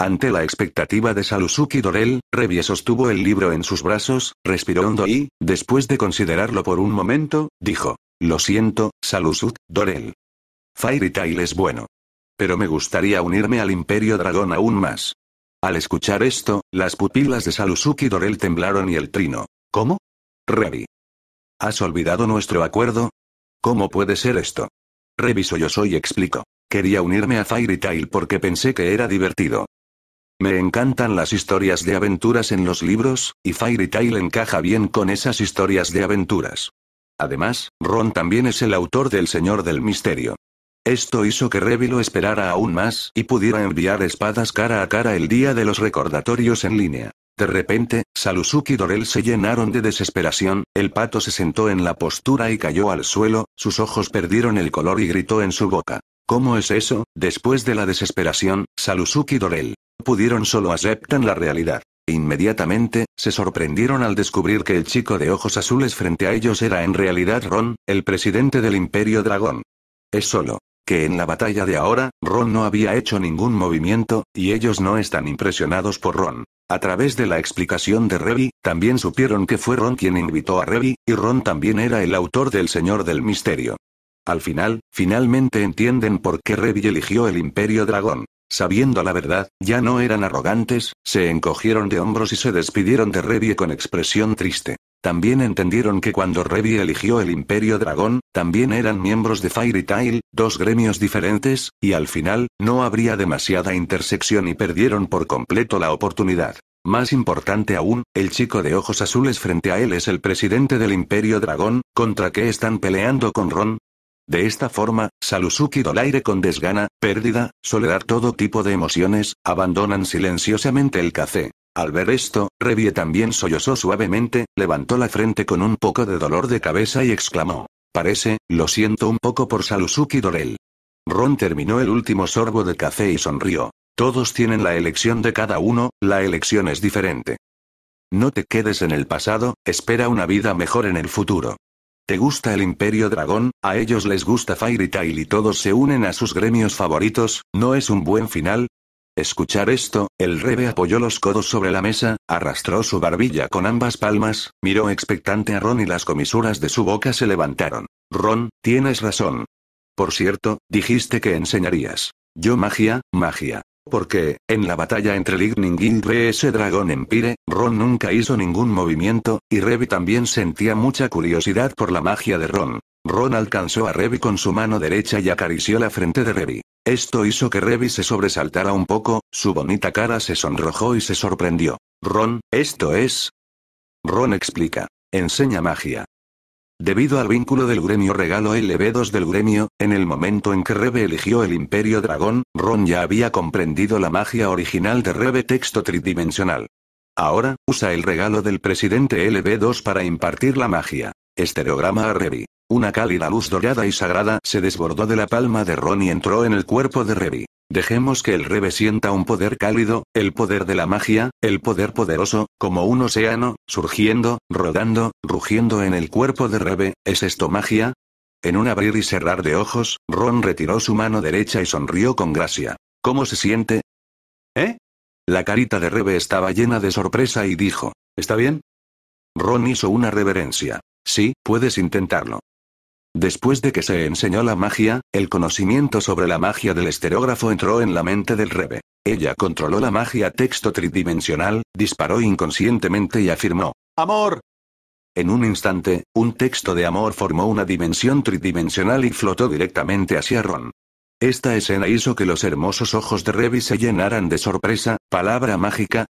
Ante la expectativa de Salusuki Dorel, Revie sostuvo el libro en sus brazos, respiró hondo y, después de considerarlo por un momento, dijo. Lo siento, Salusuki Dorel. Fairy Tail es bueno. Pero me gustaría unirme al Imperio Dragón aún más. Al escuchar esto, las pupilas de Salusuki Dorel temblaron y el trino. ¿Cómo? Revi. ¿Has olvidado nuestro acuerdo? ¿Cómo puede ser esto? Reviso yo soy y explico. Quería unirme a Fairy Tail porque pensé que era divertido. Me encantan las historias de aventuras en los libros, y Fairy Tail encaja bien con esas historias de aventuras. Además, Ron también es el autor del Señor del Misterio. Esto hizo que Revy lo esperara aún más y pudiera enviar espadas cara a cara el día de los recordatorios en línea. De repente, Salusuki y Dorel se llenaron de desesperación, el pato se sentó en la postura y cayó al suelo, sus ojos perdieron el color y gritó en su boca. ¿Cómo es eso? Después de la desesperación, Salusuki Dorel pudieron solo aceptan la realidad. Inmediatamente, se sorprendieron al descubrir que el chico de ojos azules frente a ellos era en realidad Ron, el presidente del Imperio Dragón. Es solo que en la batalla de ahora, Ron no había hecho ningún movimiento, y ellos no están impresionados por Ron. A través de la explicación de Revi, también supieron que fue Ron quien invitó a Revi, y Ron también era el autor del Señor del Misterio. Al final, finalmente entienden por qué Revi eligió el Imperio Dragón. Sabiendo la verdad, ya no eran arrogantes, se encogieron de hombros y se despidieron de Revie con expresión triste. También entendieron que cuando Revie eligió el Imperio Dragón, también eran miembros de Fairy Tail, dos gremios diferentes, y al final, no habría demasiada intersección y perdieron por completo la oportunidad. Más importante aún, el chico de ojos azules frente a él es el presidente del Imperio Dragón, contra que están peleando con Ron, de esta forma, Salusuki Dolaire con desgana, pérdida, soledad todo tipo de emociones, abandonan silenciosamente el café. Al ver esto, Revie también sollozó suavemente, levantó la frente con un poco de dolor de cabeza y exclamó. Parece, lo siento un poco por Salusuki Dorel. Ron terminó el último sorbo de café y sonrió. Todos tienen la elección de cada uno, la elección es diferente. No te quedes en el pasado, espera una vida mejor en el futuro. ¿Te gusta el Imperio Dragón? A ellos les gusta Fairy Tail y todos se unen a sus gremios favoritos, ¿no es un buen final? Escuchar esto, el rebe apoyó los codos sobre la mesa, arrastró su barbilla con ambas palmas, miró expectante a Ron y las comisuras de su boca se levantaron. Ron, tienes razón. Por cierto, dijiste que enseñarías. Yo magia, magia porque, en la batalla entre Lightning y ese dragón Empire, Ron nunca hizo ningún movimiento, y Revi también sentía mucha curiosidad por la magia de Ron. Ron alcanzó a Revy con su mano derecha y acarició la frente de Revy. Esto hizo que Revi se sobresaltara un poco, su bonita cara se sonrojó y se sorprendió. Ron, esto es... Ron explica. Enseña magia. Debido al vínculo del gremio regalo LB2 del gremio, en el momento en que Rebe eligió el Imperio Dragón, Ron ya había comprendido la magia original de Rebe texto tridimensional. Ahora, usa el regalo del presidente LB2 para impartir la magia. Estereograma a Revi. Una cálida luz dorada y sagrada se desbordó de la palma de Ron y entró en el cuerpo de Revi. Dejemos que el Rebe sienta un poder cálido, el poder de la magia, el poder poderoso, como un océano, surgiendo, rodando, rugiendo en el cuerpo de Rebe, ¿es esto magia? En un abrir y cerrar de ojos, Ron retiró su mano derecha y sonrió con gracia. ¿Cómo se siente? ¿Eh? La carita de Rebe estaba llena de sorpresa y dijo, ¿está bien? Ron hizo una reverencia. Sí, puedes intentarlo. Después de que se enseñó la magia, el conocimiento sobre la magia del esterógrafo entró en la mente del Rebe. Ella controló la magia texto tridimensional, disparó inconscientemente y afirmó: ¡Amor! En un instante, un texto de amor formó una dimensión tridimensional y flotó directamente hacia Ron. Esta escena hizo que los hermosos ojos de Rebe se llenaran de sorpresa, palabra mágica,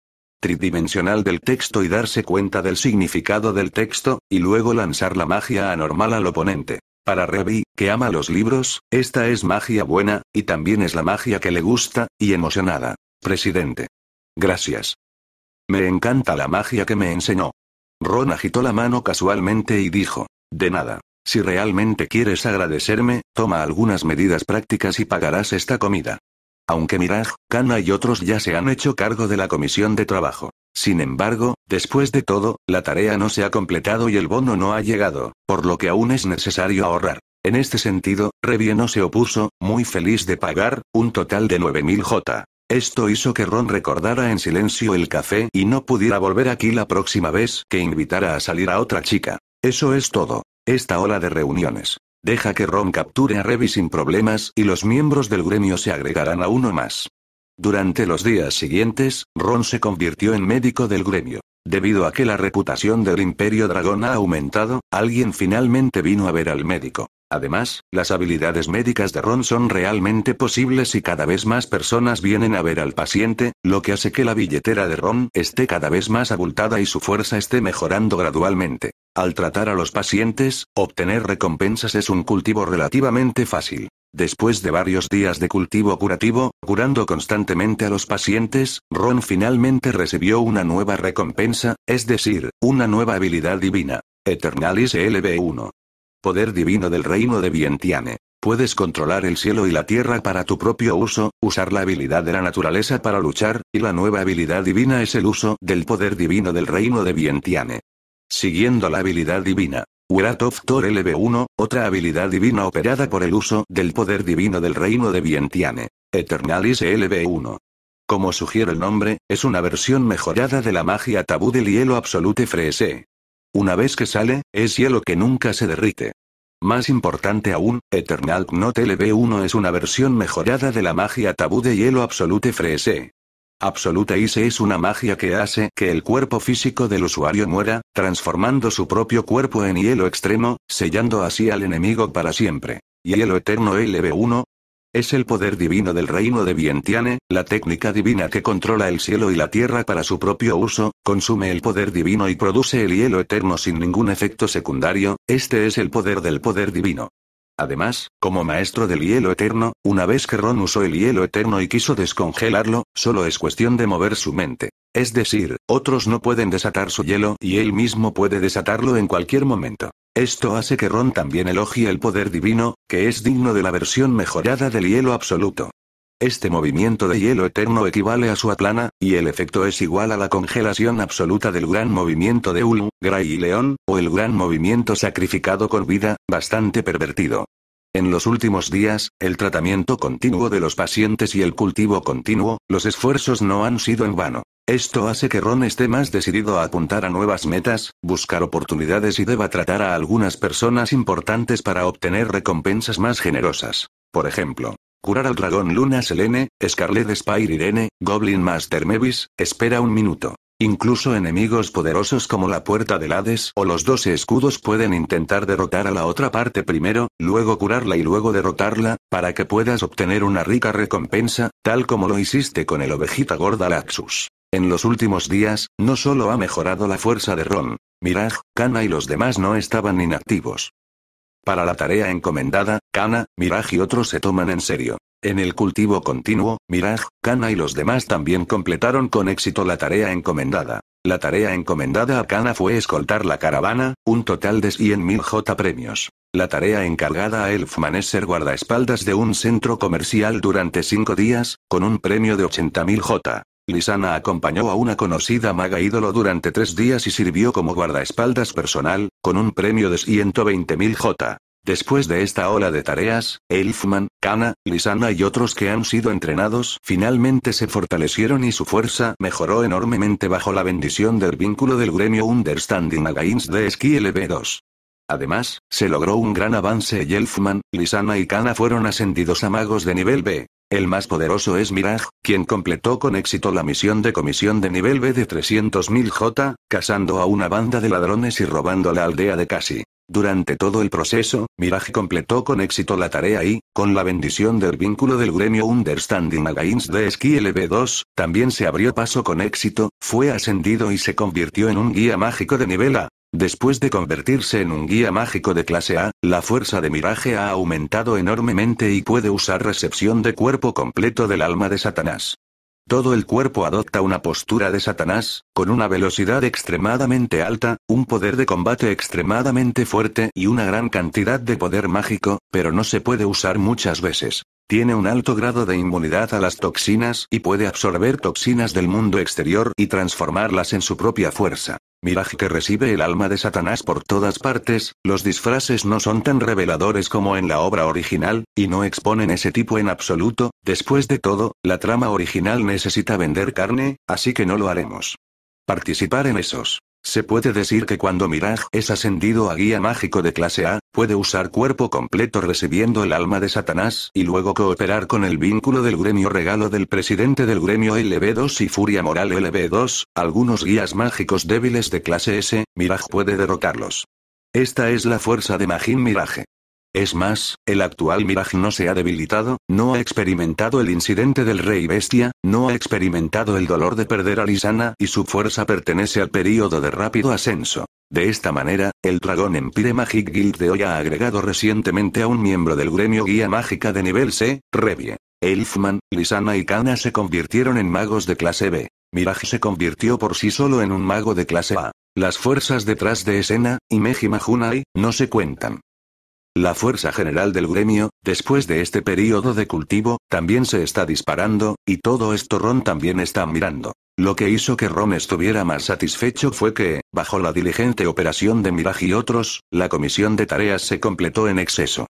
tridimensional del texto y darse cuenta del significado del texto, y luego lanzar la magia anormal al oponente. Para Revi, que ama los libros, esta es magia buena, y también es la magia que le gusta, y emocionada. Presidente. Gracias. Me encanta la magia que me enseñó. Ron agitó la mano casualmente y dijo, de nada. Si realmente quieres agradecerme, toma algunas medidas prácticas y pagarás esta comida aunque Miraj, Kana y otros ya se han hecho cargo de la comisión de trabajo. Sin embargo, después de todo, la tarea no se ha completado y el bono no ha llegado, por lo que aún es necesario ahorrar. En este sentido, Revie no se opuso, muy feliz de pagar, un total de 9.000 J. Esto hizo que Ron recordara en silencio el café y no pudiera volver aquí la próxima vez que invitara a salir a otra chica. Eso es todo. Esta ola de reuniones. Deja que Ron capture a Revy sin problemas y los miembros del gremio se agregarán a uno más. Durante los días siguientes, Ron se convirtió en médico del gremio. Debido a que la reputación del Imperio Dragón ha aumentado, alguien finalmente vino a ver al médico. Además, las habilidades médicas de Ron son realmente posibles y cada vez más personas vienen a ver al paciente, lo que hace que la billetera de Ron esté cada vez más abultada y su fuerza esté mejorando gradualmente. Al tratar a los pacientes, obtener recompensas es un cultivo relativamente fácil. Después de varios días de cultivo curativo, curando constantemente a los pacientes, Ron finalmente recibió una nueva recompensa, es decir, una nueva habilidad divina. Eternalis LB1. Poder divino del reino de Vientiane. Puedes controlar el cielo y la tierra para tu propio uso, usar la habilidad de la naturaleza para luchar, y la nueva habilidad divina es el uso del poder divino del reino de Vientiane. Siguiendo la habilidad divina. Wrath of Thor LB1, otra habilidad divina operada por el uso del poder divino del reino de Vientiane. Eternalis LB1. Como sugiere el nombre, es una versión mejorada de la magia tabú del hielo absolute Frese. Una vez que sale, es hielo que nunca se derrite. Más importante aún, Eternal Knot LB1 es una versión mejorada de la magia tabú de hielo Absolute Freeze. Absolute Ice es una magia que hace que el cuerpo físico del usuario muera, transformando su propio cuerpo en hielo extremo, sellando así al enemigo para siempre. Hielo Eterno LB1, es el poder divino del reino de Vientiane, la técnica divina que controla el cielo y la tierra para su propio uso, consume el poder divino y produce el hielo eterno sin ningún efecto secundario, este es el poder del poder divino. Además, como maestro del hielo eterno, una vez que Ron usó el hielo eterno y quiso descongelarlo, solo es cuestión de mover su mente. Es decir, otros no pueden desatar su hielo y él mismo puede desatarlo en cualquier momento. Esto hace que Ron también elogie el poder divino, que es digno de la versión mejorada del hielo absoluto. Este movimiento de hielo eterno equivale a su aplana, y el efecto es igual a la congelación absoluta del gran movimiento de Ulu, Gray y León, o el gran movimiento sacrificado con vida, bastante pervertido. En los últimos días, el tratamiento continuo de los pacientes y el cultivo continuo, los esfuerzos no han sido en vano. Esto hace que Ron esté más decidido a apuntar a nuevas metas, buscar oportunidades y deba tratar a algunas personas importantes para obtener recompensas más generosas. Por ejemplo, Curar al dragón Luna Selene, Scarlet Spire Irene, Goblin Master Mevis, espera un minuto. Incluso enemigos poderosos como la Puerta del Hades o los 12 escudos pueden intentar derrotar a la otra parte primero, luego curarla y luego derrotarla, para que puedas obtener una rica recompensa, tal como lo hiciste con el ovejita gorda Laxus. En los últimos días, no solo ha mejorado la fuerza de Ron, Mirage, Kana y los demás no estaban inactivos. Para la tarea encomendada, Kana, Mirage y otros se toman en serio. En el cultivo continuo, Mirage, Kana y los demás también completaron con éxito la tarea encomendada. La tarea encomendada a Kana fue escoltar la caravana, un total de 100.000 J premios. La tarea encargada a Elfman es ser guardaespaldas de un centro comercial durante cinco días, con un premio de 80.000 J. Lisana acompañó a una conocida maga ídolo durante tres días y sirvió como guardaespaldas personal, con un premio de 120.000 J. Después de esta ola de tareas, Elfman, Kana, Lisana y otros que han sido entrenados finalmente se fortalecieron y su fuerza mejoró enormemente bajo la bendición del vínculo del gremio Understanding Against de Esquí LB2. Además, se logró un gran avance y Elfman, Lisana y Kana fueron ascendidos a magos de nivel B. El más poderoso es Mirage, quien completó con éxito la misión de comisión de nivel B de 300.000 J, cazando a una banda de ladrones y robando la aldea de casi Durante todo el proceso, Mirage completó con éxito la tarea y, con la bendición del vínculo del gremio Understanding Against de Ski LB2, también se abrió paso con éxito, fue ascendido y se convirtió en un guía mágico de nivel A. Después de convertirse en un guía mágico de clase A, la fuerza de Miraje ha aumentado enormemente y puede usar recepción de cuerpo completo del alma de Satanás. Todo el cuerpo adopta una postura de Satanás, con una velocidad extremadamente alta, un poder de combate extremadamente fuerte y una gran cantidad de poder mágico, pero no se puede usar muchas veces. Tiene un alto grado de inmunidad a las toxinas y puede absorber toxinas del mundo exterior y transformarlas en su propia fuerza. Mirage que recibe el alma de Satanás por todas partes, los disfraces no son tan reveladores como en la obra original, y no exponen ese tipo en absoluto, después de todo, la trama original necesita vender carne, así que no lo haremos. Participar en esos se puede decir que cuando Mirage es ascendido a guía mágico de clase A, puede usar cuerpo completo recibiendo el alma de Satanás y luego cooperar con el vínculo del gremio regalo del presidente del gremio LB2 y Furia Moral LB2, algunos guías mágicos débiles de clase S, Mirage puede derrotarlos. Esta es la fuerza de Majin Mirage. Es más, el actual Mirage no se ha debilitado, no ha experimentado el incidente del Rey Bestia, no ha experimentado el dolor de perder a Lisana y su fuerza pertenece al período de rápido ascenso. De esta manera, el dragón Empire Magic Guild de hoy ha agregado recientemente a un miembro del gremio guía mágica de nivel C, Revie. Elfman, Lisana y Kana se convirtieron en magos de clase B. Mirage se convirtió por sí solo en un mago de clase A. Las fuerzas detrás de escena, y Meji Junai no se cuentan. La fuerza general del gremio, después de este periodo de cultivo, también se está disparando, y todo esto Ron también está mirando. Lo que hizo que Ron estuviera más satisfecho fue que, bajo la diligente operación de Mirage y otros, la comisión de tareas se completó en exceso.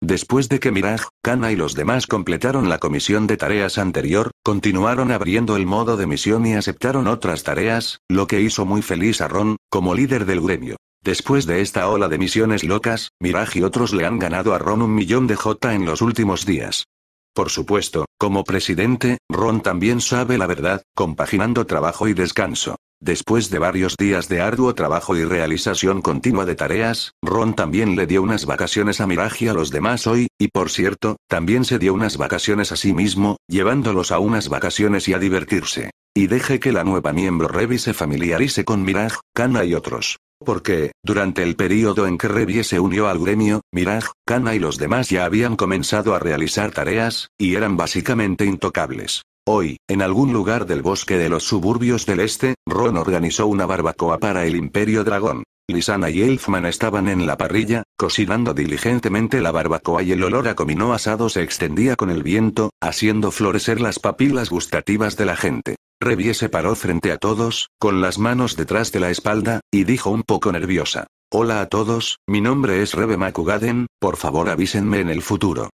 Después de que Mirage, Kana y los demás completaron la comisión de tareas anterior, continuaron abriendo el modo de misión y aceptaron otras tareas, lo que hizo muy feliz a Ron, como líder del gremio. Después de esta ola de misiones locas, Mirage y otros le han ganado a Ron un millón de J en los últimos días. Por supuesto, como presidente, Ron también sabe la verdad, compaginando trabajo y descanso. Después de varios días de arduo trabajo y realización continua de tareas, Ron también le dio unas vacaciones a Mirage y a los demás hoy, y por cierto, también se dio unas vacaciones a sí mismo, llevándolos a unas vacaciones y a divertirse. Y deje que la nueva miembro Revi se familiarice con Mirage, Kana y otros porque, durante el periodo en que Revie se unió al gremio, Mirage, Kana y los demás ya habían comenzado a realizar tareas, y eran básicamente intocables. Hoy, en algún lugar del bosque de los suburbios del este, Ron organizó una barbacoa para el Imperio Dragón. Lisana y Elfman estaban en la parrilla, cocinando diligentemente la barbacoa y el olor a comino asado se extendía con el viento, haciendo florecer las papilas gustativas de la gente. Revi se paró frente a todos, con las manos detrás de la espalda, y dijo un poco nerviosa. Hola a todos, mi nombre es Rebe Makugaden, por favor avísenme en el futuro.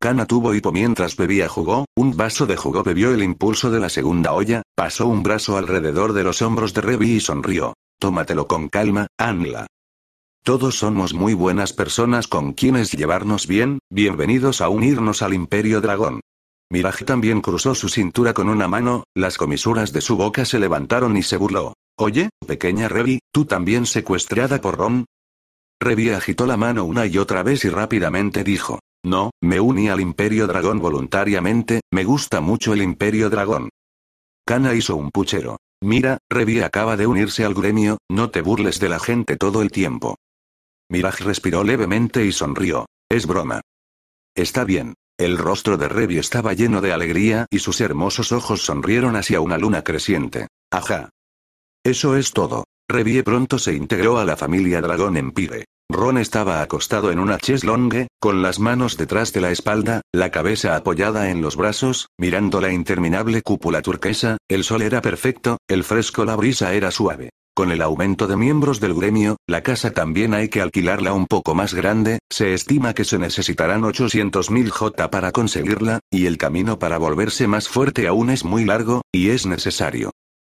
Kana tuvo hipo mientras bebía jugo, un vaso de jugo bebió el impulso de la segunda olla, pasó un brazo alrededor de los hombros de Revi y sonrió. Tómatelo con calma, Anla. Todos somos muy buenas personas con quienes llevarnos bien, bienvenidos a unirnos al Imperio Dragón. Mirage también cruzó su cintura con una mano, las comisuras de su boca se levantaron y se burló. Oye, pequeña Revi, ¿tú también secuestrada por Ron? Revi agitó la mano una y otra vez y rápidamente dijo. No, me uní al Imperio Dragón voluntariamente, me gusta mucho el Imperio Dragón. Kana hizo un puchero. Mira, Revi acaba de unirse al gremio, no te burles de la gente todo el tiempo. Mirage respiró levemente y sonrió. Es broma. Está bien. El rostro de Revi estaba lleno de alegría y sus hermosos ojos sonrieron hacia una luna creciente. Ajá. Eso es todo. Revie pronto se integró a la familia Dragón Empire. Ron estaba acostado en una cheslongue, con las manos detrás de la espalda, la cabeza apoyada en los brazos, mirando la interminable cúpula turquesa, el sol era perfecto, el fresco la brisa era suave. Con el aumento de miembros del gremio, la casa también hay que alquilarla un poco más grande, se estima que se necesitarán 800.000 J para conseguirla, y el camino para volverse más fuerte aún es muy largo, y es necesario.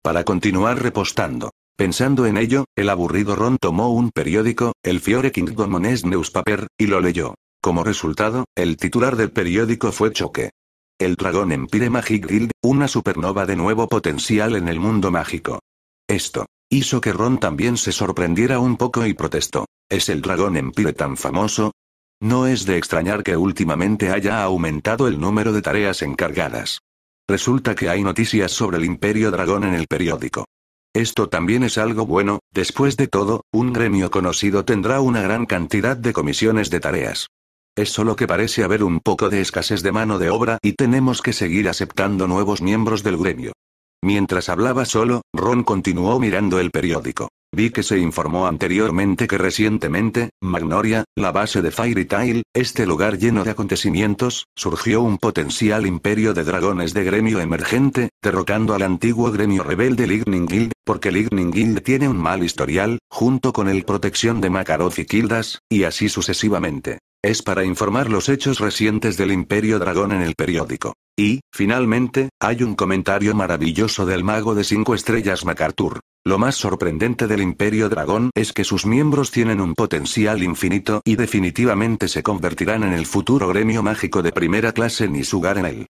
Para continuar repostando. Pensando en ello, el aburrido Ron tomó un periódico, el Fiore Kingdom Newspaper, y lo leyó. Como resultado, el titular del periódico fue Choque. El dragón Empire Magic Guild, una supernova de nuevo potencial en el mundo mágico. Esto Hizo que Ron también se sorprendiera un poco y protestó. ¿Es el dragón empire tan famoso? No es de extrañar que últimamente haya aumentado el número de tareas encargadas. Resulta que hay noticias sobre el imperio dragón en el periódico. Esto también es algo bueno, después de todo, un gremio conocido tendrá una gran cantidad de comisiones de tareas. Es solo que parece haber un poco de escasez de mano de obra y tenemos que seguir aceptando nuevos miembros del gremio. Mientras hablaba solo, Ron continuó mirando el periódico. Vi que se informó anteriormente que recientemente, Magnoria, la base de Fairy Tail, este lugar lleno de acontecimientos, surgió un potencial imperio de dragones de gremio emergente, derrocando al antiguo gremio rebelde Lightning Guild, porque Lightning Guild tiene un mal historial, junto con el protección de Macaroth y Kildas, y así sucesivamente. Es para informar los hechos recientes del Imperio Dragón en el periódico. Y, finalmente, hay un comentario maravilloso del mago de cinco estrellas MacArthur. Lo más sorprendente del Imperio Dragón es que sus miembros tienen un potencial infinito y definitivamente se convertirán en el futuro gremio mágico de primera clase ni sugar en él.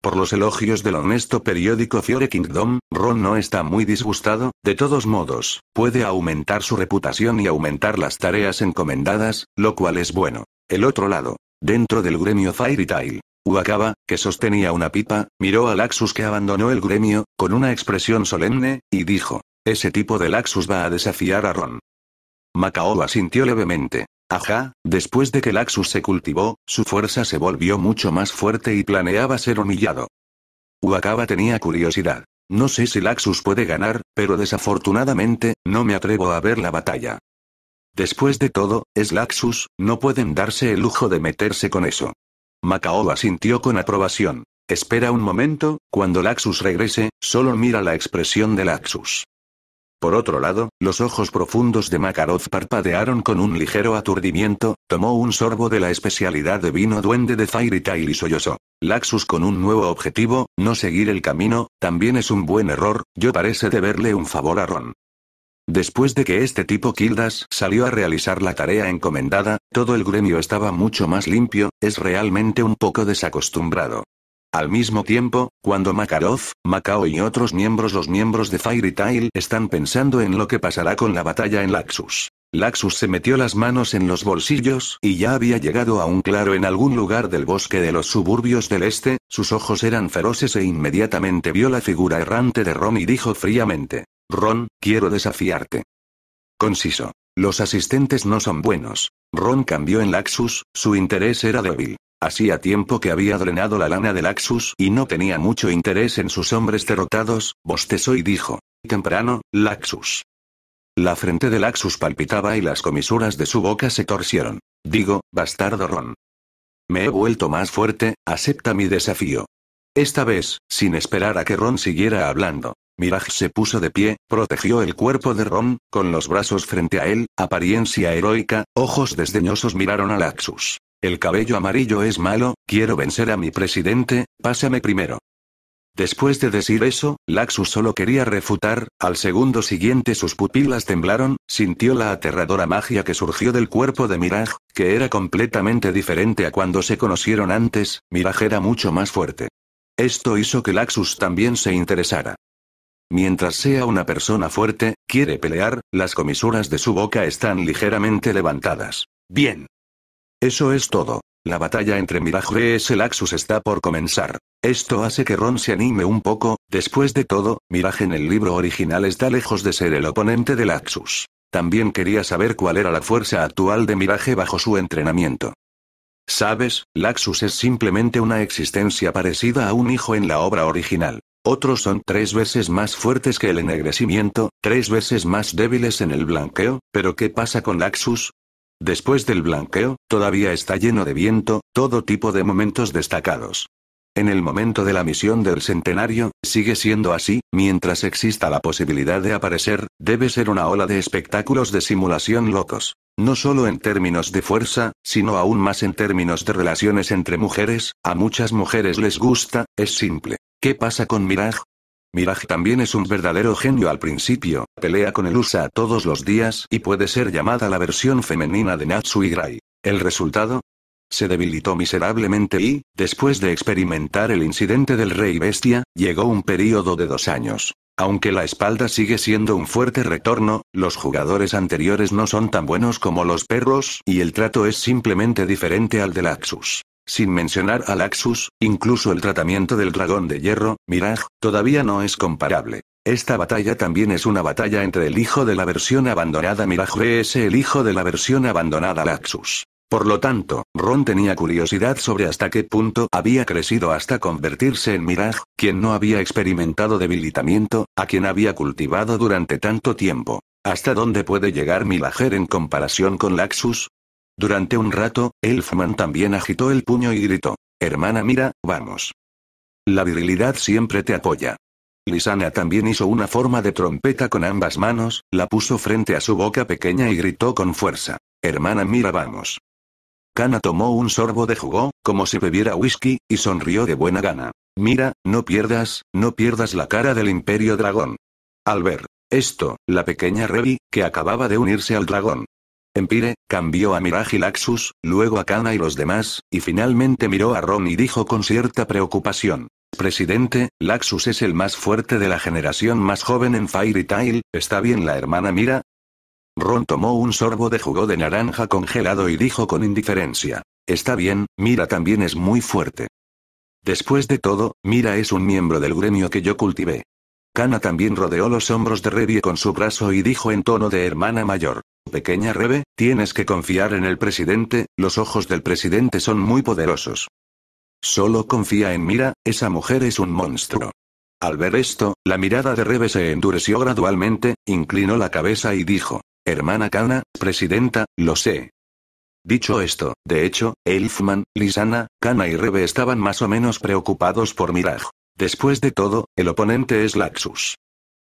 Por los elogios del honesto periódico Fiore Kingdom, Ron no está muy disgustado, de todos modos, puede aumentar su reputación y aumentar las tareas encomendadas, lo cual es bueno. El otro lado. Dentro del gremio Fairy Tail. que sostenía una pipa, miró a Laxus que abandonó el gremio, con una expresión solemne, y dijo, ese tipo de Laxus va a desafiar a Ron. Macao asintió levemente. Ajá, después de que Laxus se cultivó, su fuerza se volvió mucho más fuerte y planeaba ser humillado. Wakaba tenía curiosidad. No sé si Laxus puede ganar, pero desafortunadamente, no me atrevo a ver la batalla. Después de todo, es Laxus, no pueden darse el lujo de meterse con eso. Macao sintió con aprobación. Espera un momento, cuando Laxus regrese, solo mira la expresión de Laxus. Por otro lado, los ojos profundos de Makarov parpadearon con un ligero aturdimiento, tomó un sorbo de la especialidad de vino duende de Fairy y sollozó. Laxus con un nuevo objetivo, no seguir el camino, también es un buen error, yo parece deberle un favor a Ron. Después de que este tipo Kildas salió a realizar la tarea encomendada, todo el gremio estaba mucho más limpio, es realmente un poco desacostumbrado. Al mismo tiempo, cuando Makarov, Macao y otros miembros los miembros de Fairy Tail están pensando en lo que pasará con la batalla en Laxus. Laxus se metió las manos en los bolsillos, y ya había llegado a un claro en algún lugar del bosque de los suburbios del este, sus ojos eran feroces e inmediatamente vio la figura errante de Ron y dijo fríamente, Ron, quiero desafiarte. Conciso. Los asistentes no son buenos. Ron cambió en Laxus, su interés era débil. Hacía tiempo que había drenado la lana de Laxus y no tenía mucho interés en sus hombres derrotados, bostezó y dijo. Temprano, Laxus. La frente de Laxus palpitaba y las comisuras de su boca se torcieron. Digo, bastardo Ron. Me he vuelto más fuerte, acepta mi desafío. Esta vez, sin esperar a que Ron siguiera hablando, Mirage se puso de pie, protegió el cuerpo de Ron, con los brazos frente a él, apariencia heroica, ojos desdeñosos miraron a Laxus. El cabello amarillo es malo, quiero vencer a mi presidente, pásame primero. Después de decir eso, Laxus solo quería refutar, al segundo siguiente sus pupilas temblaron, sintió la aterradora magia que surgió del cuerpo de Miraj, que era completamente diferente a cuando se conocieron antes, Miraj era mucho más fuerte. Esto hizo que Laxus también se interesara. Mientras sea una persona fuerte, quiere pelear, las comisuras de su boca están ligeramente levantadas. Bien. Eso es todo. La batalla entre Mirage y Laxus está por comenzar. Esto hace que Ron se anime un poco, después de todo, Mirage en el libro original está lejos de ser el oponente de Laxus. También quería saber cuál era la fuerza actual de Mirage bajo su entrenamiento. Sabes, Laxus es simplemente una existencia parecida a un hijo en la obra original. Otros son tres veces más fuertes que el ennegrecimiento, tres veces más débiles en el blanqueo, pero ¿qué pasa con Laxus? Después del blanqueo, todavía está lleno de viento, todo tipo de momentos destacados. En el momento de la misión del centenario, sigue siendo así, mientras exista la posibilidad de aparecer, debe ser una ola de espectáculos de simulación locos. No solo en términos de fuerza, sino aún más en términos de relaciones entre mujeres, a muchas mujeres les gusta, es simple. ¿Qué pasa con Mirage? Mirage también es un verdadero genio al principio, pelea con el USA todos los días y puede ser llamada la versión femenina de y Gray. ¿El resultado? Se debilitó miserablemente y, después de experimentar el incidente del Rey Bestia, llegó un período de dos años. Aunque la espalda sigue siendo un fuerte retorno, los jugadores anteriores no son tan buenos como los perros y el trato es simplemente diferente al de Laxus. Sin mencionar a Laxus, incluso el tratamiento del dragón de hierro, Mirage, todavía no es comparable. Esta batalla también es una batalla entre el hijo de la versión abandonada Mirage ese el hijo de la versión abandonada Laxus. Por lo tanto, Ron tenía curiosidad sobre hasta qué punto había crecido hasta convertirse en Mirage, quien no había experimentado debilitamiento, a quien había cultivado durante tanto tiempo. ¿Hasta dónde puede llegar Milager en comparación con Laxus? Durante un rato, Elfman también agitó el puño y gritó. Hermana mira, vamos. La virilidad siempre te apoya. Lisana también hizo una forma de trompeta con ambas manos, la puso frente a su boca pequeña y gritó con fuerza. Hermana mira, vamos. Kana tomó un sorbo de jugo, como si bebiera whisky, y sonrió de buena gana. Mira, no pierdas, no pierdas la cara del imperio dragón. Al ver esto, la pequeña Revi, que acababa de unirse al dragón, Empire, cambió a Mirage y Laxus, luego a Kana y los demás, y finalmente miró a Ron y dijo con cierta preocupación. Presidente, Laxus es el más fuerte de la generación más joven en Fairy Tail, ¿está bien la hermana Mira? Ron tomó un sorbo de jugo de naranja congelado y dijo con indiferencia. Está bien, Mira también es muy fuerte. Después de todo, Mira es un miembro del gremio que yo cultivé. Kana también rodeó los hombros de Rebe con su brazo y dijo en tono de hermana mayor. Pequeña Rebe, tienes que confiar en el presidente, los ojos del presidente son muy poderosos. Solo confía en Mira, esa mujer es un monstruo. Al ver esto, la mirada de Rebe se endureció gradualmente, inclinó la cabeza y dijo, Hermana Kana, presidenta, lo sé. Dicho esto, de hecho, Elfman, Lisana, Kana y Rebe estaban más o menos preocupados por Miraj. Después de todo, el oponente es Laxus.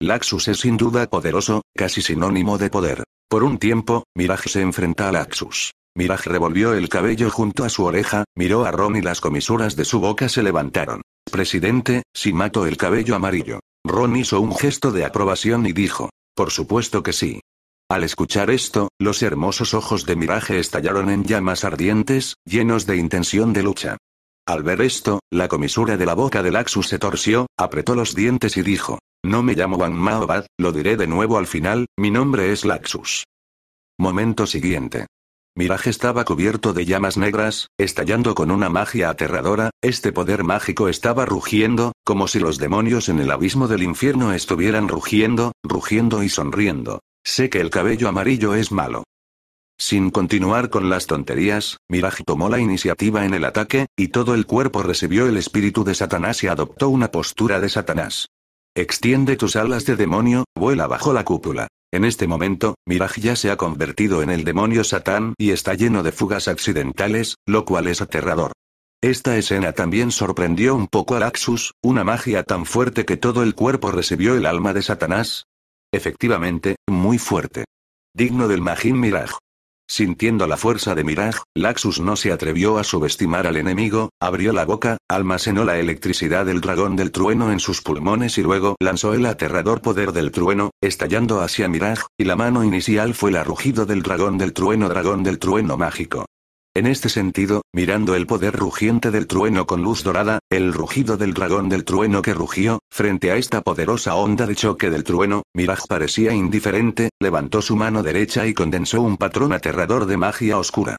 Laxus es sin duda poderoso, casi sinónimo de poder. Por un tiempo, Mirage se enfrenta a Laxus. Mirage revolvió el cabello junto a su oreja, miró a Ron y las comisuras de su boca se levantaron. Presidente, si mato el cabello amarillo. Ron hizo un gesto de aprobación y dijo. Por supuesto que sí. Al escuchar esto, los hermosos ojos de Mirage estallaron en llamas ardientes, llenos de intención de lucha. Al ver esto, la comisura de la boca de Laxus se torció, apretó los dientes y dijo, no me llamo Wang Maobad, lo diré de nuevo al final, mi nombre es Laxus. Momento siguiente. Mirage estaba cubierto de llamas negras, estallando con una magia aterradora, este poder mágico estaba rugiendo, como si los demonios en el abismo del infierno estuvieran rugiendo, rugiendo y sonriendo. Sé que el cabello amarillo es malo. Sin continuar con las tonterías, Miraj tomó la iniciativa en el ataque, y todo el cuerpo recibió el espíritu de Satanás y adoptó una postura de Satanás. Extiende tus alas de demonio, vuela bajo la cúpula. En este momento, Miraj ya se ha convertido en el demonio Satán y está lleno de fugas accidentales, lo cual es aterrador. Esta escena también sorprendió un poco a Laxus, una magia tan fuerte que todo el cuerpo recibió el alma de Satanás. Efectivamente, muy fuerte. Digno del Majin Miraj. Sintiendo la fuerza de Mirage, Laxus no se atrevió a subestimar al enemigo, abrió la boca, almacenó la electricidad del dragón del trueno en sus pulmones y luego lanzó el aterrador poder del trueno, estallando hacia Mirage, y la mano inicial fue la rugido del dragón del trueno dragón del trueno mágico. En este sentido, mirando el poder rugiente del trueno con luz dorada, el rugido del dragón del trueno que rugió, frente a esta poderosa onda de choque del trueno, Miraj parecía indiferente, levantó su mano derecha y condensó un patrón aterrador de magia oscura.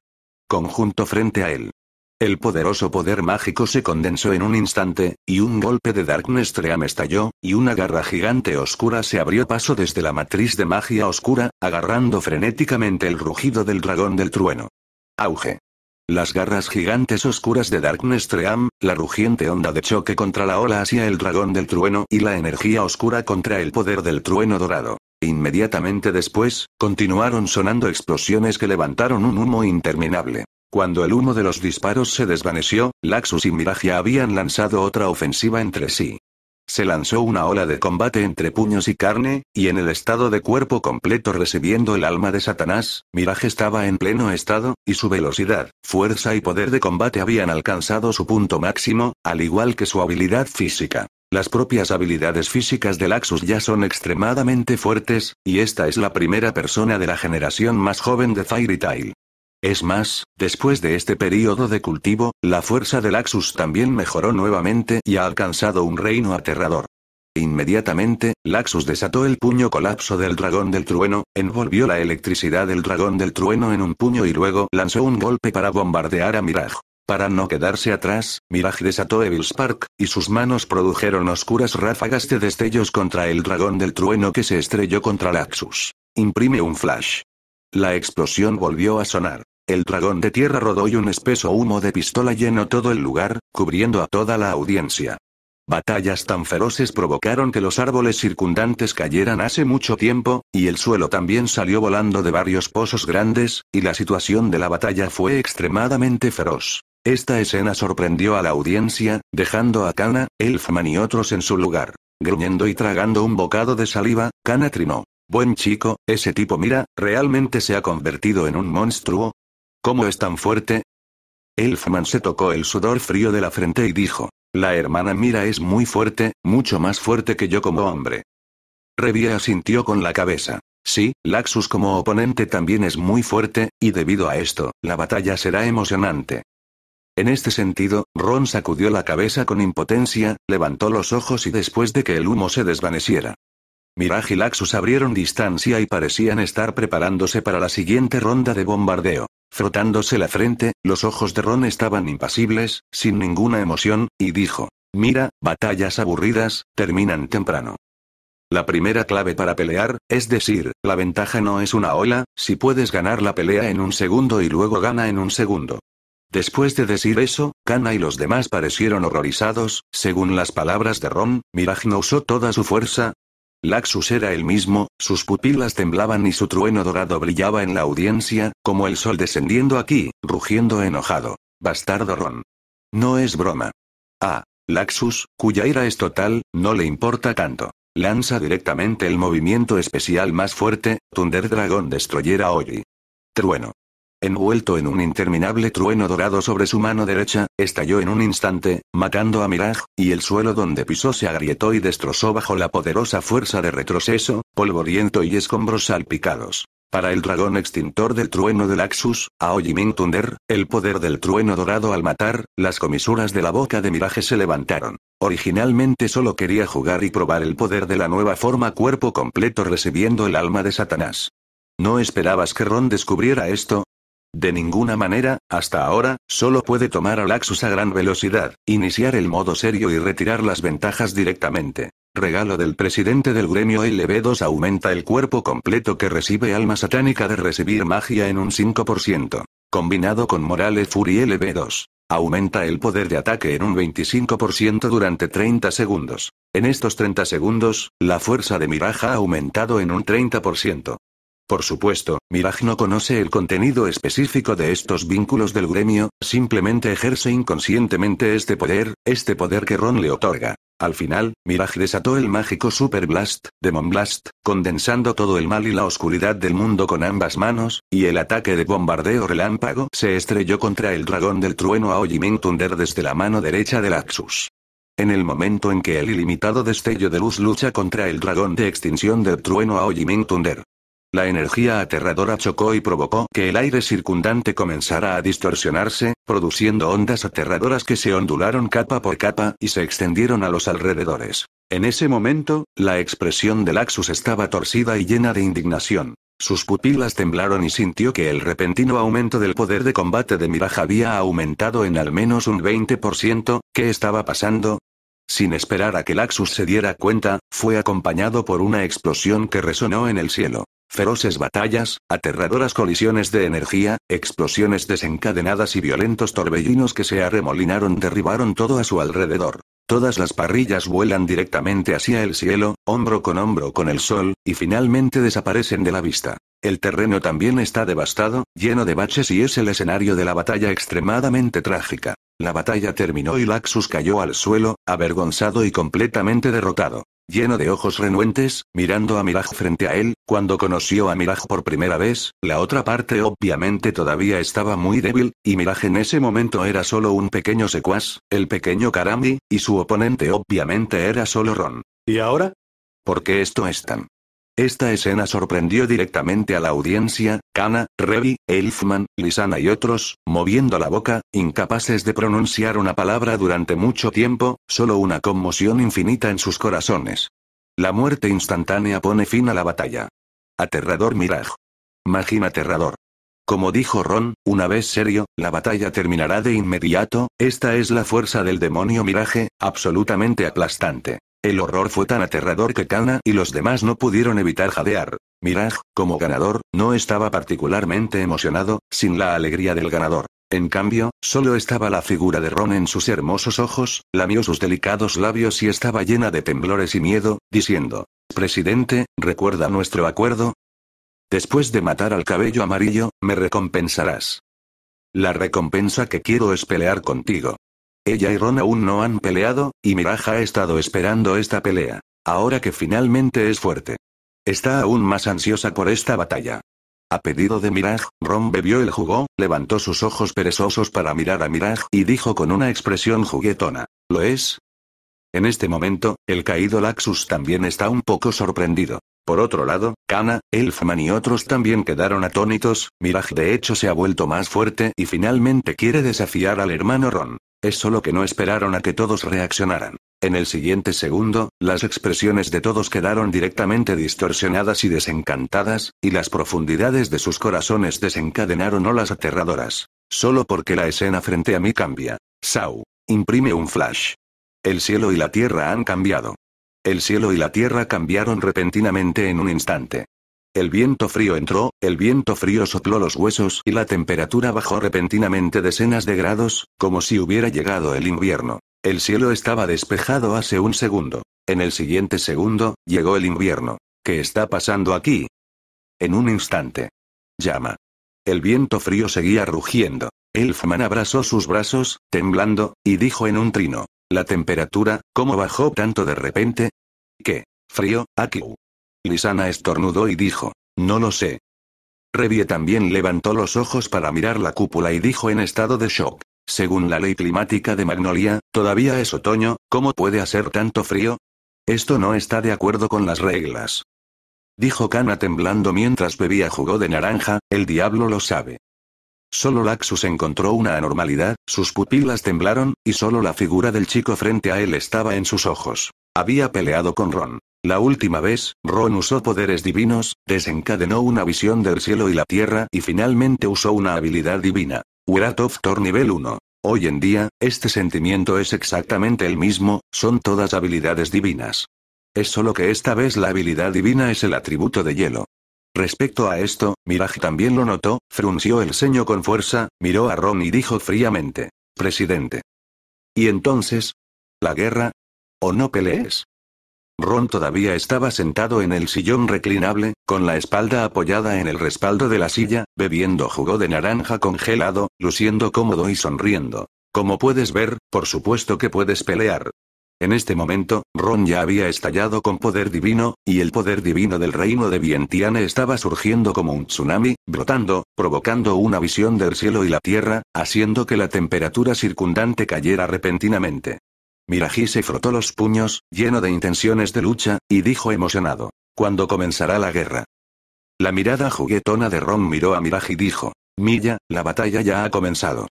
Conjunto frente a él. El poderoso poder mágico se condensó en un instante, y un golpe de Darkness Tream estalló, y una garra gigante oscura se abrió paso desde la matriz de magia oscura, agarrando frenéticamente el rugido del dragón del trueno. Auge. Las garras gigantes oscuras de Darkness Tream, la rugiente onda de choque contra la ola hacia el dragón del trueno y la energía oscura contra el poder del trueno dorado. Inmediatamente después, continuaron sonando explosiones que levantaron un humo interminable. Cuando el humo de los disparos se desvaneció, Laxus y Miragia habían lanzado otra ofensiva entre sí. Se lanzó una ola de combate entre puños y carne, y en el estado de cuerpo completo recibiendo el alma de Satanás, Mirage estaba en pleno estado, y su velocidad, fuerza y poder de combate habían alcanzado su punto máximo, al igual que su habilidad física. Las propias habilidades físicas de Laxus ya son extremadamente fuertes, y esta es la primera persona de la generación más joven de Fairy Tail. Es más, después de este periodo de cultivo, la fuerza de Laxus también mejoró nuevamente y ha alcanzado un reino aterrador. Inmediatamente, Laxus desató el puño colapso del dragón del trueno, envolvió la electricidad del dragón del trueno en un puño y luego lanzó un golpe para bombardear a Mirage. Para no quedarse atrás, Mirage desató Evil Spark, y sus manos produjeron oscuras ráfagas de destellos contra el dragón del trueno que se estrelló contra Laxus. Imprime un flash. La explosión volvió a sonar. El dragón de tierra rodó y un espeso humo de pistola llenó todo el lugar, cubriendo a toda la audiencia. Batallas tan feroces provocaron que los árboles circundantes cayeran hace mucho tiempo, y el suelo también salió volando de varios pozos grandes, y la situación de la batalla fue extremadamente feroz. Esta escena sorprendió a la audiencia, dejando a Kana, Elfman y otros en su lugar. Gruñendo y tragando un bocado de saliva, Kana trinó. Buen chico, ese tipo mira, realmente se ha convertido en un monstruo, ¿Cómo es tan fuerte? Elfman se tocó el sudor frío de la frente y dijo, la hermana Mira es muy fuerte, mucho más fuerte que yo como hombre. Revia asintió con la cabeza. Sí, Laxus como oponente también es muy fuerte, y debido a esto, la batalla será emocionante. En este sentido, Ron sacudió la cabeza con impotencia, levantó los ojos y después de que el humo se desvaneciera, Mirage y Laxus abrieron distancia y parecían estar preparándose para la siguiente ronda de bombardeo. Frotándose la frente, los ojos de Ron estaban impasibles, sin ninguna emoción, y dijo, Mira, batallas aburridas, terminan temprano. La primera clave para pelear, es decir, la ventaja no es una ola, si puedes ganar la pelea en un segundo y luego gana en un segundo. Después de decir eso, Kana y los demás parecieron horrorizados, según las palabras de Ron, Mirage no usó toda su fuerza, Laxus era el mismo, sus pupilas temblaban y su trueno dorado brillaba en la audiencia, como el sol descendiendo aquí, rugiendo enojado. Bastardo Ron. No es broma. Ah, Laxus, cuya ira es total, no le importa tanto. Lanza directamente el movimiento especial más fuerte, Thunder Dragon destroyer a Trueno envuelto en un interminable trueno dorado sobre su mano derecha, estalló en un instante, matando a Mirage, y el suelo donde pisó se agrietó y destrozó bajo la poderosa fuerza de retroceso, polvoriento y escombros salpicados. Para el dragón extintor del trueno del Axus, Aojimin Thunder, el poder del trueno dorado al matar, las comisuras de la boca de Mirage se levantaron. Originalmente solo quería jugar y probar el poder de la nueva forma cuerpo completo recibiendo el alma de Satanás. No esperabas que Ron descubriera esto, de ninguna manera, hasta ahora, solo puede tomar a Laxus a gran velocidad, iniciar el modo serio y retirar las ventajas directamente. Regalo del presidente del gremio LB2 aumenta el cuerpo completo que recibe alma satánica de recibir magia en un 5%. Combinado con Morales Fury LB2. Aumenta el poder de ataque en un 25% durante 30 segundos. En estos 30 segundos, la fuerza de miraja ha aumentado en un 30%. Por supuesto, Mirage no conoce el contenido específico de estos vínculos del gremio, simplemente ejerce inconscientemente este poder, este poder que Ron le otorga. Al final, Mirage desató el mágico Super Blast, Demon Blast, condensando todo el mal y la oscuridad del mundo con ambas manos, y el ataque de bombardeo relámpago se estrelló contra el dragón del trueno a Thunder desde la mano derecha del Axus. En el momento en que el ilimitado destello de luz lucha contra el dragón de extinción del trueno a Thunder, la energía aterradora chocó y provocó que el aire circundante comenzara a distorsionarse, produciendo ondas aterradoras que se ondularon capa por capa y se extendieron a los alrededores. En ese momento, la expresión de Laxus estaba torcida y llena de indignación. Sus pupilas temblaron y sintió que el repentino aumento del poder de combate de Miraj había aumentado en al menos un 20%, ¿qué estaba pasando? Sin esperar a que Laxus se diera cuenta, fue acompañado por una explosión que resonó en el cielo. Feroces batallas, aterradoras colisiones de energía, explosiones desencadenadas y violentos torbellinos que se arremolinaron derribaron todo a su alrededor. Todas las parrillas vuelan directamente hacia el cielo, hombro con hombro con el sol, y finalmente desaparecen de la vista. El terreno también está devastado, lleno de baches y es el escenario de la batalla extremadamente trágica. La batalla terminó y Laxus cayó al suelo, avergonzado y completamente derrotado lleno de ojos renuentes, mirando a Miraj frente a él, cuando conoció a Miraj por primera vez, la otra parte obviamente todavía estaba muy débil, y Miraj en ese momento era solo un pequeño secuaz, el pequeño Karami, y su oponente obviamente era solo Ron. ¿Y ahora? ¿Por qué esto es tan esta escena sorprendió directamente a la audiencia, Kana, Revi, Elfman, Lisana y otros, moviendo la boca, incapaces de pronunciar una palabra durante mucho tiempo, solo una conmoción infinita en sus corazones. La muerte instantánea pone fin a la batalla. Aterrador Mirage. Magín aterrador. Como dijo Ron, una vez serio, la batalla terminará de inmediato, esta es la fuerza del demonio Miraje, absolutamente aplastante. El horror fue tan aterrador que Kana y los demás no pudieron evitar jadear. Mirage, como ganador, no estaba particularmente emocionado, sin la alegría del ganador. En cambio, solo estaba la figura de Ron en sus hermosos ojos, lamió sus delicados labios y estaba llena de temblores y miedo, diciendo, Presidente, ¿recuerda nuestro acuerdo? Después de matar al cabello amarillo, me recompensarás. La recompensa que quiero es pelear contigo. Ella y Ron aún no han peleado, y Mirage ha estado esperando esta pelea. Ahora que finalmente es fuerte. Está aún más ansiosa por esta batalla. A pedido de Mirage, Ron bebió el jugo, levantó sus ojos perezosos para mirar a Mirage y dijo con una expresión juguetona, ¿lo es? En este momento, el caído Laxus también está un poco sorprendido. Por otro lado, Kana, Elfman y otros también quedaron atónitos, Mirage de hecho se ha vuelto más fuerte y finalmente quiere desafiar al hermano Ron. Es solo que no esperaron a que todos reaccionaran. En el siguiente segundo, las expresiones de todos quedaron directamente distorsionadas y desencantadas, y las profundidades de sus corazones desencadenaron olas aterradoras. Solo porque la escena frente a mí cambia. Sau. Imprime un flash. El cielo y la tierra han cambiado. El cielo y la tierra cambiaron repentinamente en un instante. El viento frío entró, el viento frío sopló los huesos y la temperatura bajó repentinamente decenas de grados, como si hubiera llegado el invierno. El cielo estaba despejado hace un segundo. En el siguiente segundo, llegó el invierno. ¿Qué está pasando aquí? En un instante. Llama. El viento frío seguía rugiendo. Elfman abrazó sus brazos, temblando, y dijo en un trino. La temperatura, ¿cómo bajó tanto de repente? ¿Qué? Frío, aquí. Lisana estornudó y dijo, no lo sé. Revie también levantó los ojos para mirar la cúpula y dijo en estado de shock. Según la ley climática de Magnolia, todavía es otoño, ¿cómo puede hacer tanto frío? Esto no está de acuerdo con las reglas. Dijo Kana temblando mientras bebía jugo de naranja, el diablo lo sabe. Solo Laxus encontró una anormalidad, sus pupilas temblaron, y solo la figura del chico frente a él estaba en sus ojos. Había peleado con Ron. La última vez, Ron usó poderes divinos, desencadenó una visión del cielo y la tierra y finalmente usó una habilidad divina. Wrath of Thor nivel 1. Hoy en día, este sentimiento es exactamente el mismo, son todas habilidades divinas. Es solo que esta vez la habilidad divina es el atributo de hielo. Respecto a esto, Mirage también lo notó, frunció el ceño con fuerza, miró a Ron y dijo fríamente. Presidente. ¿Y entonces? ¿La guerra? ¿O no pelees? Ron todavía estaba sentado en el sillón reclinable, con la espalda apoyada en el respaldo de la silla, bebiendo jugo de naranja congelado, luciendo cómodo y sonriendo. Como puedes ver, por supuesto que puedes pelear. En este momento, Ron ya había estallado con poder divino, y el poder divino del reino de Vientiane estaba surgiendo como un tsunami, brotando, provocando una visión del cielo y la tierra, haciendo que la temperatura circundante cayera repentinamente. Miraji se frotó los puños, lleno de intenciones de lucha, y dijo emocionado. ¿Cuándo comenzará la guerra? La mirada juguetona de Ron miró a Miraji y dijo. Milla, la batalla ya ha comenzado.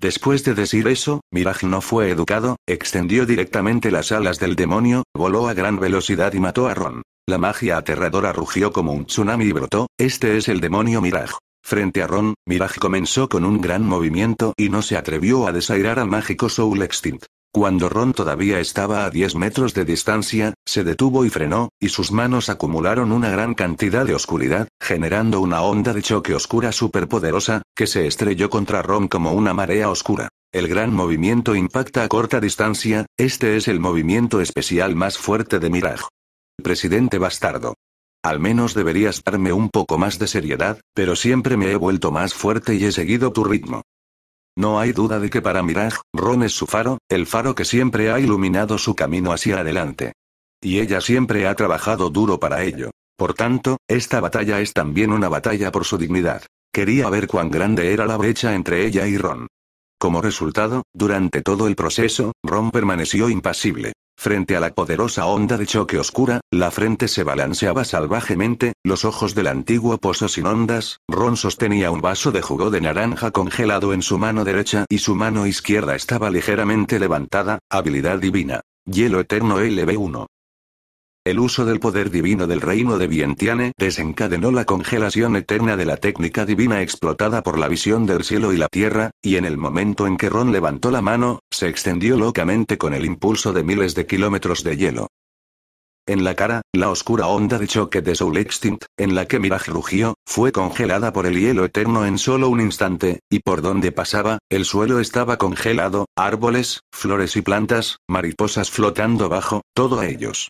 Después de decir eso, Miraji no fue educado, extendió directamente las alas del demonio, voló a gran velocidad y mató a Ron. La magia aterradora rugió como un tsunami y brotó, este es el demonio Miraji. Frente a Ron, Miraji comenzó con un gran movimiento y no se atrevió a desairar al mágico Soul Extinct. Cuando Ron todavía estaba a 10 metros de distancia, se detuvo y frenó, y sus manos acumularon una gran cantidad de oscuridad, generando una onda de choque oscura superpoderosa, que se estrelló contra Ron como una marea oscura. El gran movimiento impacta a corta distancia, este es el movimiento especial más fuerte de Mirage. Presidente bastardo. Al menos deberías darme un poco más de seriedad, pero siempre me he vuelto más fuerte y he seguido tu ritmo. No hay duda de que para Mirage, Ron es su faro, el faro que siempre ha iluminado su camino hacia adelante. Y ella siempre ha trabajado duro para ello. Por tanto, esta batalla es también una batalla por su dignidad. Quería ver cuán grande era la brecha entre ella y Ron. Como resultado, durante todo el proceso, Ron permaneció impasible. Frente a la poderosa onda de choque oscura, la frente se balanceaba salvajemente, los ojos del antiguo pozo sin ondas, Ron sostenía un vaso de jugo de naranja congelado en su mano derecha y su mano izquierda estaba ligeramente levantada, habilidad divina. Hielo Eterno LB1. El uso del poder divino del reino de Vientiane desencadenó la congelación eterna de la técnica divina explotada por la visión del cielo y la tierra, y en el momento en que Ron levantó la mano, se extendió locamente con el impulso de miles de kilómetros de hielo. En la cara, la oscura onda de choque de Soul Extinct, en la que Mirage rugió, fue congelada por el hielo eterno en solo un instante, y por donde pasaba, el suelo estaba congelado, árboles, flores y plantas, mariposas flotando bajo, todo a ellos.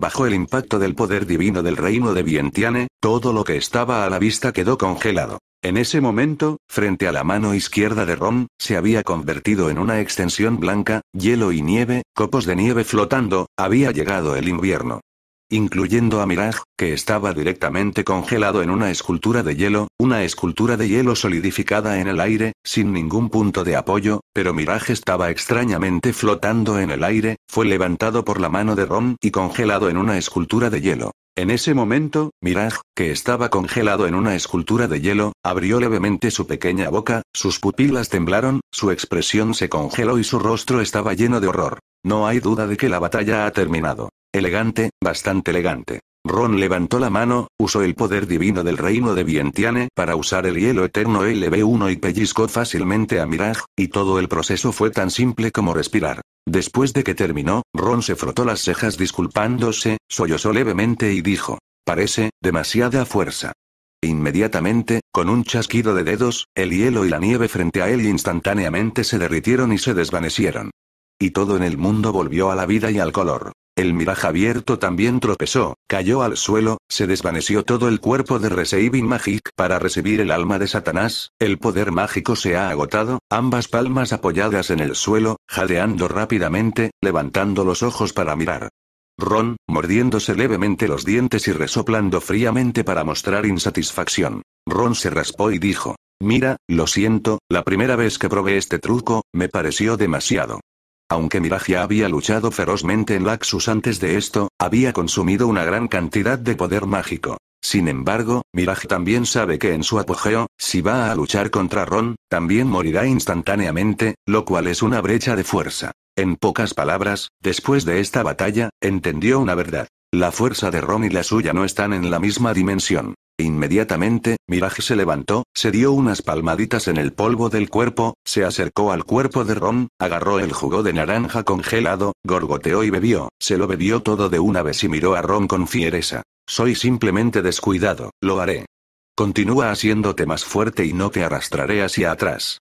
Bajo el impacto del poder divino del reino de Vientiane, todo lo que estaba a la vista quedó congelado. En ese momento, frente a la mano izquierda de Ron, se había convertido en una extensión blanca, hielo y nieve, copos de nieve flotando, había llegado el invierno incluyendo a Mirage, que estaba directamente congelado en una escultura de hielo, una escultura de hielo solidificada en el aire, sin ningún punto de apoyo, pero Mirage estaba extrañamente flotando en el aire, fue levantado por la mano de Ron y congelado en una escultura de hielo. En ese momento, Mirage, que estaba congelado en una escultura de hielo, abrió levemente su pequeña boca, sus pupilas temblaron, su expresión se congeló y su rostro estaba lleno de horror. No hay duda de que la batalla ha terminado. Elegante, bastante elegante. Ron levantó la mano, usó el poder divino del reino de Vientiane para usar el hielo eterno LB1 y pellizcó fácilmente a Mirage, y todo el proceso fue tan simple como respirar. Después de que terminó, Ron se frotó las cejas disculpándose, sollozó levemente y dijo, parece, demasiada fuerza. Inmediatamente, con un chasquido de dedos, el hielo y la nieve frente a él instantáneamente se derritieron y se desvanecieron. Y todo en el mundo volvió a la vida y al color. El miraje abierto también tropezó, cayó al suelo, se desvaneció todo el cuerpo de Receiving Magic para recibir el alma de Satanás, el poder mágico se ha agotado, ambas palmas apoyadas en el suelo, jadeando rápidamente, levantando los ojos para mirar. Ron, mordiéndose levemente los dientes y resoplando fríamente para mostrar insatisfacción. Ron se raspó y dijo, Mira, lo siento, la primera vez que probé este truco, me pareció demasiado. Aunque Mirage había luchado ferozmente en Laxus antes de esto, había consumido una gran cantidad de poder mágico. Sin embargo, Mirage también sabe que en su apogeo, si va a luchar contra Ron, también morirá instantáneamente, lo cual es una brecha de fuerza. En pocas palabras, después de esta batalla, entendió una verdad. La fuerza de Ron y la suya no están en la misma dimensión. Inmediatamente, Mirage se levantó, se dio unas palmaditas en el polvo del cuerpo, se acercó al cuerpo de Ron, agarró el jugo de naranja congelado, gorgoteó y bebió, se lo bebió todo de una vez y miró a Ron con fiereza. Soy simplemente descuidado, lo haré. Continúa haciéndote más fuerte y no te arrastraré hacia atrás.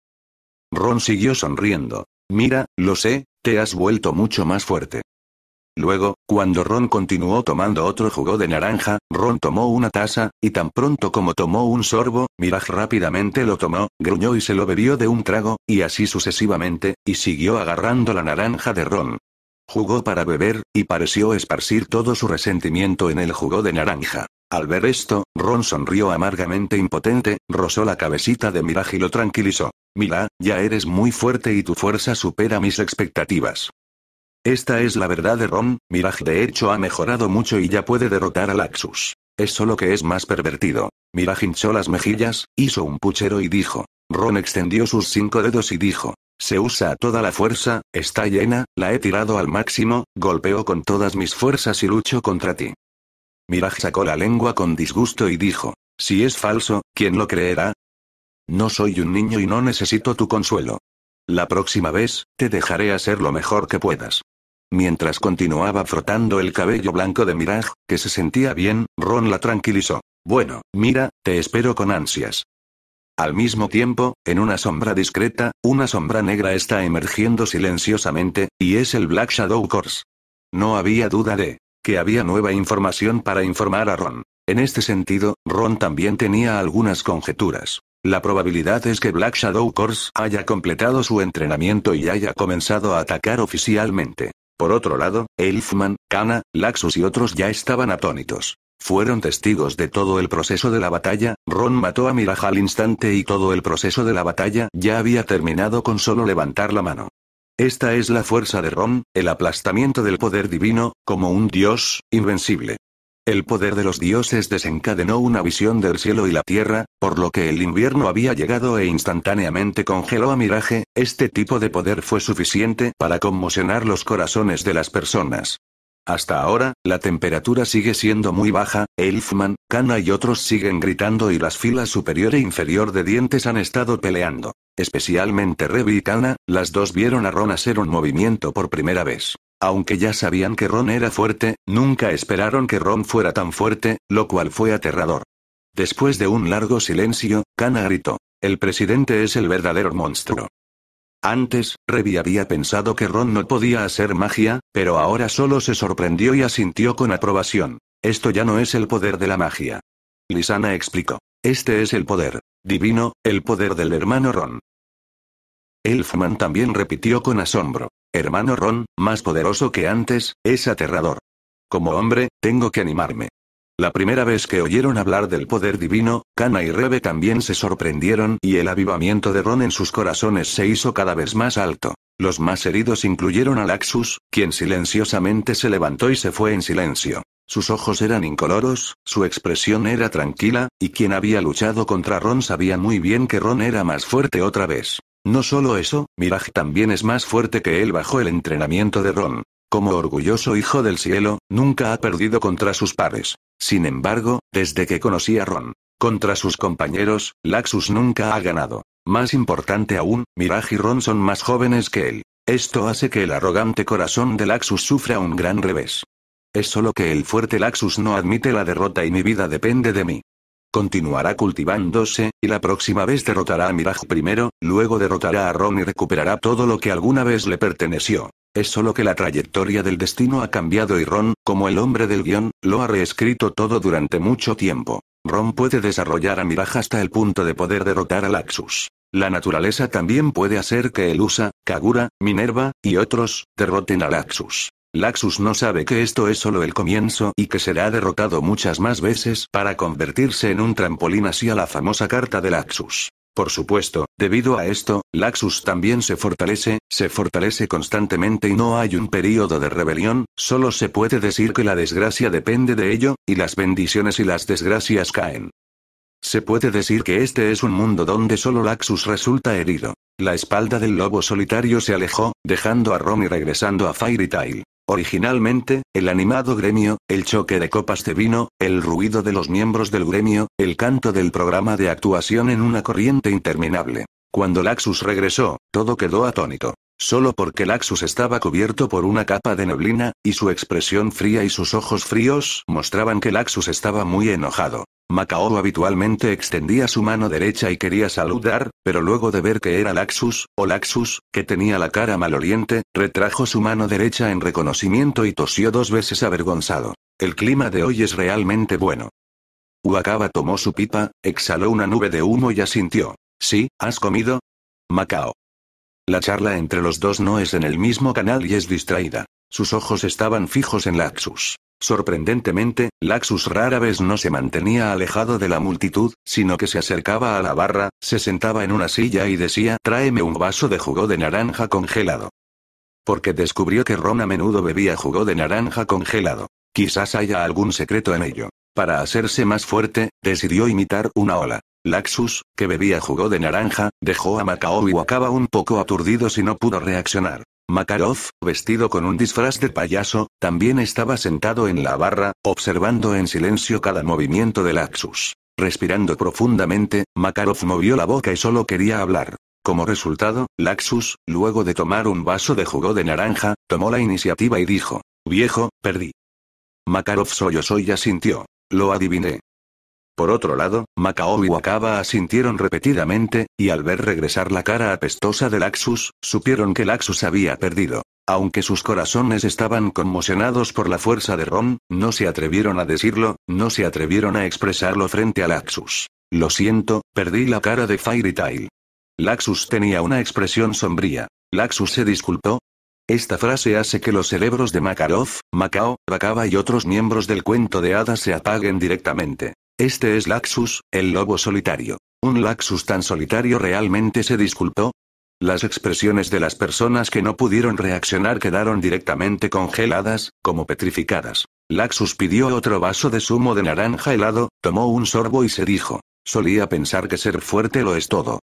Ron siguió sonriendo. Mira, lo sé, te has vuelto mucho más fuerte. Luego, cuando Ron continuó tomando otro jugo de naranja, Ron tomó una taza, y tan pronto como tomó un sorbo, Miraj rápidamente lo tomó, gruñó y se lo bebió de un trago, y así sucesivamente, y siguió agarrando la naranja de Ron. Jugó para beber, y pareció esparcir todo su resentimiento en el jugo de naranja. Al ver esto, Ron sonrió amargamente impotente, rozó la cabecita de Miraj y lo tranquilizó. Mira, ya eres muy fuerte y tu fuerza supera mis expectativas. Esta es la verdad de Ron, Mirage de hecho ha mejorado mucho y ya puede derrotar a Laxus. Es solo que es más pervertido. Mirage hinchó las mejillas, hizo un puchero y dijo. Ron extendió sus cinco dedos y dijo. Se usa a toda la fuerza, está llena, la he tirado al máximo, golpeo con todas mis fuerzas y lucho contra ti. Mirage sacó la lengua con disgusto y dijo. Si es falso, ¿quién lo creerá? No soy un niño y no necesito tu consuelo. La próxima vez, te dejaré hacer lo mejor que puedas. Mientras continuaba frotando el cabello blanco de Mirage, que se sentía bien, Ron la tranquilizó. Bueno, mira, te espero con ansias. Al mismo tiempo, en una sombra discreta, una sombra negra está emergiendo silenciosamente, y es el Black Shadow Corps. No había duda de que había nueva información para informar a Ron. En este sentido, Ron también tenía algunas conjeturas. La probabilidad es que Black Shadow Corps haya completado su entrenamiento y haya comenzado a atacar oficialmente. Por otro lado, Elfman, Kana, Laxus y otros ya estaban atónitos. Fueron testigos de todo el proceso de la batalla, Ron mató a Miraj al instante y todo el proceso de la batalla ya había terminado con solo levantar la mano. Esta es la fuerza de Ron, el aplastamiento del poder divino, como un dios, invencible. El poder de los dioses desencadenó una visión del cielo y la tierra, por lo que el invierno había llegado e instantáneamente congeló a Miraje, este tipo de poder fue suficiente para conmocionar los corazones de las personas. Hasta ahora, la temperatura sigue siendo muy baja, Elfman, Kana y otros siguen gritando y las filas superior e inferior de dientes han estado peleando. Especialmente Revi y Kana, las dos vieron a Ron hacer un movimiento por primera vez. Aunque ya sabían que Ron era fuerte, nunca esperaron que Ron fuera tan fuerte, lo cual fue aterrador. Después de un largo silencio, Kana gritó. El presidente es el verdadero monstruo. Antes, Revi había pensado que Ron no podía hacer magia, pero ahora solo se sorprendió y asintió con aprobación. Esto ya no es el poder de la magia. Lisana explicó. Este es el poder. Divino, el poder del hermano Ron. Elfman también repitió con asombro. Hermano Ron, más poderoso que antes, es aterrador. Como hombre, tengo que animarme. La primera vez que oyeron hablar del poder divino, Kana y Rebe también se sorprendieron y el avivamiento de Ron en sus corazones se hizo cada vez más alto. Los más heridos incluyeron a Laxus, quien silenciosamente se levantó y se fue en silencio. Sus ojos eran incoloros, su expresión era tranquila, y quien había luchado contra Ron sabía muy bien que Ron era más fuerte otra vez. No solo eso, Mirage también es más fuerte que él bajo el entrenamiento de Ron. Como orgulloso hijo del cielo, nunca ha perdido contra sus pares. Sin embargo, desde que conocí a Ron, contra sus compañeros, Laxus nunca ha ganado. Más importante aún, Mirage y Ron son más jóvenes que él. Esto hace que el arrogante corazón de Laxus sufra un gran revés. Es solo que el fuerte Laxus no admite la derrota y mi vida depende de mí. Continuará cultivándose, y la próxima vez derrotará a Mirage primero, luego derrotará a Ron y recuperará todo lo que alguna vez le perteneció. Es solo que la trayectoria del destino ha cambiado y Ron, como el hombre del guión, lo ha reescrito todo durante mucho tiempo. Ron puede desarrollar a Mirage hasta el punto de poder derrotar a Laxus. La naturaleza también puede hacer que Elusa, Kagura, Minerva, y otros, derroten a Laxus. Laxus no sabe que esto es solo el comienzo y que será derrotado muchas más veces para convertirse en un trampolín hacia la famosa carta de Laxus. Por supuesto, debido a esto, Laxus también se fortalece, se fortalece constantemente y no hay un periodo de rebelión, solo se puede decir que la desgracia depende de ello, y las bendiciones y las desgracias caen. Se puede decir que este es un mundo donde solo Laxus resulta herido. La espalda del lobo solitario se alejó, dejando a Ron y regresando a Fairy Tail. Originalmente, el animado gremio, el choque de copas de vino, el ruido de los miembros del gremio, el canto del programa de actuación en una corriente interminable. Cuando Laxus regresó, todo quedó atónito. Solo porque Laxus estaba cubierto por una capa de neblina, y su expresión fría y sus ojos fríos mostraban que Laxus estaba muy enojado. Macao habitualmente extendía su mano derecha y quería saludar, pero luego de ver que era Laxus, o Laxus, que tenía la cara maloliente, retrajo su mano derecha en reconocimiento y tosió dos veces avergonzado. El clima de hoy es realmente bueno. Uakaba tomó su pipa, exhaló una nube de humo y asintió. ¿Sí, has comido? Macao. La charla entre los dos no es en el mismo canal y es distraída. Sus ojos estaban fijos en Laxus. Sorprendentemente, Laxus rara vez no se mantenía alejado de la multitud, sino que se acercaba a la barra, se sentaba en una silla y decía tráeme un vaso de jugo de naranja congelado. Porque descubrió que Ron a menudo bebía jugo de naranja congelado. Quizás haya algún secreto en ello. Para hacerse más fuerte, decidió imitar una ola. Laxus, que bebía jugo de naranja, dejó a Macao y Wakaba un poco aturdidos y no pudo reaccionar. Makarov, vestido con un disfraz de payaso, también estaba sentado en la barra, observando en silencio cada movimiento de Laxus. Respirando profundamente, Makarov movió la boca y solo quería hablar. Como resultado, Laxus, luego de tomar un vaso de jugo de naranja, tomó la iniciativa y dijo, Viejo, perdí. Makarov sollozó y asintió. Lo adiviné. Por otro lado, Macao y Wakaba asintieron repetidamente, y al ver regresar la cara apestosa de Laxus, supieron que Laxus había perdido. Aunque sus corazones estaban conmocionados por la fuerza de Ron, no se atrevieron a decirlo, no se atrevieron a expresarlo frente a Laxus. Lo siento, perdí la cara de Fairy Tail. Laxus tenía una expresión sombría. Laxus se disculpó, esta frase hace que los cerebros de Makarov, Macao, Wakaba y otros miembros del cuento de hadas se apaguen directamente. Este es Laxus, el lobo solitario. Un Laxus tan solitario realmente se disculpó. Las expresiones de las personas que no pudieron reaccionar quedaron directamente congeladas, como petrificadas. Laxus pidió otro vaso de zumo de naranja helado, tomó un sorbo y se dijo, solía pensar que ser fuerte lo es todo.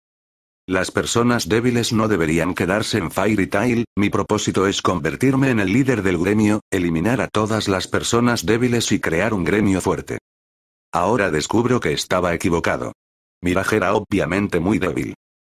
Las personas débiles no deberían quedarse en Fairy Tail, mi propósito es convertirme en el líder del gremio, eliminar a todas las personas débiles y crear un gremio fuerte. Ahora descubro que estaba equivocado. Mirage era obviamente muy débil.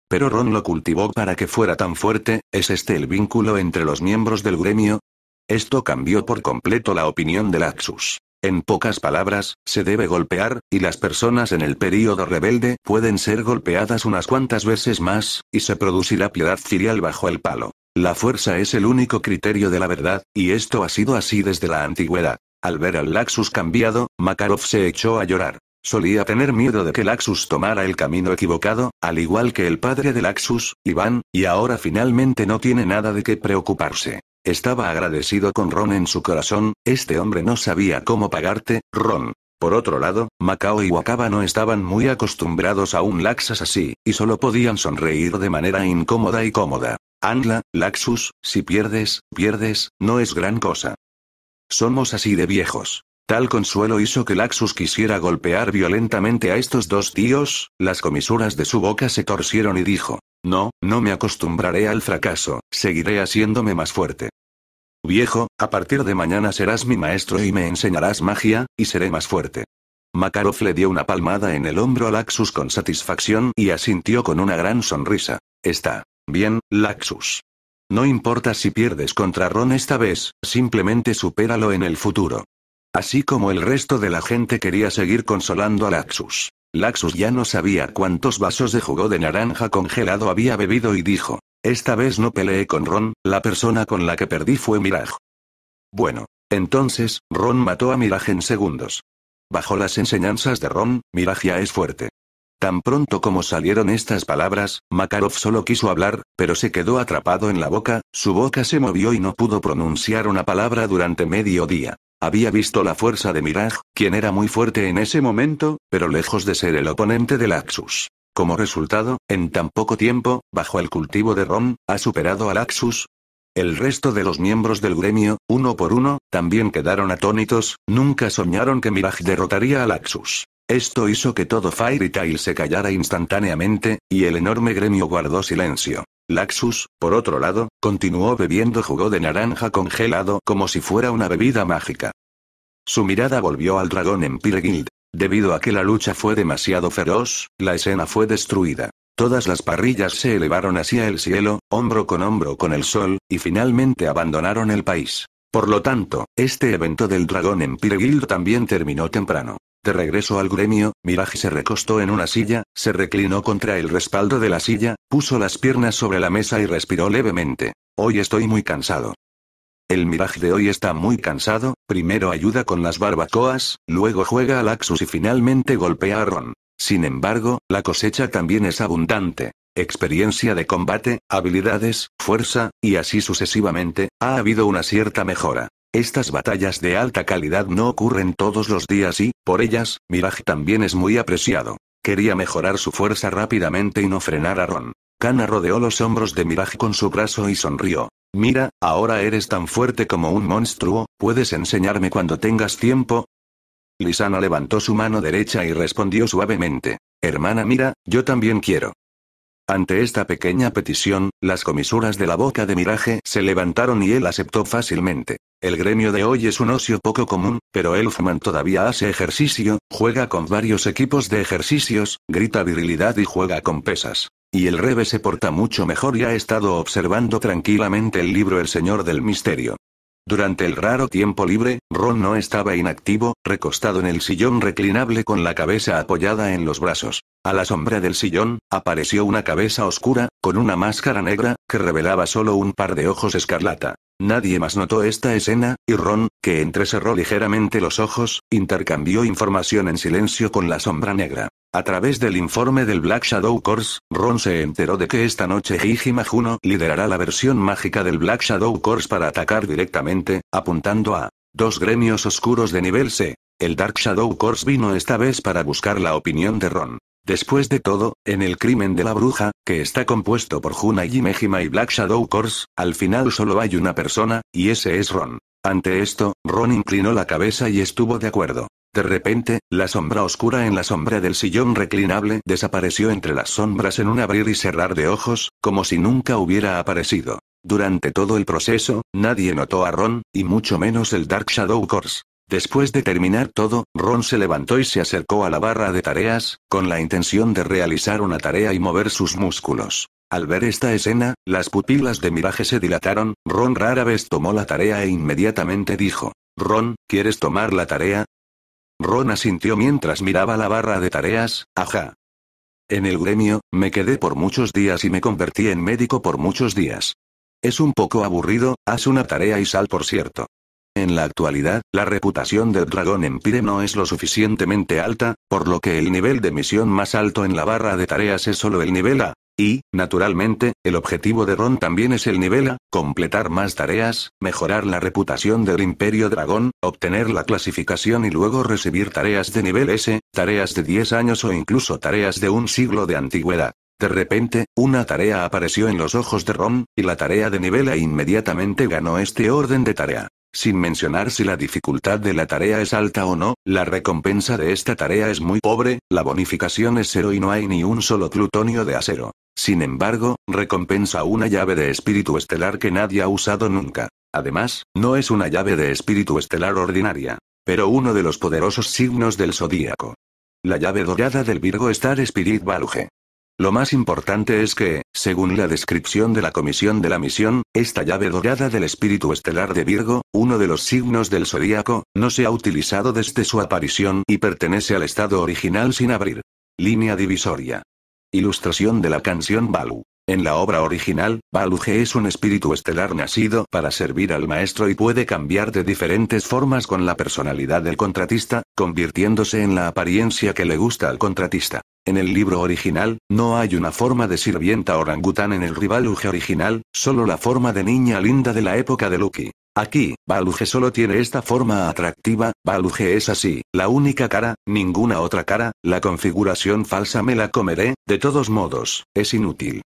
Pero Ron lo cultivó para que fuera tan fuerte, ¿es este el vínculo entre los miembros del gremio? Esto cambió por completo la opinión de Laxus. En pocas palabras, se debe golpear, y las personas en el período rebelde pueden ser golpeadas unas cuantas veces más, y se producirá piedad filial bajo el palo. La fuerza es el único criterio de la verdad, y esto ha sido así desde la antigüedad. Al ver al Laxus cambiado, Makarov se echó a llorar. Solía tener miedo de que Laxus tomara el camino equivocado, al igual que el padre de Laxus, Iván, y ahora finalmente no tiene nada de qué preocuparse. Estaba agradecido con Ron en su corazón, este hombre no sabía cómo pagarte, Ron. Por otro lado, Macao y Wakaba no estaban muy acostumbrados a un Laxas así, y solo podían sonreír de manera incómoda y cómoda. Angla, Laxus, si pierdes, pierdes, no es gran cosa. Somos así de viejos. Tal consuelo hizo que Laxus quisiera golpear violentamente a estos dos tíos, las comisuras de su boca se torcieron y dijo, no, no me acostumbraré al fracaso, seguiré haciéndome más fuerte. Viejo, a partir de mañana serás mi maestro y me enseñarás magia, y seré más fuerte. Makarov le dio una palmada en el hombro a Laxus con satisfacción y asintió con una gran sonrisa. Está. Bien, Laxus. No importa si pierdes contra Ron esta vez, simplemente supéralo en el futuro. Así como el resto de la gente quería seguir consolando a Laxus. Laxus ya no sabía cuántos vasos de jugo de naranja congelado había bebido y dijo, esta vez no peleé con Ron, la persona con la que perdí fue Mirage. Bueno, entonces, Ron mató a Mirage en segundos. Bajo las enseñanzas de Ron, Mirage ya es fuerte. Tan pronto como salieron estas palabras, Makarov solo quiso hablar, pero se quedó atrapado en la boca, su boca se movió y no pudo pronunciar una palabra durante medio día. Había visto la fuerza de Miraj, quien era muy fuerte en ese momento, pero lejos de ser el oponente de Laxus. Como resultado, en tan poco tiempo, bajo el cultivo de Ron, ha superado a Laxus. El resto de los miembros del gremio, uno por uno, también quedaron atónitos, nunca soñaron que Miraj derrotaría a Laxus. Esto hizo que todo Fairy Tail se callara instantáneamente, y el enorme gremio guardó silencio. Laxus, por otro lado, continuó bebiendo jugo de naranja congelado como si fuera una bebida mágica. Su mirada volvió al dragón en Guild. Debido a que la lucha fue demasiado feroz, la escena fue destruida. Todas las parrillas se elevaron hacia el cielo, hombro con hombro con el sol, y finalmente abandonaron el país. Por lo tanto, este evento del dragón en Guild también terminó temprano. De regreso al gremio, Mirage se recostó en una silla, se reclinó contra el respaldo de la silla, puso las piernas sobre la mesa y respiró levemente. Hoy estoy muy cansado. El Mirage de hoy está muy cansado, primero ayuda con las barbacoas, luego juega al Axus y finalmente golpea a Ron. Sin embargo, la cosecha también es abundante. Experiencia de combate, habilidades, fuerza, y así sucesivamente, ha habido una cierta mejora. Estas batallas de alta calidad no ocurren todos los días y, por ellas, Mirage también es muy apreciado. Quería mejorar su fuerza rápidamente y no frenar a Ron. Kana rodeó los hombros de Mirage con su brazo y sonrió. Mira, ahora eres tan fuerte como un monstruo, ¿puedes enseñarme cuando tengas tiempo? Lisana levantó su mano derecha y respondió suavemente. Hermana, mira, yo también quiero. Ante esta pequeña petición, las comisuras de la boca de Mirage se levantaron y él aceptó fácilmente. El gremio de hoy es un ocio poco común, pero Elfman todavía hace ejercicio, juega con varios equipos de ejercicios, grita virilidad y juega con pesas. Y el Reve se porta mucho mejor y ha estado observando tranquilamente el libro El Señor del Misterio. Durante el raro tiempo libre, Ron no estaba inactivo, recostado en el sillón reclinable con la cabeza apoyada en los brazos. A la sombra del sillón, apareció una cabeza oscura, con una máscara negra, que revelaba solo un par de ojos escarlata. Nadie más notó esta escena, y Ron, que entrecerró ligeramente los ojos, intercambió información en silencio con la sombra negra. A través del informe del Black Shadow Corps, Ron se enteró de que esta noche Hiji liderará la versión mágica del Black Shadow Corps para atacar directamente, apuntando a dos gremios oscuros de nivel C. El Dark Shadow Corps vino esta vez para buscar la opinión de Ron. Después de todo, en el crimen de la bruja, que está compuesto por y Mejima y Black Shadow Corps, al final solo hay una persona, y ese es Ron. Ante esto, Ron inclinó la cabeza y estuvo de acuerdo. De repente, la sombra oscura en la sombra del sillón reclinable desapareció entre las sombras en un abrir y cerrar de ojos, como si nunca hubiera aparecido. Durante todo el proceso, nadie notó a Ron, y mucho menos el Dark Shadow Corps. Después de terminar todo, Ron se levantó y se acercó a la barra de tareas, con la intención de realizar una tarea y mover sus músculos. Al ver esta escena, las pupilas de miraje se dilataron, Ron rara vez tomó la tarea e inmediatamente dijo, Ron, ¿quieres tomar la tarea? Ron asintió mientras miraba la barra de tareas, ajá. En el gremio, me quedé por muchos días y me convertí en médico por muchos días. Es un poco aburrido, haz una tarea y sal por cierto. En la actualidad, la reputación del dragón Empire no es lo suficientemente alta, por lo que el nivel de misión más alto en la barra de tareas es solo el nivel A. Y, naturalmente, el objetivo de Ron también es el nivel A, completar más tareas, mejorar la reputación del Imperio Dragón, obtener la clasificación y luego recibir tareas de nivel S, tareas de 10 años o incluso tareas de un siglo de antigüedad. De repente, una tarea apareció en los ojos de Ron, y la tarea de nivel A inmediatamente ganó este orden de tarea. Sin mencionar si la dificultad de la tarea es alta o no, la recompensa de esta tarea es muy pobre, la bonificación es cero y no hay ni un solo plutonio de acero. Sin embargo, recompensa una llave de espíritu estelar que nadie ha usado nunca. Además, no es una llave de espíritu estelar ordinaria, pero uno de los poderosos signos del zodíaco. La llave dorada del Virgo Star Spirit Valuge. Lo más importante es que, según la descripción de la comisión de la misión, esta llave dorada del espíritu estelar de Virgo, uno de los signos del zodíaco, no se ha utilizado desde su aparición y pertenece al estado original sin abrir. Línea divisoria. Ilustración de la canción Balu. En la obra original, G es un espíritu estelar nacido para servir al maestro y puede cambiar de diferentes formas con la personalidad del contratista, convirtiéndose en la apariencia que le gusta al contratista. En el libro original, no hay una forma de sirvienta orangután en el Rivaluge original, solo la forma de niña linda de la época de Luki. Aquí, Baluge solo tiene esta forma atractiva, Baluge es así, la única cara, ninguna otra cara, la configuración falsa me la comeré, de todos modos, es inútil.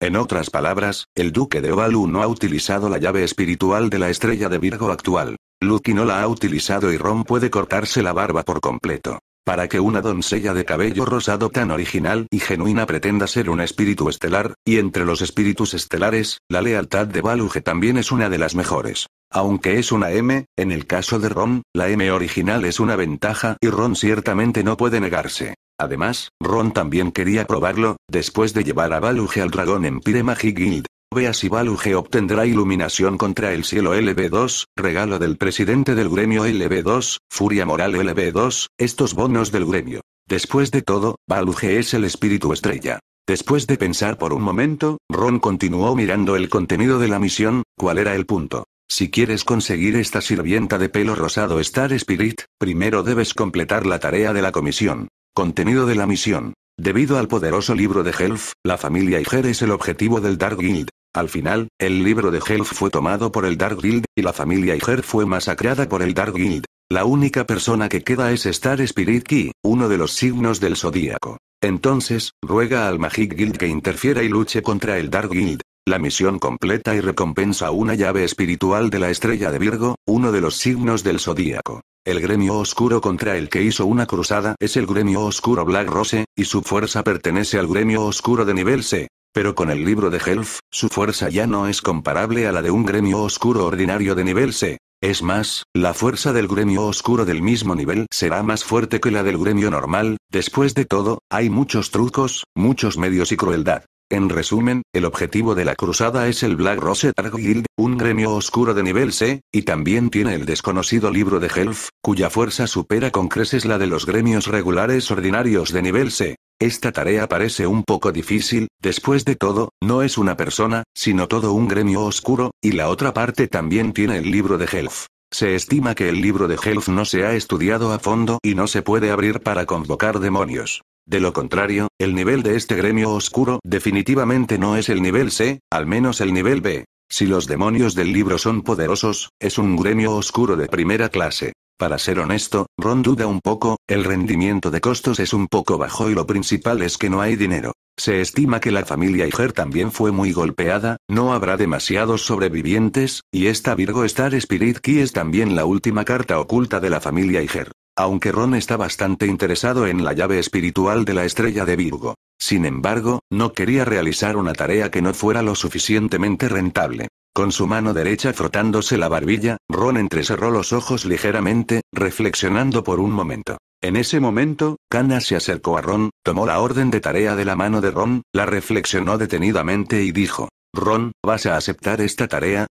En otras palabras, el duque de Ovalu no ha utilizado la llave espiritual de la estrella de Virgo actual. Lucky no la ha utilizado y Ron puede cortarse la barba por completo. Para que una doncella de cabello rosado tan original y genuina pretenda ser un espíritu estelar, y entre los espíritus estelares, la lealtad de Baluge también es una de las mejores. Aunque es una M, en el caso de Ron, la M original es una ventaja y Ron ciertamente no puede negarse. Además, Ron también quería probarlo, después de llevar a Baluge al dragón en Pyre Magic Guild veas si Baluge obtendrá iluminación contra el cielo LB2, regalo del presidente del gremio LB2, Furia Moral LB2, estos bonos del gremio. Después de todo, Baluge es el espíritu estrella. Después de pensar por un momento, Ron continuó mirando el contenido de la misión, cuál era el punto. Si quieres conseguir esta sirvienta de pelo rosado Star Spirit, primero debes completar la tarea de la comisión. Contenido de la misión. Debido al poderoso libro de Helf, la familia Iger es el objetivo del Dark Guild. Al final, el libro de Helf fue tomado por el Dark Guild, y la familia Iger fue masacrada por el Dark Guild. La única persona que queda es Star Spirit Key, uno de los signos del zodíaco. Entonces, ruega al Magic Guild que interfiera y luche contra el Dark Guild. La misión completa y recompensa una llave espiritual de la estrella de Virgo, uno de los signos del zodíaco. El gremio oscuro contra el que hizo una cruzada es el gremio oscuro Black Rose, y su fuerza pertenece al gremio oscuro de nivel C. Pero con el libro de Helf, su fuerza ya no es comparable a la de un gremio oscuro ordinario de nivel C. Es más, la fuerza del gremio oscuro del mismo nivel será más fuerte que la del gremio normal, después de todo, hay muchos trucos, muchos medios y crueldad. En resumen, el objetivo de la cruzada es el Black Rose Dark Guild, un gremio oscuro de nivel C, y también tiene el desconocido libro de Helf, cuya fuerza supera con creces la de los gremios regulares ordinarios de nivel C. Esta tarea parece un poco difícil, después de todo, no es una persona, sino todo un gremio oscuro, y la otra parte también tiene el libro de Health. Se estima que el libro de Health no se ha estudiado a fondo y no se puede abrir para convocar demonios. De lo contrario, el nivel de este gremio oscuro definitivamente no es el nivel C, al menos el nivel B. Si los demonios del libro son poderosos, es un gremio oscuro de primera clase. Para ser honesto, Ron duda un poco, el rendimiento de costos es un poco bajo y lo principal es que no hay dinero. Se estima que la familia Iger también fue muy golpeada, no habrá demasiados sobrevivientes, y esta Virgo Star Spirit Key es también la última carta oculta de la familia Iger. Aunque Ron está bastante interesado en la llave espiritual de la estrella de Virgo. Sin embargo, no quería realizar una tarea que no fuera lo suficientemente rentable. Con su mano derecha frotándose la barbilla, Ron entrecerró los ojos ligeramente, reflexionando por un momento. En ese momento, Kana se acercó a Ron, tomó la orden de tarea de la mano de Ron, la reflexionó detenidamente y dijo, Ron, ¿vas a aceptar esta tarea?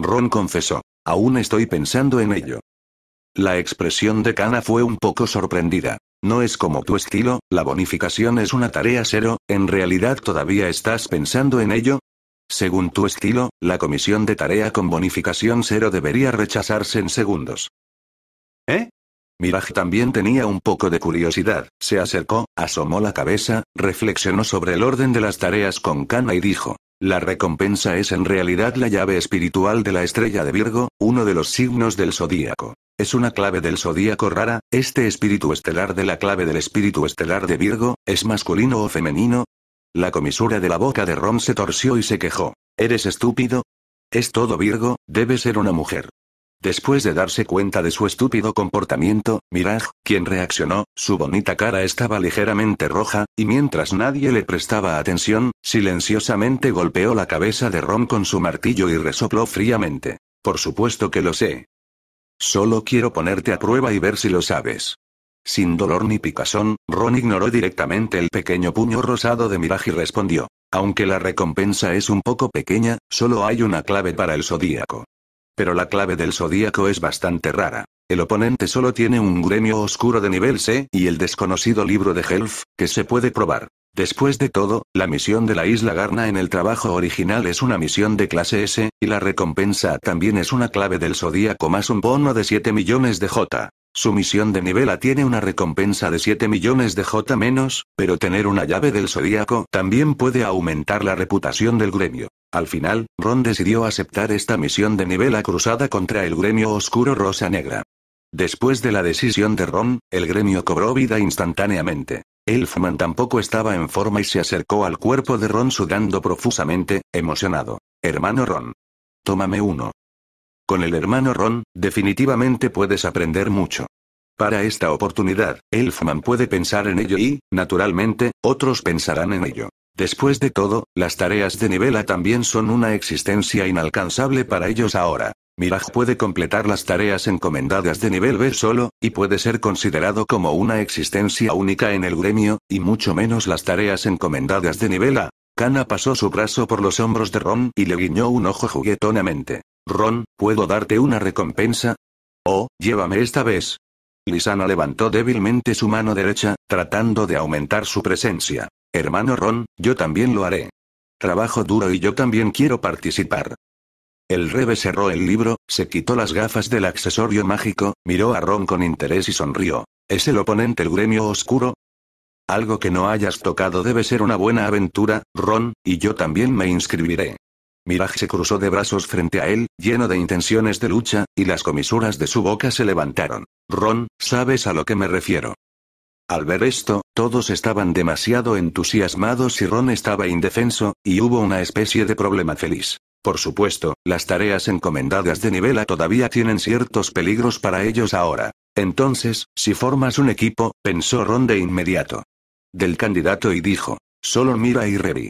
Ron confesó, aún estoy pensando en ello. La expresión de Kana fue un poco sorprendida. No es como tu estilo, la bonificación es una tarea cero, en realidad todavía estás pensando en ello, según tu estilo, la comisión de tarea con bonificación cero debería rechazarse en segundos. ¿Eh? Mirage también tenía un poco de curiosidad, se acercó, asomó la cabeza, reflexionó sobre el orden de las tareas con Kana y dijo, la recompensa es en realidad la llave espiritual de la estrella de Virgo, uno de los signos del zodíaco. Es una clave del zodíaco rara, este espíritu estelar de la clave del espíritu estelar de Virgo, ¿es masculino o femenino? La comisura de la boca de Rom se torció y se quejó. ¿Eres estúpido? Es todo Virgo, debe ser una mujer. Después de darse cuenta de su estúpido comportamiento, Mirage, quien reaccionó, su bonita cara estaba ligeramente roja, y mientras nadie le prestaba atención, silenciosamente golpeó la cabeza de Rom con su martillo y resopló fríamente. Por supuesto que lo sé. Solo quiero ponerte a prueba y ver si lo sabes. Sin dolor ni picazón, Ron ignoró directamente el pequeño puño rosado de Mirage y respondió. Aunque la recompensa es un poco pequeña, solo hay una clave para el zodíaco. Pero la clave del zodíaco es bastante rara. El oponente solo tiene un gremio oscuro de nivel C y el desconocido libro de Helf, que se puede probar. Después de todo, la misión de la isla Garna en el trabajo original es una misión de clase S, y la recompensa también es una clave del zodíaco más un bono de 7 millones de J. Su misión de Nivela tiene una recompensa de 7 millones de J menos, pero tener una llave del zodíaco también puede aumentar la reputación del gremio. Al final, Ron decidió aceptar esta misión de Nivela cruzada contra el gremio oscuro Rosa Negra. Después de la decisión de Ron, el gremio cobró vida instantáneamente. Elfman tampoco estaba en forma y se acercó al cuerpo de Ron sudando profusamente, emocionado. Hermano Ron. Tómame uno. Con el hermano Ron, definitivamente puedes aprender mucho. Para esta oportunidad, Elfman puede pensar en ello y, naturalmente, otros pensarán en ello. Después de todo, las tareas de Nivela también son una existencia inalcanzable para ellos ahora. Miraj puede completar las tareas encomendadas de nivel B solo, y puede ser considerado como una existencia única en el gremio, y mucho menos las tareas encomendadas de nivel A. Kana pasó su brazo por los hombros de Ron y le guiñó un ojo juguetonamente. Ron, ¿puedo darte una recompensa? Oh, llévame esta vez. Lisana levantó débilmente su mano derecha, tratando de aumentar su presencia. Hermano Ron, yo también lo haré. Trabajo duro y yo también quiero participar. El rebe cerró el libro, se quitó las gafas del accesorio mágico, miró a Ron con interés y sonrió. ¿Es el oponente el gremio oscuro? Algo que no hayas tocado debe ser una buena aventura, Ron, y yo también me inscribiré. Mirage se cruzó de brazos frente a él, lleno de intenciones de lucha, y las comisuras de su boca se levantaron. Ron, ¿sabes a lo que me refiero? Al ver esto, todos estaban demasiado entusiasmados y Ron estaba indefenso, y hubo una especie de problema feliz. Por supuesto, las tareas encomendadas de Nivela todavía tienen ciertos peligros para ellos ahora. Entonces, si formas un equipo, pensó Ron de inmediato. Del candidato y dijo, solo mira y revi.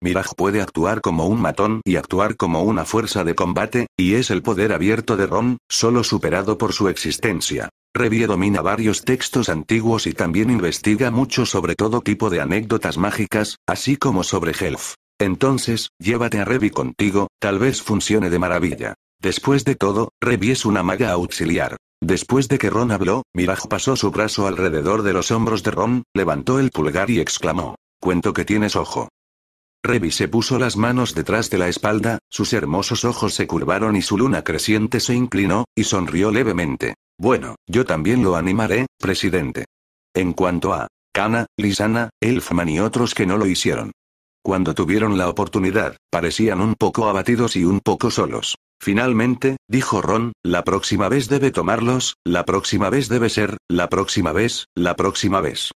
Mirage puede actuar como un matón y actuar como una fuerza de combate, y es el poder abierto de Ron, solo superado por su existencia. Revie domina varios textos antiguos y también investiga mucho sobre todo tipo de anécdotas mágicas, así como sobre Health. Entonces, llévate a Revi contigo, tal vez funcione de maravilla. Después de todo, Revi es una maga auxiliar. Después de que Ron habló, Mirage pasó su brazo alrededor de los hombros de Ron, levantó el pulgar y exclamó. Cuento que tienes ojo. Revi se puso las manos detrás de la espalda, sus hermosos ojos se curvaron y su luna creciente se inclinó, y sonrió levemente. Bueno, yo también lo animaré, presidente. En cuanto a Kana, Lisana, Elfman y otros que no lo hicieron. Cuando tuvieron la oportunidad, parecían un poco abatidos y un poco solos. Finalmente, dijo Ron, la próxima vez debe tomarlos, la próxima vez debe ser, la próxima vez, la próxima vez.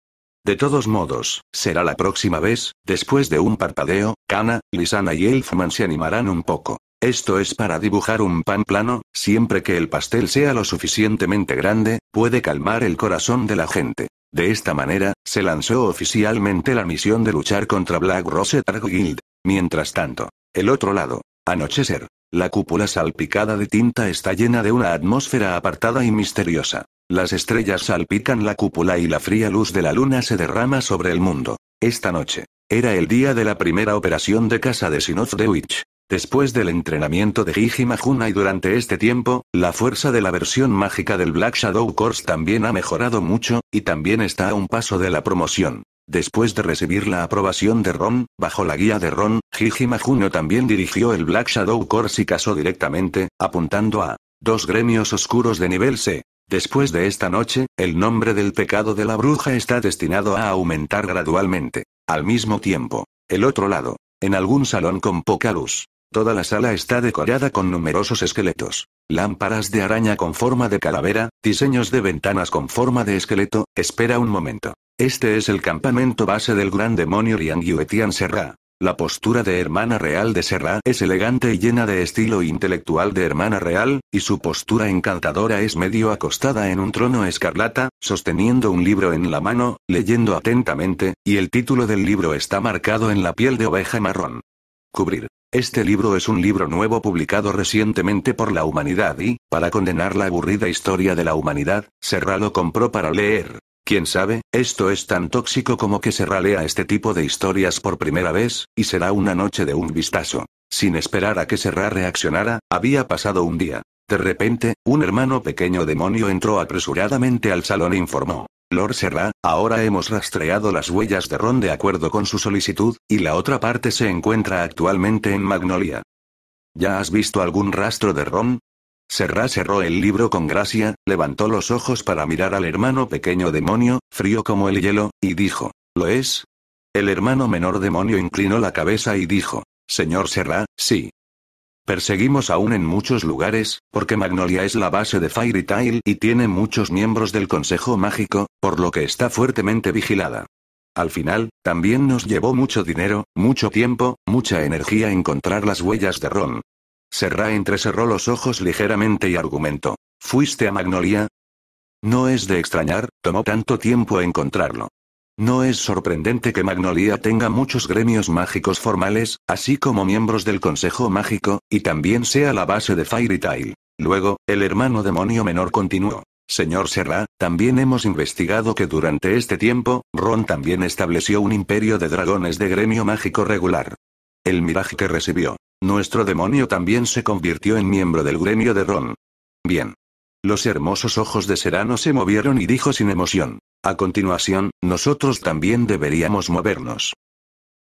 De todos modos, será la próxima vez, después de un parpadeo, Kana, Lisana y Elfman se animarán un poco. Esto es para dibujar un pan plano, siempre que el pastel sea lo suficientemente grande, puede calmar el corazón de la gente. De esta manera, se lanzó oficialmente la misión de luchar contra Black Rose Dark Guild. Mientras tanto, el otro lado, anochecer, la cúpula salpicada de tinta está llena de una atmósfera apartada y misteriosa. Las estrellas salpican la cúpula y la fría luz de la luna se derrama sobre el mundo. Esta noche. Era el día de la primera operación de casa de Sinoth de Witch. Después del entrenamiento de Gigi y durante este tiempo, la fuerza de la versión mágica del Black Shadow Course también ha mejorado mucho, y también está a un paso de la promoción. Después de recibir la aprobación de Ron, bajo la guía de Ron, Gigi también dirigió el Black Shadow Course y casó directamente, apuntando a dos gremios oscuros de nivel C. Después de esta noche, el nombre del pecado de la bruja está destinado a aumentar gradualmente. Al mismo tiempo, el otro lado, en algún salón con poca luz, toda la sala está decorada con numerosos esqueletos. Lámparas de araña con forma de calavera, diseños de ventanas con forma de esqueleto, espera un momento. Este es el campamento base del gran demonio Rian Yuetian Serra. La postura de hermana real de Serra es elegante y llena de estilo intelectual de hermana real, y su postura encantadora es medio acostada en un trono escarlata, sosteniendo un libro en la mano, leyendo atentamente, y el título del libro está marcado en la piel de oveja marrón. Cubrir. Este libro es un libro nuevo publicado recientemente por la humanidad y, para condenar la aburrida historia de la humanidad, Serra lo compró para leer. Quién sabe, esto es tan tóxico como que se ralea este tipo de historias por primera vez, y será una noche de un vistazo. Sin esperar a que Serra reaccionara, había pasado un día. De repente, un hermano pequeño demonio entró apresuradamente al salón e informó. Lord Serra, ahora hemos rastreado las huellas de Ron de acuerdo con su solicitud, y la otra parte se encuentra actualmente en Magnolia. ¿Ya has visto algún rastro de Ron? Serra cerró el libro con gracia, levantó los ojos para mirar al hermano pequeño demonio, frío como el hielo, y dijo, ¿lo es? El hermano menor demonio inclinó la cabeza y dijo, Señor Serra, sí. Perseguimos aún en muchos lugares, porque Magnolia es la base de Fairy Tail y tiene muchos miembros del Consejo Mágico, por lo que está fuertemente vigilada. Al final, también nos llevó mucho dinero, mucho tiempo, mucha energía encontrar las huellas de Ron, Serra entrecerró los ojos ligeramente y argumentó. ¿Fuiste a Magnolia? No es de extrañar, tomó tanto tiempo encontrarlo. No es sorprendente que Magnolia tenga muchos gremios mágicos formales, así como miembros del Consejo Mágico, y también sea la base de Fairy Tail. Luego, el hermano demonio menor continuó. Señor Serra, también hemos investigado que durante este tiempo, Ron también estableció un imperio de dragones de gremio mágico regular. El miraje que recibió nuestro demonio también se convirtió en miembro del gremio de Ron. Bien. Los hermosos ojos de Serano se movieron y dijo sin emoción. A continuación, nosotros también deberíamos movernos.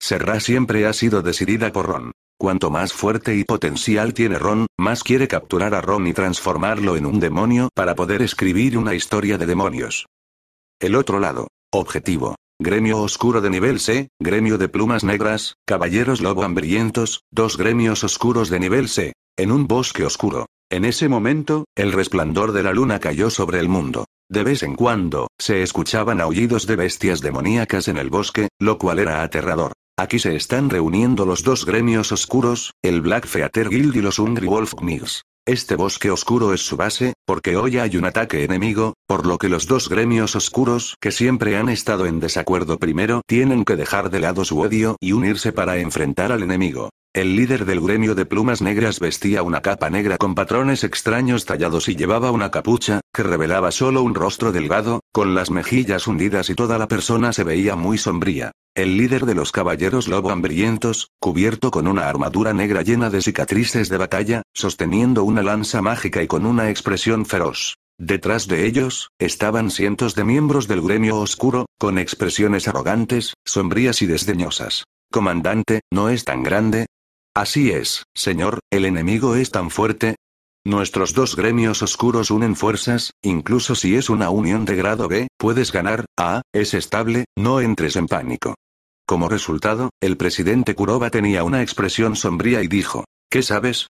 Serra siempre ha sido decidida por Ron. Cuanto más fuerte y potencial tiene Ron, más quiere capturar a Ron y transformarlo en un demonio para poder escribir una historia de demonios. El otro lado. Objetivo gremio oscuro de nivel C, gremio de plumas negras, caballeros lobo hambrientos, dos gremios oscuros de nivel C, en un bosque oscuro. En ese momento, el resplandor de la luna cayó sobre el mundo. De vez en cuando, se escuchaban aullidos de bestias demoníacas en el bosque, lo cual era aterrador. Aquí se están reuniendo los dos gremios oscuros, el Black Feather Guild y los Hungry Wolf Knights. Este bosque oscuro es su base, porque hoy hay un ataque enemigo, por lo que los dos gremios oscuros que siempre han estado en desacuerdo primero tienen que dejar de lado su odio y unirse para enfrentar al enemigo. El líder del gremio de plumas negras vestía una capa negra con patrones extraños tallados y llevaba una capucha, que revelaba solo un rostro delgado, con las mejillas hundidas y toda la persona se veía muy sombría. El líder de los caballeros lobo hambrientos, cubierto con una armadura negra llena de cicatrices de batalla, sosteniendo una lanza mágica y con una expresión feroz. Detrás de ellos, estaban cientos de miembros del gremio oscuro, con expresiones arrogantes, sombrías y desdeñosas. Comandante, ¿no es tan grande? Así es, señor, el enemigo es tan fuerte. Nuestros dos gremios oscuros unen fuerzas, incluso si es una unión de grado B, puedes ganar, A, es estable, no entres en pánico. Como resultado, el presidente Kuroba tenía una expresión sombría y dijo, ¿qué sabes?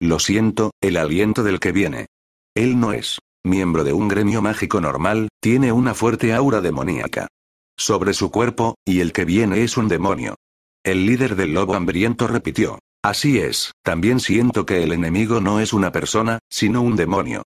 Lo siento, el aliento del que viene. Él no es miembro de un gremio mágico normal, tiene una fuerte aura demoníaca. Sobre su cuerpo, y el que viene es un demonio. El líder del lobo hambriento repitió. Así es, también siento que el enemigo no es una persona, sino un demonio.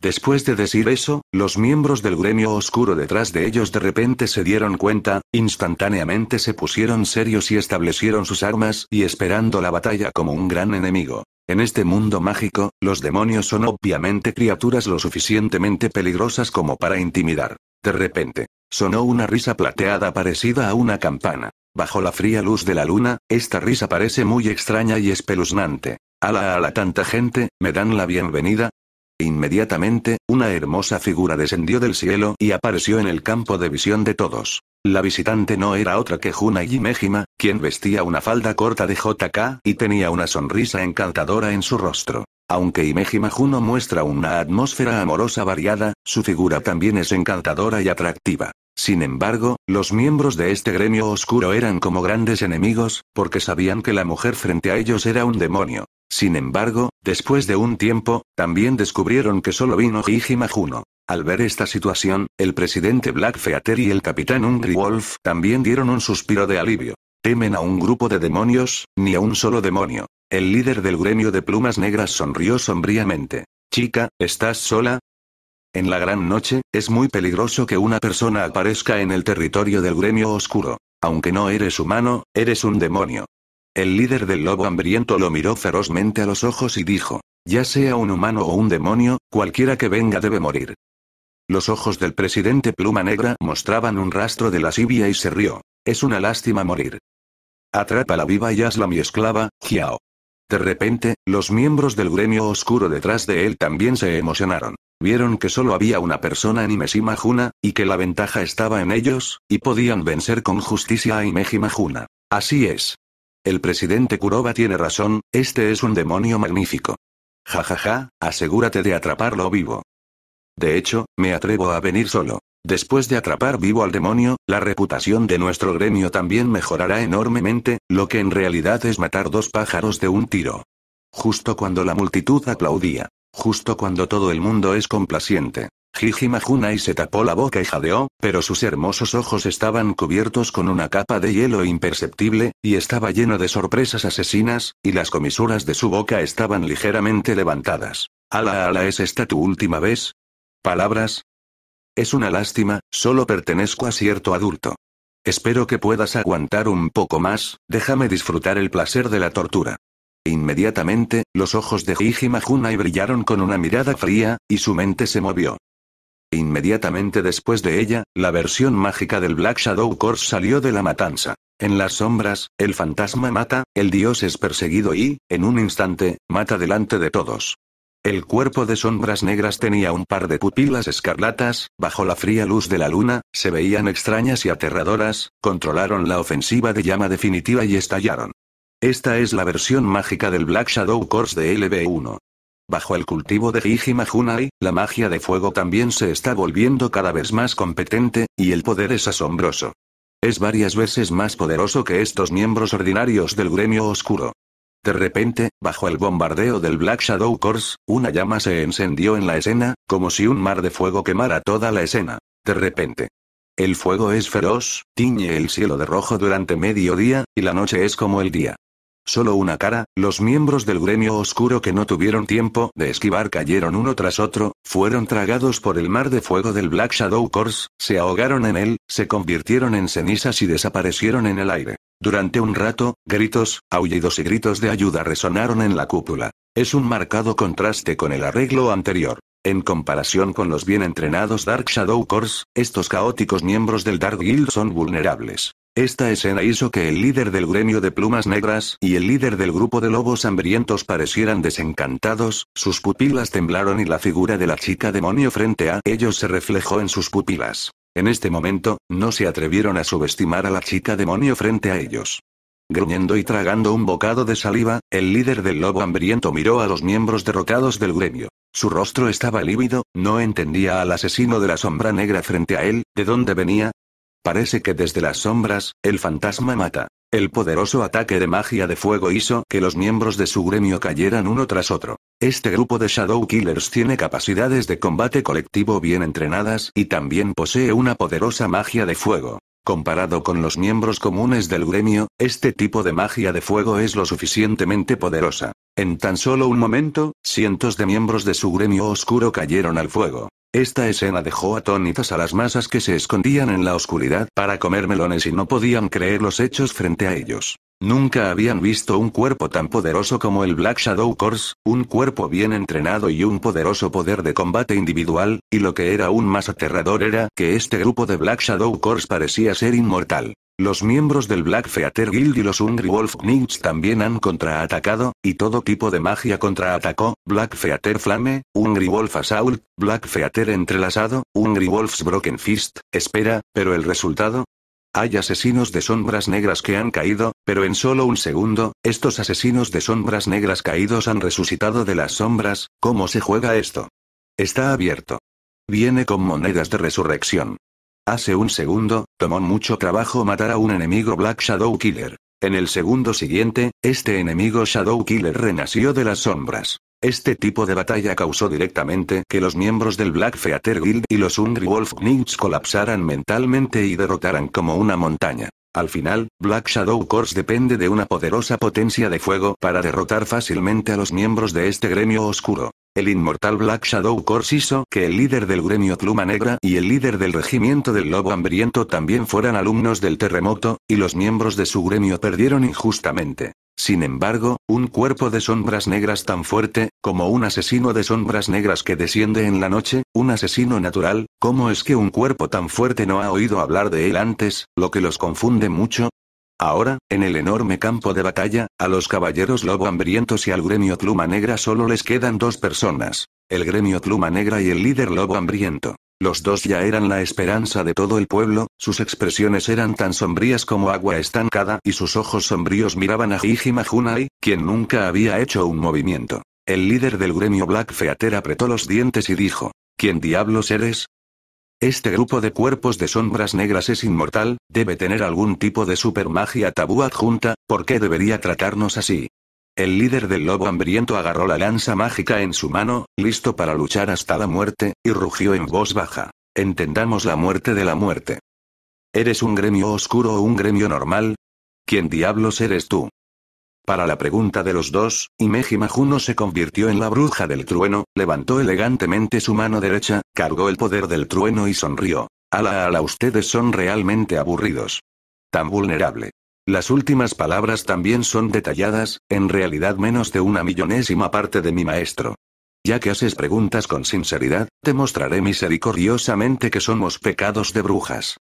Después de decir eso, los miembros del gremio oscuro detrás de ellos de repente se dieron cuenta, instantáneamente se pusieron serios y establecieron sus armas y esperando la batalla como un gran enemigo. En este mundo mágico, los demonios son obviamente criaturas lo suficientemente peligrosas como para intimidar. De repente, sonó una risa plateada parecida a una campana. Bajo la fría luz de la luna, esta risa parece muy extraña y espeluznante. Ala, la tanta gente, me dan la bienvenida. Inmediatamente, una hermosa figura descendió del cielo y apareció en el campo de visión de todos. La visitante no era otra que Juna Mejima, quien vestía una falda corta de JK y tenía una sonrisa encantadora en su rostro. Aunque Imejima Juno muestra una atmósfera amorosa variada, su figura también es encantadora y atractiva. Sin embargo, los miembros de este gremio oscuro eran como grandes enemigos, porque sabían que la mujer frente a ellos era un demonio. Sin embargo, después de un tiempo, también descubrieron que solo vino Hijima Majuno. Al ver esta situación, el presidente Black y el capitán Hungry Wolf también dieron un suspiro de alivio. Temen a un grupo de demonios, ni a un solo demonio. El líder del gremio de plumas negras sonrió sombríamente. Chica, ¿estás sola? En la gran noche, es muy peligroso que una persona aparezca en el territorio del gremio oscuro. Aunque no eres humano, eres un demonio. El líder del lobo hambriento lo miró ferozmente a los ojos y dijo, ya sea un humano o un demonio, cualquiera que venga debe morir. Los ojos del presidente Pluma Negra mostraban un rastro de lascivia y se rió. Es una lástima morir. Atrapa la viva y hazla mi esclava, Jiao. De repente, los miembros del gremio oscuro detrás de él también se emocionaron. Vieron que solo había una persona en Imeji Juna, y que la ventaja estaba en ellos, y podían vencer con justicia a Imeji Juna. Así es. El presidente Kuroba tiene razón, este es un demonio magnífico. Jajaja, ja, ja, asegúrate de atraparlo vivo. De hecho, me atrevo a venir solo. Después de atrapar vivo al demonio, la reputación de nuestro gremio también mejorará enormemente, lo que en realidad es matar dos pájaros de un tiro. Justo cuando la multitud aplaudía, Justo cuando todo el mundo es complaciente. Jiji y se tapó la boca y jadeó, pero sus hermosos ojos estaban cubiertos con una capa de hielo imperceptible, y estaba lleno de sorpresas asesinas, y las comisuras de su boca estaban ligeramente levantadas. Ala, ala, ¿es esta tu última vez? Palabras. Es una lástima, solo pertenezco a cierto adulto. Espero que puedas aguantar un poco más, déjame disfrutar el placer de la tortura. Inmediatamente, los ojos de Hijima y brillaron con una mirada fría, y su mente se movió. Inmediatamente después de ella, la versión mágica del Black Shadow Course salió de la matanza. En las sombras, el fantasma mata, el dios es perseguido y, en un instante, mata delante de todos. El cuerpo de sombras negras tenía un par de pupilas escarlatas, bajo la fría luz de la luna, se veían extrañas y aterradoras, controlaron la ofensiva de llama definitiva y estallaron. Esta es la versión mágica del Black Shadow Course de LB1. Bajo el cultivo de Hijima Hunai, la magia de fuego también se está volviendo cada vez más competente, y el poder es asombroso. Es varias veces más poderoso que estos miembros ordinarios del gremio oscuro. De repente, bajo el bombardeo del Black Shadow Course, una llama se encendió en la escena, como si un mar de fuego quemara toda la escena. De repente. El fuego es feroz, tiñe el cielo de rojo durante mediodía, y la noche es como el día. Solo una cara, los miembros del gremio oscuro que no tuvieron tiempo de esquivar cayeron uno tras otro, fueron tragados por el mar de fuego del Black Shadow Corps, se ahogaron en él, se convirtieron en cenizas y desaparecieron en el aire. Durante un rato, gritos, aullidos y gritos de ayuda resonaron en la cúpula. Es un marcado contraste con el arreglo anterior. En comparación con los bien entrenados Dark Shadow Corps, estos caóticos miembros del Dark Guild son vulnerables. Esta escena hizo que el líder del gremio de plumas negras y el líder del grupo de lobos hambrientos parecieran desencantados, sus pupilas temblaron y la figura de la chica demonio frente a ellos se reflejó en sus pupilas. En este momento, no se atrevieron a subestimar a la chica demonio frente a ellos. Gruñendo y tragando un bocado de saliva, el líder del lobo hambriento miró a los miembros derrotados del gremio. Su rostro estaba lívido, no entendía al asesino de la sombra negra frente a él, de dónde venía, Parece que desde las sombras, el fantasma mata. El poderoso ataque de magia de fuego hizo que los miembros de su gremio cayeran uno tras otro. Este grupo de Shadow Killers tiene capacidades de combate colectivo bien entrenadas y también posee una poderosa magia de fuego. Comparado con los miembros comunes del gremio, este tipo de magia de fuego es lo suficientemente poderosa. En tan solo un momento, cientos de miembros de su gremio oscuro cayeron al fuego. Esta escena dejó atónitas a las masas que se escondían en la oscuridad para comer melones y no podían creer los hechos frente a ellos. Nunca habían visto un cuerpo tan poderoso como el Black Shadow Corps, un cuerpo bien entrenado y un poderoso poder de combate individual, y lo que era aún más aterrador era que este grupo de Black Shadow Corps parecía ser inmortal. Los miembros del Black Feather Guild y los Hungry Wolf Knights también han contraatacado, y todo tipo de magia contraatacó, Black Feather Flame, Hungry Wolf Assault, Black Feather Entrelazado, Hungry Wolf's Broken Fist, espera, pero el resultado, hay asesinos de sombras negras que han caído, pero en solo un segundo, estos asesinos de sombras negras caídos han resucitado de las sombras, ¿cómo se juega esto? Está abierto. Viene con monedas de resurrección. Hace un segundo, tomó mucho trabajo matar a un enemigo Black Shadow Killer. En el segundo siguiente, este enemigo Shadow Killer renació de las sombras. Este tipo de batalla causó directamente que los miembros del Black Theater Guild y los Hungry Wolf Knights colapsaran mentalmente y derrotaran como una montaña. Al final, Black Shadow Corps depende de una poderosa potencia de fuego para derrotar fácilmente a los miembros de este gremio oscuro. El inmortal Black Shadow Corps hizo que el líder del gremio Pluma Negra y el líder del regimiento del Lobo Hambriento también fueran alumnos del terremoto, y los miembros de su gremio perdieron injustamente. Sin embargo, un cuerpo de sombras negras tan fuerte, como un asesino de sombras negras que desciende en la noche, un asesino natural, ¿cómo es que un cuerpo tan fuerte no ha oído hablar de él antes, lo que los confunde mucho? Ahora, en el enorme campo de batalla, a los caballeros lobo hambrientos y al gremio pluma negra solo les quedan dos personas. El gremio pluma negra y el líder lobo hambriento. Los dos ya eran la esperanza de todo el pueblo, sus expresiones eran tan sombrías como agua estancada y sus ojos sombríos miraban a Hijima Junai, quien nunca había hecho un movimiento. El líder del gremio Black Feater apretó los dientes y dijo, ¿Quién diablos eres? Este grupo de cuerpos de sombras negras es inmortal, debe tener algún tipo de supermagia tabú adjunta, ¿por qué debería tratarnos así? El líder del lobo hambriento agarró la lanza mágica en su mano, listo para luchar hasta la muerte, y rugió en voz baja. Entendamos la muerte de la muerte. ¿Eres un gremio oscuro o un gremio normal? ¿Quién diablos eres tú? Para la pregunta de los dos, Imeji Majuno se convirtió en la bruja del trueno, levantó elegantemente su mano derecha, cargó el poder del trueno y sonrió. Ala, ala, ustedes son realmente aburridos. Tan vulnerable. Las últimas palabras también son detalladas, en realidad menos de una millonésima parte de mi maestro. Ya que haces preguntas con sinceridad, te mostraré misericordiosamente que somos pecados de brujas.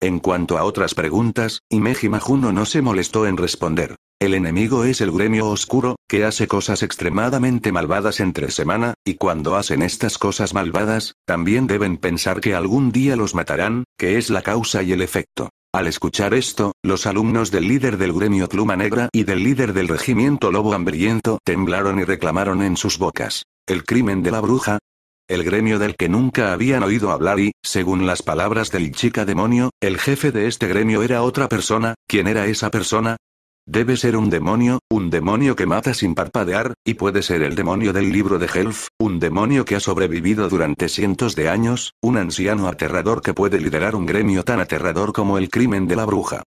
En cuanto a otras preguntas, Imeji Majuno no se molestó en responder. El enemigo es el gremio oscuro, que hace cosas extremadamente malvadas entre semana, y cuando hacen estas cosas malvadas, también deben pensar que algún día los matarán, que es la causa y el efecto. Al escuchar esto, los alumnos del líder del gremio Pluma Negra y del líder del regimiento Lobo Hambriento temblaron y reclamaron en sus bocas. ¿El crimen de la bruja? El gremio del que nunca habían oído hablar y, según las palabras del chica demonio, el jefe de este gremio era otra persona, ¿quién era esa persona? Debe ser un demonio, un demonio que mata sin parpadear, y puede ser el demonio del libro de Helf, un demonio que ha sobrevivido durante cientos de años, un anciano aterrador que puede liderar un gremio tan aterrador como el crimen de la bruja.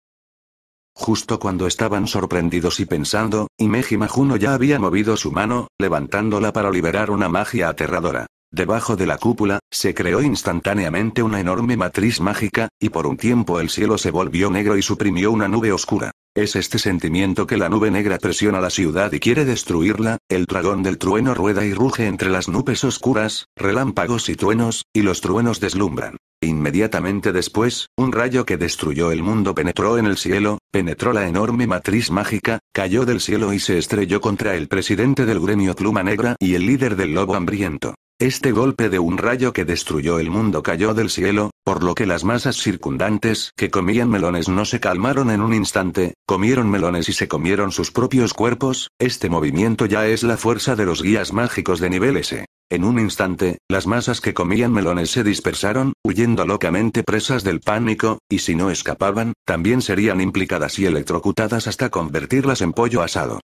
Justo cuando estaban sorprendidos y pensando, Imeji Majuno ya había movido su mano, levantándola para liberar una magia aterradora. Debajo de la cúpula, se creó instantáneamente una enorme matriz mágica, y por un tiempo el cielo se volvió negro y suprimió una nube oscura. Es este sentimiento que la nube negra presiona la ciudad y quiere destruirla, el dragón del trueno rueda y ruge entre las nubes oscuras, relámpagos y truenos, y los truenos deslumbran. Inmediatamente después, un rayo que destruyó el mundo penetró en el cielo, penetró la enorme matriz mágica, cayó del cielo y se estrelló contra el presidente del gremio Pluma Negra y el líder del lobo hambriento. Este golpe de un rayo que destruyó el mundo cayó del cielo, por lo que las masas circundantes que comían melones no se calmaron en un instante, comieron melones y se comieron sus propios cuerpos, este movimiento ya es la fuerza de los guías mágicos de nivel S. En un instante, las masas que comían melones se dispersaron, huyendo locamente presas del pánico, y si no escapaban, también serían implicadas y electrocutadas hasta convertirlas en pollo asado.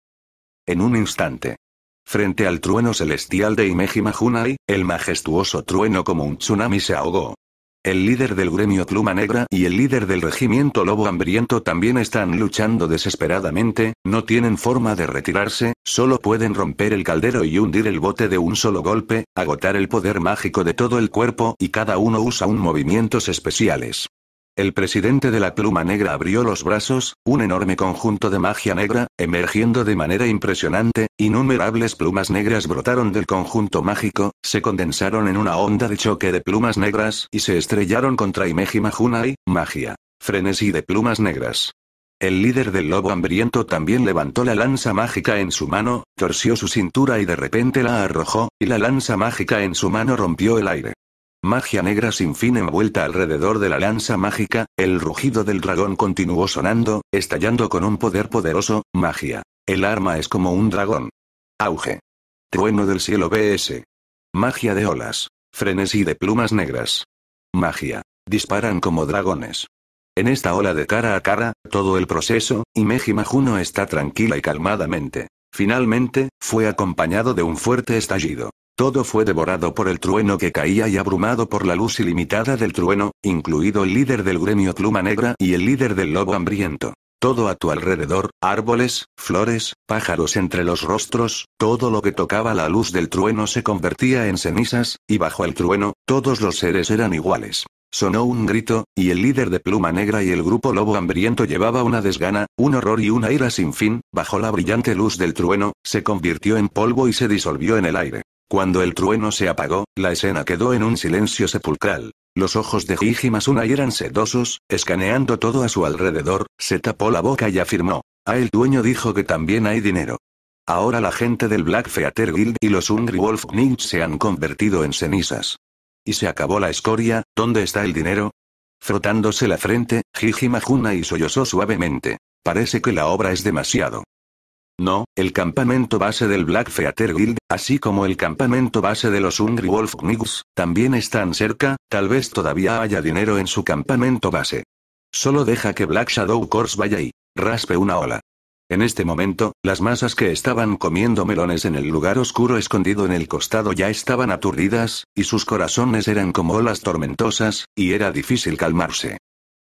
En un instante, Frente al trueno celestial de Imejima Junai, el majestuoso trueno como un tsunami se ahogó. El líder del gremio Pluma Negra y el líder del regimiento Lobo Hambriento también están luchando desesperadamente, no tienen forma de retirarse, solo pueden romper el caldero y hundir el bote de un solo golpe, agotar el poder mágico de todo el cuerpo y cada uno usa un movimientos especiales. El presidente de la pluma negra abrió los brazos, un enorme conjunto de magia negra, emergiendo de manera impresionante, innumerables plumas negras brotaron del conjunto mágico, se condensaron en una onda de choque de plumas negras y se estrellaron contra Imeji Junai, magia. Frenesí de plumas negras. El líder del lobo hambriento también levantó la lanza mágica en su mano, torció su cintura y de repente la arrojó, y la lanza mágica en su mano rompió el aire. Magia negra sin fin envuelta alrededor de la lanza mágica, el rugido del dragón continuó sonando, estallando con un poder poderoso, magia. El arma es como un dragón. Auge. Trueno del cielo BS. Magia de olas. Frenesí de plumas negras. Magia. Disparan como dragones. En esta ola de cara a cara, todo el proceso, y Juno Majuno está tranquila y calmadamente. Finalmente, fue acompañado de un fuerte estallido. Todo fue devorado por el trueno que caía y abrumado por la luz ilimitada del trueno, incluido el líder del gremio Pluma Negra y el líder del lobo hambriento. Todo a tu alrededor, árboles, flores, pájaros entre los rostros, todo lo que tocaba la luz del trueno se convertía en cenizas, y bajo el trueno, todos los seres eran iguales. Sonó un grito, y el líder de Pluma Negra y el grupo Lobo Hambriento llevaba una desgana, un horror y una ira sin fin, bajo la brillante luz del trueno, se convirtió en polvo y se disolvió en el aire. Cuando el trueno se apagó, la escena quedó en un silencio sepulcral. Los ojos de Hiji y eran sedosos, escaneando todo a su alrededor, se tapó la boca y afirmó. Ah, el dueño dijo que también hay dinero. Ahora la gente del Black Feather Guild y los Hungry Wolf Ninch se han convertido en cenizas. Y se acabó la escoria, ¿dónde está el dinero? Frotándose la frente, Hiji Majuna y sollozó suavemente. Parece que la obra es demasiado no, el campamento base del Black Theater Guild, así como el campamento base de los Hungry Wolf Knigs, también están cerca, tal vez todavía haya dinero en su campamento base. Solo deja que Black Shadow Corps vaya y raspe una ola. En este momento, las masas que estaban comiendo melones en el lugar oscuro escondido en el costado ya estaban aturdidas, y sus corazones eran como olas tormentosas, y era difícil calmarse.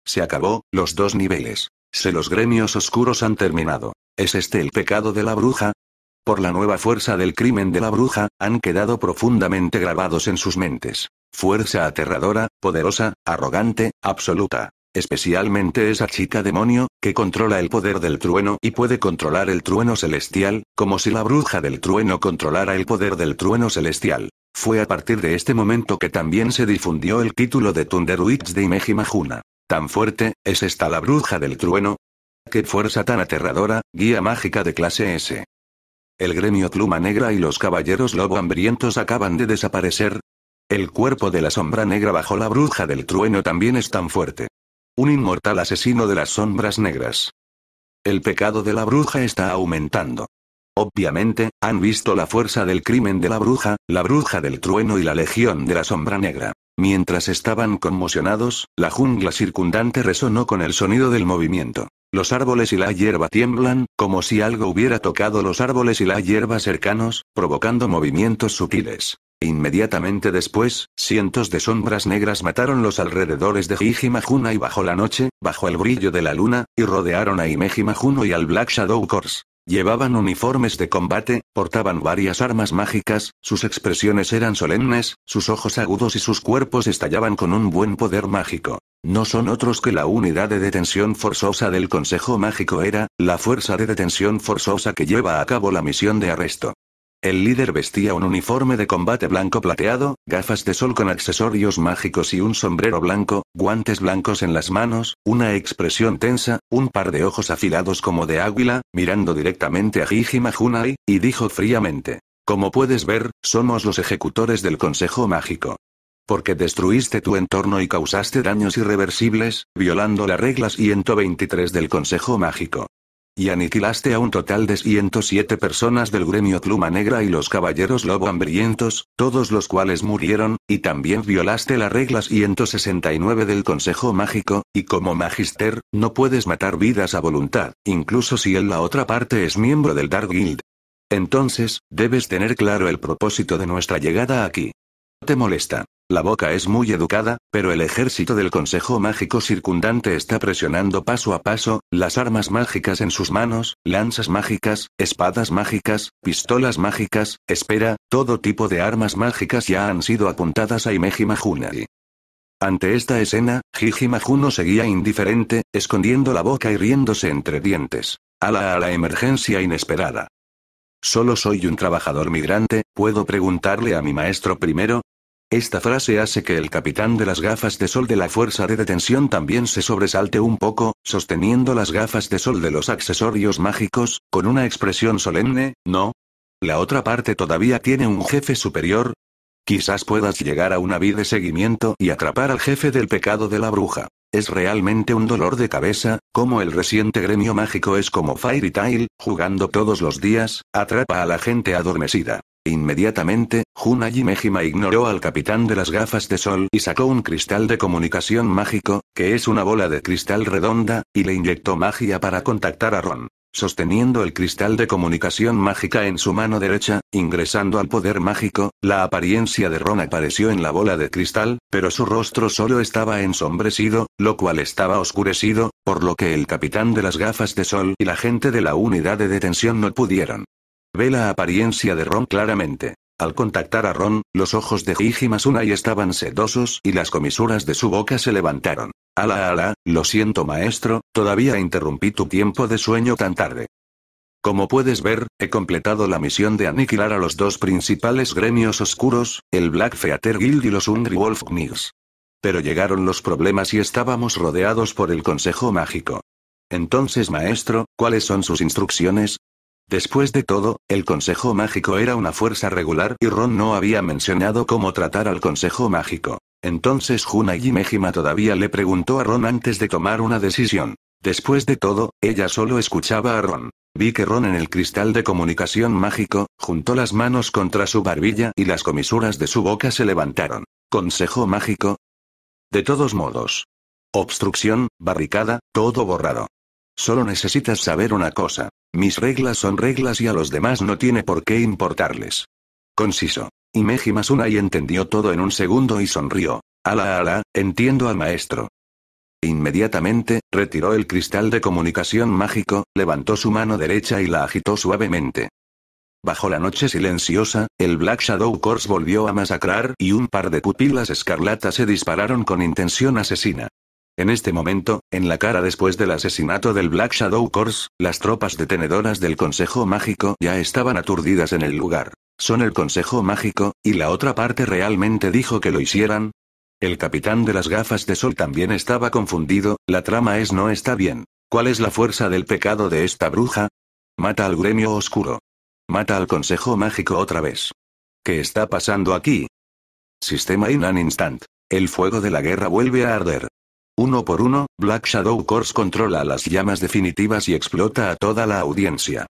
Se acabó, los dos niveles. Se los gremios oscuros han terminado. ¿Es este el pecado de la bruja? Por la nueva fuerza del crimen de la bruja, han quedado profundamente grabados en sus mentes. Fuerza aterradora, poderosa, arrogante, absoluta. Especialmente esa chica demonio, que controla el poder del trueno y puede controlar el trueno celestial, como si la bruja del trueno controlara el poder del trueno celestial. Fue a partir de este momento que también se difundió el título de Thunderwitch de Imeji Majuna. Tan fuerte, ¿es esta la bruja del trueno? ¡Qué fuerza tan aterradora, guía mágica de clase S! El gremio Pluma Negra y los caballeros Lobo Hambrientos acaban de desaparecer. El cuerpo de la sombra negra bajo la bruja del trueno también es tan fuerte. Un inmortal asesino de las sombras negras. El pecado de la bruja está aumentando. Obviamente, han visto la fuerza del crimen de la bruja, la bruja del trueno y la legión de la sombra negra. Mientras estaban conmocionados, la jungla circundante resonó con el sonido del movimiento. Los árboles y la hierba tiemblan, como si algo hubiera tocado los árboles y la hierba cercanos, provocando movimientos sutiles. Inmediatamente después, cientos de sombras negras mataron los alrededores de Hijimajuna y bajo la noche, bajo el brillo de la luna, y rodearon a Juno y al Black Shadow Corps. Llevaban uniformes de combate, portaban varias armas mágicas, sus expresiones eran solemnes, sus ojos agudos y sus cuerpos estallaban con un buen poder mágico. No son otros que la unidad de detención forzosa del Consejo Mágico era, la fuerza de detención forzosa que lleva a cabo la misión de arresto. El líder vestía un uniforme de combate blanco plateado, gafas de sol con accesorios mágicos y un sombrero blanco, guantes blancos en las manos, una expresión tensa, un par de ojos afilados como de águila, mirando directamente a Hijima Junai, y dijo fríamente. Como puedes ver, somos los ejecutores del Consejo Mágico. Porque destruiste tu entorno y causaste daños irreversibles, violando las reglas 123 del Consejo Mágico. Y aniquilaste a un total de 107 personas del gremio Pluma Negra y los Caballeros Lobo Hambrientos, todos los cuales murieron, y también violaste las reglas 169 del Consejo Mágico, y como magister, no puedes matar vidas a voluntad, incluso si en la otra parte es miembro del Dark Guild. Entonces, debes tener claro el propósito de nuestra llegada aquí. ¿Te molesta? La boca es muy educada, pero el ejército del Consejo Mágico circundante está presionando paso a paso, las armas mágicas en sus manos, lanzas mágicas, espadas mágicas, pistolas mágicas, espera, todo tipo de armas mágicas ya han sido apuntadas a Imeji Majunari. Ante esta escena, Jiji seguía indiferente, escondiendo la boca y riéndose entre dientes. Ala a la emergencia inesperada. Solo soy un trabajador migrante, ¿puedo preguntarle a mi maestro primero? Esta frase hace que el capitán de las gafas de sol de la fuerza de detención también se sobresalte un poco, sosteniendo las gafas de sol de los accesorios mágicos, con una expresión solemne, ¿no? ¿La otra parte todavía tiene un jefe superior? Quizás puedas llegar a una vida de seguimiento y atrapar al jefe del pecado de la bruja. Es realmente un dolor de cabeza, como el reciente gremio mágico es como Fairy Tail, jugando todos los días, atrapa a la gente adormecida. Inmediatamente, Juna Mejima ignoró al capitán de las gafas de sol y sacó un cristal de comunicación mágico, que es una bola de cristal redonda, y le inyectó magia para contactar a Ron. Sosteniendo el cristal de comunicación mágica en su mano derecha, ingresando al poder mágico, la apariencia de Ron apareció en la bola de cristal, pero su rostro solo estaba ensombrecido, lo cual estaba oscurecido, por lo que el capitán de las gafas de sol y la gente de la unidad de detención no pudieron Ve la apariencia de Ron claramente. Al contactar a Ron, los ojos de Hiji Masunai estaban sedosos y las comisuras de su boca se levantaron. Ala, ala, lo siento maestro, todavía interrumpí tu tiempo de sueño tan tarde. Como puedes ver, he completado la misión de aniquilar a los dos principales gremios oscuros, el Black Theater Guild y los Hungry Wolf Knigs. Pero llegaron los problemas y estábamos rodeados por el Consejo Mágico. Entonces maestro, ¿cuáles son sus instrucciones? Después de todo, el Consejo Mágico era una fuerza regular y Ron no había mencionado cómo tratar al Consejo Mágico. Entonces Juna y Mejima todavía le preguntó a Ron antes de tomar una decisión. Después de todo, ella solo escuchaba a Ron. Vi que Ron en el cristal de comunicación mágico, juntó las manos contra su barbilla y las comisuras de su boca se levantaron. ¿Consejo mágico? De todos modos. Obstrucción, barricada, todo borrado. Solo necesitas saber una cosa. Mis reglas son reglas y a los demás no tiene por qué importarles. Conciso. Imeji y entendió todo en un segundo y sonrió. Ala, ala, entiendo al maestro. E inmediatamente, retiró el cristal de comunicación mágico, levantó su mano derecha y la agitó suavemente. Bajo la noche silenciosa, el Black Shadow Corps volvió a masacrar y un par de pupilas escarlatas se dispararon con intención asesina. En este momento, en la cara después del asesinato del Black Shadow Corps, las tropas detenedoras del Consejo Mágico ya estaban aturdidas en el lugar. Son el Consejo Mágico, y la otra parte realmente dijo que lo hicieran. El capitán de las gafas de sol también estaba confundido, la trama es no está bien. ¿Cuál es la fuerza del pecado de esta bruja? Mata al gremio oscuro. Mata al Consejo Mágico otra vez. ¿Qué está pasando aquí? Sistema an Instant. El fuego de la guerra vuelve a arder. Uno por uno, Black Shadow Corps controla las llamas definitivas y explota a toda la audiencia.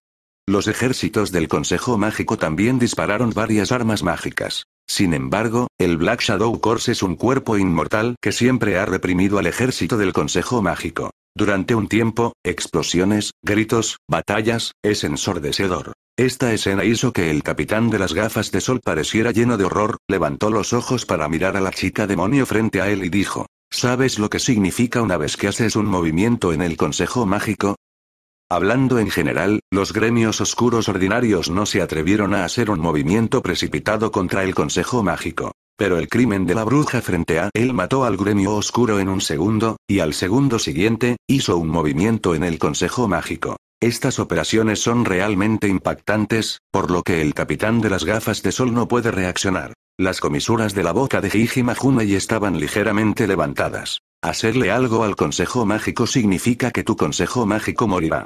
Los ejércitos del Consejo Mágico también dispararon varias armas mágicas. Sin embargo, el Black Shadow Corps es un cuerpo inmortal que siempre ha reprimido al ejército del Consejo Mágico. Durante un tiempo, explosiones, gritos, batallas, es ensordecedor. Esta escena hizo que el capitán de las gafas de sol pareciera lleno de horror, levantó los ojos para mirar a la chica demonio frente a él y dijo, ¿Sabes lo que significa una vez que haces un movimiento en el Consejo Mágico? Hablando en general, los gremios oscuros ordinarios no se atrevieron a hacer un movimiento precipitado contra el Consejo Mágico. Pero el crimen de la bruja frente a él mató al gremio oscuro en un segundo, y al segundo siguiente, hizo un movimiento en el Consejo Mágico. Estas operaciones son realmente impactantes, por lo que el capitán de las gafas de sol no puede reaccionar. Las comisuras de la boca de Hijima Junmei estaban ligeramente levantadas. Hacerle algo al consejo mágico significa que tu consejo mágico morirá.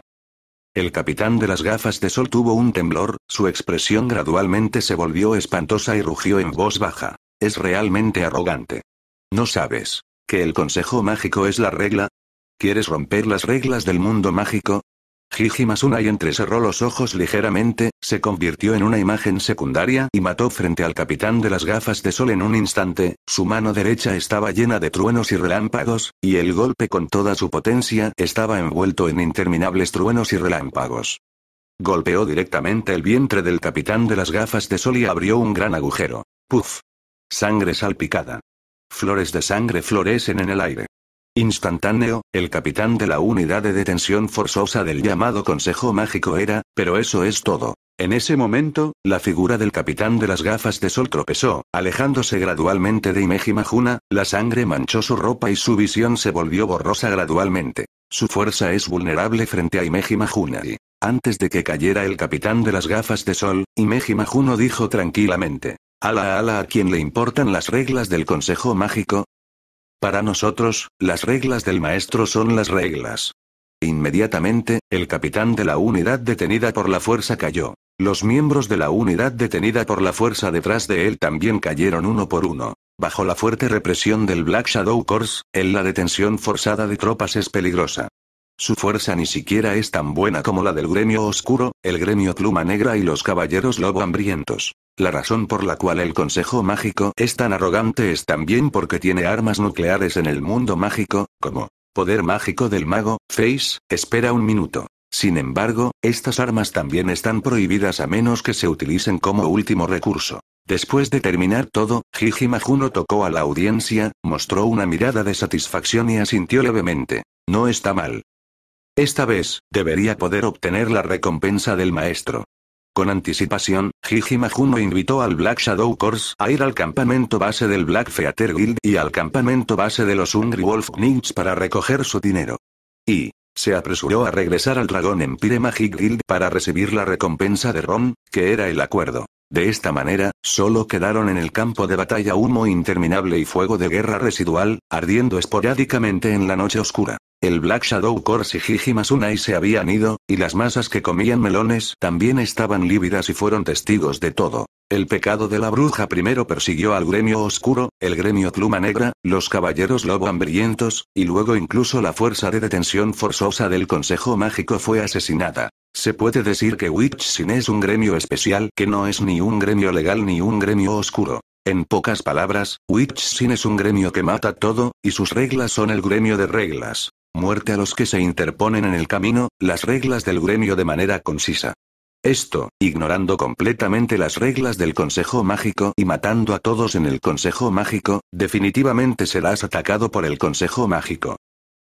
El capitán de las gafas de sol tuvo un temblor, su expresión gradualmente se volvió espantosa y rugió en voz baja. Es realmente arrogante. ¿No sabes que el consejo mágico es la regla? ¿Quieres romper las reglas del mundo mágico? Hijimasuna y entrecerró los ojos ligeramente, se convirtió en una imagen secundaria y mató frente al capitán de las gafas de sol en un instante, su mano derecha estaba llena de truenos y relámpagos, y el golpe con toda su potencia estaba envuelto en interminables truenos y relámpagos. Golpeó directamente el vientre del capitán de las gafas de sol y abrió un gran agujero. ¡Puf! Sangre salpicada. Flores de sangre florecen en el aire. Instantáneo, el capitán de la unidad de detención forzosa del llamado Consejo Mágico era, pero eso es todo. En ese momento, la figura del capitán de las gafas de sol tropezó, alejándose gradualmente de Imeji Majuna, la sangre manchó su ropa y su visión se volvió borrosa gradualmente. Su fuerza es vulnerable frente a Imeji Majuna y, antes de que cayera el capitán de las gafas de sol, Imeji Majuno dijo tranquilamente, ala ala a quien le importan las reglas del Consejo Mágico, para nosotros, las reglas del maestro son las reglas. Inmediatamente, el capitán de la unidad detenida por la fuerza cayó. Los miembros de la unidad detenida por la fuerza detrás de él también cayeron uno por uno. Bajo la fuerte represión del Black Shadow Corps, en la detención forzada de tropas es peligrosa. Su fuerza ni siquiera es tan buena como la del gremio oscuro, el gremio pluma negra y los caballeros lobo hambrientos. La razón por la cual el Consejo Mágico es tan arrogante es también porque tiene armas nucleares en el mundo mágico, como poder mágico del mago, Face, espera un minuto. Sin embargo, estas armas también están prohibidas a menos que se utilicen como último recurso. Después de terminar todo, Jiji tocó a la audiencia, mostró una mirada de satisfacción y asintió levemente. No está mal. Esta vez, debería poder obtener la recompensa del maestro. Con anticipación, Gigi invitó al Black Shadow Corps a ir al campamento base del Black Feather Guild y al campamento base de los Hungry Wolf Knights para recoger su dinero. Y, se apresuró a regresar al Dragon Empire Magic Guild para recibir la recompensa de Ron, que era el acuerdo. De esta manera, solo quedaron en el campo de batalla humo interminable y fuego de guerra residual, ardiendo esporádicamente en la noche oscura. El Black Shadow Corps y se habían ido, y las masas que comían melones también estaban lívidas y fueron testigos de todo. El pecado de la bruja primero persiguió al gremio oscuro, el gremio pluma negra, los caballeros lobo hambrientos, y luego incluso la fuerza de detención forzosa del Consejo Mágico fue asesinada. Se puede decir que Witch Sin es un gremio especial que no es ni un gremio legal ni un gremio oscuro. En pocas palabras, Sin es un gremio que mata todo, y sus reglas son el gremio de reglas. Muerte a los que se interponen en el camino, las reglas del gremio de manera concisa. Esto, ignorando completamente las reglas del Consejo Mágico y matando a todos en el Consejo Mágico, definitivamente serás atacado por el Consejo Mágico.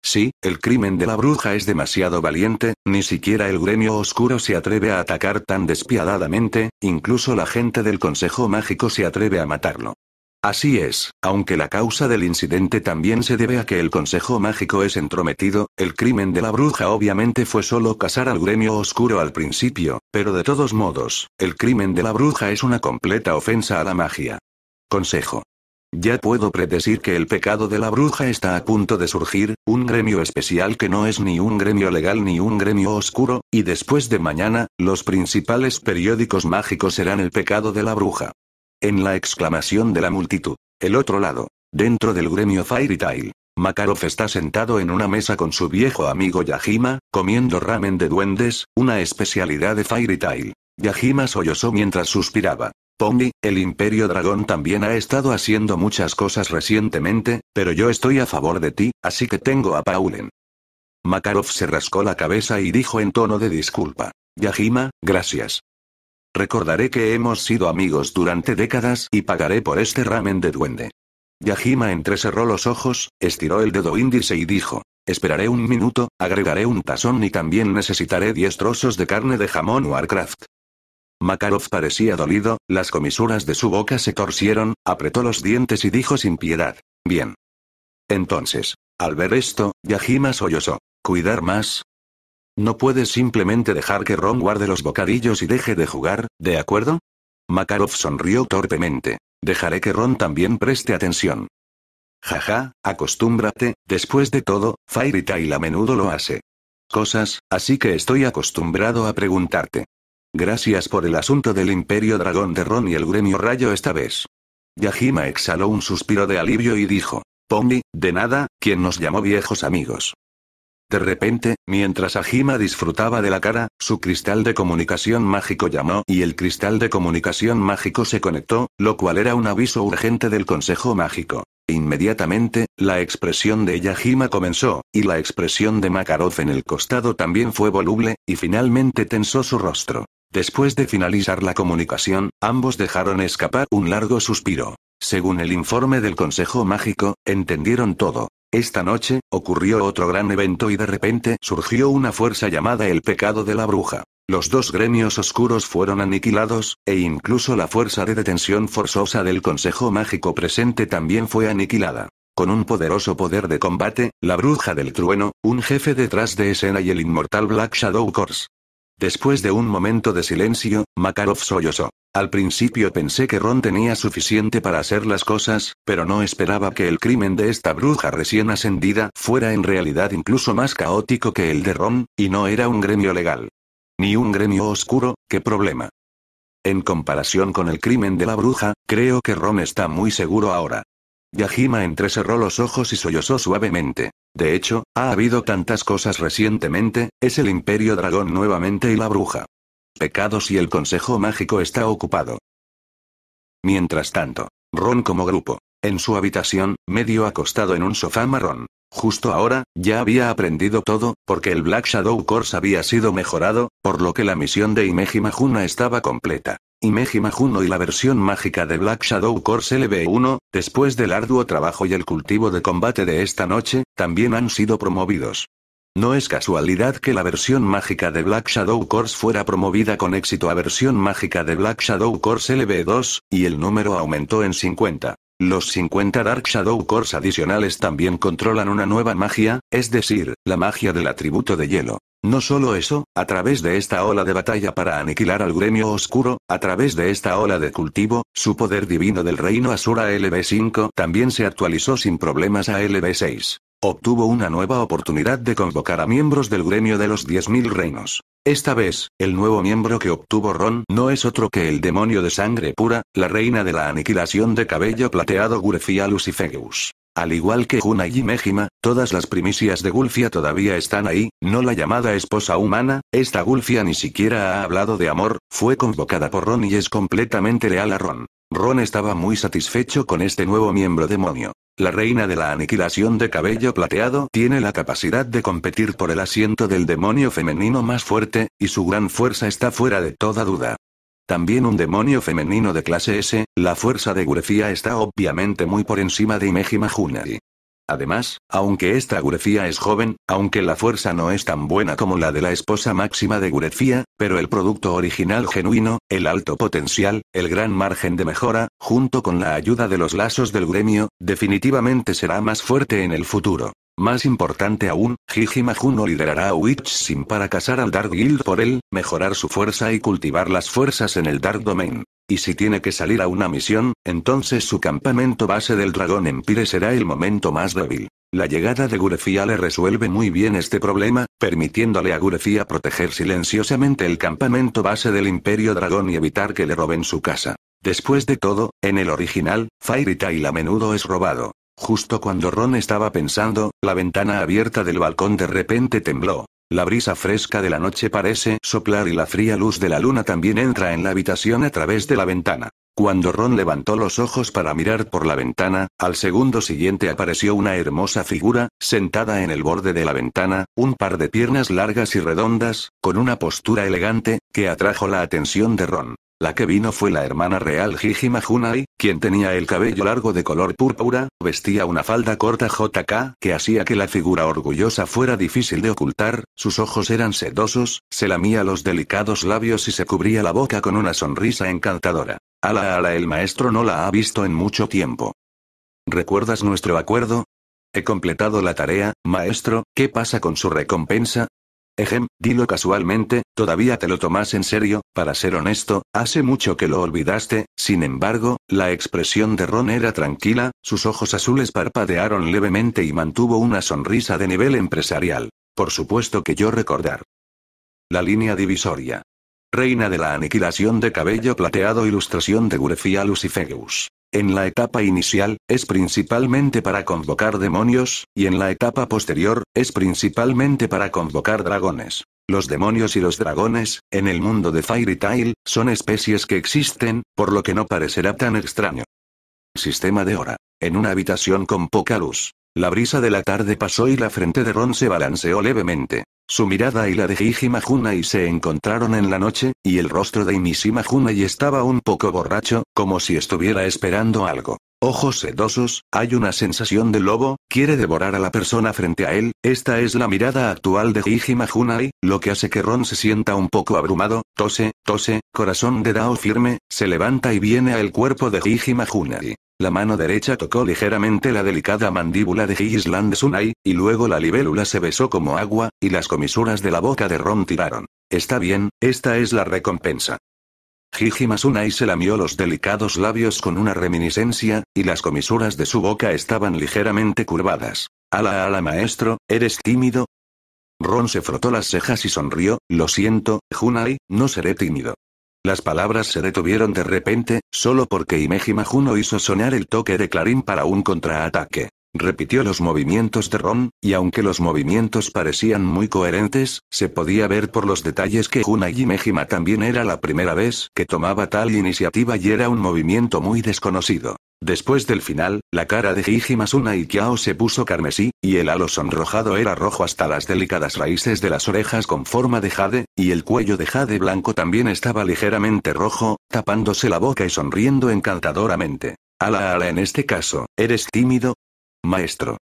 Sí, el crimen de la bruja es demasiado valiente, ni siquiera el gremio oscuro se atreve a atacar tan despiadadamente, incluso la gente del Consejo Mágico se atreve a matarlo. Así es, aunque la causa del incidente también se debe a que el Consejo Mágico es entrometido, el crimen de la bruja obviamente fue solo casar al gremio oscuro al principio, pero de todos modos, el crimen de la bruja es una completa ofensa a la magia. Consejo. Ya puedo predecir que el pecado de la bruja está a punto de surgir, un gremio especial que no es ni un gremio legal ni un gremio oscuro, y después de mañana, los principales periódicos mágicos serán el pecado de la bruja. En la exclamación de la multitud. El otro lado. Dentro del gremio Fairy Tail. Makarov está sentado en una mesa con su viejo amigo Yajima, comiendo ramen de duendes, una especialidad de Fairy Tail. Yajima sollozó mientras suspiraba. Pony, el Imperio Dragón también ha estado haciendo muchas cosas recientemente, pero yo estoy a favor de ti, así que tengo a Paulen. Makarov se rascó la cabeza y dijo en tono de disculpa. Yajima, gracias. Recordaré que hemos sido amigos durante décadas y pagaré por este ramen de duende. Yajima entrecerró los ojos, estiró el dedo índice y dijo, esperaré un minuto, agregaré un tazón y también necesitaré diez trozos de carne de jamón Warcraft. Makarov parecía dolido, las comisuras de su boca se torcieron, apretó los dientes y dijo sin piedad. Bien. Entonces, al ver esto, Yajima sollozó. ¿Cuidar más? No puedes simplemente dejar que Ron guarde los bocadillos y deje de jugar, ¿de acuerdo? Makarov sonrió torpemente. Dejaré que Ron también preste atención. Jaja, acostúmbrate, después de todo, Fairy Tail a menudo lo hace. Cosas, así que estoy acostumbrado a preguntarte. Gracias por el asunto del Imperio Dragón de Ron y el Gremio Rayo esta vez. Yajima exhaló un suspiro de alivio y dijo, Pomni, de nada, quien nos llamó viejos amigos. De repente, mientras Ajima disfrutaba de la cara, su cristal de comunicación mágico llamó y el cristal de comunicación mágico se conectó, lo cual era un aviso urgente del Consejo Mágico. Inmediatamente, la expresión de Yajima comenzó, y la expresión de Makarov en el costado también fue voluble, y finalmente tensó su rostro. Después de finalizar la comunicación, ambos dejaron escapar un largo suspiro. Según el informe del Consejo Mágico, entendieron todo. Esta noche, ocurrió otro gran evento y de repente surgió una fuerza llamada el pecado de la bruja. Los dos gremios oscuros fueron aniquilados, e incluso la fuerza de detención forzosa del Consejo Mágico presente también fue aniquilada. Con un poderoso poder de combate, la bruja del trueno, un jefe detrás de escena y el inmortal Black Shadow Corps, Después de un momento de silencio, Makarov sollozó. Al principio pensé que Ron tenía suficiente para hacer las cosas, pero no esperaba que el crimen de esta bruja recién ascendida fuera en realidad incluso más caótico que el de Ron, y no era un gremio legal. Ni un gremio oscuro, qué problema. En comparación con el crimen de la bruja, creo que Ron está muy seguro ahora. Yajima entrecerró los ojos y sollozó suavemente. De hecho, ha habido tantas cosas recientemente, es el imperio dragón nuevamente y la bruja. Pecados y el consejo mágico está ocupado. Mientras tanto, Ron como grupo, en su habitación, medio acostado en un sofá marrón. Justo ahora, ya había aprendido todo, porque el Black Shadow Course había sido mejorado, por lo que la misión de Imeji Majuna estaba completa y Juno Majuno y la versión mágica de Black Shadow Course LB1, después del arduo trabajo y el cultivo de combate de esta noche, también han sido promovidos. No es casualidad que la versión mágica de Black Shadow Course fuera promovida con éxito a versión mágica de Black Shadow Course LB2, y el número aumentó en 50. Los 50 Dark Shadow Cores adicionales también controlan una nueva magia, es decir, la magia del atributo de hielo. No solo eso, a través de esta ola de batalla para aniquilar al gremio oscuro, a través de esta ola de cultivo, su poder divino del reino Asura LB5 también se actualizó sin problemas a LB6 obtuvo una nueva oportunidad de convocar a miembros del gremio de los 10.000 reinos. Esta vez, el nuevo miembro que obtuvo Ron no es otro que el demonio de sangre pura, la reina de la aniquilación de cabello plateado y Lucifegus. Al igual que Juna y Mejima, todas las primicias de Gulfia todavía están ahí, no la llamada esposa humana, esta Gulfia ni siquiera ha hablado de amor, fue convocada por Ron y es completamente leal a Ron. Ron estaba muy satisfecho con este nuevo miembro demonio. La reina de la aniquilación de cabello plateado tiene la capacidad de competir por el asiento del demonio femenino más fuerte, y su gran fuerza está fuera de toda duda. También un demonio femenino de clase S, la fuerza de Gurefía está obviamente muy por encima de Imejima Junari. Además, aunque esta Gurefía es joven, aunque la fuerza no es tan buena como la de la esposa máxima de Gurefía, pero el producto original genuino, el alto potencial, el gran margen de mejora, junto con la ayuda de los lazos del gremio, definitivamente será más fuerte en el futuro. Más importante aún, Jiji liderará a Witch Sin para casar al Dark Guild por él, mejorar su fuerza y cultivar las fuerzas en el Dark Domain. Y si tiene que salir a una misión, entonces su campamento base del Dragón Empire será el momento más débil. La llegada de Gurefia le resuelve muy bien este problema, permitiéndole a Gurefia proteger silenciosamente el campamento base del Imperio Dragón y evitar que le roben su casa. Después de todo, en el original, Fairy Tail a menudo es robado. Justo cuando Ron estaba pensando, la ventana abierta del balcón de repente tembló. La brisa fresca de la noche parece soplar y la fría luz de la luna también entra en la habitación a través de la ventana. Cuando Ron levantó los ojos para mirar por la ventana, al segundo siguiente apareció una hermosa figura, sentada en el borde de la ventana, un par de piernas largas y redondas, con una postura elegante, que atrajo la atención de Ron. La que vino fue la hermana real Jijima Junai, quien tenía el cabello largo de color púrpura, vestía una falda corta JK, que hacía que la figura orgullosa fuera difícil de ocultar, sus ojos eran sedosos, se lamía los delicados labios y se cubría la boca con una sonrisa encantadora. Ala ala el maestro no la ha visto en mucho tiempo. ¿Recuerdas nuestro acuerdo? He completado la tarea, maestro, ¿qué pasa con su recompensa? Ejem, dilo casualmente, todavía te lo tomas en serio, para ser honesto, hace mucho que lo olvidaste, sin embargo, la expresión de Ron era tranquila, sus ojos azules parpadearon levemente y mantuvo una sonrisa de nivel empresarial. Por supuesto que yo recordar. La línea divisoria. Reina de la aniquilación de cabello plateado ilustración de Gurefia Lucifegus. En la etapa inicial, es principalmente para convocar demonios, y en la etapa posterior, es principalmente para convocar dragones. Los demonios y los dragones, en el mundo de Fairy Tail, son especies que existen, por lo que no parecerá tan extraño. Sistema de hora. En una habitación con poca luz. La brisa de la tarde pasó y la frente de Ron se balanceó levemente. Su mirada y la de Hijima se encontraron en la noche, y el rostro de Imishima estaba un poco borracho, como si estuviera esperando algo. Ojos sedosos, hay una sensación de lobo, quiere devorar a la persona frente a él, esta es la mirada actual de Hijima lo que hace que Ron se sienta un poco abrumado, tose, tose, corazón de Dao firme, se levanta y viene al cuerpo de Hijima la mano derecha tocó ligeramente la delicada mandíbula de Gisland Sunai, y luego la libélula se besó como agua, y las comisuras de la boca de Ron tiraron. Está bien, esta es la recompensa. Jijima se lamió los delicados labios con una reminiscencia, y las comisuras de su boca estaban ligeramente curvadas. Ala ala maestro, ¿eres tímido? Ron se frotó las cejas y sonrió, lo siento, Junai, no seré tímido. Las palabras se detuvieron de repente, solo porque Imejima Juno hizo sonar el toque de clarín para un contraataque. Repitió los movimientos de Ron, y aunque los movimientos parecían muy coherentes, se podía ver por los detalles que Juna y Imejima también era la primera vez que tomaba tal iniciativa y era un movimiento muy desconocido. Después del final, la cara de Hijimasuna y Kiao se puso carmesí, y el halo sonrojado era rojo hasta las delicadas raíces de las orejas con forma de jade, y el cuello de jade blanco también estaba ligeramente rojo, tapándose la boca y sonriendo encantadoramente. Ala ala en este caso, ¿eres tímido? Maestro.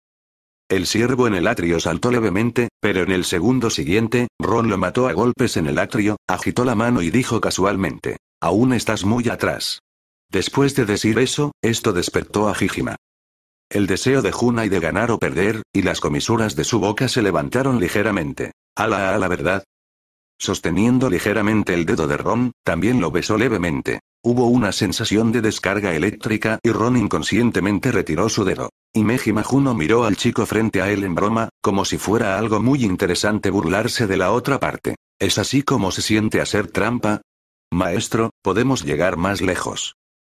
El siervo en el atrio saltó levemente, pero en el segundo siguiente, Ron lo mató a golpes en el atrio, agitó la mano y dijo casualmente. Aún estás muy atrás. Después de decir eso, esto despertó a Jijima. El deseo de y de ganar o perder, y las comisuras de su boca se levantaron ligeramente. Ala a la verdad. Sosteniendo ligeramente el dedo de Ron, también lo besó levemente. Hubo una sensación de descarga eléctrica y Ron inconscientemente retiró su dedo. Y Mejima Juno miró al chico frente a él en broma, como si fuera algo muy interesante burlarse de la otra parte. ¿Es así como se siente hacer trampa? Maestro, podemos llegar más lejos.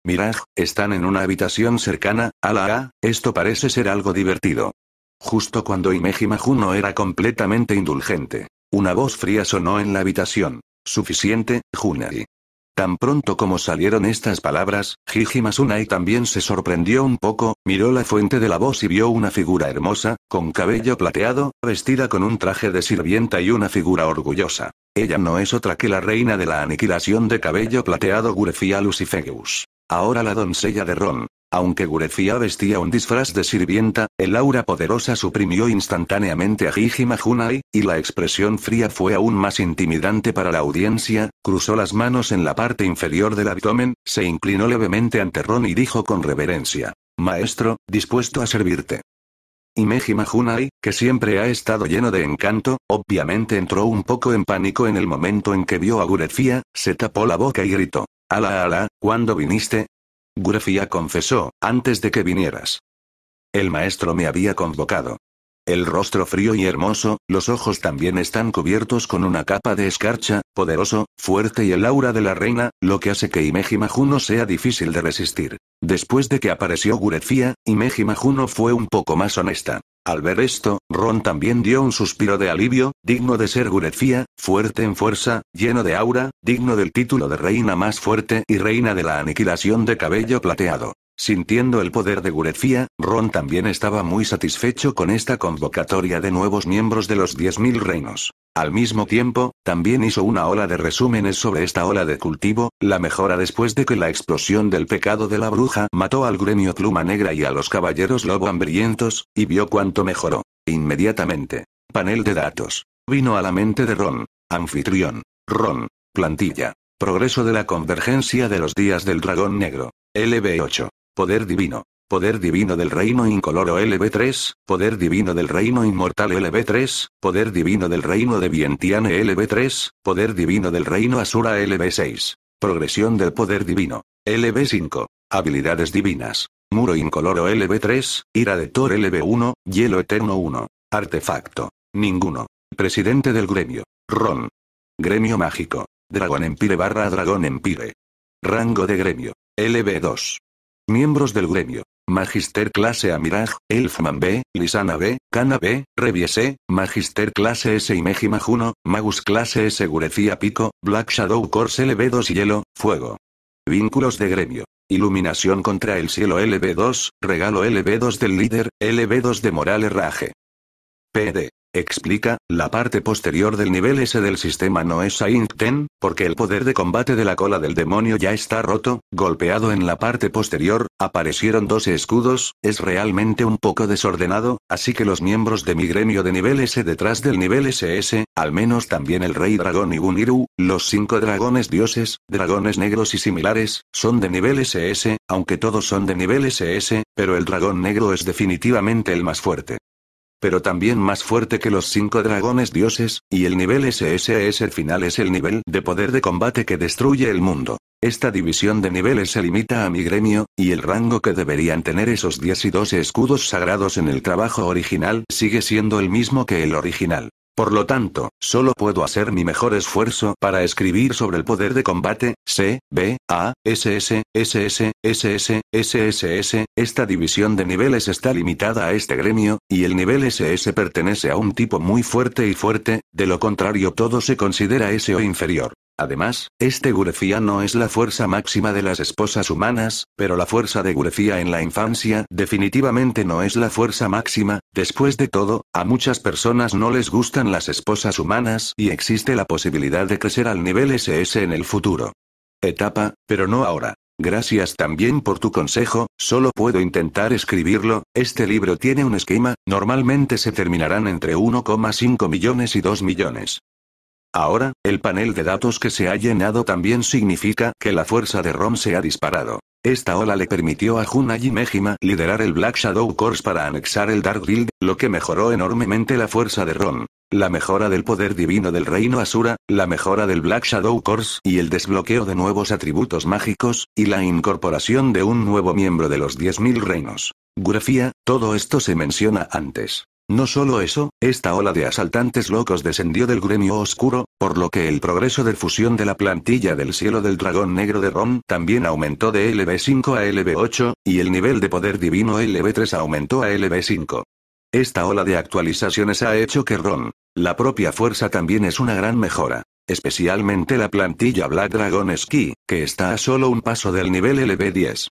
Miraj, están en una habitación cercana, la a, esto parece ser algo divertido. Justo cuando Imeji Juno era completamente indulgente. Una voz fría sonó en la habitación. Suficiente, Junari. Tan pronto como salieron estas palabras, Jiji también se sorprendió un poco, miró la fuente de la voz y vio una figura hermosa, con cabello plateado, vestida con un traje de sirvienta y una figura orgullosa. Ella no es otra que la reina de la aniquilación de cabello plateado Gurefia Lucifegus. Ahora la doncella de Ron. Aunque Gurefia vestía un disfraz de sirvienta, el aura poderosa suprimió instantáneamente a Gigi y la expresión fría fue aún más intimidante para la audiencia, cruzó las manos en la parte inferior del abdomen, se inclinó levemente ante Ron y dijo con reverencia. Maestro, dispuesto a servirte. Y Meji que siempre ha estado lleno de encanto, obviamente entró un poco en pánico en el momento en que vio a Gurefia, se tapó la boca y gritó. Ala, ala, ¿cuándo viniste? grafía confesó, antes de que vinieras. El maestro me había convocado. El rostro frío y hermoso, los ojos también están cubiertos con una capa de escarcha, poderoso, fuerte y el aura de la reina, lo que hace que Imeji Juno sea difícil de resistir. Después de que apareció Gurefía, Imeji Juno fue un poco más honesta. Al ver esto, Ron también dio un suspiro de alivio, digno de ser Gurefía, fuerte en fuerza, lleno de aura, digno del título de reina más fuerte y reina de la aniquilación de cabello plateado. Sintiendo el poder de Gurefía, Ron también estaba muy satisfecho con esta convocatoria de nuevos miembros de los 10.000 reinos. Al mismo tiempo, también hizo una ola de resúmenes sobre esta ola de cultivo, la mejora después de que la explosión del pecado de la bruja mató al gremio Pluma Negra y a los caballeros lobo hambrientos, y vio cuánto mejoró. Inmediatamente. Panel de datos. Vino a la mente de Ron. Anfitrión. Ron. Plantilla. Progreso de la convergencia de los días del dragón negro. LB8. Poder divino. Poder divino del reino incoloro LB3, poder divino del reino inmortal LB3, poder divino del reino de Vientiane LB3, poder divino del reino Asura LB6. Progresión del poder divino. LB5. Habilidades divinas. Muro incoloro LB3, ira de Thor LB1, hielo eterno 1. Artefacto. Ninguno. Presidente del gremio. Ron. Gremio mágico. Dragon Empire barra Dragon Empire. Rango de gremio. LB2. Miembros del gremio. Magister clase A Elfman B, Lisana B, Kana B, Reviese, Magister clase S y Mejima Juno, Magus clase S Gurecía Pico, Black Shadow Corse LB2 Hielo, Fuego. Vínculos de gremio. Iluminación contra el cielo LB2, regalo LB2 del líder, LB2 de Moral herraje PD. Explica, la parte posterior del nivel S del sistema no es Saint Ten, porque el poder de combate de la cola del demonio ya está roto, golpeado en la parte posterior, aparecieron 12 escudos, es realmente un poco desordenado, así que los miembros de mi gremio de nivel S detrás del nivel SS, al menos también el rey dragón y Buniru, los cinco dragones dioses, dragones negros y similares, son de nivel SS, aunque todos son de nivel SS, pero el dragón negro es definitivamente el más fuerte pero también más fuerte que los cinco dragones dioses, y el nivel SSS final es el nivel de poder de combate que destruye el mundo. Esta división de niveles se limita a mi gremio, y el rango que deberían tener esos 10 y 12 escudos sagrados en el trabajo original sigue siendo el mismo que el original. Por lo tanto, solo puedo hacer mi mejor esfuerzo para escribir sobre el poder de combate, C, B, A, SS, SS, SS, SSS, esta división de niveles está limitada a este gremio, y el nivel SS pertenece a un tipo muy fuerte y fuerte, de lo contrario todo se considera S o inferior. Además, este Gurefía no es la fuerza máxima de las esposas humanas, pero la fuerza de Gurefía en la infancia definitivamente no es la fuerza máxima, después de todo, a muchas personas no les gustan las esposas humanas y existe la posibilidad de crecer al nivel SS en el futuro. Etapa, pero no ahora. Gracias también por tu consejo, solo puedo intentar escribirlo, este libro tiene un esquema, normalmente se terminarán entre 1,5 millones y 2 millones. Ahora, el panel de datos que se ha llenado también significa que la fuerza de ROM se ha disparado. Esta ola le permitió a Junaji Mejima liderar el Black Shadow Corps para anexar el Dark Guild, lo que mejoró enormemente la fuerza de Ron. La mejora del poder divino del reino Asura, la mejora del Black Shadow Corps y el desbloqueo de nuevos atributos mágicos, y la incorporación de un nuevo miembro de los 10.000 reinos. Grafía, todo esto se menciona antes. No solo eso, esta ola de asaltantes locos descendió del gremio oscuro, por lo que el progreso de fusión de la plantilla del cielo del dragón negro de Ron también aumentó de LB5 a LB8, y el nivel de poder divino LB3 aumentó a LB5. Esta ola de actualizaciones ha hecho que Ron, la propia fuerza también es una gran mejora. Especialmente la plantilla Black Dragon Ski, que está a solo un paso del nivel LB10.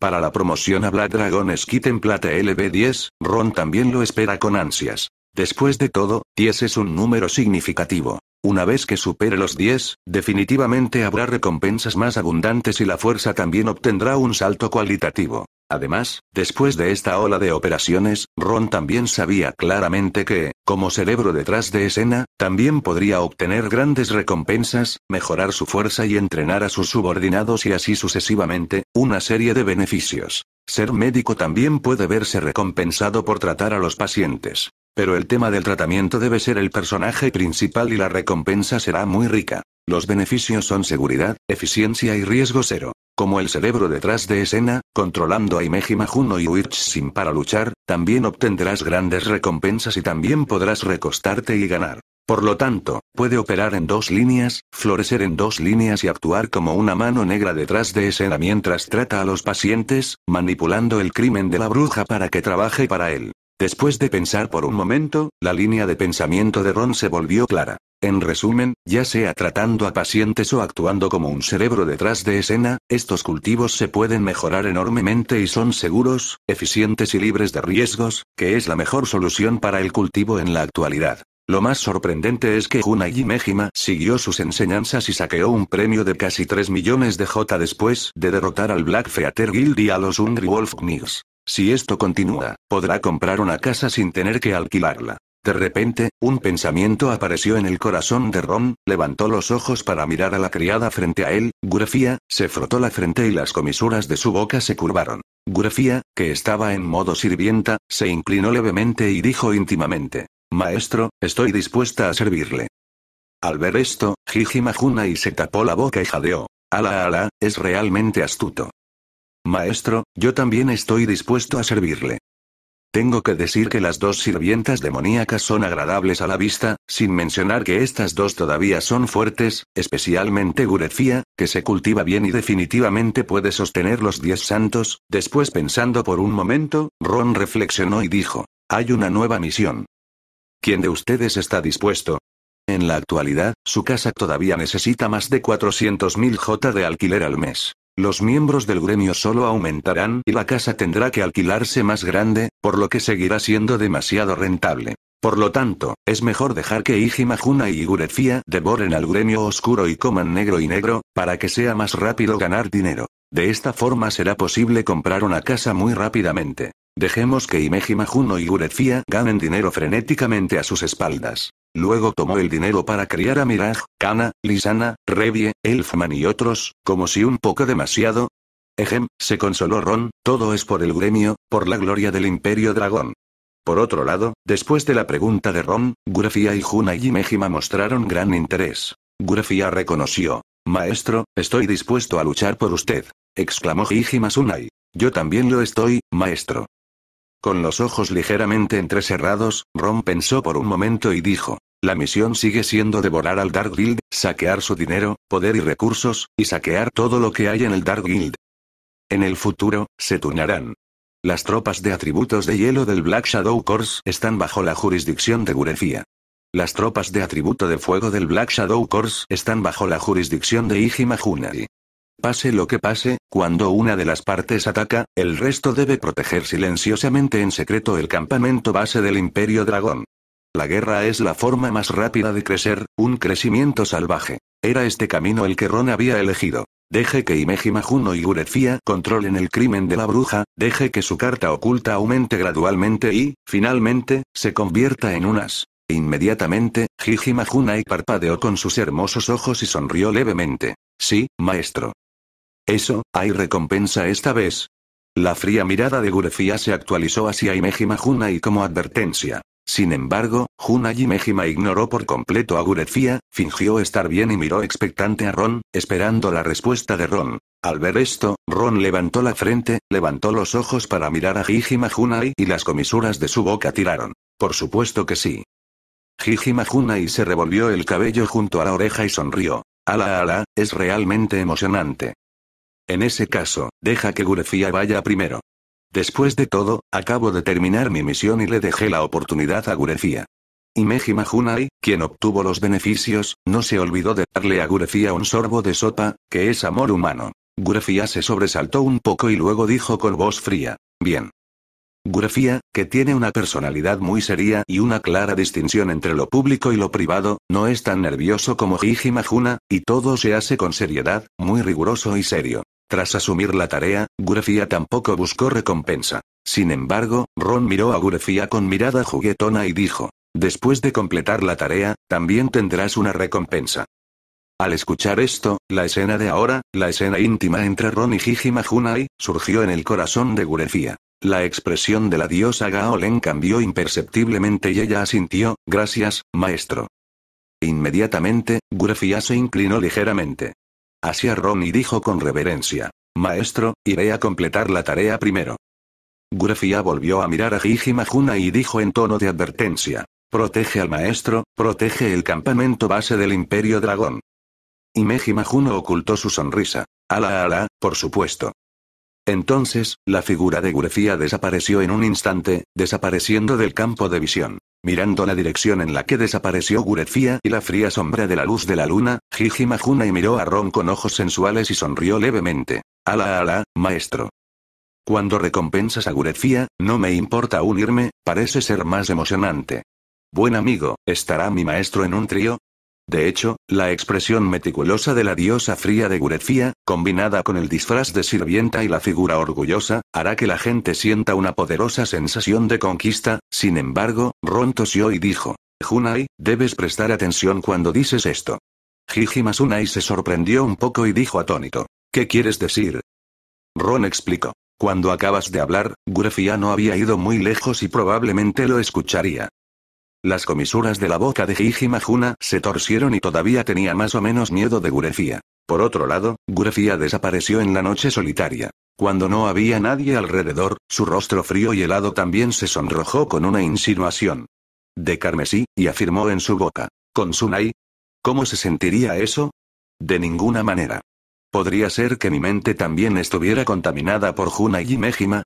Para la promoción a Black Dragon en Plata LB10, Ron también lo espera con ansias. Después de todo, 10 es un número significativo. Una vez que supere los 10, definitivamente habrá recompensas más abundantes y la fuerza también obtendrá un salto cualitativo. Además, después de esta ola de operaciones, Ron también sabía claramente que, como cerebro detrás de escena, también podría obtener grandes recompensas, mejorar su fuerza y entrenar a sus subordinados y así sucesivamente, una serie de beneficios. Ser médico también puede verse recompensado por tratar a los pacientes. Pero el tema del tratamiento debe ser el personaje principal y la recompensa será muy rica. Los beneficios son seguridad, eficiencia y riesgo cero. Como el cerebro detrás de escena, controlando a Imejima Juno y Witch sin para luchar, también obtendrás grandes recompensas y también podrás recostarte y ganar. Por lo tanto, puede operar en dos líneas, florecer en dos líneas y actuar como una mano negra detrás de escena mientras trata a los pacientes, manipulando el crimen de la bruja para que trabaje para él. Después de pensar por un momento, la línea de pensamiento de Ron se volvió clara. En resumen, ya sea tratando a pacientes o actuando como un cerebro detrás de escena, estos cultivos se pueden mejorar enormemente y son seguros, eficientes y libres de riesgos, que es la mejor solución para el cultivo en la actualidad. Lo más sorprendente es que Junai Mejima siguió sus enseñanzas y saqueó un premio de casi 3 millones de J después de derrotar al Black Theater Guild y a los Hungry Wolf Knights. Si esto continúa, podrá comprar una casa sin tener que alquilarla. De repente, un pensamiento apareció en el corazón de Ron, levantó los ojos para mirar a la criada frente a él, Gurefía, se frotó la frente y las comisuras de su boca se curvaron. Gurefía, que estaba en modo sirvienta, se inclinó levemente y dijo íntimamente, Maestro, estoy dispuesta a servirle. Al ver esto, Jiji Majuna y se tapó la boca y jadeó. Ala ala, es realmente astuto. Maestro, yo también estoy dispuesto a servirle. Tengo que decir que las dos sirvientas demoníacas son agradables a la vista, sin mencionar que estas dos todavía son fuertes, especialmente Gurefía, que se cultiva bien y definitivamente puede sostener los diez santos. Después pensando por un momento, Ron reflexionó y dijo, hay una nueva misión. ¿Quién de ustedes está dispuesto? En la actualidad, su casa todavía necesita más de 400.000 J de alquiler al mes. Los miembros del gremio solo aumentarán y la casa tendrá que alquilarse más grande, por lo que seguirá siendo demasiado rentable. Por lo tanto, es mejor dejar que Ijima Majuna y igurefia devoren al gremio oscuro y coman negro y negro, para que sea más rápido ganar dinero. De esta forma será posible comprar una casa muy rápidamente. Dejemos que Imejima Juno y Gurefia ganen dinero frenéticamente a sus espaldas. Luego tomó el dinero para criar a Miraj, Kana, Lisana, Revie, Elfman y otros, como si un poco demasiado. Ejem, se consoló Ron, todo es por el gremio, por la gloria del Imperio Dragón. Por otro lado, después de la pregunta de Ron, Gurefia y Juna y Imejima mostraron gran interés. Gurefia reconoció, Maestro, estoy dispuesto a luchar por usted. Exclamó Hiji Masunai. Yo también lo estoy, maestro. Con los ojos ligeramente entrecerrados, Ron pensó por un momento y dijo. La misión sigue siendo devorar al Dark Guild, saquear su dinero, poder y recursos, y saquear todo lo que hay en el Dark Guild. En el futuro, se tunarán. Las tropas de atributos de hielo del Black Shadow Corps están bajo la jurisdicción de Gurefia. Las tropas de atributo de fuego del Black Shadow Corps están bajo la jurisdicción de Ijima y... Pase lo que pase, cuando una de las partes ataca, el resto debe proteger silenciosamente en secreto el campamento base del Imperio Dragón. La guerra es la forma más rápida de crecer, un crecimiento salvaje. Era este camino el que Ron había elegido. Deje que Imejima y Gurefia controlen el crimen de la bruja, deje que su carta oculta aumente gradualmente y, finalmente, se convierta en unas Inmediatamente, Jijima Junai parpadeó con sus hermosos ojos y sonrió levemente. Sí, maestro. Eso, hay recompensa esta vez. La fría mirada de Gurefía se actualizó hacia Imejima Junai como advertencia. Sin embargo, Junai Mejima ignoró por completo a Gurefía, fingió estar bien y miró expectante a Ron, esperando la respuesta de Ron. Al ver esto, Ron levantó la frente, levantó los ojos para mirar a Jijima Junai y las comisuras de su boca tiraron. Por supuesto que sí. Jiji se revolvió el cabello junto a la oreja y sonrió. Ala ala, es realmente emocionante. En ese caso, deja que Gurefía vaya primero. Después de todo, acabo de terminar mi misión y le dejé la oportunidad a Gurefía. Y Meji quien obtuvo los beneficios, no se olvidó de darle a Gurefía un sorbo de sopa, que es amor humano. Gurefía se sobresaltó un poco y luego dijo con voz fría. Bien. Grafía, que tiene una personalidad muy seria y una clara distinción entre lo público y lo privado, no es tan nervioso como Jiji Majuna, y todo se hace con seriedad, muy riguroso y serio. Tras asumir la tarea, Grafía tampoco buscó recompensa. Sin embargo, Ron miró a Grafía con mirada juguetona y dijo, Después de completar la tarea, también tendrás una recompensa. Al escuchar esto, la escena de ahora, la escena íntima entre Ron y Jijima Junai, surgió en el corazón de Gurefía. La expresión de la diosa Gaolen cambió imperceptiblemente y ella asintió, gracias, maestro. Inmediatamente, Gurefía se inclinó ligeramente. Hacia Ron y dijo con reverencia. Maestro, iré a completar la tarea primero. Gurefía volvió a mirar a Jijima Junai y dijo en tono de advertencia. Protege al maestro, protege el campamento base del Imperio Dragón. Y Meji Majuno ocultó su sonrisa. Ala ala, por supuesto. Entonces, la figura de Gurefía desapareció en un instante, desapareciendo del campo de visión. Mirando la dirección en la que desapareció Gurefía y la fría sombra de la luz de la luna, Jiji Majuna y miró a Ron con ojos sensuales y sonrió levemente. Ala ala, maestro. Cuando recompensas a Gurefía, no me importa unirme, parece ser más emocionante. Buen amigo, ¿estará mi maestro en un trío? De hecho, la expresión meticulosa de la diosa fría de Gurefía, combinada con el disfraz de sirvienta y la figura orgullosa, hará que la gente sienta una poderosa sensación de conquista, sin embargo, Ron tosió y dijo. Junai, debes prestar atención cuando dices esto. Jijimasunai se sorprendió un poco y dijo atónito. ¿Qué quieres decir? Ron explicó. Cuando acabas de hablar, Gurefía no había ido muy lejos y probablemente lo escucharía. Las comisuras de la boca de Jijima Juna se torcieron y todavía tenía más o menos miedo de Gurefía. Por otro lado, Gurefía desapareció en la noche solitaria. Cuando no había nadie alrededor, su rostro frío y helado también se sonrojó con una insinuación. De carmesí, y afirmó en su boca. ¿Con Sunai? ¿Cómo se sentiría eso? De ninguna manera. Podría ser que mi mente también estuviera contaminada por Juna y Mejima,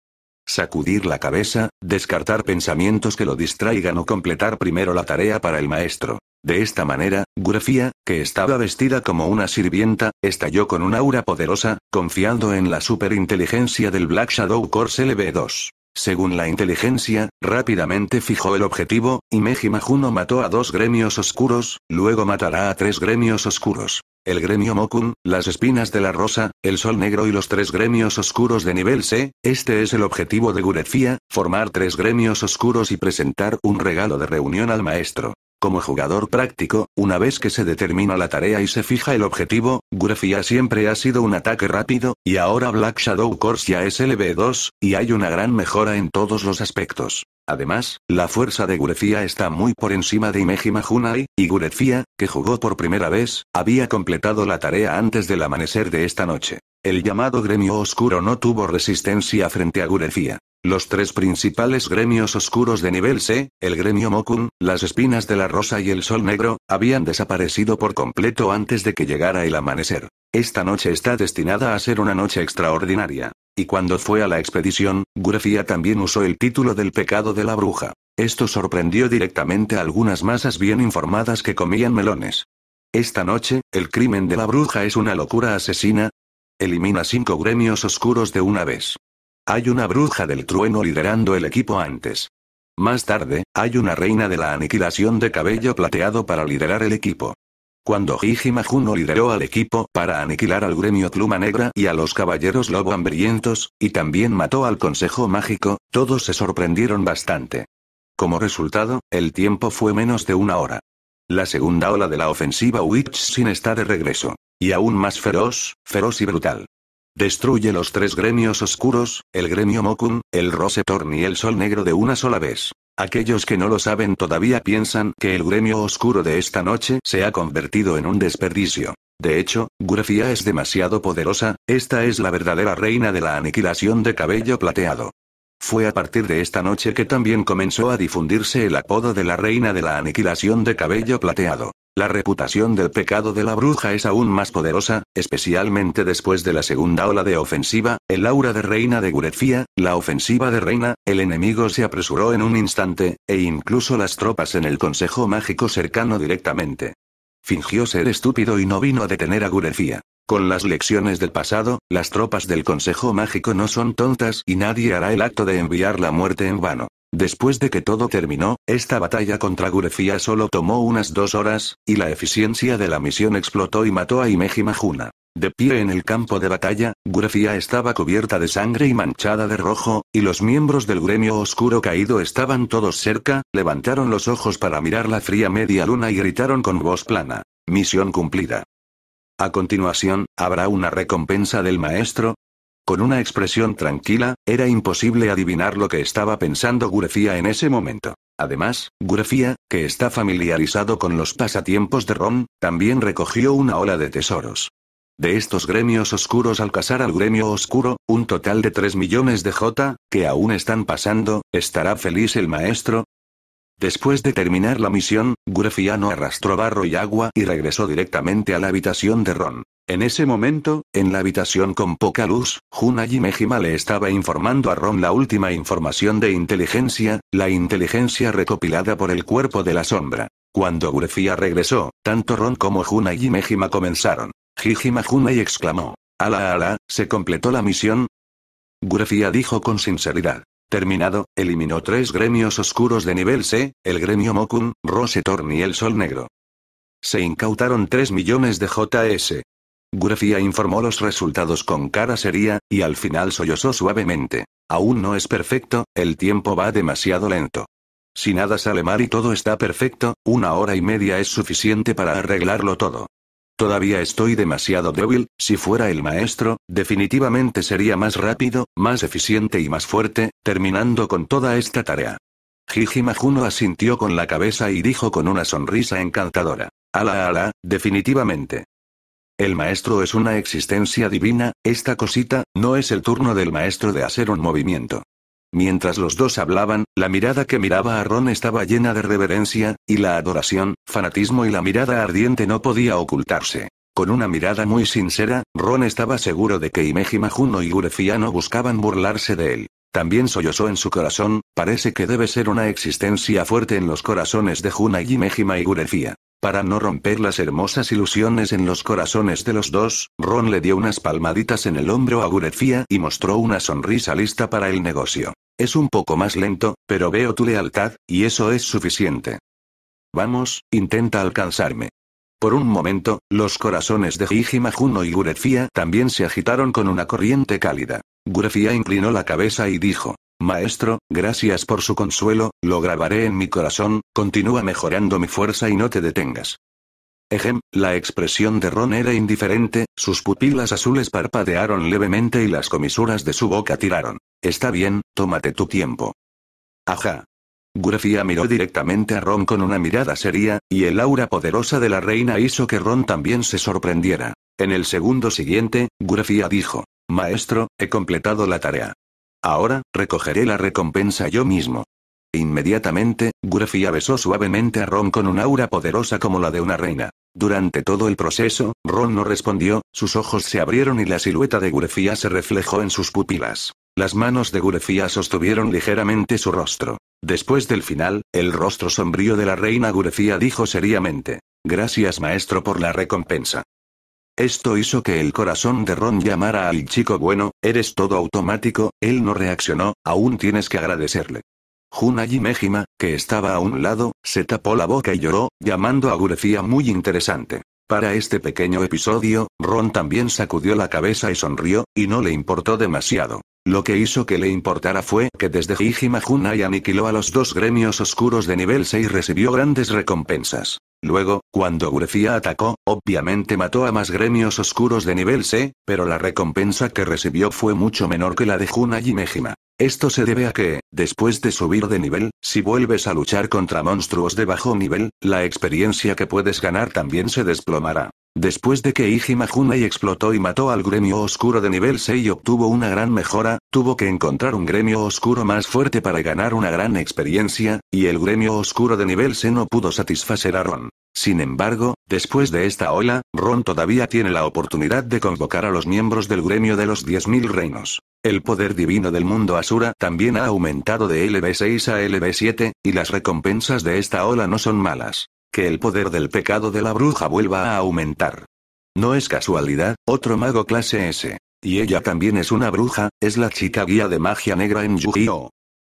sacudir la cabeza, descartar pensamientos que lo distraigan o completar primero la tarea para el maestro. De esta manera, Grafía, que estaba vestida como una sirvienta, estalló con un aura poderosa, confiando en la superinteligencia del Black Shadow Corps LB2. Según la inteligencia, rápidamente fijó el objetivo, y Meji Juno mató a dos gremios oscuros, luego matará a tres gremios oscuros el gremio Mokun, las espinas de la rosa, el sol negro y los tres gremios oscuros de nivel C, este es el objetivo de Gurefia, formar tres gremios oscuros y presentar un regalo de reunión al maestro. Como jugador práctico, una vez que se determina la tarea y se fija el objetivo, Gurefia siempre ha sido un ataque rápido, y ahora Black Shadow Corsia es LB2, y hay una gran mejora en todos los aspectos. Además, la fuerza de Gurefia está muy por encima de Imejima Junai, y Gurefia, que jugó por primera vez, había completado la tarea antes del amanecer de esta noche. El llamado gremio oscuro no tuvo resistencia frente a Gurefia. Los tres principales gremios oscuros de nivel C, el gremio Mokun, las espinas de la rosa y el sol negro, habían desaparecido por completo antes de que llegara el amanecer. Esta noche está destinada a ser una noche extraordinaria. Y cuando fue a la expedición, Grefia también usó el título del pecado de la bruja. Esto sorprendió directamente a algunas masas bien informadas que comían melones. Esta noche, el crimen de la bruja es una locura asesina. Elimina cinco gremios oscuros de una vez. Hay una bruja del trueno liderando el equipo antes. Más tarde, hay una reina de la aniquilación de cabello plateado para liderar el equipo. Cuando Hiji Majuno lideró al equipo para aniquilar al gremio Pluma Negra y a los caballeros Lobo Hambrientos, y también mató al Consejo Mágico, todos se sorprendieron bastante. Como resultado, el tiempo fue menos de una hora. La segunda ola de la ofensiva Witch Sin está de regreso. Y aún más feroz, feroz y brutal. Destruye los tres gremios oscuros, el gremio Mokun, el Rosetorn y el Sol Negro de una sola vez. Aquellos que no lo saben todavía piensan que el gremio oscuro de esta noche se ha convertido en un desperdicio. De hecho, Grafía es demasiado poderosa, esta es la verdadera reina de la aniquilación de cabello plateado. Fue a partir de esta noche que también comenzó a difundirse el apodo de la reina de la aniquilación de cabello plateado. La reputación del pecado de la bruja es aún más poderosa, especialmente después de la segunda ola de ofensiva, el aura de reina de Gurefía, la ofensiva de reina, el enemigo se apresuró en un instante, e incluso las tropas en el consejo mágico cercano directamente. Fingió ser estúpido y no vino a detener a Gurefía. Con las lecciones del pasado, las tropas del Consejo Mágico no son tontas y nadie hará el acto de enviar la muerte en vano. Después de que todo terminó, esta batalla contra Gurefía solo tomó unas dos horas, y la eficiencia de la misión explotó y mató a Imeji Majuna. De pie en el campo de batalla, Gurefía estaba cubierta de sangre y manchada de rojo, y los miembros del gremio oscuro caído estaban todos cerca, levantaron los ojos para mirar la fría media luna y gritaron con voz plana. Misión cumplida. A continuación, habrá una recompensa del maestro. Con una expresión tranquila, era imposible adivinar lo que estaba pensando Gurefía en ese momento. Además, Gurefía, que está familiarizado con los pasatiempos de Ron, también recogió una ola de tesoros. De estos gremios oscuros al casar al gremio oscuro, un total de 3 millones de J, que aún están pasando, ¿estará feliz el maestro? Después de terminar la misión, no arrastró barro y agua y regresó directamente a la habitación de Ron. En ese momento, en la habitación con poca luz, y Mejima le estaba informando a Ron la última información de inteligencia, la inteligencia recopilada por el cuerpo de la sombra. Cuando Gurefia regresó, tanto Ron como y Mejima comenzaron. Jijima y exclamó. Ala ala, ¿se completó la misión? Gurefia dijo con sinceridad. Terminado, eliminó tres gremios oscuros de nivel C, el gremio Mokun, Rosetorn y el Sol Negro. Se incautaron 3 millones de JS. Grafia informó los resultados con cara seria, y al final sollozó suavemente. Aún no es perfecto, el tiempo va demasiado lento. Si nada sale mal y todo está perfecto, una hora y media es suficiente para arreglarlo todo. Todavía estoy demasiado débil, si fuera el maestro, definitivamente sería más rápido, más eficiente y más fuerte, terminando con toda esta tarea. Jijima asintió con la cabeza y dijo con una sonrisa encantadora. Ala ala, definitivamente. El maestro es una existencia divina, esta cosita, no es el turno del maestro de hacer un movimiento. Mientras los dos hablaban, la mirada que miraba a Ron estaba llena de reverencia, y la adoración, fanatismo y la mirada ardiente no podía ocultarse. Con una mirada muy sincera, Ron estaba seguro de que Imejima Juno y no buscaban burlarse de él. También sollozó en su corazón, parece que debe ser una existencia fuerte en los corazones de Juno y Imejima y Gurefía. Para no romper las hermosas ilusiones en los corazones de los dos, Ron le dio unas palmaditas en el hombro a Gurefía y mostró una sonrisa lista para el negocio. Es un poco más lento, pero veo tu lealtad, y eso es suficiente. Vamos, intenta alcanzarme. Por un momento, los corazones de Hijima Juno y Gurefía también se agitaron con una corriente cálida. Gurefia inclinó la cabeza y dijo, Maestro, gracias por su consuelo, lo grabaré en mi corazón, continúa mejorando mi fuerza y no te detengas. Ejem, la expresión de Ron era indiferente, sus pupilas azules parpadearon levemente y las comisuras de su boca tiraron. Está bien, tómate tu tiempo. Ajá. Grefia miró directamente a Ron con una mirada seria, y el aura poderosa de la reina hizo que Ron también se sorprendiera. En el segundo siguiente, Grefia dijo, Maestro, he completado la tarea. Ahora, recogeré la recompensa yo mismo. Inmediatamente, Gurefía besó suavemente a Ron con un aura poderosa como la de una reina. Durante todo el proceso, Ron no respondió, sus ojos se abrieron y la silueta de Gurefía se reflejó en sus pupilas. Las manos de Gurefía sostuvieron ligeramente su rostro. Después del final, el rostro sombrío de la reina Gurefía dijo seriamente. Gracias maestro por la recompensa. Esto hizo que el corazón de Ron llamara al chico bueno, eres todo automático, él no reaccionó, aún tienes que agradecerle. Junayi Mejima, que estaba a un lado, se tapó la boca y lloró, llamando a Gurefía muy interesante. Para este pequeño episodio, Ron también sacudió la cabeza y sonrió, y no le importó demasiado. Lo que hizo que le importara fue que desde Hijima Junai aniquiló a los dos gremios oscuros de nivel y recibió grandes recompensas. Luego, cuando Grecia atacó, obviamente mató a más gremios oscuros de nivel C, pero la recompensa que recibió fue mucho menor que la de Junai y Mejima. Esto se debe a que, después de subir de nivel, si vuelves a luchar contra monstruos de bajo nivel, la experiencia que puedes ganar también se desplomará. Después de que Ijima Junai explotó y mató al gremio oscuro de nivel 6 y obtuvo una gran mejora, tuvo que encontrar un gremio oscuro más fuerte para ganar una gran experiencia, y el gremio oscuro de nivel C no pudo satisfacer a Ron. Sin embargo, después de esta ola, Ron todavía tiene la oportunidad de convocar a los miembros del gremio de los 10.000 reinos. El poder divino del mundo Asura también ha aumentado de LB6 a LB7, y las recompensas de esta ola no son malas. Que el poder del pecado de la bruja vuelva a aumentar. No es casualidad, otro mago clase S. Y ella también es una bruja, es la chica guía de magia negra en yu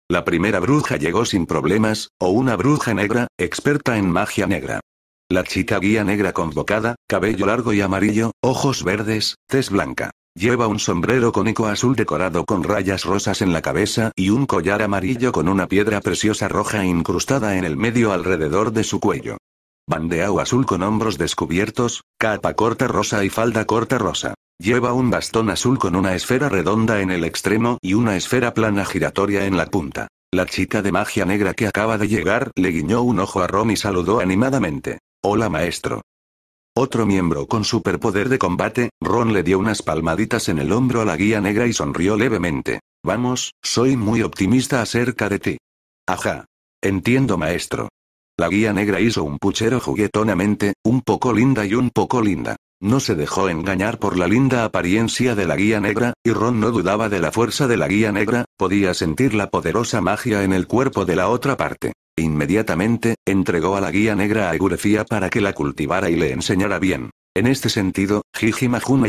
La primera bruja llegó sin problemas, o una bruja negra, experta en magia negra. La chica guía negra convocada, cabello largo y amarillo, ojos verdes, tez blanca. Lleva un sombrero cónico azul decorado con rayas rosas en la cabeza y un collar amarillo con una piedra preciosa roja incrustada en el medio alrededor de su cuello. Bandeau azul con hombros descubiertos, capa corta rosa y falda corta rosa. Lleva un bastón azul con una esfera redonda en el extremo y una esfera plana giratoria en la punta. La chica de magia negra que acaba de llegar le guiñó un ojo a Ron y saludó animadamente. Hola maestro. Otro miembro con superpoder de combate, Ron le dio unas palmaditas en el hombro a la guía negra y sonrió levemente. Vamos, soy muy optimista acerca de ti. Ajá. Entiendo maestro. La guía negra hizo un puchero juguetonamente, un poco linda y un poco linda. No se dejó engañar por la linda apariencia de la guía negra, y Ron no dudaba de la fuerza de la guía negra, podía sentir la poderosa magia en el cuerpo de la otra parte. Inmediatamente, entregó a la guía negra a Gurefía para que la cultivara y le enseñara bien. En este sentido, Jiji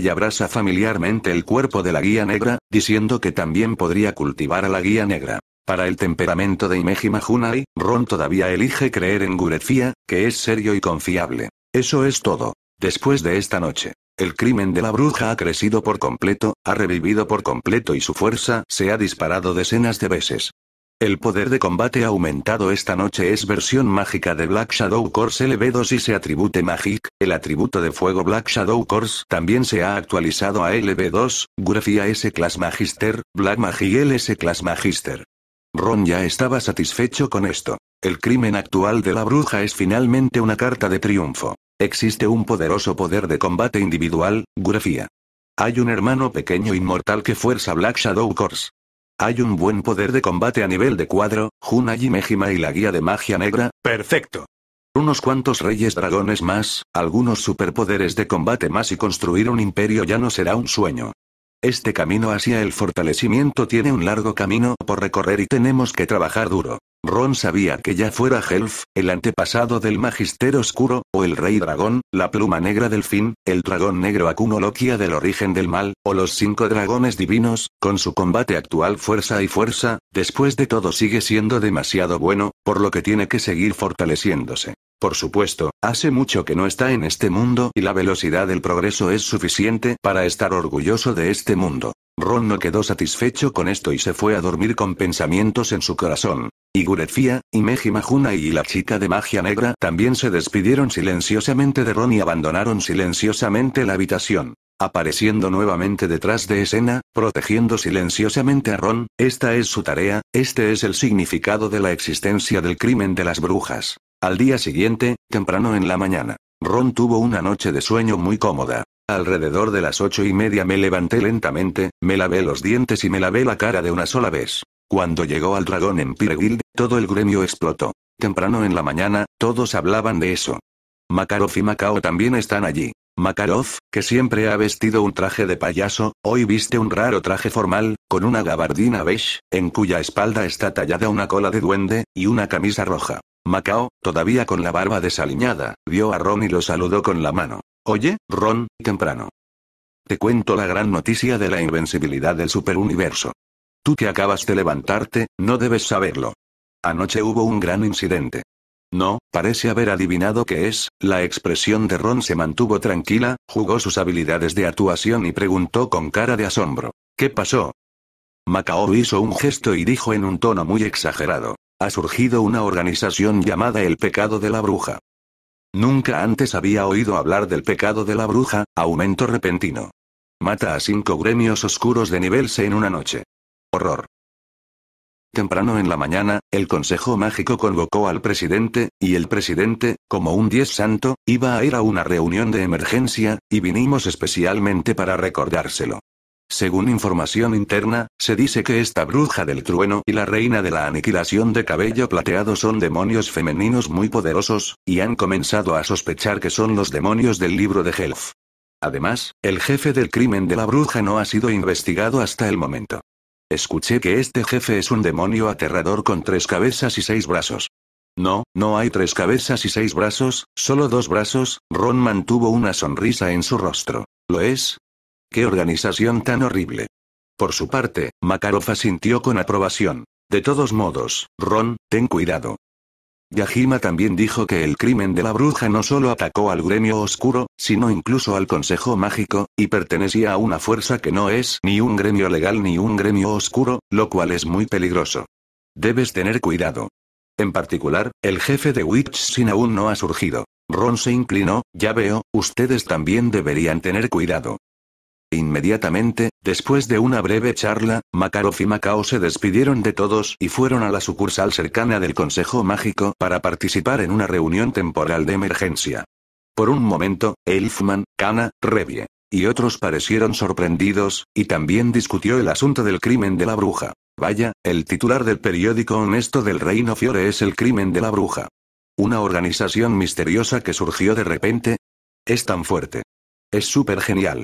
abraza familiarmente el cuerpo de la guía negra, diciendo que también podría cultivar a la guía negra. Para el temperamento de Imeji y Ron todavía elige creer en Gurefía, que es serio y confiable. Eso es todo. Después de esta noche. El crimen de la bruja ha crecido por completo, ha revivido por completo y su fuerza se ha disparado decenas de veces. El poder de combate aumentado esta noche es versión mágica de Black Shadow Course LB2 y se atribute Magic, el atributo de fuego Black Shadow Course también se ha actualizado a LB2, Grafía S-Class Magister, Black Magic S-Class Magister. Ron ya estaba satisfecho con esto. El crimen actual de la bruja es finalmente una carta de triunfo. Existe un poderoso poder de combate individual, Grafía. Hay un hermano pequeño inmortal que fuerza Black Shadow Course. Hay un buen poder de combate a nivel de cuadro, Juna y Mejima y la guía de magia negra, perfecto. Unos cuantos reyes dragones más, algunos superpoderes de combate más y construir un imperio ya no será un sueño. Este camino hacia el fortalecimiento tiene un largo camino por recorrer y tenemos que trabajar duro. Ron sabía que ya fuera Helf, el antepasado del Magister Oscuro, o el Rey Dragón, la pluma negra del fin, el dragón negro Akunolokia del origen del mal, o los cinco dragones divinos, con su combate actual fuerza y fuerza, después de todo sigue siendo demasiado bueno, por lo que tiene que seguir fortaleciéndose. Por supuesto, hace mucho que no está en este mundo y la velocidad del progreso es suficiente para estar orgulloso de este mundo. Ron no quedó satisfecho con esto y se fue a dormir con pensamientos en su corazón. Y Gurefia, y Meji Majuna y la chica de magia negra también se despidieron silenciosamente de Ron y abandonaron silenciosamente la habitación. Apareciendo nuevamente detrás de escena, protegiendo silenciosamente a Ron, esta es su tarea, este es el significado de la existencia del crimen de las brujas. Al día siguiente, temprano en la mañana, Ron tuvo una noche de sueño muy cómoda. Alrededor de las ocho y media me levanté lentamente, me lavé los dientes y me lavé la cara de una sola vez. Cuando llegó al dragón en Guild, todo el gremio explotó. Temprano en la mañana, todos hablaban de eso. Makarov y Macao también están allí. Makarov, que siempre ha vestido un traje de payaso, hoy viste un raro traje formal, con una gabardina beige, en cuya espalda está tallada una cola de duende, y una camisa roja. Macao, todavía con la barba desaliñada, vio a Ron y lo saludó con la mano. Oye, Ron, temprano. Te cuento la gran noticia de la invencibilidad del superuniverso que acabas de levantarte, no debes saberlo. Anoche hubo un gran incidente. No, parece haber adivinado que es, la expresión de Ron se mantuvo tranquila, jugó sus habilidades de actuación y preguntó con cara de asombro. ¿Qué pasó? Macao hizo un gesto y dijo en un tono muy exagerado. Ha surgido una organización llamada el pecado de la bruja. Nunca antes había oído hablar del pecado de la bruja, aumento repentino. Mata a cinco gremios oscuros de nivel C en una noche. Horror. Temprano en la mañana, el Consejo Mágico convocó al presidente, y el presidente, como un diez santo, iba a ir a una reunión de emergencia, y vinimos especialmente para recordárselo. Según información interna, se dice que esta bruja del trueno y la reina de la aniquilación de cabello plateado son demonios femeninos muy poderosos, y han comenzado a sospechar que son los demonios del libro de Helf. Además, el jefe del crimen de la bruja no ha sido investigado hasta el momento. Escuché que este jefe es un demonio aterrador con tres cabezas y seis brazos. No, no hay tres cabezas y seis brazos, solo dos brazos, Ron mantuvo una sonrisa en su rostro. ¿Lo es? ¡Qué organización tan horrible! Por su parte, Makarov asintió con aprobación. De todos modos, Ron, ten cuidado, Yajima también dijo que el crimen de la bruja no solo atacó al gremio oscuro, sino incluso al consejo mágico, y pertenecía a una fuerza que no es ni un gremio legal ni un gremio oscuro, lo cual es muy peligroso. Debes tener cuidado. En particular, el jefe de Witch Sin aún no ha surgido. Ron se inclinó, ya veo, ustedes también deberían tener cuidado. Inmediatamente, después de una breve charla, Makarov y Macao se despidieron de todos y fueron a la sucursal cercana del Consejo Mágico para participar en una reunión temporal de emergencia. Por un momento, Elfman, Kana, Revie y otros parecieron sorprendidos, y también discutió el asunto del crimen de la bruja. Vaya, el titular del periódico honesto del Reino Fiore es el crimen de la bruja. Una organización misteriosa que surgió de repente. Es tan fuerte. Es súper genial.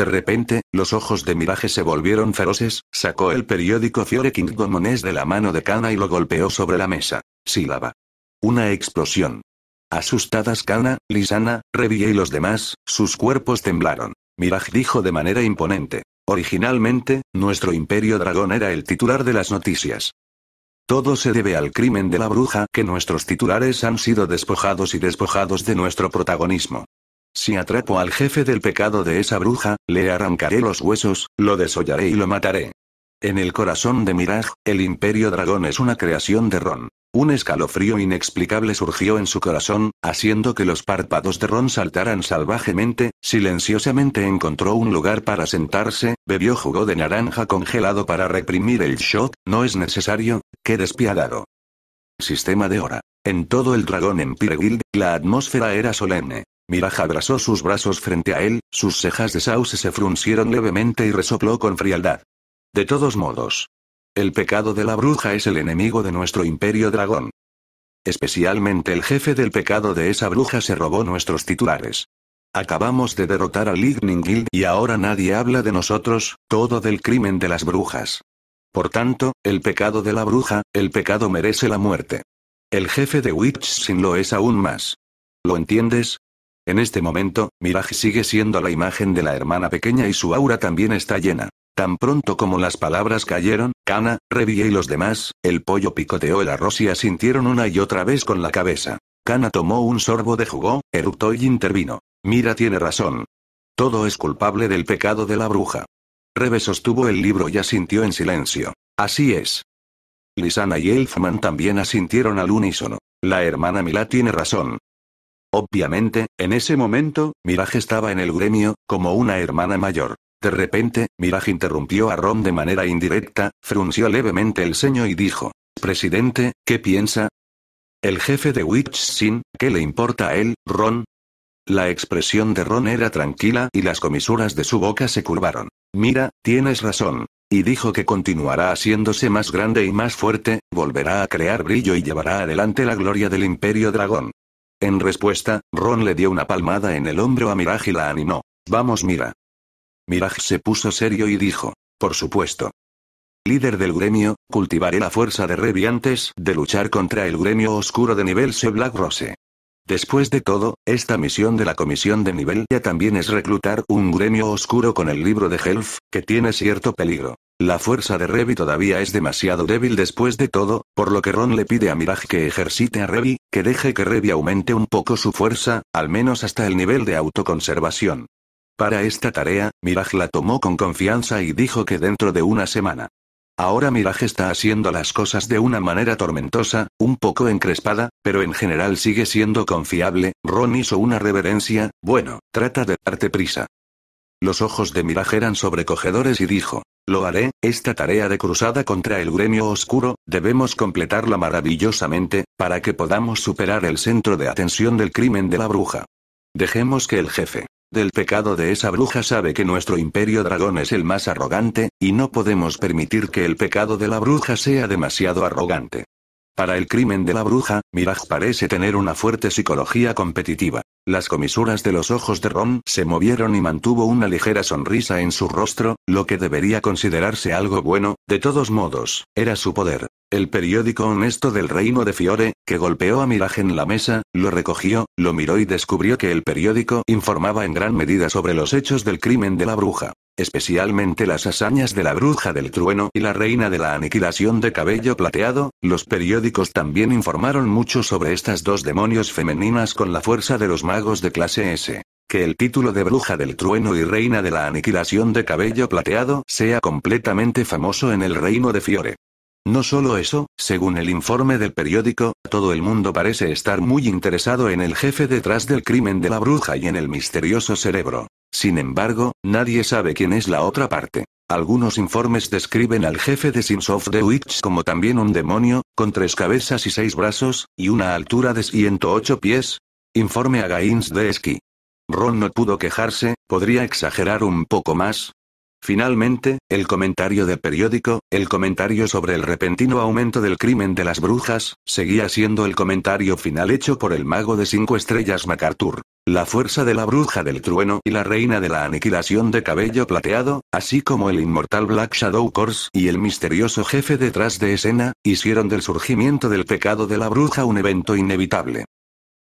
De repente, los ojos de Mirage se volvieron feroces, sacó el periódico Fiore King Gomones de la mano de Kana y lo golpeó sobre la mesa. Sílaba. Una explosión. Asustadas Kana, Lisana, Revie y los demás, sus cuerpos temblaron. Mirage dijo de manera imponente. Originalmente, nuestro imperio dragón era el titular de las noticias. Todo se debe al crimen de la bruja que nuestros titulares han sido despojados y despojados de nuestro protagonismo. Si atrapo al jefe del pecado de esa bruja, le arrancaré los huesos, lo desollaré y lo mataré. En el corazón de Miraj, el imperio dragón es una creación de Ron. Un escalofrío inexplicable surgió en su corazón, haciendo que los párpados de Ron saltaran salvajemente, silenciosamente encontró un lugar para sentarse, bebió jugo de naranja congelado para reprimir el shock, no es necesario, qué despiadado. Sistema de hora. En todo el dragón Empire Guild, la atmósfera era solemne. Miraj abrazó sus brazos frente a él, sus cejas de sauce se fruncieron levemente y resopló con frialdad. De todos modos. El pecado de la bruja es el enemigo de nuestro imperio dragón. Especialmente el jefe del pecado de esa bruja se robó nuestros titulares. Acabamos de derrotar al Lightning Guild y ahora nadie habla de nosotros, todo del crimen de las brujas. Por tanto, el pecado de la bruja, el pecado merece la muerte. El jefe de Witch sin lo es aún más. ¿Lo entiendes? En este momento, Mirage sigue siendo la imagen de la hermana pequeña y su aura también está llena. Tan pronto como las palabras cayeron, Kana, Revie y los demás, el pollo picoteó el arroz y asintieron una y otra vez con la cabeza. Kana tomó un sorbo de jugo, eructó y intervino. Mira tiene razón. Todo es culpable del pecado de la bruja. Rebe sostuvo el libro y asintió en silencio. Así es. Lisana y Elfman también asintieron al unísono. La hermana Mila tiene razón, Obviamente, en ese momento, Mirage estaba en el gremio, como una hermana mayor. De repente, Mirage interrumpió a Ron de manera indirecta, frunció levemente el ceño y dijo, Presidente, ¿qué piensa? El jefe de Witch Sin, ¿qué le importa a él, Ron? La expresión de Ron era tranquila y las comisuras de su boca se curvaron. Mira, tienes razón. Y dijo que continuará haciéndose más grande y más fuerte, volverá a crear brillo y llevará adelante la gloria del Imperio Dragón. En respuesta, Ron le dio una palmada en el hombro a Mirage y la animó. Vamos, mira. Mirage se puso serio y dijo. Por supuesto. Líder del gremio, cultivaré la fuerza de Revi antes de luchar contra el gremio oscuro de nivel C Black Rose. Después de todo, esta misión de la comisión de nivel ya también es reclutar un gremio oscuro con el libro de Helf, que tiene cierto peligro. La fuerza de Revi todavía es demasiado débil después de todo, por lo que Ron le pide a Mirage que ejercite a Revi, que deje que Revi aumente un poco su fuerza, al menos hasta el nivel de autoconservación. Para esta tarea, Mirage la tomó con confianza y dijo que dentro de una semana. Ahora Mirage está haciendo las cosas de una manera tormentosa, un poco encrespada, pero en general sigue siendo confiable, Ron hizo una reverencia, bueno, trata de darte prisa. Los ojos de Mirage eran sobrecogedores y dijo, lo haré, esta tarea de cruzada contra el gremio oscuro, debemos completarla maravillosamente, para que podamos superar el centro de atención del crimen de la bruja. Dejemos que el jefe del pecado de esa bruja sabe que nuestro imperio dragón es el más arrogante, y no podemos permitir que el pecado de la bruja sea demasiado arrogante. Para el crimen de la bruja, Miraj parece tener una fuerte psicología competitiva. Las comisuras de los ojos de Ron se movieron y mantuvo una ligera sonrisa en su rostro, lo que debería considerarse algo bueno, de todos modos, era su poder, el periódico honesto del reino de Fiore, que golpeó a Mirage en la mesa, lo recogió, lo miró y descubrió que el periódico informaba en gran medida sobre los hechos del crimen de la bruja. Especialmente las hazañas de la bruja del trueno y la reina de la aniquilación de cabello plateado, los periódicos también informaron mucho sobre estas dos demonios femeninas con la fuerza de los magos de clase S que el título de bruja del trueno y reina de la aniquilación de cabello plateado sea completamente famoso en el reino de Fiore. No solo eso, según el informe del periódico, todo el mundo parece estar muy interesado en el jefe detrás del crimen de la bruja y en el misterioso cerebro. Sin embargo, nadie sabe quién es la otra parte. Algunos informes describen al jefe de Sims of the Witch como también un demonio, con tres cabezas y seis brazos, y una altura de 108 pies. Informe a Gains de Esqui. Ron no pudo quejarse, podría exagerar un poco más, Finalmente, el comentario del periódico, el comentario sobre el repentino aumento del crimen de las brujas, seguía siendo el comentario final hecho por el mago de cinco estrellas MacArthur. La fuerza de la bruja del trueno y la reina de la aniquilación de cabello plateado, así como el inmortal Black Shadow Corps y el misterioso jefe detrás de escena, hicieron del surgimiento del pecado de la bruja un evento inevitable.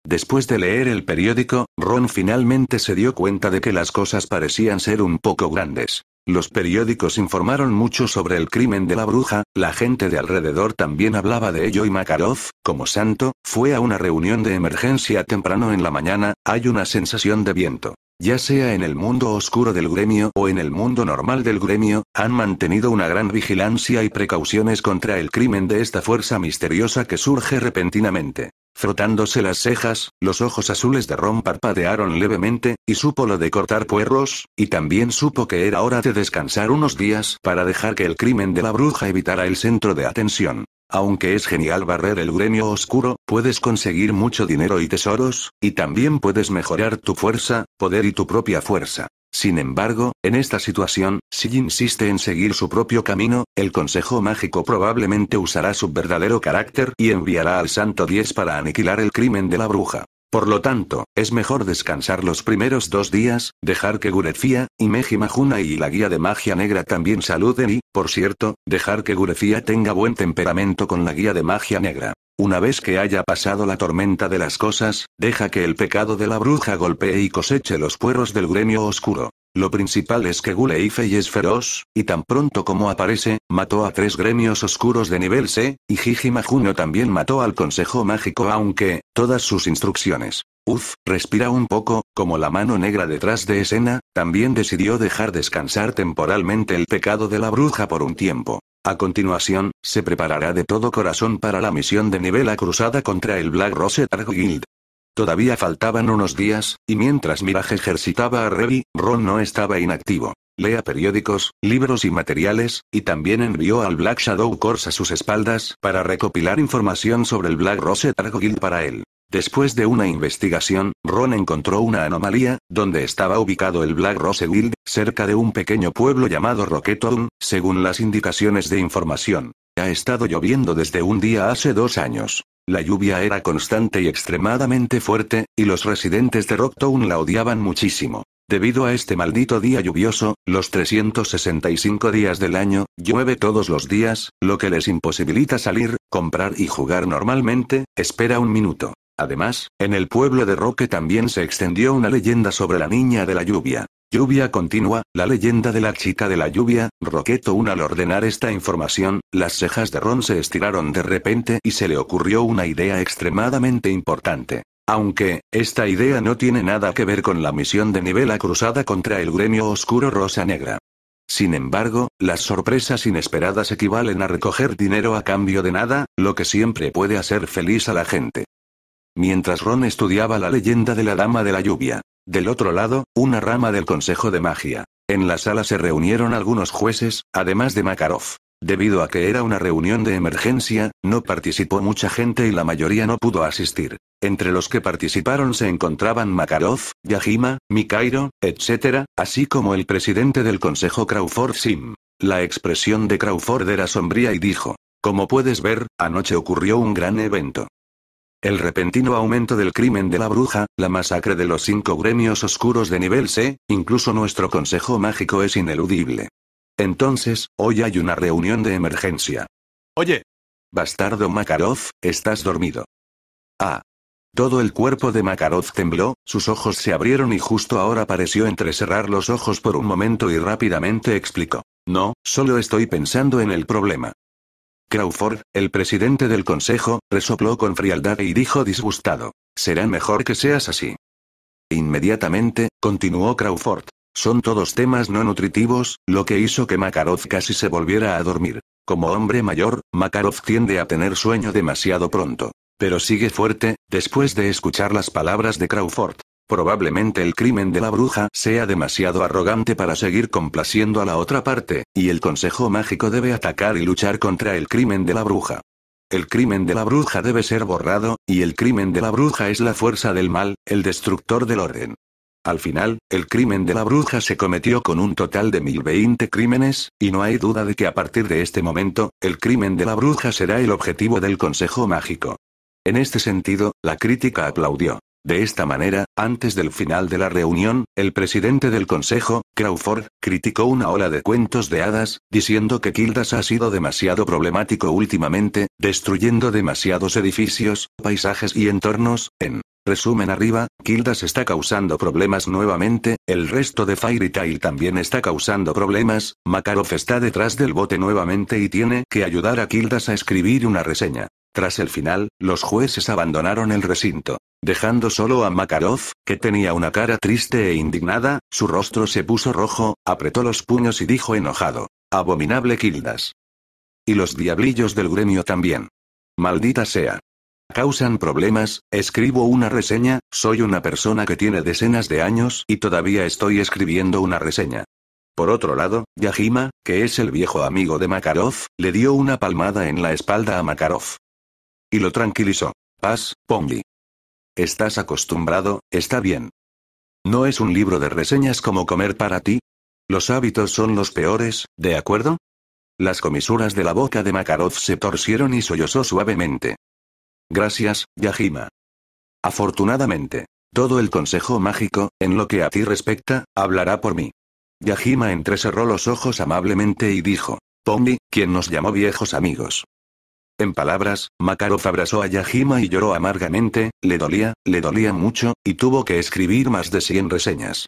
Después de leer el periódico, Ron finalmente se dio cuenta de que las cosas parecían ser un poco grandes. Los periódicos informaron mucho sobre el crimen de la bruja, la gente de alrededor también hablaba de ello y Makarov, como santo, fue a una reunión de emergencia temprano en la mañana, hay una sensación de viento. Ya sea en el mundo oscuro del gremio o en el mundo normal del gremio, han mantenido una gran vigilancia y precauciones contra el crimen de esta fuerza misteriosa que surge repentinamente. Frotándose las cejas, los ojos azules de Ron parpadearon levemente, y supo lo de cortar puerros, y también supo que era hora de descansar unos días para dejar que el crimen de la bruja evitara el centro de atención. Aunque es genial barrer el gremio oscuro, puedes conseguir mucho dinero y tesoros, y también puedes mejorar tu fuerza, poder y tu propia fuerza. Sin embargo, en esta situación, si insiste en seguir su propio camino, el consejo mágico probablemente usará su verdadero carácter y enviará al santo 10 para aniquilar el crimen de la bruja. Por lo tanto, es mejor descansar los primeros dos días, dejar que Gurefía, y Majuna y la guía de magia negra también saluden y, por cierto, dejar que Gurefía tenga buen temperamento con la guía de magia negra. Una vez que haya pasado la tormenta de las cosas, deja que el pecado de la bruja golpee y coseche los puerros del gremio oscuro. Lo principal es que Guleifei es feroz, y tan pronto como aparece, mató a tres gremios oscuros de nivel C, y Jijima Juno también mató al Consejo Mágico aunque, todas sus instrucciones. Uf, respira un poco, como la mano negra detrás de escena, también decidió dejar descansar temporalmente el pecado de la bruja por un tiempo. A continuación, se preparará de todo corazón para la misión de nivel a cruzada contra el Black Rose Dark Todavía faltaban unos días, y mientras Mirage ejercitaba a Revi, Ron no estaba inactivo. Lea periódicos, libros y materiales, y también envió al Black Shadow Corps a sus espaldas para recopilar información sobre el Black Rose Targo Guild para él. Después de una investigación, Ron encontró una anomalía, donde estaba ubicado el Black Rose Guild, cerca de un pequeño pueblo llamado Rocketown, según las indicaciones de información. Ha estado lloviendo desde un día hace dos años. La lluvia era constante y extremadamente fuerte, y los residentes de Rocktown la odiaban muchísimo. Debido a este maldito día lluvioso, los 365 días del año, llueve todos los días, lo que les imposibilita salir, comprar y jugar normalmente, espera un minuto. Además, en el pueblo de Roque también se extendió una leyenda sobre la niña de la lluvia. Lluvia continua, la leyenda de la chica de la lluvia, Roqueto 1 al ordenar esta información, las cejas de Ron se estiraron de repente y se le ocurrió una idea extremadamente importante. Aunque, esta idea no tiene nada que ver con la misión de Nivela cruzada contra el gremio oscuro Rosa Negra. Sin embargo, las sorpresas inesperadas equivalen a recoger dinero a cambio de nada, lo que siempre puede hacer feliz a la gente. Mientras Ron estudiaba la leyenda de la Dama de la Lluvia, del otro lado, una rama del Consejo de Magia. En la sala se reunieron algunos jueces, además de Makarov. Debido a que era una reunión de emergencia, no participó mucha gente y la mayoría no pudo asistir. Entre los que participaron se encontraban Makarov, Yajima, Mikairo, etc., así como el presidente del Consejo Crawford Sim. La expresión de Crawford era sombría y dijo, Como puedes ver, anoche ocurrió un gran evento. El repentino aumento del crimen de la bruja, la masacre de los cinco gremios oscuros de nivel C, incluso nuestro consejo mágico es ineludible. Entonces, hoy hay una reunión de emergencia. Oye. Bastardo Makarov, estás dormido. Ah. Todo el cuerpo de Makarov tembló, sus ojos se abrieron y justo ahora pareció entrecerrar los ojos por un momento y rápidamente explicó. No, solo estoy pensando en el problema. Crawford, el presidente del consejo, resopló con frialdad y dijo disgustado. Será mejor que seas así. Inmediatamente, continuó Crawford. Son todos temas no nutritivos, lo que hizo que Makarov casi se volviera a dormir. Como hombre mayor, Makarov tiende a tener sueño demasiado pronto. Pero sigue fuerte, después de escuchar las palabras de Crawford. Probablemente el crimen de la bruja sea demasiado arrogante para seguir complaciendo a la otra parte, y el Consejo Mágico debe atacar y luchar contra el crimen de la bruja. El crimen de la bruja debe ser borrado, y el crimen de la bruja es la fuerza del mal, el destructor del orden. Al final, el crimen de la bruja se cometió con un total de 1020 crímenes, y no hay duda de que a partir de este momento, el crimen de la bruja será el objetivo del Consejo Mágico. En este sentido, la crítica aplaudió. De esta manera, antes del final de la reunión, el presidente del consejo, Crawford, criticó una ola de cuentos de hadas, diciendo que Kildas ha sido demasiado problemático últimamente, destruyendo demasiados edificios, paisajes y entornos, en Resumen arriba, Kildas está causando problemas nuevamente, el resto de Fairy Tail también está causando problemas, Makarov está detrás del bote nuevamente y tiene que ayudar a Kildas a escribir una reseña. Tras el final, los jueces abandonaron el recinto dejando solo a Makarov, que tenía una cara triste e indignada, su rostro se puso rojo, apretó los puños y dijo enojado, Abominable Kildas. Y los diablillos del gremio también. Maldita sea. Causan problemas, escribo una reseña, soy una persona que tiene decenas de años y todavía estoy escribiendo una reseña. Por otro lado, Yajima, que es el viejo amigo de Makarov, le dio una palmada en la espalda a Makarov. Y lo tranquilizó. Paz, Pongi. Estás acostumbrado, está bien. No es un libro de reseñas como comer para ti. Los hábitos son los peores, ¿de acuerdo? Las comisuras de la boca de Makarov se torcieron y sollozó suavemente. Gracias, Yajima. Afortunadamente, todo el consejo mágico, en lo que a ti respecta, hablará por mí. Yajima entrecerró los ojos amablemente y dijo, Pombi, quien nos llamó viejos amigos. En palabras, Makarov abrazó a Yajima y lloró amargamente, le dolía, le dolía mucho, y tuvo que escribir más de 100 reseñas.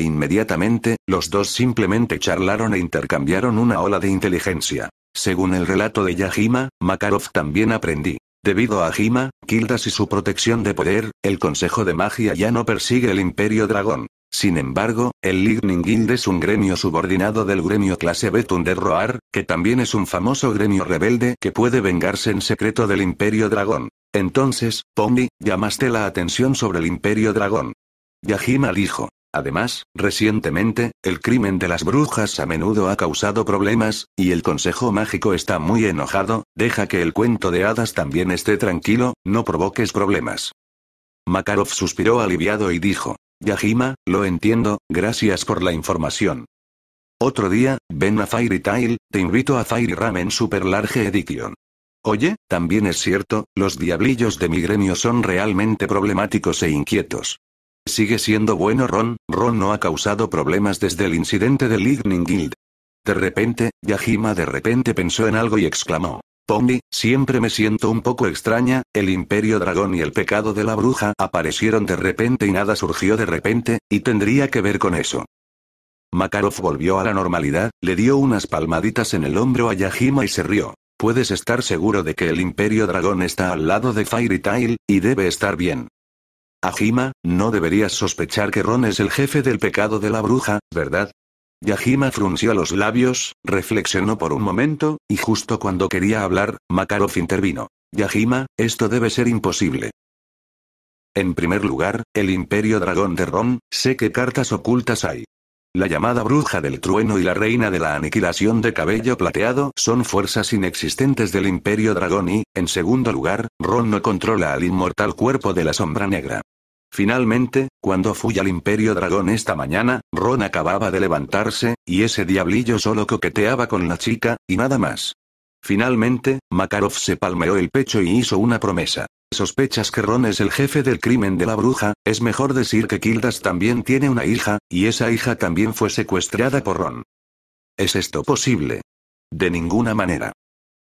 Inmediatamente, los dos simplemente charlaron e intercambiaron una ola de inteligencia. Según el relato de Yajima, Makarov también aprendí. Debido a Jima, Kildas y su protección de poder, el Consejo de Magia ya no persigue el Imperio Dragón. Sin embargo, el Lightning Guild es un gremio subordinado del gremio clase B Roar, que también es un famoso gremio rebelde que puede vengarse en secreto del Imperio Dragón. Entonces, Pony, llamaste la atención sobre el Imperio Dragón. Yajima dijo. Además, recientemente, el crimen de las brujas a menudo ha causado problemas, y el Consejo Mágico está muy enojado, deja que el cuento de hadas también esté tranquilo, no provoques problemas. Makarov suspiró aliviado y dijo, Yajima, lo entiendo, gracias por la información. Otro día, ven a Fairy Tail, te invito a Fairy Ramen Super Large Edition. Oye, también es cierto, los diablillos de mi gremio son realmente problemáticos e inquietos. Sigue siendo bueno Ron, Ron no ha causado problemas desde el incidente del Lightning Guild. De repente, Yajima de repente pensó en algo y exclamó. Pony, siempre me siento un poco extraña, el imperio dragón y el pecado de la bruja aparecieron de repente y nada surgió de repente, y tendría que ver con eso. Makarov volvió a la normalidad, le dio unas palmaditas en el hombro a Yajima y se rió. Puedes estar seguro de que el Imperio Dragón está al lado de Fairy Tail, y debe estar bien. Ajima, no deberías sospechar que Ron es el jefe del pecado de la bruja, ¿verdad? Yajima frunció los labios, reflexionó por un momento, y justo cuando quería hablar, Makarov intervino. Yajima, esto debe ser imposible. En primer lugar, el Imperio Dragón de Ron, sé qué cartas ocultas hay. La llamada bruja del trueno y la reina de la aniquilación de cabello plateado son fuerzas inexistentes del Imperio Dragón y, en segundo lugar, Ron no controla al inmortal cuerpo de la sombra negra. Finalmente, cuando fui al Imperio Dragón esta mañana, Ron acababa de levantarse, y ese diablillo solo coqueteaba con la chica, y nada más. Finalmente, Makarov se palmeó el pecho y hizo una promesa. Sospechas que Ron es el jefe del crimen de la bruja, es mejor decir que Kildas también tiene una hija, y esa hija también fue secuestrada por Ron. ¿Es esto posible? De ninguna manera.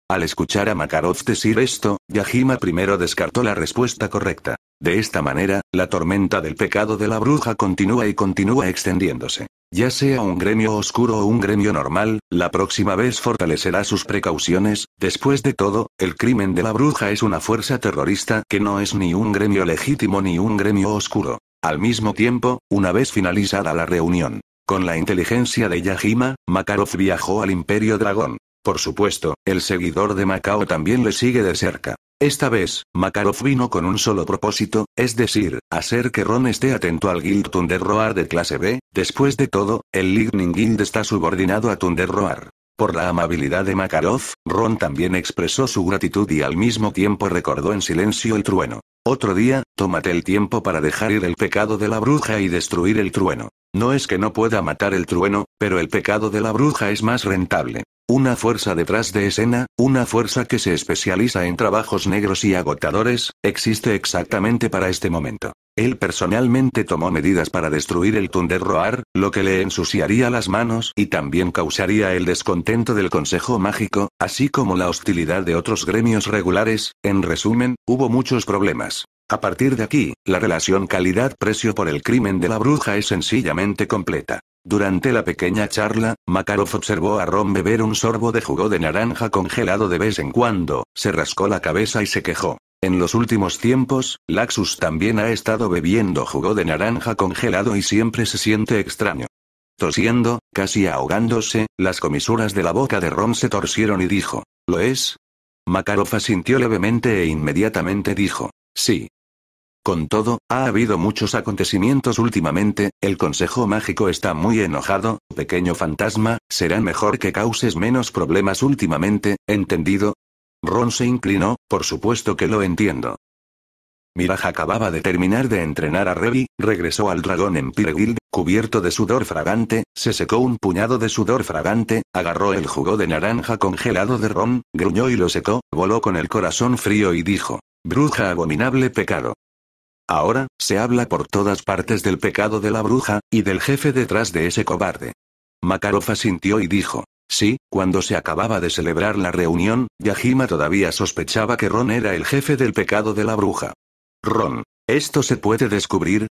Al escuchar a Makarov decir esto, Yajima primero descartó la respuesta correcta. De esta manera, la tormenta del pecado de la bruja continúa y continúa extendiéndose. Ya sea un gremio oscuro o un gremio normal, la próxima vez fortalecerá sus precauciones, después de todo, el crimen de la bruja es una fuerza terrorista que no es ni un gremio legítimo ni un gremio oscuro. Al mismo tiempo, una vez finalizada la reunión, con la inteligencia de Yajima, Makarov viajó al Imperio Dragón. Por supuesto, el seguidor de Macao también le sigue de cerca. Esta vez, Makarov vino con un solo propósito, es decir, hacer que Ron esté atento al Guild Roar de clase B, después de todo, el Lightning Guild está subordinado a Roar. Por la amabilidad de Makarov, Ron también expresó su gratitud y al mismo tiempo recordó en silencio el trueno. Otro día, tómate el tiempo para dejar ir el pecado de la bruja y destruir el trueno. No es que no pueda matar el trueno, pero el pecado de la bruja es más rentable. Una fuerza detrás de escena, una fuerza que se especializa en trabajos negros y agotadores, existe exactamente para este momento. Él personalmente tomó medidas para destruir el Roar, lo que le ensuciaría las manos y también causaría el descontento del Consejo Mágico, así como la hostilidad de otros gremios regulares, en resumen, hubo muchos problemas. A partir de aquí, la relación calidad-precio por el crimen de la bruja es sencillamente completa. Durante la pequeña charla, Makarov observó a Ron beber un sorbo de jugo de naranja congelado de vez en cuando, se rascó la cabeza y se quejó. En los últimos tiempos, Laxus también ha estado bebiendo jugo de naranja congelado y siempre se siente extraño. Tosiendo, casi ahogándose, las comisuras de la boca de Ron se torcieron y dijo, ¿Lo es? Makarov asintió levemente e inmediatamente dijo, sí, con todo, ha habido muchos acontecimientos últimamente, el Consejo Mágico está muy enojado, pequeño fantasma, será mejor que causes menos problemas últimamente, ¿entendido? Ron se inclinó, por supuesto que lo entiendo. Miraj acababa de terminar de entrenar a Revi, regresó al dragón en Pireguild, cubierto de sudor fragante, se secó un puñado de sudor fragante, agarró el jugo de naranja congelado de Ron, gruñó y lo secó, voló con el corazón frío y dijo, Bruja abominable pecado. Ahora, se habla por todas partes del pecado de la bruja, y del jefe detrás de ese cobarde. Makarov asintió y dijo. Sí, cuando se acababa de celebrar la reunión, Yajima todavía sospechaba que Ron era el jefe del pecado de la bruja. Ron, ¿esto se puede descubrir?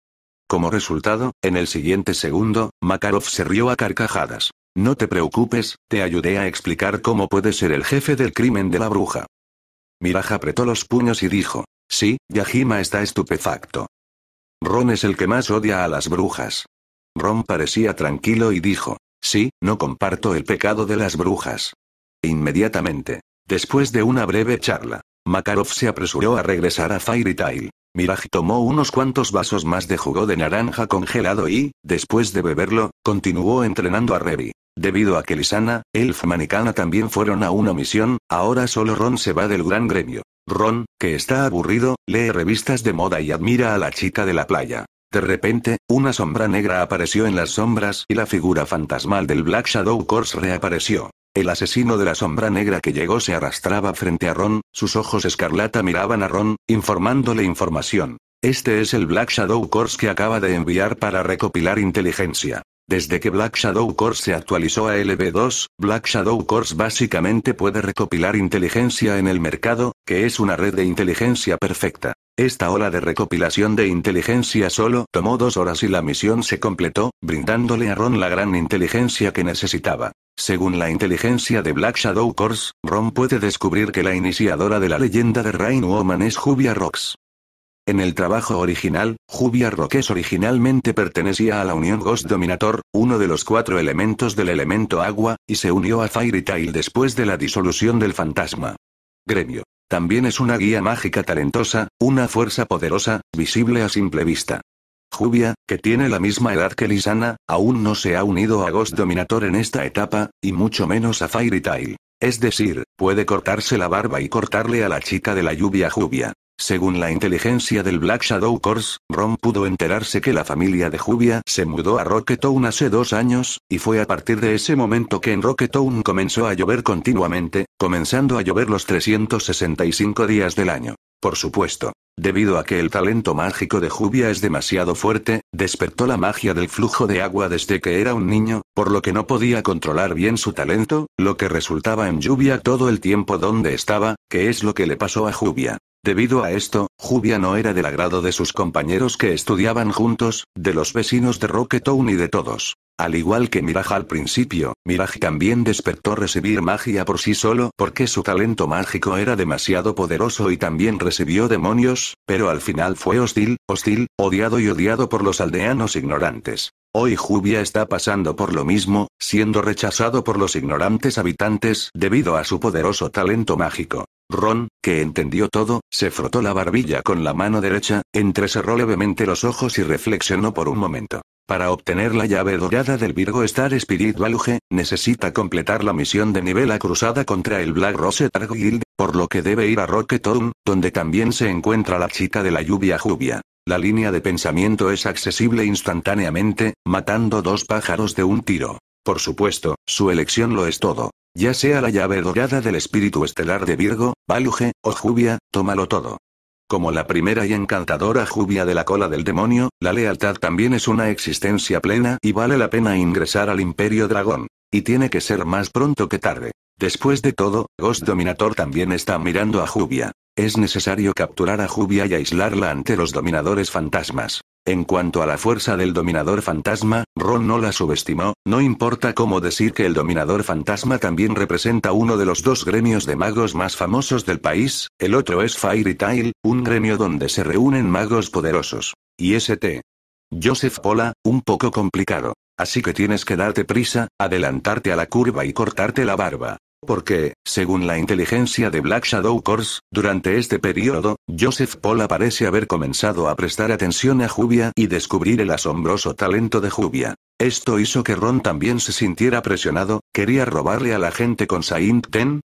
Como resultado, en el siguiente segundo, Makarov se rió a carcajadas. No te preocupes, te ayudé a explicar cómo puede ser el jefe del crimen de la bruja. Miraj apretó los puños y dijo, Sí, Yajima está estupefacto. Ron es el que más odia a las brujas. Ron parecía tranquilo y dijo, sí, no comparto el pecado de las brujas. Inmediatamente, después de una breve charla, Makarov se apresuró a regresar a Fairy Tail. Mirage tomó unos cuantos vasos más de jugo de naranja congelado y, después de beberlo, continuó entrenando a Revi. Debido a que Lisana, Elfman y Kana también fueron a una misión, ahora solo Ron se va del gran gremio. Ron, que está aburrido, lee revistas de moda y admira a la chica de la playa. De repente, una sombra negra apareció en las sombras y la figura fantasmal del Black Shadow Corps reapareció. El asesino de la sombra negra que llegó se arrastraba frente a Ron, sus ojos escarlata miraban a Ron, informándole información. Este es el Black Shadow Corps que acaba de enviar para recopilar inteligencia. Desde que Black Shadow Corps se actualizó a LB2, Black Shadow Corps básicamente puede recopilar inteligencia en el mercado, que es una red de inteligencia perfecta. Esta ola de recopilación de inteligencia solo tomó dos horas y la misión se completó, brindándole a Ron la gran inteligencia que necesitaba. Según la inteligencia de Black Shadow Corps, Ron puede descubrir que la iniciadora de la leyenda de Rain Woman es Jubia Rox. En el trabajo original, Jubia Roques originalmente pertenecía a la Unión Ghost Dominator, uno de los cuatro elementos del elemento agua, y se unió a Fairy Tail después de la disolución del fantasma. Gremio. También es una guía mágica talentosa, una fuerza poderosa, visible a simple vista. Jubia, que tiene la misma edad que Lisana, aún no se ha unido a Ghost Dominator en esta etapa, y mucho menos a Fairy Tail. Es decir, puede cortarse la barba y cortarle a la chica de la lluvia Jubia. Según la inteligencia del Black Shadow Course, Ron pudo enterarse que la familia de Jubia se mudó a Rocketown hace dos años, y fue a partir de ese momento que en Rocketown comenzó a llover continuamente, comenzando a llover los 365 días del año. Por supuesto. Debido a que el talento mágico de Jubia es demasiado fuerte, despertó la magia del flujo de agua desde que era un niño, por lo que no podía controlar bien su talento, lo que resultaba en lluvia todo el tiempo donde estaba, que es lo que le pasó a Jubia. Debido a esto, Jubia no era del agrado de sus compañeros que estudiaban juntos, de los vecinos de Rocket Town y de todos. Al igual que Miraj al principio, Miraj también despertó recibir magia por sí solo porque su talento mágico era demasiado poderoso y también recibió demonios, pero al final fue hostil, hostil, odiado y odiado por los aldeanos ignorantes. Hoy Jubia está pasando por lo mismo, siendo rechazado por los ignorantes habitantes debido a su poderoso talento mágico. Ron, que entendió todo, se frotó la barbilla con la mano derecha, entrecerró levemente los ojos y reflexionó por un momento. Para obtener la llave dorada del Virgo Star Valuge, necesita completar la misión de nivel cruzada contra el Black Rose Targo Guild, por lo que debe ir a Rocket Town, donde también se encuentra la chica de la lluvia Juvia. La línea de pensamiento es accesible instantáneamente, matando dos pájaros de un tiro. Por supuesto, su elección lo es todo. Ya sea la llave dorada del espíritu estelar de Virgo, Baluge, o Juvia, tómalo todo. Como la primera y encantadora jubia de la cola del demonio, la lealtad también es una existencia plena y vale la pena ingresar al imperio dragón. Y tiene que ser más pronto que tarde. Después de todo, Ghost Dominator también está mirando a Jubia. Es necesario capturar a Jubia y aislarla ante los dominadores fantasmas. En cuanto a la fuerza del dominador fantasma, Ron no la subestimó, no importa cómo decir que el dominador fantasma también representa uno de los dos gremios de magos más famosos del país, el otro es Fairy Tail, un gremio donde se reúnen magos poderosos. Y St. Joseph Pola, un poco complicado. Así que tienes que darte prisa, adelantarte a la curva y cortarte la barba porque, según la inteligencia de Black Shadow Corps, durante este periodo, Joseph Pola parece haber comenzado a prestar atención a Jubia y descubrir el asombroso talento de Jubia. Esto hizo que Ron también se sintiera presionado, quería robarle a la gente con Saint Ten.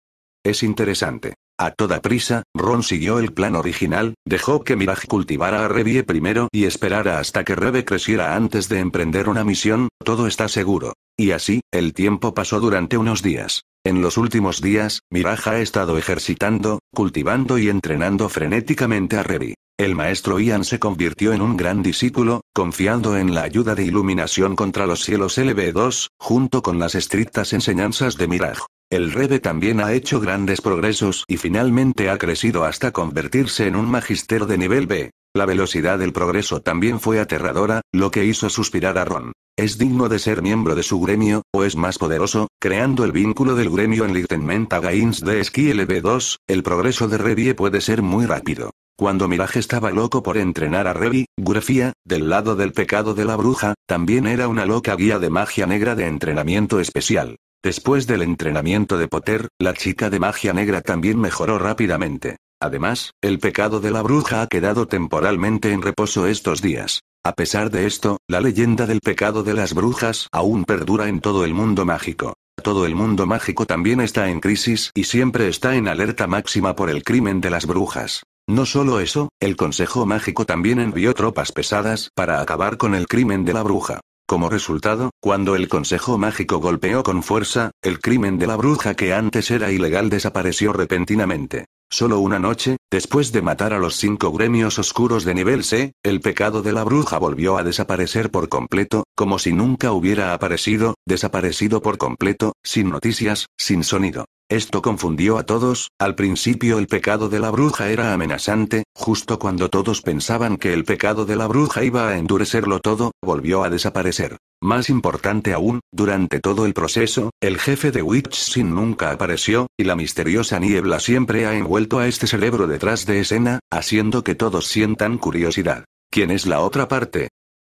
Es interesante. A toda prisa, Ron siguió el plan original, dejó que Mirage cultivara a Revie primero y esperara hasta que Rebe creciera antes de emprender una misión, todo está seguro. Y así, el tiempo pasó durante unos días. En los últimos días, Miraj ha estado ejercitando, cultivando y entrenando frenéticamente a Revi. El maestro Ian se convirtió en un gran discípulo, confiando en la ayuda de iluminación contra los cielos LB2, junto con las estrictas enseñanzas de Miraj. El Rebe también ha hecho grandes progresos y finalmente ha crecido hasta convertirse en un magister de nivel B. La velocidad del progreso también fue aterradora, lo que hizo suspirar a Ron. Es digno de ser miembro de su gremio, o es más poderoso, creando el vínculo del gremio en a Gains de Ski LB2, el progreso de Revie puede ser muy rápido. Cuando Mirage estaba loco por entrenar a Revi, Grefia, del lado del pecado de la bruja, también era una loca guía de magia negra de entrenamiento especial. Después del entrenamiento de Potter, la chica de magia negra también mejoró rápidamente. Además, el pecado de la bruja ha quedado temporalmente en reposo estos días. A pesar de esto, la leyenda del pecado de las brujas aún perdura en todo el mundo mágico. Todo el mundo mágico también está en crisis y siempre está en alerta máxima por el crimen de las brujas. No solo eso, el Consejo Mágico también envió tropas pesadas para acabar con el crimen de la bruja. Como resultado, cuando el Consejo Mágico golpeó con fuerza, el crimen de la bruja que antes era ilegal desapareció repentinamente. Solo una noche, después de matar a los cinco gremios oscuros de nivel C, el pecado de la bruja volvió a desaparecer por completo, como si nunca hubiera aparecido, desaparecido por completo, sin noticias, sin sonido. Esto confundió a todos, al principio el pecado de la bruja era amenazante, justo cuando todos pensaban que el pecado de la bruja iba a endurecerlo todo, volvió a desaparecer. Más importante aún, durante todo el proceso, el jefe de Witch Sin nunca apareció, y la misteriosa niebla siempre ha envuelto a este cerebro detrás de escena, haciendo que todos sientan curiosidad. ¿Quién es la otra parte?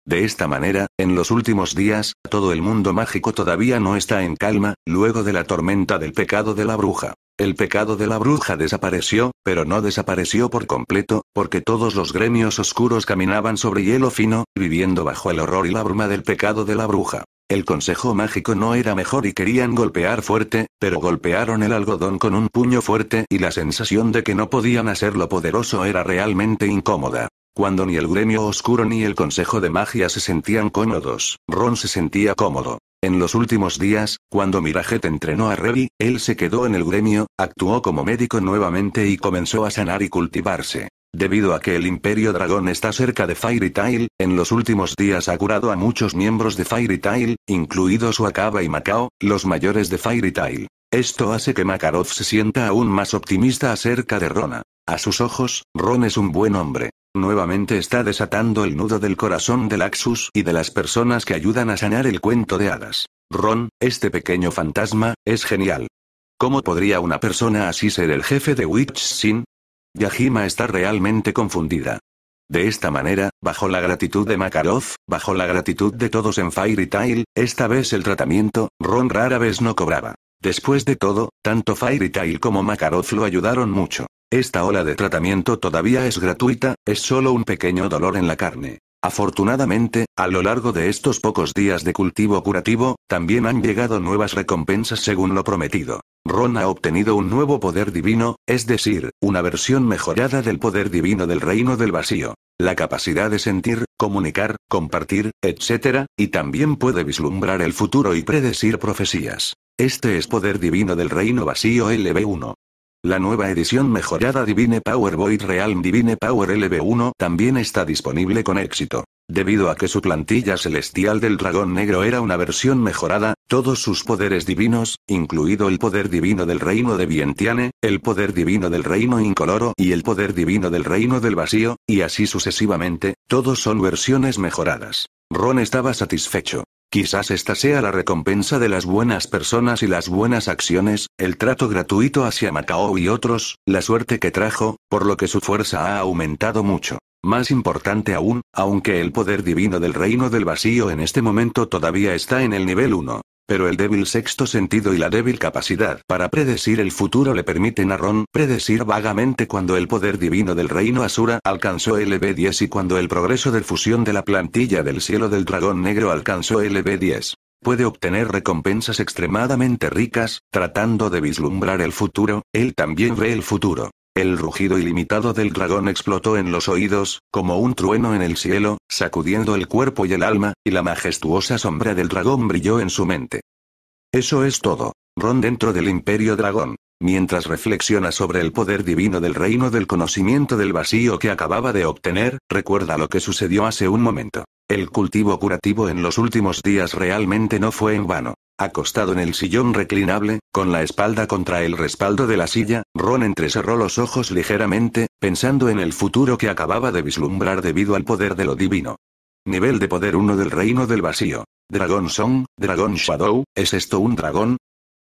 De esta manera, en los últimos días, todo el mundo mágico todavía no está en calma, luego de la tormenta del pecado de la bruja. El pecado de la bruja desapareció, pero no desapareció por completo, porque todos los gremios oscuros caminaban sobre hielo fino, viviendo bajo el horror y la bruma del pecado de la bruja. El consejo mágico no era mejor y querían golpear fuerte, pero golpearon el algodón con un puño fuerte y la sensación de que no podían hacerlo poderoso era realmente incómoda. Cuando ni el gremio oscuro ni el consejo de magia se sentían cómodos, Ron se sentía cómodo. En los últimos días, cuando Miraget entrenó a Revi, él se quedó en el gremio, actuó como médico nuevamente y comenzó a sanar y cultivarse. Debido a que el Imperio Dragón está cerca de Fairy Tail, en los últimos días ha curado a muchos miembros de Fairy Tail, incluidos Wakaba y Macao, los mayores de Fairy Tail. Esto hace que Makarov se sienta aún más optimista acerca de Rona. A sus ojos, Ron es un buen hombre. Nuevamente está desatando el nudo del corazón de Laxus y de las personas que ayudan a sanar el cuento de hadas. Ron, este pequeño fantasma, es genial. ¿Cómo podría una persona así ser el jefe de Witch Sin? Yajima está realmente confundida. De esta manera, bajo la gratitud de Makarov, bajo la gratitud de todos en Fairy Tail, esta vez el tratamiento, Ron rara vez no cobraba. Después de todo, tanto Fairy Tail como Makarov lo ayudaron mucho. Esta ola de tratamiento todavía es gratuita, es solo un pequeño dolor en la carne. Afortunadamente, a lo largo de estos pocos días de cultivo curativo, también han llegado nuevas recompensas según lo prometido. Ron ha obtenido un nuevo poder divino, es decir, una versión mejorada del poder divino del reino del vacío. La capacidad de sentir, comunicar, compartir, etc., y también puede vislumbrar el futuro y predecir profecías. Este es poder divino del reino vacío LB1. La nueva edición mejorada Divine Power Void Realm Divine Power lv 1 también está disponible con éxito. Debido a que su plantilla celestial del dragón negro era una versión mejorada, todos sus poderes divinos, incluido el poder divino del reino de Vientiane, el poder divino del reino incoloro y el poder divino del reino del vacío, y así sucesivamente, todos son versiones mejoradas. Ron estaba satisfecho. Quizás esta sea la recompensa de las buenas personas y las buenas acciones, el trato gratuito hacia Macao y otros, la suerte que trajo, por lo que su fuerza ha aumentado mucho. Más importante aún, aunque el poder divino del reino del vacío en este momento todavía está en el nivel 1, pero el débil sexto sentido y la débil capacidad para predecir el futuro le permiten a Ron predecir vagamente cuando el poder divino del reino Asura alcanzó LB10 y cuando el progreso de fusión de la plantilla del cielo del dragón negro alcanzó LB10 puede obtener recompensas extremadamente ricas, tratando de vislumbrar el futuro, él también ve el futuro. El rugido ilimitado del dragón explotó en los oídos, como un trueno en el cielo, sacudiendo el cuerpo y el alma, y la majestuosa sombra del dragón brilló en su mente. Eso es todo. Ron dentro del imperio dragón. Mientras reflexiona sobre el poder divino del reino del conocimiento del vacío que acababa de obtener, recuerda lo que sucedió hace un momento. El cultivo curativo en los últimos días realmente no fue en vano. Acostado en el sillón reclinable, con la espalda contra el respaldo de la silla, Ron entrecerró los ojos ligeramente, pensando en el futuro que acababa de vislumbrar debido al poder de lo divino. Nivel de poder 1 del reino del vacío. ¿Dragón Song, Dragón Shadow, ¿es esto un dragón?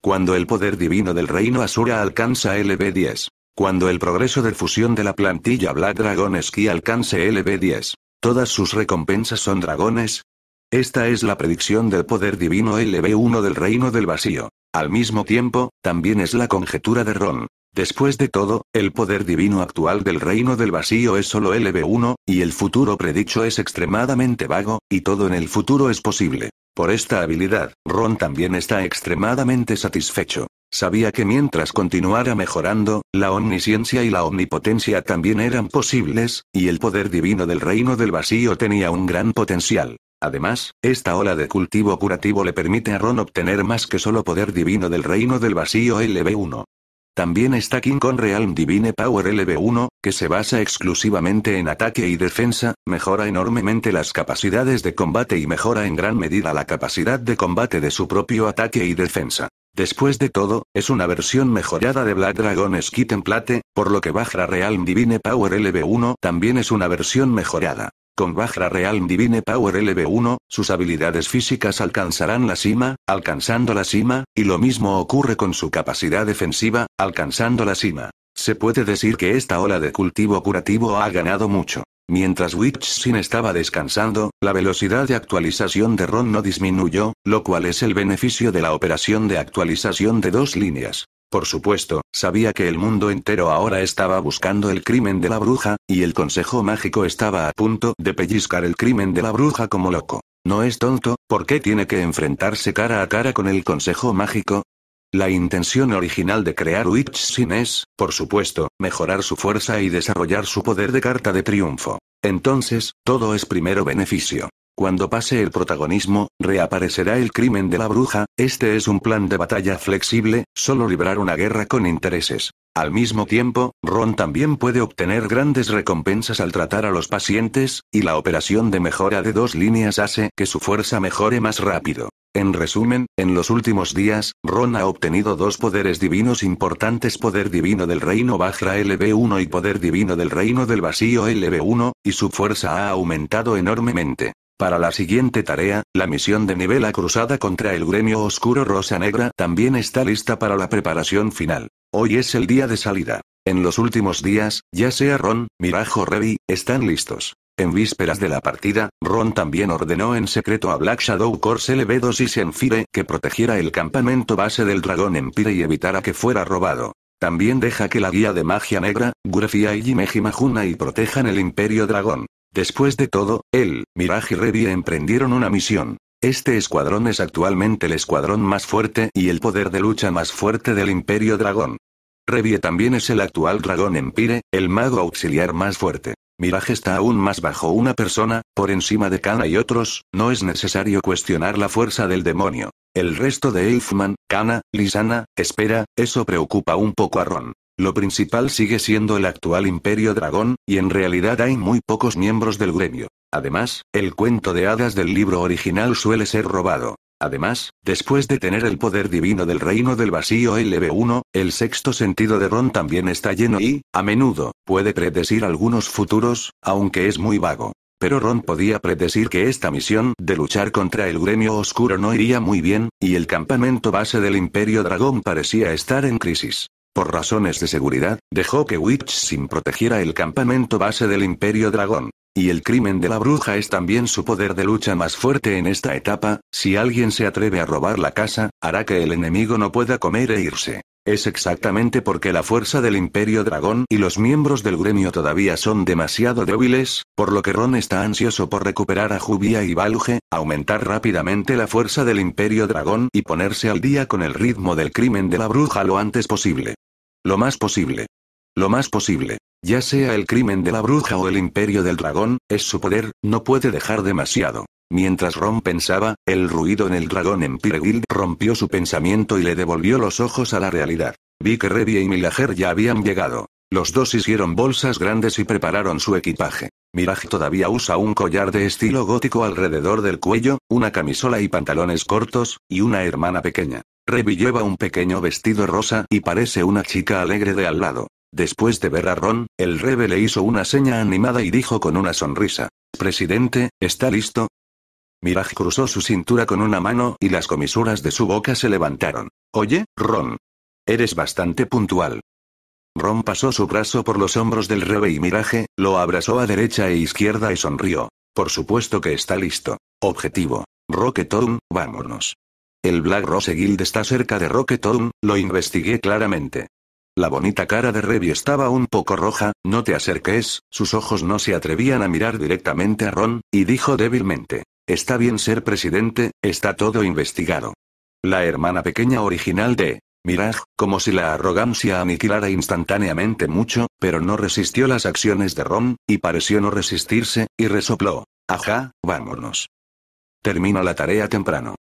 Cuando el poder divino del reino Asura alcanza LB10. Cuando el progreso de fusión de la plantilla Black Dragon Ski alcance LB10. Todas sus recompensas son dragones, esta es la predicción del poder divino LB1 del reino del vacío. Al mismo tiempo, también es la conjetura de Ron. Después de todo, el poder divino actual del reino del vacío es solo LB1, y el futuro predicho es extremadamente vago, y todo en el futuro es posible. Por esta habilidad, Ron también está extremadamente satisfecho. Sabía que mientras continuara mejorando, la omnisciencia y la omnipotencia también eran posibles, y el poder divino del reino del vacío tenía un gran potencial. Además, esta ola de cultivo curativo le permite a Ron obtener más que solo poder divino del reino del vacío lv 1 También está King con Realm Divine Power lv 1 que se basa exclusivamente en ataque y defensa, mejora enormemente las capacidades de combate y mejora en gran medida la capacidad de combate de su propio ataque y defensa. Después de todo, es una versión mejorada de Black Dragon Skit en Plate, por lo que Bajra Realm Divine Power lv 1 también es una versión mejorada. Con Bajra Realm Divine Power lv 1 sus habilidades físicas alcanzarán la cima, alcanzando la cima, y lo mismo ocurre con su capacidad defensiva, alcanzando la cima. Se puede decir que esta ola de cultivo curativo ha ganado mucho. Mientras Witch Sin estaba descansando, la velocidad de actualización de Ron no disminuyó, lo cual es el beneficio de la operación de actualización de dos líneas. Por supuesto, sabía que el mundo entero ahora estaba buscando el crimen de la bruja, y el consejo mágico estaba a punto de pellizcar el crimen de la bruja como loco. No es tonto, ¿por qué tiene que enfrentarse cara a cara con el consejo mágico? La intención original de crear Witch Sin es, por supuesto, mejorar su fuerza y desarrollar su poder de carta de triunfo. Entonces, todo es primero beneficio. Cuando pase el protagonismo, reaparecerá el crimen de la bruja, este es un plan de batalla flexible, solo librar una guerra con intereses. Al mismo tiempo, Ron también puede obtener grandes recompensas al tratar a los pacientes, y la operación de mejora de dos líneas hace que su fuerza mejore más rápido. En resumen, en los últimos días, Ron ha obtenido dos poderes divinos importantes Poder Divino del Reino Bajra LB1 y Poder Divino del Reino del Vacío LB1, y su fuerza ha aumentado enormemente. Para la siguiente tarea, la misión de Nivela cruzada contra el gremio oscuro Rosa Negra también está lista para la preparación final. Hoy es el día de salida. En los últimos días, ya sea Ron, Mirajo o Revi, están listos. En vísperas de la partida, Ron también ordenó en secreto a Black Shadow Corps LB2 y Senfire que protegiera el campamento base del dragón Empire y evitara que fuera robado. También deja que la guía de magia negra, Gurefia y Jimejima Juna y protejan el Imperio Dragón. Después de todo, él, Mirage y Revie emprendieron una misión. Este escuadrón es actualmente el escuadrón más fuerte y el poder de lucha más fuerte del Imperio Dragón. Revie también es el actual dragón Empire, el mago auxiliar más fuerte. Mirage está aún más bajo una persona, por encima de Kana y otros, no es necesario cuestionar la fuerza del demonio. El resto de Elfman, Kana, Lisana, espera, eso preocupa un poco a Ron. Lo principal sigue siendo el actual Imperio Dragón, y en realidad hay muy pocos miembros del gremio. Además, el cuento de hadas del libro original suele ser robado. Además, después de tener el poder divino del reino del vacío LB1, el sexto sentido de Ron también está lleno y, a menudo, puede predecir algunos futuros, aunque es muy vago. Pero Ron podía predecir que esta misión de luchar contra el gremio oscuro no iría muy bien, y el campamento base del Imperio Dragón parecía estar en crisis. Por razones de seguridad, dejó que Witch Sin protegiera el campamento base del Imperio Dragón. Y el crimen de la bruja es también su poder de lucha más fuerte en esta etapa, si alguien se atreve a robar la casa, hará que el enemigo no pueda comer e irse. Es exactamente porque la fuerza del Imperio Dragón y los miembros del gremio todavía son demasiado débiles, por lo que Ron está ansioso por recuperar a Jubia y Baluge, aumentar rápidamente la fuerza del Imperio Dragón y ponerse al día con el ritmo del crimen de la bruja lo antes posible. Lo más posible. Lo más posible. Ya sea el crimen de la bruja o el imperio del dragón, es su poder, no puede dejar demasiado. Mientras Ron pensaba, el ruido en el dragón en Pireguild rompió su pensamiento y le devolvió los ojos a la realidad. Vi que Revie y Milager ya habían llegado. Los dos hicieron bolsas grandes y prepararon su equipaje. Mirage todavía usa un collar de estilo gótico alrededor del cuello, una camisola y pantalones cortos, y una hermana pequeña. Revi lleva un pequeño vestido rosa y parece una chica alegre de al lado. Después de ver a Ron, el Rebe le hizo una seña animada y dijo con una sonrisa: Presidente, ¿está listo? Mirage cruzó su cintura con una mano y las comisuras de su boca se levantaron. Oye, Ron. Eres bastante puntual. Ron pasó su brazo por los hombros del rebe y Mirage, lo abrazó a derecha e izquierda y sonrió. Por supuesto que está listo. Objetivo. Rocketown, vámonos. El Black Rose Guild está cerca de Rocketown, lo investigué claramente. La bonita cara de Revy estaba un poco roja, no te acerques, sus ojos no se atrevían a mirar directamente a Ron, y dijo débilmente. Está bien ser presidente, está todo investigado. La hermana pequeña original de Miraj, como si la arrogancia aniquilara instantáneamente mucho, pero no resistió las acciones de Ron, y pareció no resistirse, y resopló. Ajá, vámonos. Termina la tarea temprano.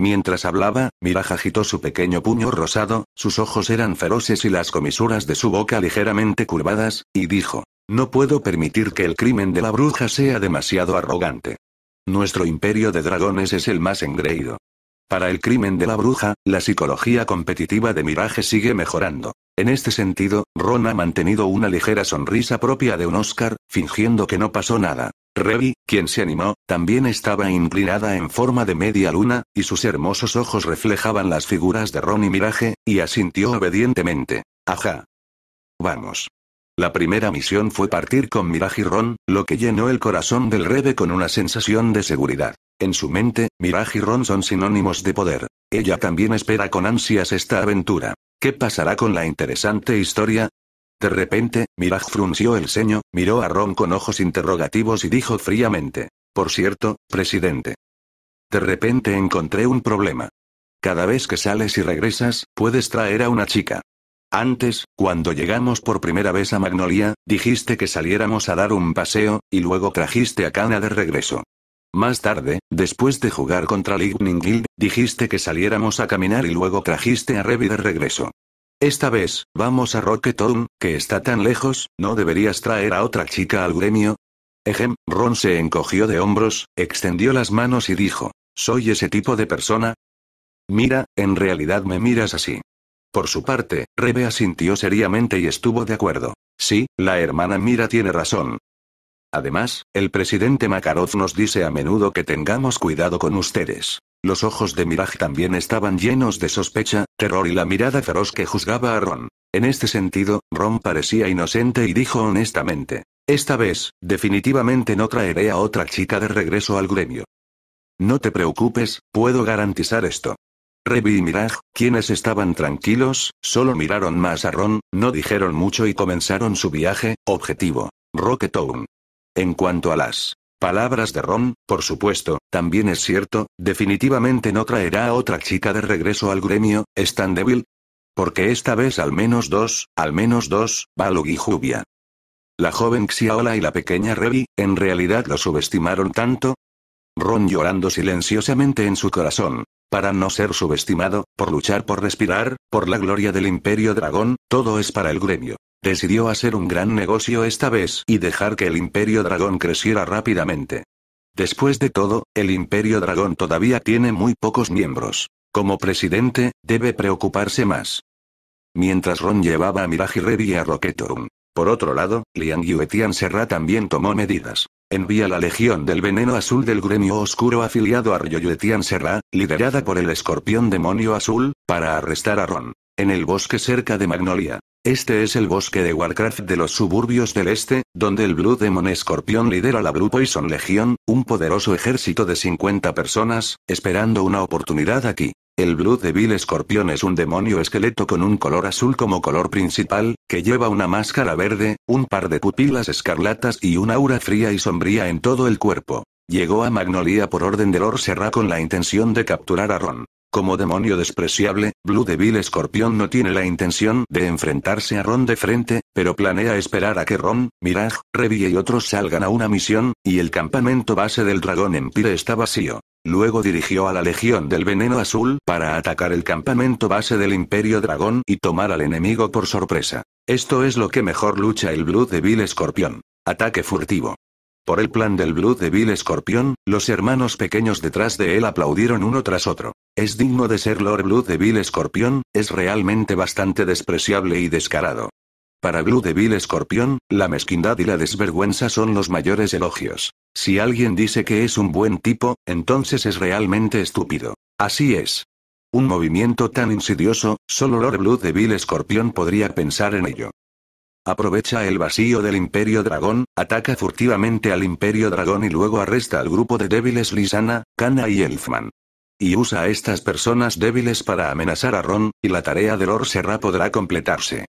Mientras hablaba, Miraj agitó su pequeño puño rosado, sus ojos eran feroces y las comisuras de su boca ligeramente curvadas, y dijo, No puedo permitir que el crimen de la bruja sea demasiado arrogante. Nuestro imperio de dragones es el más engreído. Para el crimen de la bruja, la psicología competitiva de Mirage sigue mejorando. En este sentido, Ron ha mantenido una ligera sonrisa propia de un Oscar, fingiendo que no pasó nada. Revi, quien se animó, también estaba inclinada en forma de media luna, y sus hermosos ojos reflejaban las figuras de Ron y Mirage, y asintió obedientemente. Ajá. Vamos. La primera misión fue partir con Mirage y Ron, lo que llenó el corazón del Rebe con una sensación de seguridad. En su mente, Mirage y Ron son sinónimos de poder. Ella también espera con ansias esta aventura. ¿Qué pasará con la interesante historia? De repente, Mirage frunció el ceño, miró a Ron con ojos interrogativos y dijo fríamente. Por cierto, presidente. De repente encontré un problema. Cada vez que sales y regresas, puedes traer a una chica. Antes, cuando llegamos por primera vez a Magnolia, dijiste que saliéramos a dar un paseo, y luego trajiste a Kana de regreso. Más tarde, después de jugar contra Lightning Guild, dijiste que saliéramos a caminar y luego trajiste a Revi de regreso. Esta vez, vamos a Rocketown, que está tan lejos, ¿no deberías traer a otra chica al gremio? Ejem, Ron se encogió de hombros, extendió las manos y dijo, ¿soy ese tipo de persona? Mira, en realidad me miras así. Por su parte, Rebe asintió seriamente y estuvo de acuerdo. Sí, la hermana Mira tiene razón. Además, el presidente Makarov nos dice a menudo que tengamos cuidado con ustedes. Los ojos de Miraj también estaban llenos de sospecha, terror y la mirada feroz que juzgaba a Ron. En este sentido, Ron parecía inocente y dijo honestamente, esta vez, definitivamente no traeré a otra chica de regreso al gremio. No te preocupes, puedo garantizar esto. Revi y Miraj, quienes estaban tranquilos, solo miraron más a Ron, no dijeron mucho y comenzaron su viaje, objetivo. Town. En cuanto a las palabras de Ron, por supuesto, también es cierto, definitivamente no traerá a otra chica de regreso al gremio, es tan débil. Porque esta vez al menos dos, al menos dos, Balog y Jubia. La joven Xiaola y la pequeña Revi, en realidad lo subestimaron tanto. Ron llorando silenciosamente en su corazón, para no ser subestimado, por luchar por respirar, por la gloria del Imperio Dragón, todo es para el gremio. Decidió hacer un gran negocio esta vez y dejar que el Imperio Dragón creciera rápidamente. Después de todo, el Imperio Dragón todavía tiene muy pocos miembros. Como presidente, debe preocuparse más. Mientras Ron llevaba a Mirage y a Rocketorum. Por otro lado, Liang Yuetian Serra también tomó medidas. Envía la Legión del Veneno Azul del Gremio Oscuro afiliado a Ryoyuetian Serra, liderada por el escorpión demonio azul, para arrestar a Ron. En el bosque cerca de Magnolia. Este es el bosque de Warcraft de los suburbios del este, donde el Blue Demon Escorpión lidera la Blue Poison Legión, un poderoso ejército de 50 personas, esperando una oportunidad aquí. El Blue Devil Escorpión es un demonio esqueleto con un color azul como color principal, que lleva una máscara verde, un par de pupilas escarlatas y un aura fría y sombría en todo el cuerpo. Llegó a Magnolia por orden de Lord Serra con la intención de capturar a Ron. Como demonio despreciable, Blue Devil Escorpión no tiene la intención de enfrentarse a Ron de frente, pero planea esperar a que Ron, Mirage, Revie y otros salgan a una misión, y el campamento base del dragón Empire está vacío. Luego dirigió a la Legión del Veneno Azul para atacar el campamento base del Imperio Dragón y tomar al enemigo por sorpresa. Esto es lo que mejor lucha el Blue Devil Escorpión. Ataque furtivo. Por el plan del Blue Devil Escorpión, los hermanos pequeños detrás de él aplaudieron uno tras otro. Es digno de ser Lord Blue Devil Escorpión, es realmente bastante despreciable y descarado. Para Blue Devil Escorpión, la mezquindad y la desvergüenza son los mayores elogios. Si alguien dice que es un buen tipo, entonces es realmente estúpido. Así es. Un movimiento tan insidioso, solo Lord Blue Devil Escorpión podría pensar en ello. Aprovecha el vacío del Imperio Dragón, ataca furtivamente al Imperio Dragón y luego arresta al grupo de débiles Lisana, Kana y Elfman. Y usa a estas personas débiles para amenazar a Ron, y la tarea de Lord Serra podrá completarse.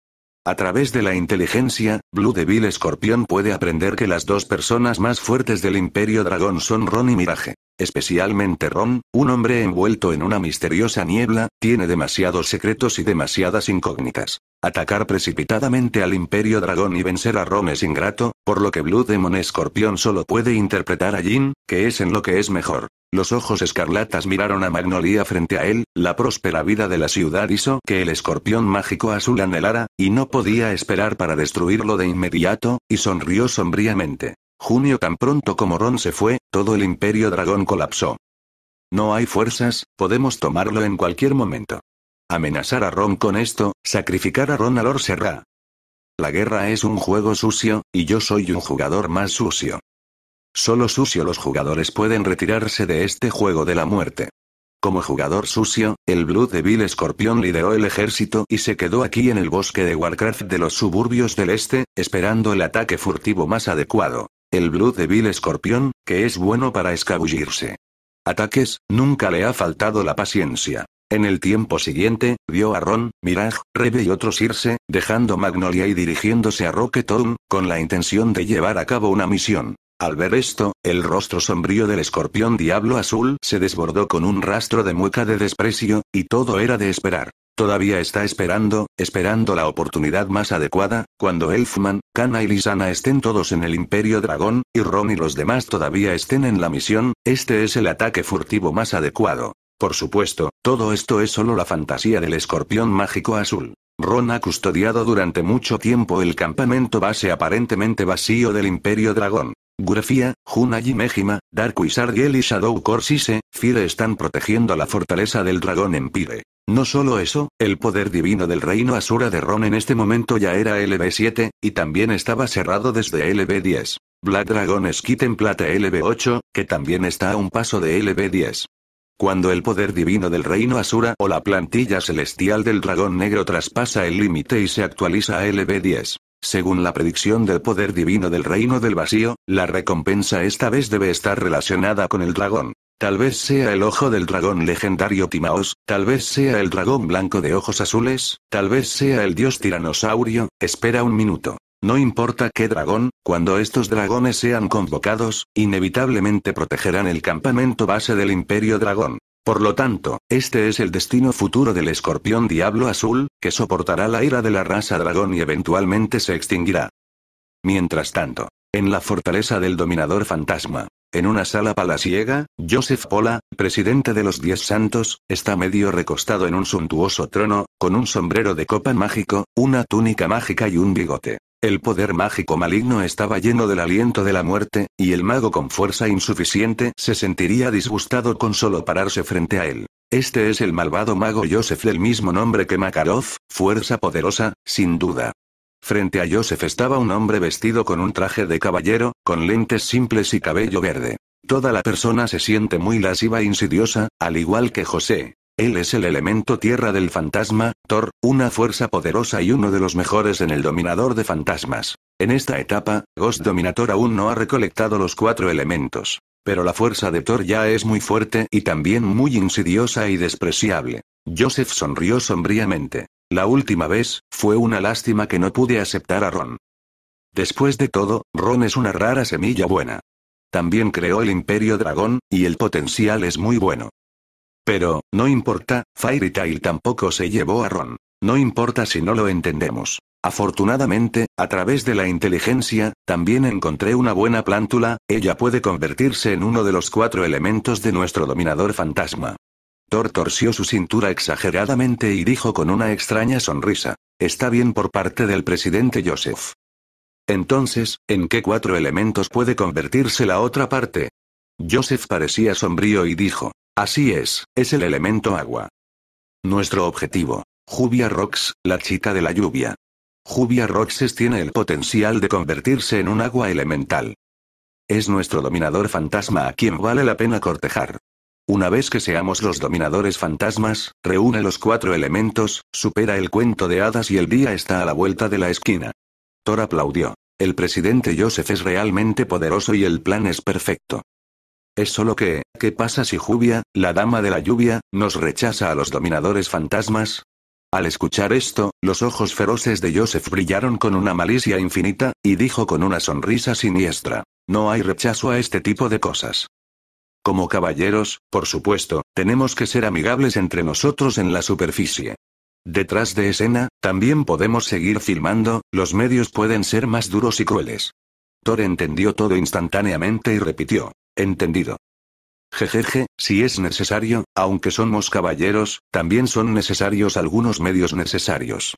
A través de la inteligencia, Blue Devil Escorpión puede aprender que las dos personas más fuertes del Imperio Dragón son Ron y Mirage. Especialmente Ron, un hombre envuelto en una misteriosa niebla, tiene demasiados secretos y demasiadas incógnitas. Atacar precipitadamente al Imperio Dragón y vencer a Ron es ingrato, por lo que Blue Demon Escorpión solo puede interpretar a Jin, que es en lo que es mejor. Los ojos escarlatas miraron a Magnolia frente a él, la próspera vida de la ciudad hizo que el escorpión mágico azul anhelara, y no podía esperar para destruirlo de inmediato, y sonrió sombríamente. Junio tan pronto como Ron se fue, todo el imperio dragón colapsó. No hay fuerzas, podemos tomarlo en cualquier momento. Amenazar a Ron con esto, sacrificar a Ron a La guerra es un juego sucio, y yo soy un jugador más sucio. Solo sucio los jugadores pueden retirarse de este juego de la muerte. Como jugador sucio, el Blue Devil Scorpion lideró el ejército y se quedó aquí en el bosque de Warcraft de los suburbios del este, esperando el ataque furtivo más adecuado. El Blue Devil Scorpion, que es bueno para escabullirse. Ataques, nunca le ha faltado la paciencia. En el tiempo siguiente, vio a Ron, Mirage, Rebe y otros irse, dejando Magnolia y dirigiéndose a Town, con la intención de llevar a cabo una misión. Al ver esto, el rostro sombrío del escorpión diablo azul se desbordó con un rastro de mueca de desprecio, y todo era de esperar. Todavía está esperando, esperando la oportunidad más adecuada, cuando Elfman, Kana y Lisana estén todos en el Imperio Dragón, y Ron y los demás todavía estén en la misión, este es el ataque furtivo más adecuado. Por supuesto, todo esto es solo la fantasía del escorpión mágico azul. Ron ha custodiado durante mucho tiempo el campamento base aparentemente vacío del Imperio Dragón grafia Junagi Mejima, y Sargel y Shadow Corsise, Fire están protegiendo la fortaleza del dragón Empire. No solo eso, el poder divino del reino Asura de Ron en este momento ya era LB7, y también estaba cerrado desde LB10. Black Dragon en Plata LB8, que también está a un paso de LB10. Cuando el poder divino del reino Asura o la plantilla celestial del dragón negro traspasa el límite y se actualiza a LB10. Según la predicción del poder divino del reino del vacío, la recompensa esta vez debe estar relacionada con el dragón. Tal vez sea el ojo del dragón legendario Timaos, tal vez sea el dragón blanco de ojos azules, tal vez sea el dios tiranosaurio, espera un minuto. No importa qué dragón, cuando estos dragones sean convocados, inevitablemente protegerán el campamento base del Imperio Dragón. Por lo tanto, este es el destino futuro del escorpión diablo azul, que soportará la ira de la raza dragón y eventualmente se extinguirá. Mientras tanto, en la fortaleza del dominador fantasma, en una sala palaciega, Joseph Pola, presidente de los Diez Santos, está medio recostado en un suntuoso trono, con un sombrero de copa mágico, una túnica mágica y un bigote. El poder mágico maligno estaba lleno del aliento de la muerte, y el mago con fuerza insuficiente se sentiría disgustado con solo pararse frente a él. Este es el malvado mago Joseph del mismo nombre que Makarov, fuerza poderosa, sin duda. Frente a Joseph estaba un hombre vestido con un traje de caballero, con lentes simples y cabello verde. Toda la persona se siente muy lasciva e insidiosa, al igual que José, él es el elemento tierra del fantasma, Thor, una fuerza poderosa y uno de los mejores en el dominador de fantasmas. En esta etapa, Ghost Dominator aún no ha recolectado los cuatro elementos. Pero la fuerza de Thor ya es muy fuerte y también muy insidiosa y despreciable. Joseph sonrió sombríamente. La última vez, fue una lástima que no pude aceptar a Ron. Después de todo, Ron es una rara semilla buena. También creó el Imperio Dragón, y el potencial es muy bueno. Pero, no importa, Firetail tampoco se llevó a Ron. No importa si no lo entendemos. Afortunadamente, a través de la inteligencia, también encontré una buena plántula, ella puede convertirse en uno de los cuatro elementos de nuestro dominador fantasma. Thor torció su cintura exageradamente y dijo con una extraña sonrisa. Está bien por parte del presidente Joseph. Entonces, ¿en qué cuatro elementos puede convertirse la otra parte? Joseph parecía sombrío y dijo, Así es, es el elemento agua. Nuestro objetivo. Jubia Rox, la chica de la lluvia. Jubia Roxes tiene el potencial de convertirse en un agua elemental. Es nuestro dominador fantasma a quien vale la pena cortejar. Una vez que seamos los dominadores fantasmas, reúne los cuatro elementos, supera el cuento de hadas y el día está a la vuelta de la esquina. Thor aplaudió. El presidente Joseph es realmente poderoso y el plan es perfecto. Es solo que, ¿qué pasa si Jubia, la dama de la lluvia, nos rechaza a los dominadores fantasmas? Al escuchar esto, los ojos feroces de Joseph brillaron con una malicia infinita, y dijo con una sonrisa siniestra, no hay rechazo a este tipo de cosas. Como caballeros, por supuesto, tenemos que ser amigables entre nosotros en la superficie. Detrás de escena, también podemos seguir filmando, los medios pueden ser más duros y crueles. Thor entendió todo instantáneamente y repitió, Entendido. Jejeje, si es necesario, aunque somos caballeros, también son necesarios algunos medios necesarios.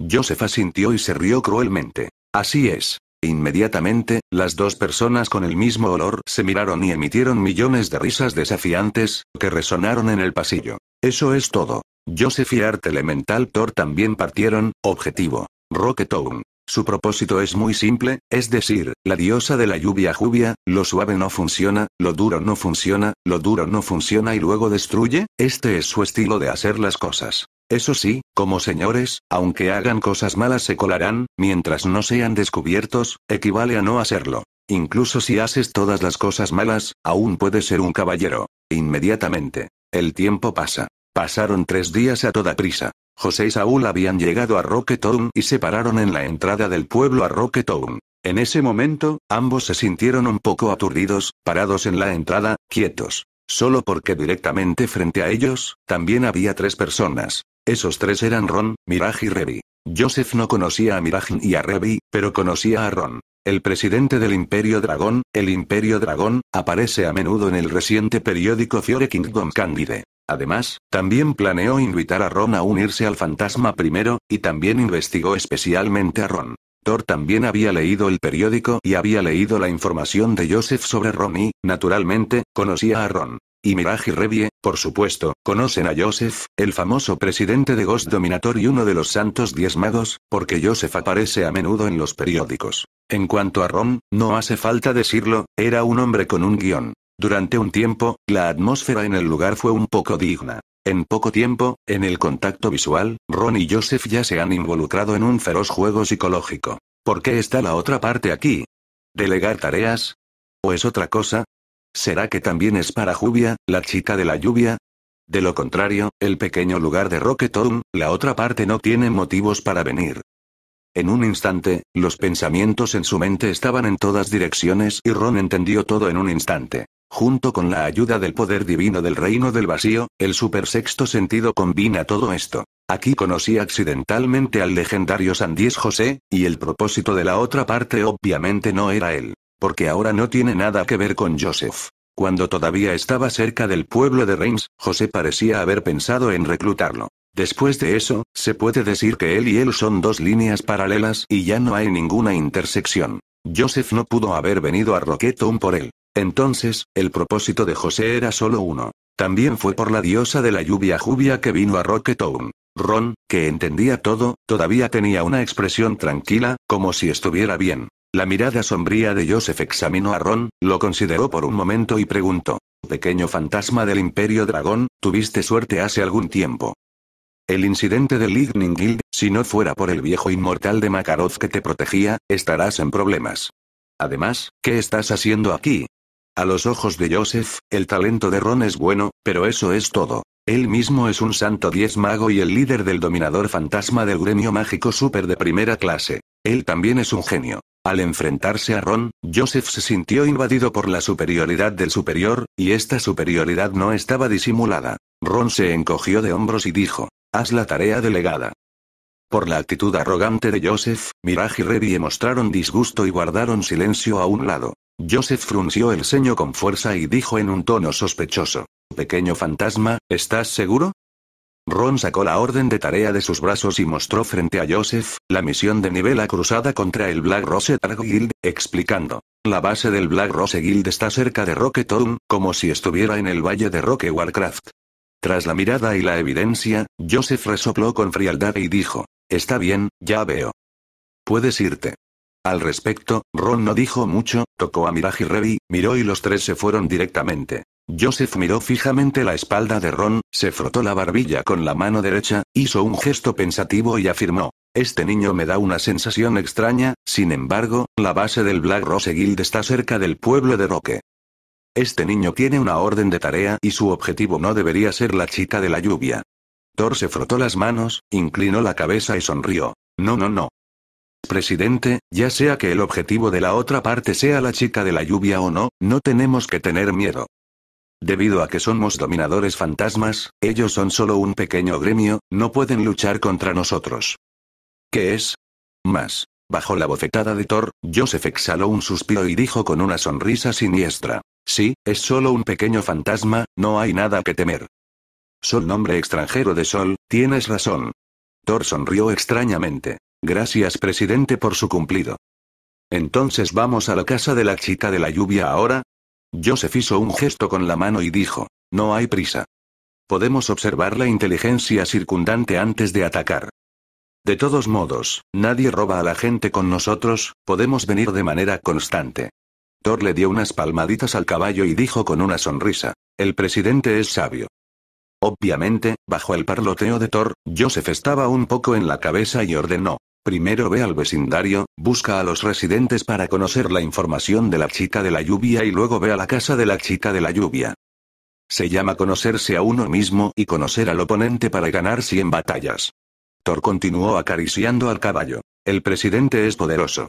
Josefa sintió y se rió cruelmente. Así es. Inmediatamente, las dos personas con el mismo olor se miraron y emitieron millones de risas desafiantes, que resonaron en el pasillo. Eso es todo. Joseph y Art Elemental Thor también partieron, objetivo. Rocketown. Su propósito es muy simple, es decir, la diosa de la lluvia lluvia, lo suave no funciona, lo duro no funciona, lo duro no funciona y luego destruye, este es su estilo de hacer las cosas. Eso sí, como señores, aunque hagan cosas malas se colarán, mientras no sean descubiertos, equivale a no hacerlo. Incluso si haces todas las cosas malas, aún puedes ser un caballero. Inmediatamente. El tiempo pasa. Pasaron tres días a toda prisa. José y Saúl habían llegado a Rocketown y se pararon en la entrada del pueblo a Rocketown. En ese momento, ambos se sintieron un poco aturdidos, parados en la entrada, quietos. Solo porque directamente frente a ellos, también había tres personas. Esos tres eran Ron, Miraj y Revi. Joseph no conocía a Miraj y a Revi, pero conocía a Ron. El presidente del Imperio Dragón, el Imperio Dragón, aparece a menudo en el reciente periódico Fiore Kingdom Candide. Además, también planeó invitar a Ron a unirse al fantasma primero, y también investigó especialmente a Ron. Thor también había leído el periódico y había leído la información de Joseph sobre Ron y, naturalmente, conocía a Ron. Y Mirage y Revie, por supuesto, conocen a Joseph, el famoso presidente de Ghost Dominator y uno de los santos diez magos, porque Joseph aparece a menudo en los periódicos. En cuanto a Ron, no hace falta decirlo, era un hombre con un guión. Durante un tiempo, la atmósfera en el lugar fue un poco digna. En poco tiempo, en el contacto visual, Ron y Joseph ya se han involucrado en un feroz juego psicológico. ¿Por qué está la otra parte aquí? ¿Delegar tareas? ¿O es otra cosa? ¿Será que también es para Jubia, la chica de la lluvia? De lo contrario, el pequeño lugar de Rocketown, la otra parte no tiene motivos para venir. En un instante, los pensamientos en su mente estaban en todas direcciones y Ron entendió todo en un instante. Junto con la ayuda del poder divino del reino del vacío, el super sexto sentido combina todo esto. Aquí conocí accidentalmente al legendario Sandies José, y el propósito de la otra parte obviamente no era él. Porque ahora no tiene nada que ver con Joseph. Cuando todavía estaba cerca del pueblo de Reims, José parecía haber pensado en reclutarlo. Después de eso, se puede decir que él y él son dos líneas paralelas y ya no hay ninguna intersección. Joseph no pudo haber venido a Roquetón por él. Entonces, el propósito de José era solo uno. También fue por la diosa de la lluvia Jubia que vino a Rocketown. Ron, que entendía todo, todavía tenía una expresión tranquila, como si estuviera bien. La mirada sombría de Joseph examinó a Ron, lo consideró por un momento y preguntó, Pequeño fantasma del Imperio Dragón, tuviste suerte hace algún tiempo. El incidente del Lightning Guild, si no fuera por el viejo inmortal de Makarov que te protegía, estarás en problemas. Además, ¿qué estás haciendo aquí? A los ojos de Joseph, el talento de Ron es bueno, pero eso es todo. Él mismo es un santo diez mago y el líder del dominador fantasma del gremio mágico super de primera clase. Él también es un genio. Al enfrentarse a Ron, Joseph se sintió invadido por la superioridad del superior, y esta superioridad no estaba disimulada. Ron se encogió de hombros y dijo, haz la tarea delegada. Por la actitud arrogante de Joseph, Mirage y Revie mostraron disgusto y guardaron silencio a un lado. Joseph frunció el ceño con fuerza y dijo en un tono sospechoso. Pequeño fantasma, ¿estás seguro? Ron sacó la orden de tarea de sus brazos y mostró frente a Joseph, la misión de Nivela cruzada contra el Black Rose Guild, explicando. La base del Black Rose Guild está cerca de Rocket como si estuviera en el valle de Roque Warcraft. Tras la mirada y la evidencia, Joseph resopló con frialdad y dijo. Está bien, ya veo. Puedes irte. Al respecto, Ron no dijo mucho, tocó a Mirage y miró y los tres se fueron directamente. Joseph miró fijamente la espalda de Ron, se frotó la barbilla con la mano derecha, hizo un gesto pensativo y afirmó. Este niño me da una sensación extraña, sin embargo, la base del Black Rose Guild está cerca del pueblo de Roque. Este niño tiene una orden de tarea y su objetivo no debería ser la chica de la lluvia. Thor se frotó las manos, inclinó la cabeza y sonrió. No, no, no. Presidente, ya sea que el objetivo de la otra parte sea la chica de la lluvia o no, no tenemos que tener miedo. Debido a que somos dominadores fantasmas, ellos son solo un pequeño gremio, no pueden luchar contra nosotros. ¿Qué es? Más. Bajo la bofetada de Thor, Joseph exhaló un suspiro y dijo con una sonrisa siniestra. Sí, es solo un pequeño fantasma, no hay nada que temer. Sol nombre extranjero de Sol, tienes razón. Thor sonrió extrañamente. Gracias presidente por su cumplido. Entonces vamos a la casa de la chica de la lluvia ahora. Joseph hizo un gesto con la mano y dijo, no hay prisa. Podemos observar la inteligencia circundante antes de atacar. De todos modos, nadie roba a la gente con nosotros, podemos venir de manera constante. Thor le dio unas palmaditas al caballo y dijo con una sonrisa, el presidente es sabio. Obviamente, bajo el parloteo de Thor, Joseph estaba un poco en la cabeza y ordenó, Primero ve al vecindario, busca a los residentes para conocer la información de la chica de la lluvia y luego ve a la casa de la chica de la lluvia. Se llama conocerse a uno mismo y conocer al oponente para ganar 100 batallas. Thor continuó acariciando al caballo. El presidente es poderoso.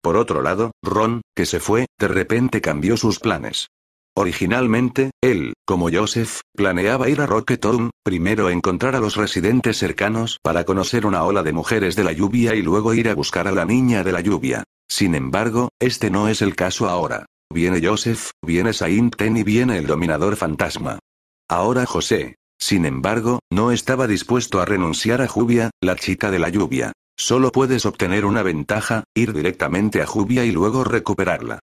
Por otro lado, Ron, que se fue, de repente cambió sus planes. Originalmente, él, como Joseph, planeaba ir a Rocketown, primero encontrar a los residentes cercanos para conocer una ola de mujeres de la lluvia y luego ir a buscar a la niña de la lluvia. Sin embargo, este no es el caso ahora. Viene Joseph, viene Saint Ten y viene el dominador fantasma. Ahora José. Sin embargo, no estaba dispuesto a renunciar a Jubia, la chica de la lluvia. Solo puedes obtener una ventaja, ir directamente a Jubia y luego recuperarla.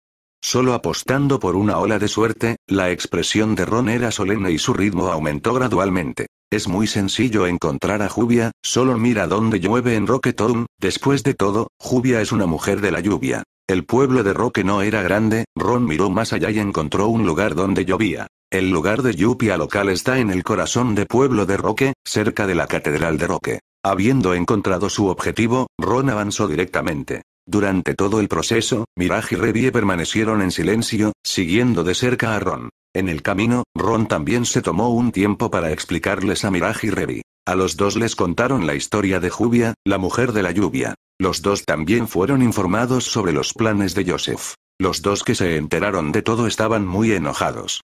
Solo apostando por una ola de suerte, la expresión de Ron era solemne y su ritmo aumentó gradualmente. Es muy sencillo encontrar a Jubia, solo mira dónde llueve en Town. después de todo, Jubia es una mujer de la lluvia. El pueblo de Roque no era grande, Ron miró más allá y encontró un lugar donde llovía. El lugar de lluvia local está en el corazón de pueblo de Roque, cerca de la Catedral de Roque. Habiendo encontrado su objetivo, Ron avanzó directamente. Durante todo el proceso, Mirage y Revi permanecieron en silencio, siguiendo de cerca a Ron. En el camino, Ron también se tomó un tiempo para explicarles a Mirage y Revi. A los dos les contaron la historia de Juvia, la mujer de la lluvia. Los dos también fueron informados sobre los planes de Joseph. Los dos que se enteraron de todo estaban muy enojados.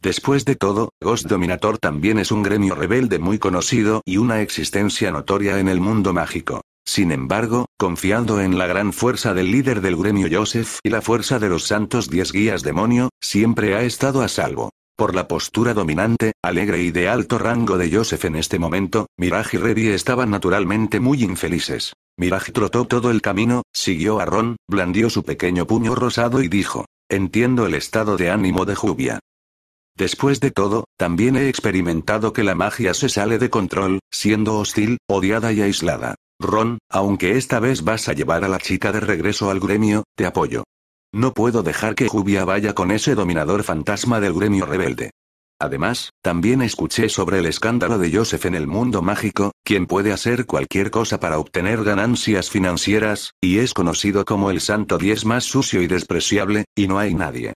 Después de todo, Ghost Dominator también es un gremio rebelde muy conocido y una existencia notoria en el mundo mágico. Sin embargo, confiando en la gran fuerza del líder del gremio Joseph y la fuerza de los santos diez guías demonio, siempre ha estado a salvo. Por la postura dominante, alegre y de alto rango de Joseph en este momento, Mirage y Revi estaban naturalmente muy infelices. Mirage trotó todo el camino, siguió a Ron, blandió su pequeño puño rosado y dijo, entiendo el estado de ánimo de Jubia. Después de todo, también he experimentado que la magia se sale de control, siendo hostil, odiada y aislada. Ron, aunque esta vez vas a llevar a la chica de regreso al gremio, te apoyo. No puedo dejar que Jubia vaya con ese dominador fantasma del gremio rebelde. Además, también escuché sobre el escándalo de Joseph en el mundo mágico, quien puede hacer cualquier cosa para obtener ganancias financieras, y es conocido como el santo 10 más sucio y despreciable, y no hay nadie.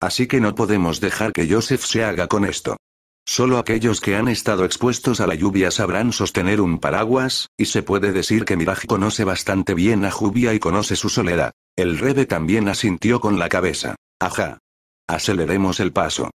Así que no podemos dejar que Joseph se haga con esto. Solo aquellos que han estado expuestos a la lluvia sabrán sostener un paraguas, y se puede decir que Mirage conoce bastante bien a Jubia y conoce su soledad. El Rebe también asintió con la cabeza. Ajá. Aceleremos el paso.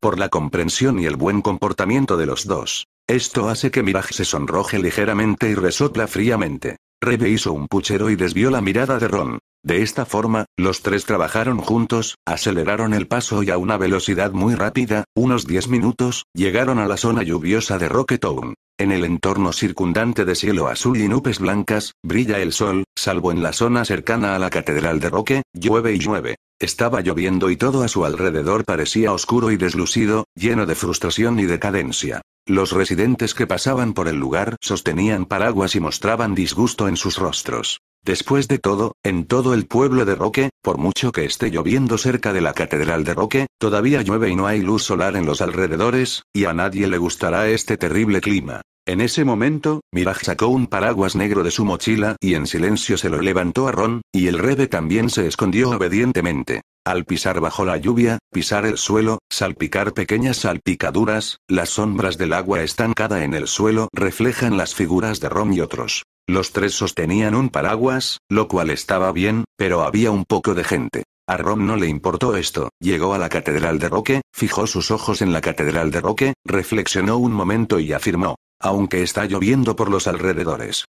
Por la comprensión y el buen comportamiento de los dos. Esto hace que Mirage se sonroje ligeramente y resopla fríamente. Rebe hizo un puchero y desvió la mirada de Ron. De esta forma, los tres trabajaron juntos, aceleraron el paso y a una velocidad muy rápida, unos 10 minutos, llegaron a la zona lluviosa de Rocketown. En el entorno circundante de cielo azul y nubes blancas, brilla el sol, salvo en la zona cercana a la Catedral de Roque, llueve y llueve. Estaba lloviendo y todo a su alrededor parecía oscuro y deslucido, lleno de frustración y decadencia. Los residentes que pasaban por el lugar sostenían paraguas y mostraban disgusto en sus rostros. Después de todo, en todo el pueblo de Roque, por mucho que esté lloviendo cerca de la Catedral de Roque, todavía llueve y no hay luz solar en los alrededores, y a nadie le gustará este terrible clima. En ese momento, Miraj sacó un paraguas negro de su mochila y en silencio se lo levantó a Ron, y el rebe también se escondió obedientemente. Al pisar bajo la lluvia, pisar el suelo, salpicar pequeñas salpicaduras, las sombras del agua estancada en el suelo reflejan las figuras de Ron y otros. Los tres sostenían un paraguas, lo cual estaba bien, pero había un poco de gente. A Ron no le importó esto, llegó a la Catedral de Roque, fijó sus ojos en la Catedral de Roque, reflexionó un momento y afirmó, aunque está lloviendo por los alrededores.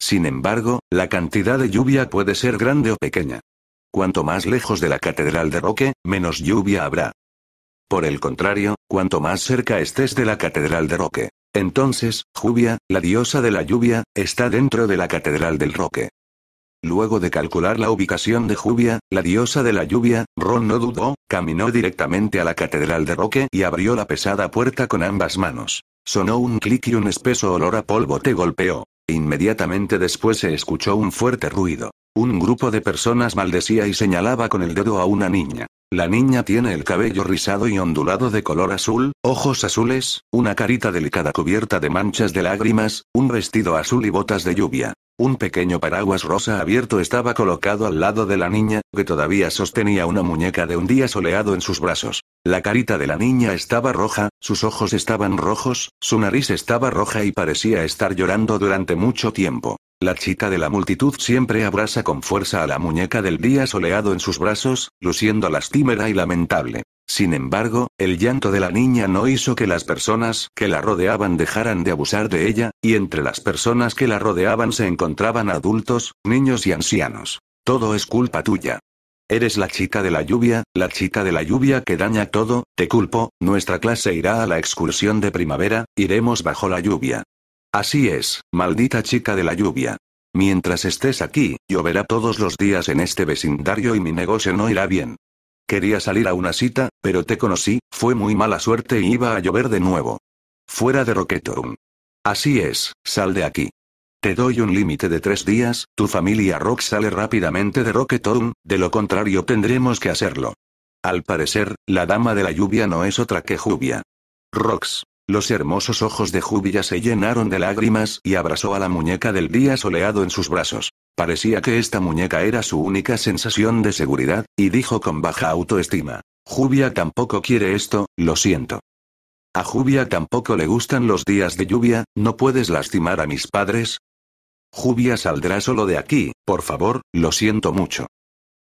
Sin embargo, la cantidad de lluvia puede ser grande o pequeña. Cuanto más lejos de la Catedral de Roque, menos lluvia habrá. Por el contrario, cuanto más cerca estés de la Catedral de Roque, entonces, Jubia, la diosa de la lluvia, está dentro de la Catedral del Roque. Luego de calcular la ubicación de Juvia, la diosa de la lluvia, Ron no dudó, caminó directamente a la Catedral de Roque y abrió la pesada puerta con ambas manos. Sonó un clic y un espeso olor a polvo te golpeó. Inmediatamente después se escuchó un fuerte ruido. Un grupo de personas maldecía y señalaba con el dedo a una niña. La niña tiene el cabello rizado y ondulado de color azul, ojos azules, una carita delicada cubierta de manchas de lágrimas, un vestido azul y botas de lluvia. Un pequeño paraguas rosa abierto estaba colocado al lado de la niña, que todavía sostenía una muñeca de un día soleado en sus brazos. La carita de la niña estaba roja, sus ojos estaban rojos, su nariz estaba roja y parecía estar llorando durante mucho tiempo. La chica de la multitud siempre abraza con fuerza a la muñeca del día soleado en sus brazos, luciendo lastimera y lamentable. Sin embargo, el llanto de la niña no hizo que las personas que la rodeaban dejaran de abusar de ella, y entre las personas que la rodeaban se encontraban adultos, niños y ancianos. Todo es culpa tuya. Eres la chica de la lluvia, la chica de la lluvia que daña todo, te culpo, nuestra clase irá a la excursión de primavera, iremos bajo la lluvia. Así es, maldita chica de la lluvia. Mientras estés aquí, lloverá todos los días en este vecindario y mi negocio no irá bien. Quería salir a una cita, pero te conocí, fue muy mala suerte y iba a llover de nuevo. Fuera de Rocketown. Así es, sal de aquí. Te doy un límite de tres días, tu familia Rox, sale rápidamente de Rocketown, de lo contrario tendremos que hacerlo. Al parecer, la dama de la lluvia no es otra que Jubia. Rox. Los hermosos ojos de Jubia se llenaron de lágrimas y abrazó a la muñeca del día soleado en sus brazos. Parecía que esta muñeca era su única sensación de seguridad, y dijo con baja autoestima. Jubia tampoco quiere esto, lo siento. A Jubia tampoco le gustan los días de lluvia, ¿no puedes lastimar a mis padres? Jubia saldrá solo de aquí, por favor, lo siento mucho.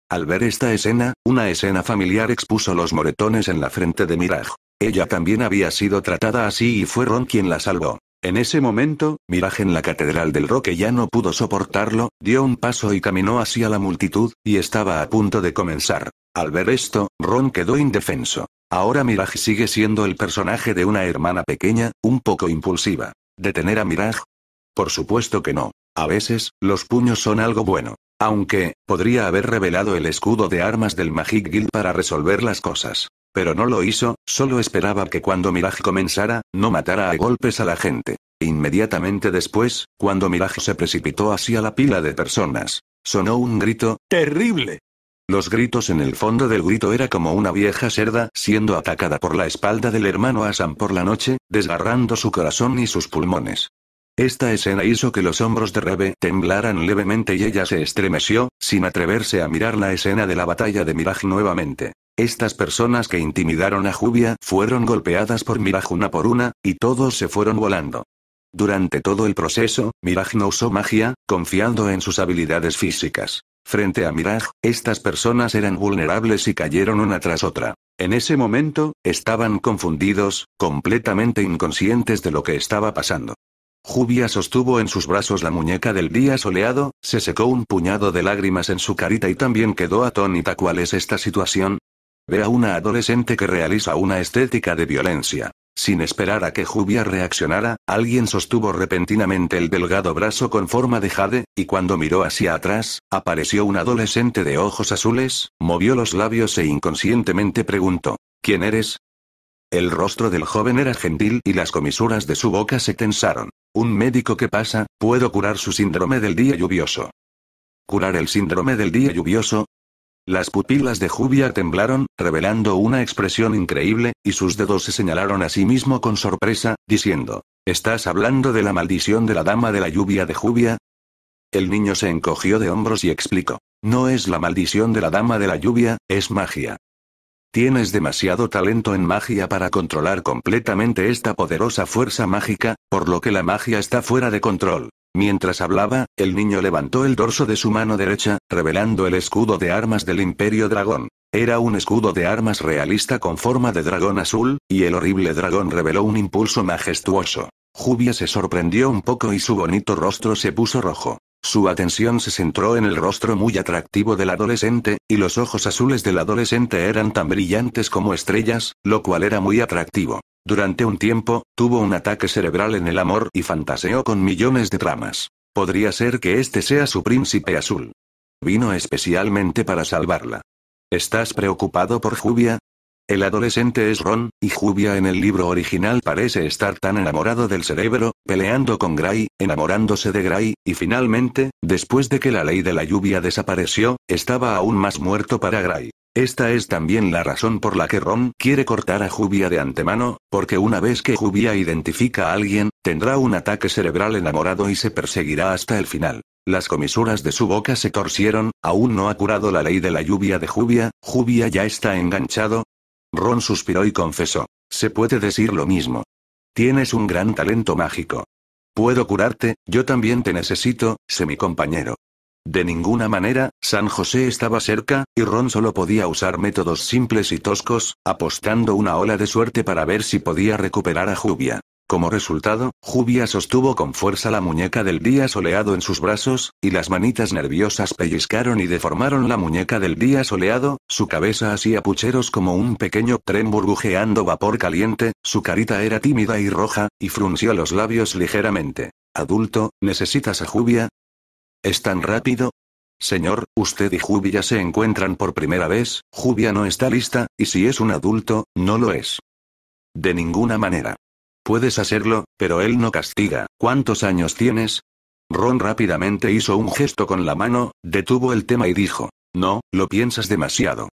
Al ver esta escena, una escena familiar expuso los moretones en la frente de Miraj. Ella también había sido tratada así y fue Ron quien la salvó. En ese momento, Mirage en la Catedral del Roque ya no pudo soportarlo, dio un paso y caminó hacia la multitud, y estaba a punto de comenzar. Al ver esto, Ron quedó indefenso. Ahora Mirage sigue siendo el personaje de una hermana pequeña, un poco impulsiva. ¿Detener a Mirage? Por supuesto que no. A veces, los puños son algo bueno. Aunque, podría haber revelado el escudo de armas del Magic Guild para resolver las cosas. Pero no lo hizo, solo esperaba que cuando Mirage comenzara, no matara a golpes a la gente. Inmediatamente después, cuando Mirage se precipitó hacia la pila de personas, sonó un grito, ¡terrible! Los gritos en el fondo del grito era como una vieja cerda siendo atacada por la espalda del hermano Asan por la noche, desgarrando su corazón y sus pulmones. Esta escena hizo que los hombros de Rebe temblaran levemente y ella se estremeció, sin atreverse a mirar la escena de la batalla de Mirage nuevamente. Estas personas que intimidaron a Jubia fueron golpeadas por Miraj una por una, y todos se fueron volando. Durante todo el proceso, Miraj no usó magia, confiando en sus habilidades físicas. Frente a Miraj, estas personas eran vulnerables y cayeron una tras otra. En ese momento, estaban confundidos, completamente inconscientes de lo que estaba pasando. Jubia sostuvo en sus brazos la muñeca del día soleado, se secó un puñado de lágrimas en su carita y también quedó atónita cuál es esta situación, Ve a una adolescente que realiza una estética de violencia. Sin esperar a que Jubia reaccionara, alguien sostuvo repentinamente el delgado brazo con forma de jade, y cuando miró hacia atrás, apareció un adolescente de ojos azules, movió los labios e inconscientemente preguntó, ¿quién eres? El rostro del joven era gentil y las comisuras de su boca se tensaron. Un médico que pasa, puedo curar su síndrome del día lluvioso. ¿Curar el síndrome del día lluvioso? Las pupilas de Jubia temblaron, revelando una expresión increíble, y sus dedos se señalaron a sí mismo con sorpresa, diciendo, ¿Estás hablando de la maldición de la dama de la lluvia de Jubia? El niño se encogió de hombros y explicó, no es la maldición de la dama de la lluvia, es magia. Tienes demasiado talento en magia para controlar completamente esta poderosa fuerza mágica, por lo que la magia está fuera de control. Mientras hablaba, el niño levantó el dorso de su mano derecha, revelando el escudo de armas del Imperio Dragón. Era un escudo de armas realista con forma de dragón azul, y el horrible dragón reveló un impulso majestuoso. Jubia se sorprendió un poco y su bonito rostro se puso rojo. Su atención se centró en el rostro muy atractivo del adolescente, y los ojos azules del adolescente eran tan brillantes como estrellas, lo cual era muy atractivo. Durante un tiempo, tuvo un ataque cerebral en el amor y fantaseó con millones de tramas. Podría ser que este sea su príncipe azul. Vino especialmente para salvarla. ¿Estás preocupado por Jubia? El adolescente es Ron, y Jubia en el libro original parece estar tan enamorado del cerebro, peleando con Gray, enamorándose de Gray, y finalmente, después de que la ley de la lluvia desapareció, estaba aún más muerto para Gray. Esta es también la razón por la que Ron quiere cortar a Jubia de antemano, porque una vez que Jubia identifica a alguien, tendrá un ataque cerebral enamorado y se perseguirá hasta el final. Las comisuras de su boca se torcieron, aún no ha curado la ley de la lluvia de Jubia. Jubia ya está enganchado, Ron suspiró y confesó. Se puede decir lo mismo. Tienes un gran talento mágico. Puedo curarte, yo también te necesito, sé mi compañero. De ninguna manera, San José estaba cerca, y Ron solo podía usar métodos simples y toscos, apostando una ola de suerte para ver si podía recuperar a Jubia. Como resultado, Jubia sostuvo con fuerza la muñeca del día soleado en sus brazos, y las manitas nerviosas pellizcaron y deformaron la muñeca del día soleado, su cabeza hacía pucheros como un pequeño tren burbujeando vapor caliente, su carita era tímida y roja, y frunció los labios ligeramente. Adulto, ¿necesitas a Jubia? ¿Es tan rápido? Señor, usted y Jubia se encuentran por primera vez, Jubia no está lista, y si es un adulto, no lo es. De ninguna manera. Puedes hacerlo, pero él no castiga. ¿Cuántos años tienes? Ron rápidamente hizo un gesto con la mano, detuvo el tema y dijo, No, lo piensas demasiado.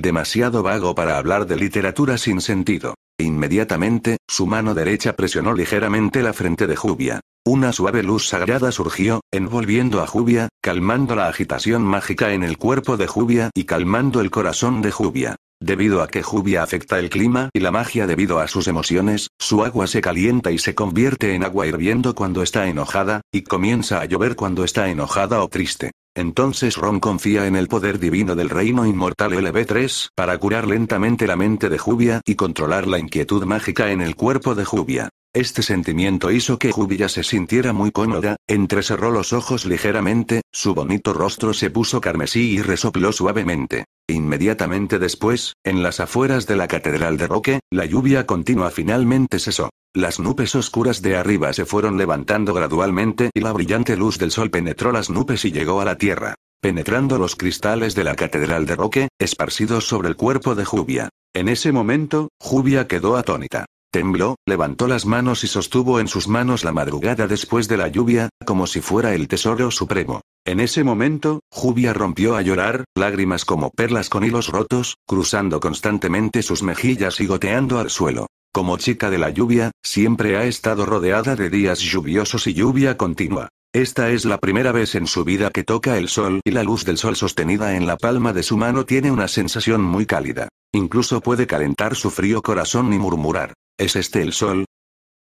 Demasiado vago para hablar de literatura sin sentido. Inmediatamente, su mano derecha presionó ligeramente la frente de Jubia. Una suave luz sagrada surgió, envolviendo a Jubia, calmando la agitación mágica en el cuerpo de Jubia y calmando el corazón de Jubia. Debido a que Jubia afecta el clima y la magia debido a sus emociones, su agua se calienta y se convierte en agua hirviendo cuando está enojada, y comienza a llover cuando está enojada o triste. Entonces Ron confía en el poder divino del reino inmortal LB3 para curar lentamente la mente de Jubia y controlar la inquietud mágica en el cuerpo de Jubia. Este sentimiento hizo que Jubia se sintiera muy cómoda, entrecerró los ojos ligeramente, su bonito rostro se puso carmesí y resopló suavemente. Inmediatamente después, en las afueras de la Catedral de Roque, la lluvia continua finalmente cesó. Las nubes oscuras de arriba se fueron levantando gradualmente y la brillante luz del sol penetró las nubes y llegó a la tierra, penetrando los cristales de la Catedral de Roque, esparcidos sobre el cuerpo de Jubia. En ese momento, Jubia quedó atónita. Tembló, levantó las manos y sostuvo en sus manos la madrugada después de la lluvia, como si fuera el tesoro supremo. En ese momento, Jubia rompió a llorar, lágrimas como perlas con hilos rotos, cruzando constantemente sus mejillas y goteando al suelo. Como chica de la lluvia, siempre ha estado rodeada de días lluviosos y lluvia continua. Esta es la primera vez en su vida que toca el sol y la luz del sol sostenida en la palma de su mano tiene una sensación muy cálida. Incluso puede calentar su frío corazón y murmurar, ¿es este el sol?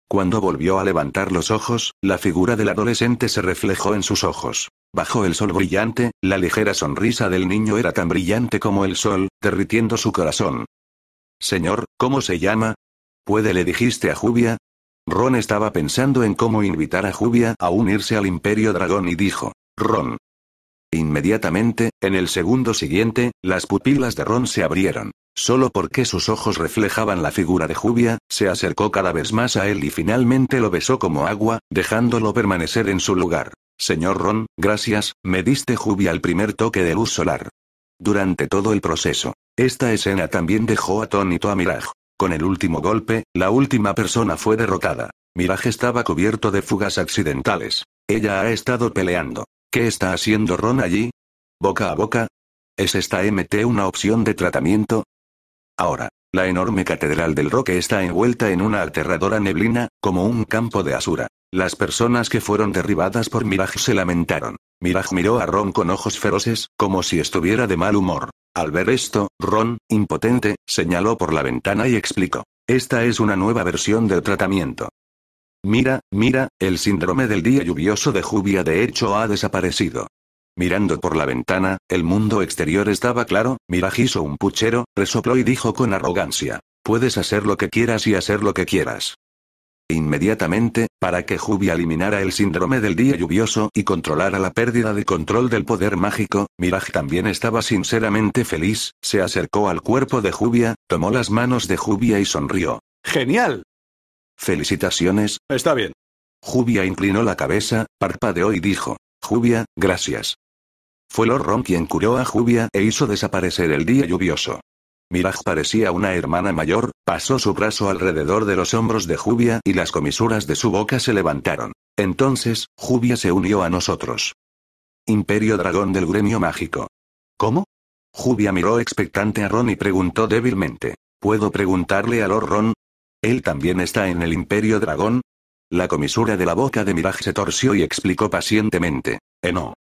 Cuando volvió a levantar los ojos, la figura del adolescente se reflejó en sus ojos. Bajo el sol brillante, la ligera sonrisa del niño era tan brillante como el sol, derritiendo su corazón. Señor, ¿cómo se llama? ¿Puede le dijiste a Jubia? Ron estaba pensando en cómo invitar a Jubia a unirse al Imperio Dragón y dijo, Ron, Inmediatamente, en el segundo siguiente, las pupilas de Ron se abrieron. Solo porque sus ojos reflejaban la figura de Jubia, se acercó cada vez más a él y finalmente lo besó como agua, dejándolo permanecer en su lugar. Señor Ron, gracias, me diste Jubia al primer toque de luz solar. Durante todo el proceso, esta escena también dejó atónito a miraj Con el último golpe, la última persona fue derrotada. Mirage estaba cubierto de fugas accidentales. Ella ha estado peleando. ¿Qué está haciendo Ron allí? Boca a boca. ¿Es esta MT una opción de tratamiento? Ahora, la enorme catedral del roque está envuelta en una aterradora neblina, como un campo de asura. Las personas que fueron derribadas por Mirage se lamentaron. Miraj miró a Ron con ojos feroces, como si estuviera de mal humor. Al ver esto, Ron, impotente, señaló por la ventana y explicó. Esta es una nueva versión del tratamiento. Mira, mira, el síndrome del día lluvioso de Jubia de hecho ha desaparecido. Mirando por la ventana, el mundo exterior estaba claro, Miraj hizo un puchero, resopló y dijo con arrogancia, puedes hacer lo que quieras y hacer lo que quieras. Inmediatamente, para que Jubia eliminara el síndrome del día lluvioso y controlara la pérdida de control del poder mágico, Miraj también estaba sinceramente feliz, se acercó al cuerpo de Jubia, tomó las manos de Jubia y sonrió. ¡Genial! Felicitaciones. Está bien. Jubia inclinó la cabeza, parpadeó y dijo, Jubia, gracias. Fue Lorron quien curó a Jubia e hizo desaparecer el día lluvioso. Miraj parecía una hermana mayor, pasó su brazo alrededor de los hombros de Jubia y las comisuras de su boca se levantaron. Entonces, Jubia se unió a nosotros. Imperio Dragón del Gremio Mágico. ¿Cómo? Jubia miró expectante a Ron y preguntó débilmente. ¿Puedo preguntarle a Lord ¿Él también está en el Imperio Dragón? La comisura de la boca de Mirage se torció y explicó pacientemente. Eh no.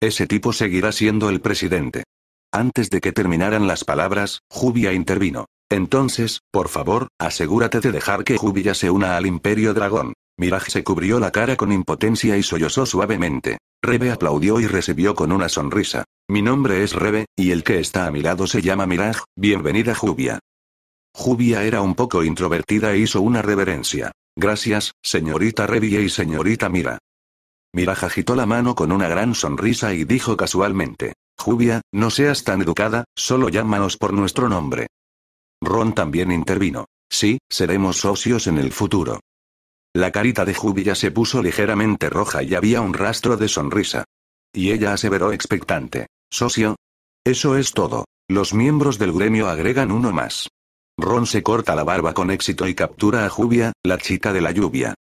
Ese tipo seguirá siendo el presidente. Antes de que terminaran las palabras, Jubia intervino. Entonces, por favor, asegúrate de dejar que Jubia se una al Imperio Dragón. Mirage se cubrió la cara con impotencia y sollozó suavemente. Rebe aplaudió y recibió con una sonrisa. Mi nombre es Rebe, y el que está a mi lado se llama Mirage, bienvenida Jubia. Jubia era un poco introvertida e hizo una reverencia. Gracias, señorita Revilla y señorita Mira. Mira agitó la mano con una gran sonrisa y dijo casualmente, Jubia, no seas tan educada, solo llámanos por nuestro nombre. Ron también intervino. Sí, seremos socios en el futuro. La carita de Jubia se puso ligeramente roja y había un rastro de sonrisa. Y ella aseveró expectante. ¿Socio? Eso es todo. Los miembros del gremio agregan uno más. Ron se corta la barba con éxito y captura a Jubia, la chica de la lluvia.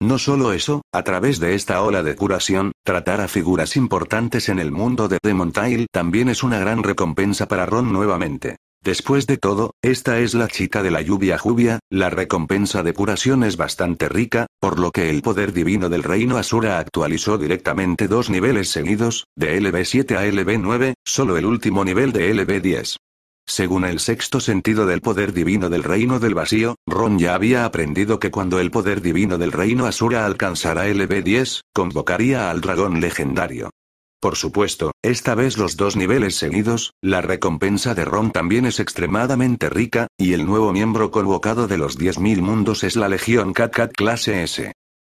No solo eso, a través de esta ola de curación, tratar a figuras importantes en el mundo de Demon Tile también es una gran recompensa para Ron nuevamente. Después de todo, esta es la chica de la lluvia jubia, la recompensa de curación es bastante rica, por lo que el poder divino del reino Asura actualizó directamente dos niveles seguidos, de LB7 a LB9, solo el último nivel de LB10. Según el sexto sentido del poder divino del reino del vacío, Ron ya había aprendido que cuando el poder divino del reino Asura alcanzara LB10, convocaría al dragón legendario. Por supuesto, esta vez los dos niveles seguidos, la recompensa de Ron también es extremadamente rica, y el nuevo miembro convocado de los 10.000 mundos es la Legión Cat -Cat clase S.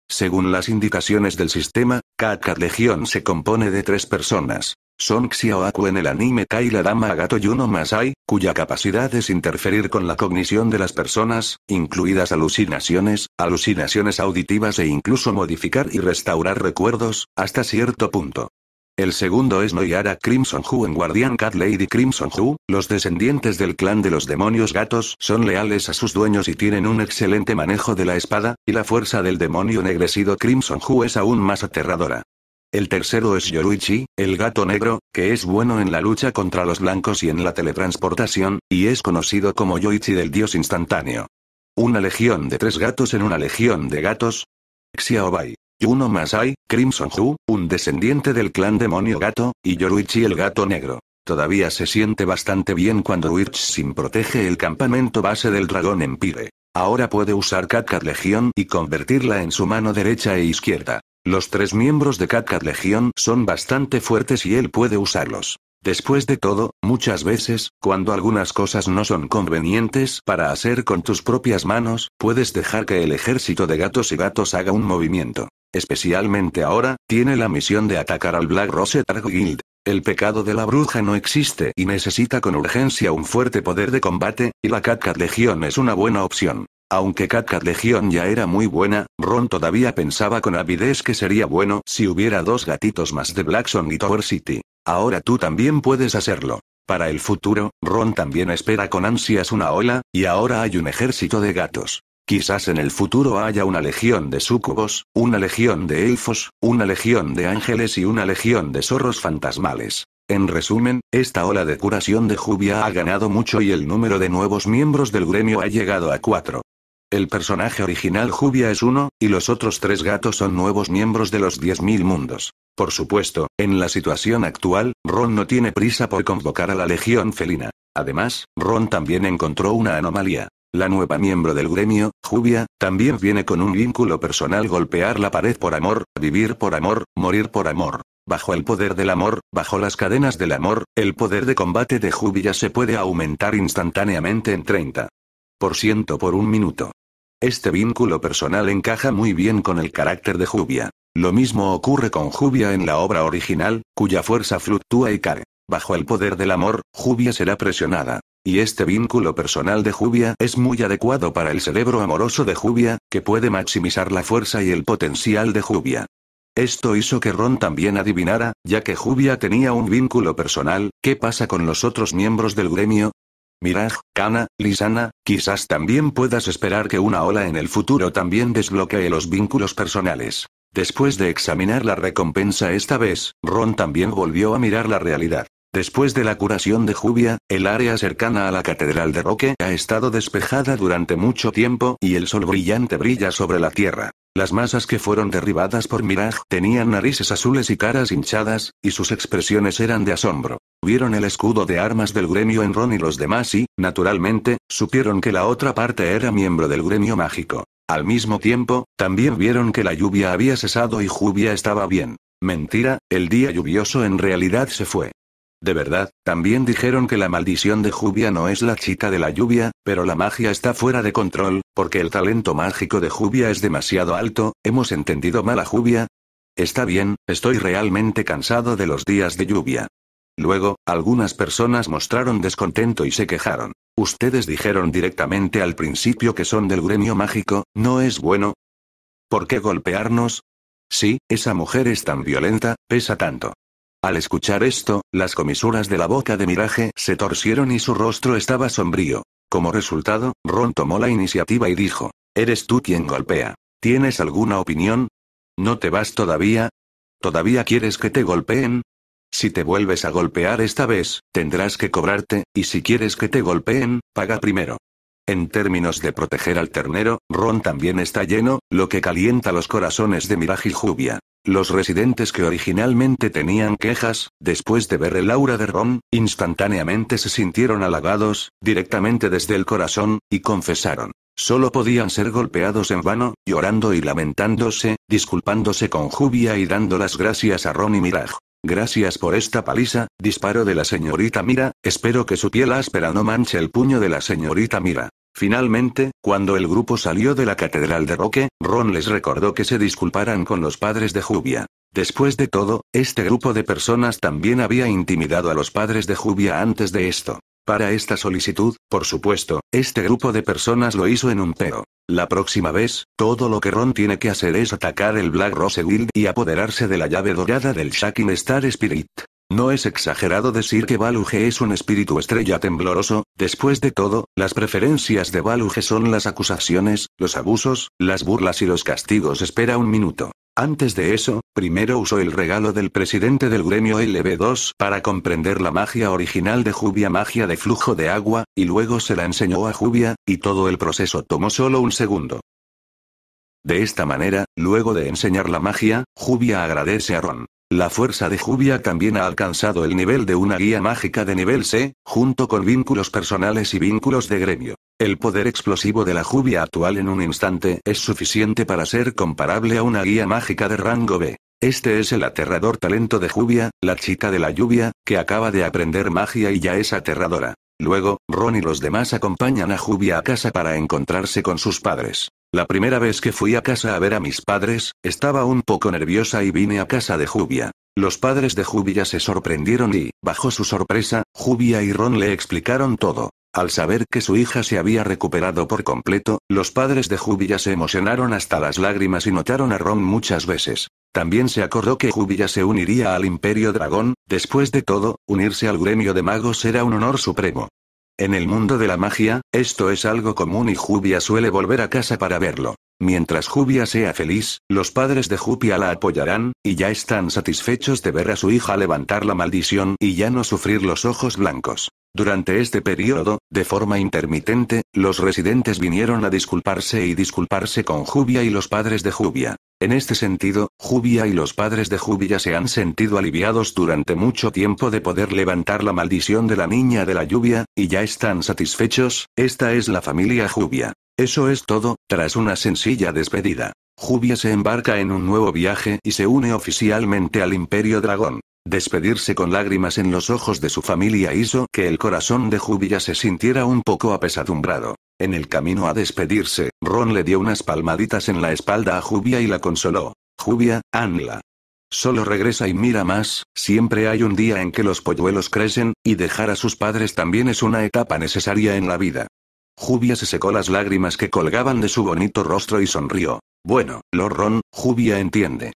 Según las indicaciones del sistema, Cat -Cat Legión se compone de tres personas, son Aku en el anime Kai la dama gato Yuno Masai, cuya capacidad es interferir con la cognición de las personas, incluidas alucinaciones, alucinaciones auditivas e incluso modificar y restaurar recuerdos, hasta cierto punto. El segundo es Noyara Crimson Hu en Guardian Cat Lady Crimson Who. los descendientes del clan de los demonios gatos son leales a sus dueños y tienen un excelente manejo de la espada, y la fuerza del demonio negrecido Crimson Who es aún más aterradora. El tercero es Yoruichi, el gato negro, que es bueno en la lucha contra los blancos y en la teletransportación, y es conocido como Yoichi del dios instantáneo. Una legión de tres gatos en una legión de gatos. Xiaobai. uno más hay, Crimson Hu, un descendiente del clan demonio gato, y Yoruichi el gato negro. Todavía se siente bastante bien cuando Witch-Sin protege el campamento base del dragón Empire. Ahora puede usar Cat Legión y convertirla en su mano derecha e izquierda. Los tres miembros de Cat Cat Legion son bastante fuertes y él puede usarlos. Después de todo, muchas veces, cuando algunas cosas no son convenientes para hacer con tus propias manos, puedes dejar que el ejército de gatos y gatos haga un movimiento. Especialmente ahora, tiene la misión de atacar al Black Rose Targo Guild. El pecado de la bruja no existe y necesita con urgencia un fuerte poder de combate, y la Cat Cat Legion es una buena opción. Aunque Cat Cat Legion ya era muy buena, Ron todavía pensaba con avidez que sería bueno si hubiera dos gatitos más de Blackson y Tower City. Ahora tú también puedes hacerlo. Para el futuro, Ron también espera con ansias una ola, y ahora hay un ejército de gatos. Quizás en el futuro haya una legión de súcubos, una legión de elfos, una legión de ángeles y una legión de zorros fantasmales. En resumen, esta ola de curación de Jubia ha ganado mucho y el número de nuevos miembros del gremio ha llegado a cuatro. El personaje original Jubia es uno, y los otros tres gatos son nuevos miembros de los 10.000 mundos. Por supuesto, en la situación actual, Ron no tiene prisa por convocar a la Legión Felina. Además, Ron también encontró una anomalía. La nueva miembro del gremio, Jubia, también viene con un vínculo personal golpear la pared por amor, vivir por amor, morir por amor. Bajo el poder del amor, bajo las cadenas del amor, el poder de combate de Jubia se puede aumentar instantáneamente en 30 ciento por un minuto. Este vínculo personal encaja muy bien con el carácter de Jubia. Lo mismo ocurre con Jubia en la obra original, cuya fuerza fluctúa y cae. Bajo el poder del amor, Jubia será presionada. Y este vínculo personal de Jubia es muy adecuado para el cerebro amoroso de Jubia, que puede maximizar la fuerza y el potencial de Jubia. Esto hizo que Ron también adivinara, ya que Jubia tenía un vínculo personal, ¿qué pasa con los otros miembros del gremio? Miraj, Kana, Lisana, quizás también puedas esperar que una ola en el futuro también desbloquee los vínculos personales. Después de examinar la recompensa esta vez, Ron también volvió a mirar la realidad. Después de la curación de Jubia, el área cercana a la Catedral de Roque ha estado despejada durante mucho tiempo y el sol brillante brilla sobre la tierra. Las masas que fueron derribadas por Mirage tenían narices azules y caras hinchadas, y sus expresiones eran de asombro. Vieron el escudo de armas del gremio en Ron y los demás y, naturalmente, supieron que la otra parte era miembro del gremio mágico. Al mismo tiempo, también vieron que la lluvia había cesado y Jubia estaba bien. Mentira, el día lluvioso en realidad se fue. De verdad, también dijeron que la maldición de Jubia no es la chica de la lluvia, pero la magia está fuera de control, porque el talento mágico de Jubia es demasiado alto, hemos entendido mal a Jubia. Está bien, estoy realmente cansado de los días de lluvia. Luego, algunas personas mostraron descontento y se quejaron. Ustedes dijeron directamente al principio que son del gremio mágico, ¿no es bueno? ¿Por qué golpearnos? Sí, esa mujer es tan violenta, pesa tanto. Al escuchar esto, las comisuras de la boca de Mirage se torcieron y su rostro estaba sombrío. Como resultado, Ron tomó la iniciativa y dijo, Eres tú quien golpea. ¿Tienes alguna opinión? ¿No te vas todavía? ¿Todavía quieres que te golpeen? Si te vuelves a golpear esta vez, tendrás que cobrarte, y si quieres que te golpeen, paga primero. En términos de proteger al ternero, Ron también está lleno, lo que calienta los corazones de Miraj y Jubia. Los residentes que originalmente tenían quejas, después de ver el aura de Ron, instantáneamente se sintieron halagados, directamente desde el corazón, y confesaron. Solo podían ser golpeados en vano, llorando y lamentándose, disculpándose con Jubia y dando las gracias a Ron y Miraj. Gracias por esta paliza, disparo de la señorita Mira, espero que su piel áspera no manche el puño de la señorita Mira. Finalmente, cuando el grupo salió de la Catedral de Roque, Ron les recordó que se disculparan con los padres de Jubia. Después de todo, este grupo de personas también había intimidado a los padres de Jubia antes de esto. Para esta solicitud, por supuesto, este grupo de personas lo hizo en un peo. La próxima vez, todo lo que Ron tiene que hacer es atacar el Black Rose Guild y apoderarse de la llave dorada del Shaking Star Spirit. No es exagerado decir que Baluge es un espíritu estrella tembloroso, después de todo, las preferencias de Baluge son las acusaciones, los abusos, las burlas y los castigos. Espera un minuto. Antes de eso, primero usó el regalo del presidente del gremio LB2 para comprender la magia original de Jubia magia de flujo de agua, y luego se la enseñó a Jubia, y todo el proceso tomó solo un segundo. De esta manera, luego de enseñar la magia, Jubia agradece a Ron. La fuerza de Jubia también ha alcanzado el nivel de una guía mágica de nivel C, junto con vínculos personales y vínculos de gremio. El poder explosivo de la Jubia actual en un instante es suficiente para ser comparable a una guía mágica de rango B. Este es el aterrador talento de Jubia, la chica de la lluvia, que acaba de aprender magia y ya es aterradora. Luego, Ron y los demás acompañan a Jubia a casa para encontrarse con sus padres. La primera vez que fui a casa a ver a mis padres, estaba un poco nerviosa y vine a casa de Jubia. Los padres de Jubia se sorprendieron y, bajo su sorpresa, Jubia y Ron le explicaron todo. Al saber que su hija se había recuperado por completo, los padres de Jubia se emocionaron hasta las lágrimas y notaron a Ron muchas veces. También se acordó que Jubia se uniría al Imperio Dragón, después de todo, unirse al gremio de magos era un honor supremo. En el mundo de la magia, esto es algo común y Jubia suele volver a casa para verlo. Mientras Jubia sea feliz, los padres de Jubia la apoyarán, y ya están satisfechos de ver a su hija levantar la maldición y ya no sufrir los ojos blancos. Durante este periodo, de forma intermitente, los residentes vinieron a disculparse y disculparse con Jubia y los padres de Jubia. En este sentido, Jubia y los padres de Jubia se han sentido aliviados durante mucho tiempo de poder levantar la maldición de la niña de la lluvia, y ya están satisfechos, esta es la familia Jubia. Eso es todo, tras una sencilla despedida. Jubia se embarca en un nuevo viaje y se une oficialmente al Imperio Dragón. Despedirse con lágrimas en los ojos de su familia hizo que el corazón de Jubia se sintiera un poco apesadumbrado. En el camino a despedirse, Ron le dio unas palmaditas en la espalda a Jubia y la consoló. Jubia, Anla. Solo regresa y mira más, siempre hay un día en que los polluelos crecen, y dejar a sus padres también es una etapa necesaria en la vida. Jubia se secó las lágrimas que colgaban de su bonito rostro y sonrió. Bueno, lo Ron, Jubia entiende.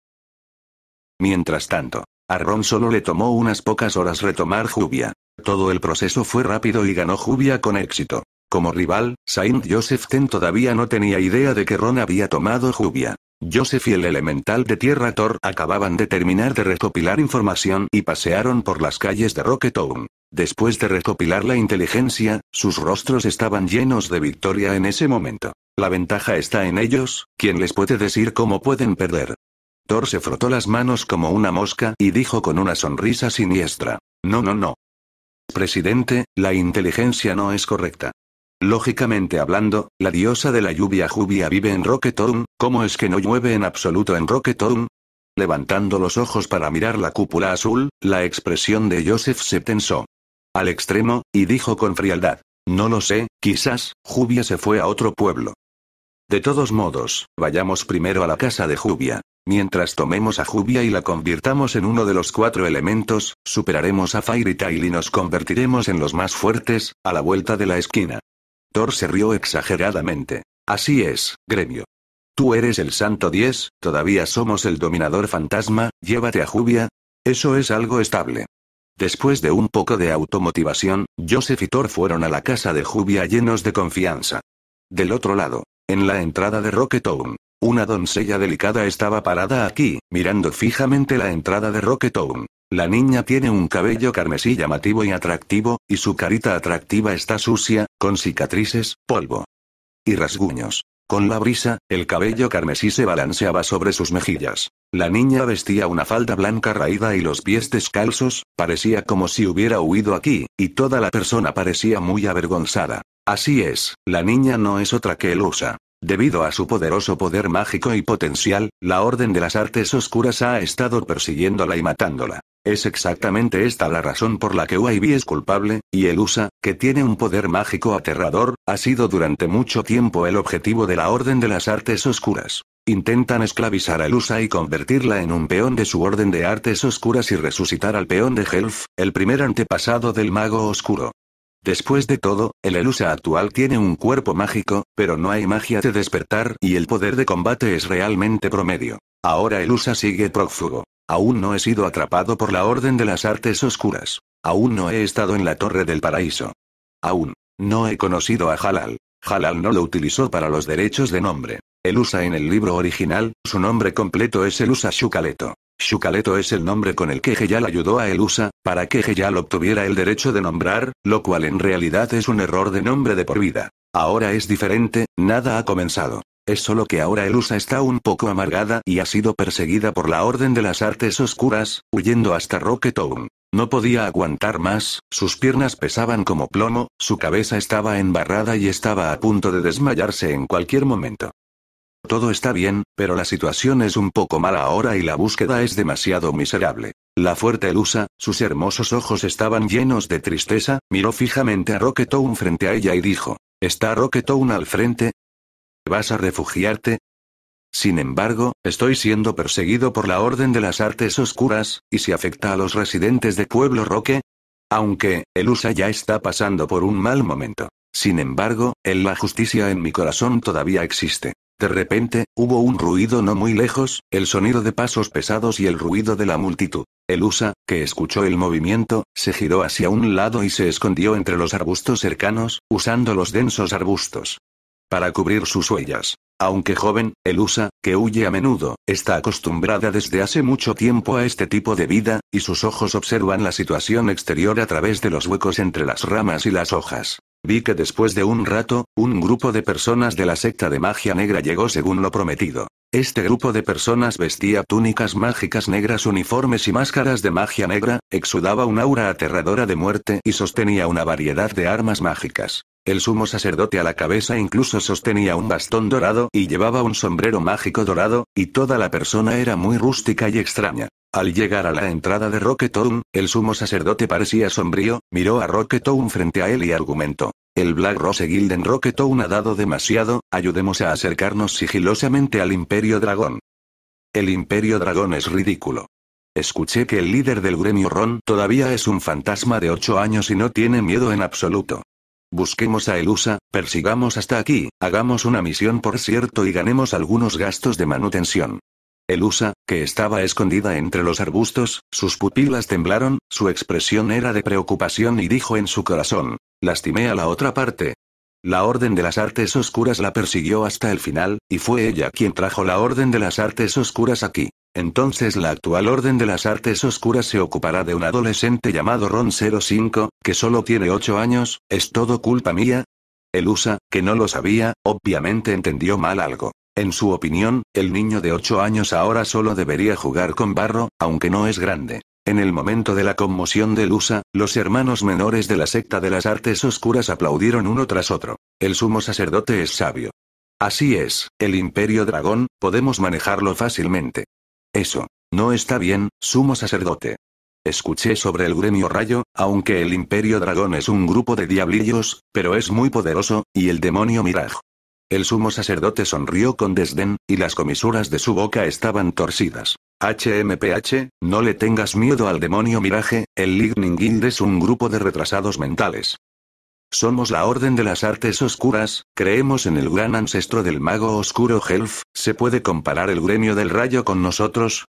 Mientras tanto, a Ron solo le tomó unas pocas horas retomar Jubia. Todo el proceso fue rápido y ganó Jubia con éxito. Como rival, Saint Joseph Ten todavía no tenía idea de que Ron había tomado Jubia. Joseph y el elemental de Tierra Thor acababan de terminar de recopilar información y pasearon por las calles de Rocketown. Después de recopilar la inteligencia, sus rostros estaban llenos de victoria en ese momento. La ventaja está en ellos, quien les puede decir cómo pueden perder se frotó las manos como una mosca y dijo con una sonrisa siniestra. No, no, no. Presidente, la inteligencia no es correcta. Lógicamente hablando, la diosa de la lluvia Jubia vive en Rocketown, ¿cómo es que no llueve en absoluto en Rocketown? Levantando los ojos para mirar la cúpula azul, la expresión de Joseph se tensó. Al extremo, y dijo con frialdad. No lo sé, quizás, Jubia se fue a otro pueblo. De todos modos, vayamos primero a la casa de Jubia. Mientras tomemos a Jubia y la convirtamos en uno de los cuatro elementos, superaremos a Fairy Tail y nos convertiremos en los más fuertes, a la vuelta de la esquina. Thor se rió exageradamente. Así es, gremio. Tú eres el santo 10, todavía somos el dominador fantasma, llévate a Jubia. Eso es algo estable. Después de un poco de automotivación, Joseph y Thor fueron a la casa de Jubia llenos de confianza. Del otro lado, en la entrada de Rocket Rocketown, una doncella delicada estaba parada aquí, mirando fijamente la entrada de Rocketown. La niña tiene un cabello carmesí llamativo y atractivo, y su carita atractiva está sucia, con cicatrices, polvo y rasguños. Con la brisa, el cabello carmesí se balanceaba sobre sus mejillas. La niña vestía una falda blanca raída y los pies descalzos, parecía como si hubiera huido aquí, y toda la persona parecía muy avergonzada. Así es, la niña no es otra que Elusa. Debido a su poderoso poder mágico y potencial, la Orden de las Artes Oscuras ha estado persiguiéndola y matándola. Es exactamente esta la razón por la que UIB es culpable, y el USA, que tiene un poder mágico aterrador, ha sido durante mucho tiempo el objetivo de la Orden de las Artes Oscuras. Intentan esclavizar a USA y convertirla en un peón de su Orden de Artes Oscuras y resucitar al peón de Helf, el primer antepasado del Mago Oscuro. Después de todo, el Elusa actual tiene un cuerpo mágico, pero no hay magia de despertar y el poder de combate es realmente promedio. Ahora Elusa sigue prófugo. Aún no he sido atrapado por la Orden de las Artes Oscuras. Aún no he estado en la Torre del Paraíso. Aún. No he conocido a Halal. Halal no lo utilizó para los derechos de nombre. Elusa en el libro original, su nombre completo es Elusa Shukaleto. Shukaleto es el nombre con el que Heyal ayudó a Elusa, para que Heyal obtuviera el derecho de nombrar, lo cual en realidad es un error de nombre de por vida. Ahora es diferente, nada ha comenzado. Es solo que ahora Elusa está un poco amargada y ha sido perseguida por la Orden de las Artes Oscuras, huyendo hasta Rocketown. No podía aguantar más, sus piernas pesaban como plomo, su cabeza estaba embarrada y estaba a punto de desmayarse en cualquier momento. Todo está bien, pero la situación es un poco mala ahora y la búsqueda es demasiado miserable. La fuerte Elusa, sus hermosos ojos estaban llenos de tristeza, miró fijamente a Rocketown frente a ella y dijo, ¿Está Rocketown al frente? ¿Vas a refugiarte? Sin embargo, estoy siendo perseguido por la Orden de las Artes Oscuras, y si afecta a los residentes de Pueblo Roque. Aunque, Elusa ya está pasando por un mal momento. Sin embargo, en la justicia en mi corazón todavía existe. De repente, hubo un ruido no muy lejos, el sonido de pasos pesados y el ruido de la multitud. El USA, que escuchó el movimiento, se giró hacia un lado y se escondió entre los arbustos cercanos, usando los densos arbustos para cubrir sus huellas. Aunque joven, el USA, que huye a menudo, está acostumbrada desde hace mucho tiempo a este tipo de vida, y sus ojos observan la situación exterior a través de los huecos entre las ramas y las hojas. Vi que después de un rato, un grupo de personas de la secta de magia negra llegó según lo prometido. Este grupo de personas vestía túnicas mágicas negras uniformes y máscaras de magia negra, exudaba un aura aterradora de muerte y sostenía una variedad de armas mágicas. El sumo sacerdote a la cabeza incluso sostenía un bastón dorado y llevaba un sombrero mágico dorado, y toda la persona era muy rústica y extraña. Al llegar a la entrada de Rocketown, el sumo sacerdote parecía sombrío, miró a Rocketown frente a él y argumentó. El Black Rose Guild en Rocketown ha dado demasiado, ayudemos a acercarnos sigilosamente al Imperio Dragón. El Imperio Dragón es ridículo. Escuché que el líder del gremio Ron todavía es un fantasma de 8 años y no tiene miedo en absoluto. Busquemos a Elusa, persigamos hasta aquí, hagamos una misión por cierto y ganemos algunos gastos de manutención. Elusa, que estaba escondida entre los arbustos, sus pupilas temblaron, su expresión era de preocupación y dijo en su corazón, lastimé a la otra parte. La Orden de las Artes Oscuras la persiguió hasta el final, y fue ella quien trajo la Orden de las Artes Oscuras aquí. Entonces la actual Orden de las Artes Oscuras se ocupará de un adolescente llamado Ron 05, que solo tiene 8 años, ¿es todo culpa mía? Elusa, que no lo sabía, obviamente entendió mal algo. En su opinión, el niño de 8 años ahora solo debería jugar con barro, aunque no es grande. En el momento de la conmoción de Lusa, los hermanos menores de la secta de las artes oscuras aplaudieron uno tras otro. El sumo sacerdote es sabio. Así es, el imperio dragón, podemos manejarlo fácilmente. Eso. No está bien, sumo sacerdote. Escuché sobre el gremio rayo, aunque el imperio dragón es un grupo de diablillos, pero es muy poderoso, y el demonio miraj. El sumo sacerdote sonrió con desdén, y las comisuras de su boca estaban torcidas. HMPH, no le tengas miedo al demonio miraje, el Lightning Guild es un grupo de retrasados mentales. Somos la Orden de las Artes Oscuras, creemos en el gran ancestro del mago oscuro Helf, ¿se puede comparar el gremio del rayo con nosotros?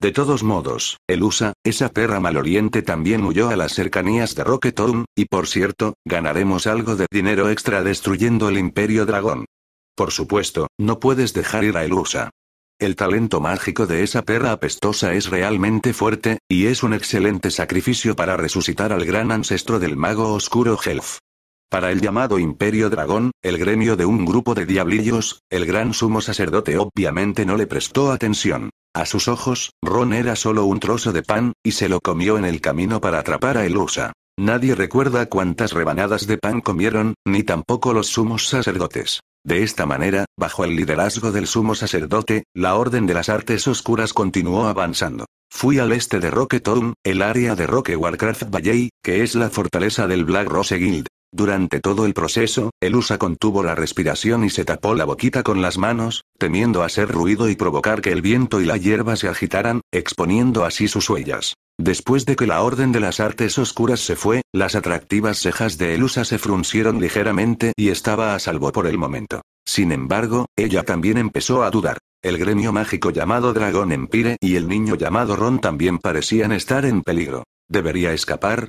De todos modos, el USA, esa perra oriente también huyó a las cercanías de Rocket y por cierto, ganaremos algo de dinero extra destruyendo el Imperio Dragón. Por supuesto, no puedes dejar ir a Elusa. El talento mágico de esa perra apestosa es realmente fuerte, y es un excelente sacrificio para resucitar al gran ancestro del mago oscuro Helf. Para el llamado Imperio Dragón, el gremio de un grupo de diablillos, el gran sumo sacerdote obviamente no le prestó atención. A sus ojos, Ron era solo un trozo de pan, y se lo comió en el camino para atrapar a Elusa. Nadie recuerda cuántas rebanadas de pan comieron, ni tampoco los sumos sacerdotes. De esta manera, bajo el liderazgo del sumo sacerdote, la Orden de las Artes Oscuras continuó avanzando. Fui al este de Town, el área de Roque Warcraft Valley, que es la fortaleza del Black Rose Guild. Durante todo el proceso, Elusa contuvo la respiración y se tapó la boquita con las manos, temiendo hacer ruido y provocar que el viento y la hierba se agitaran, exponiendo así sus huellas. Después de que la Orden de las Artes Oscuras se fue, las atractivas cejas de Elusa se fruncieron ligeramente y estaba a salvo por el momento. Sin embargo, ella también empezó a dudar. El gremio mágico llamado Dragón Empire y el niño llamado Ron también parecían estar en peligro. ¿Debería escapar?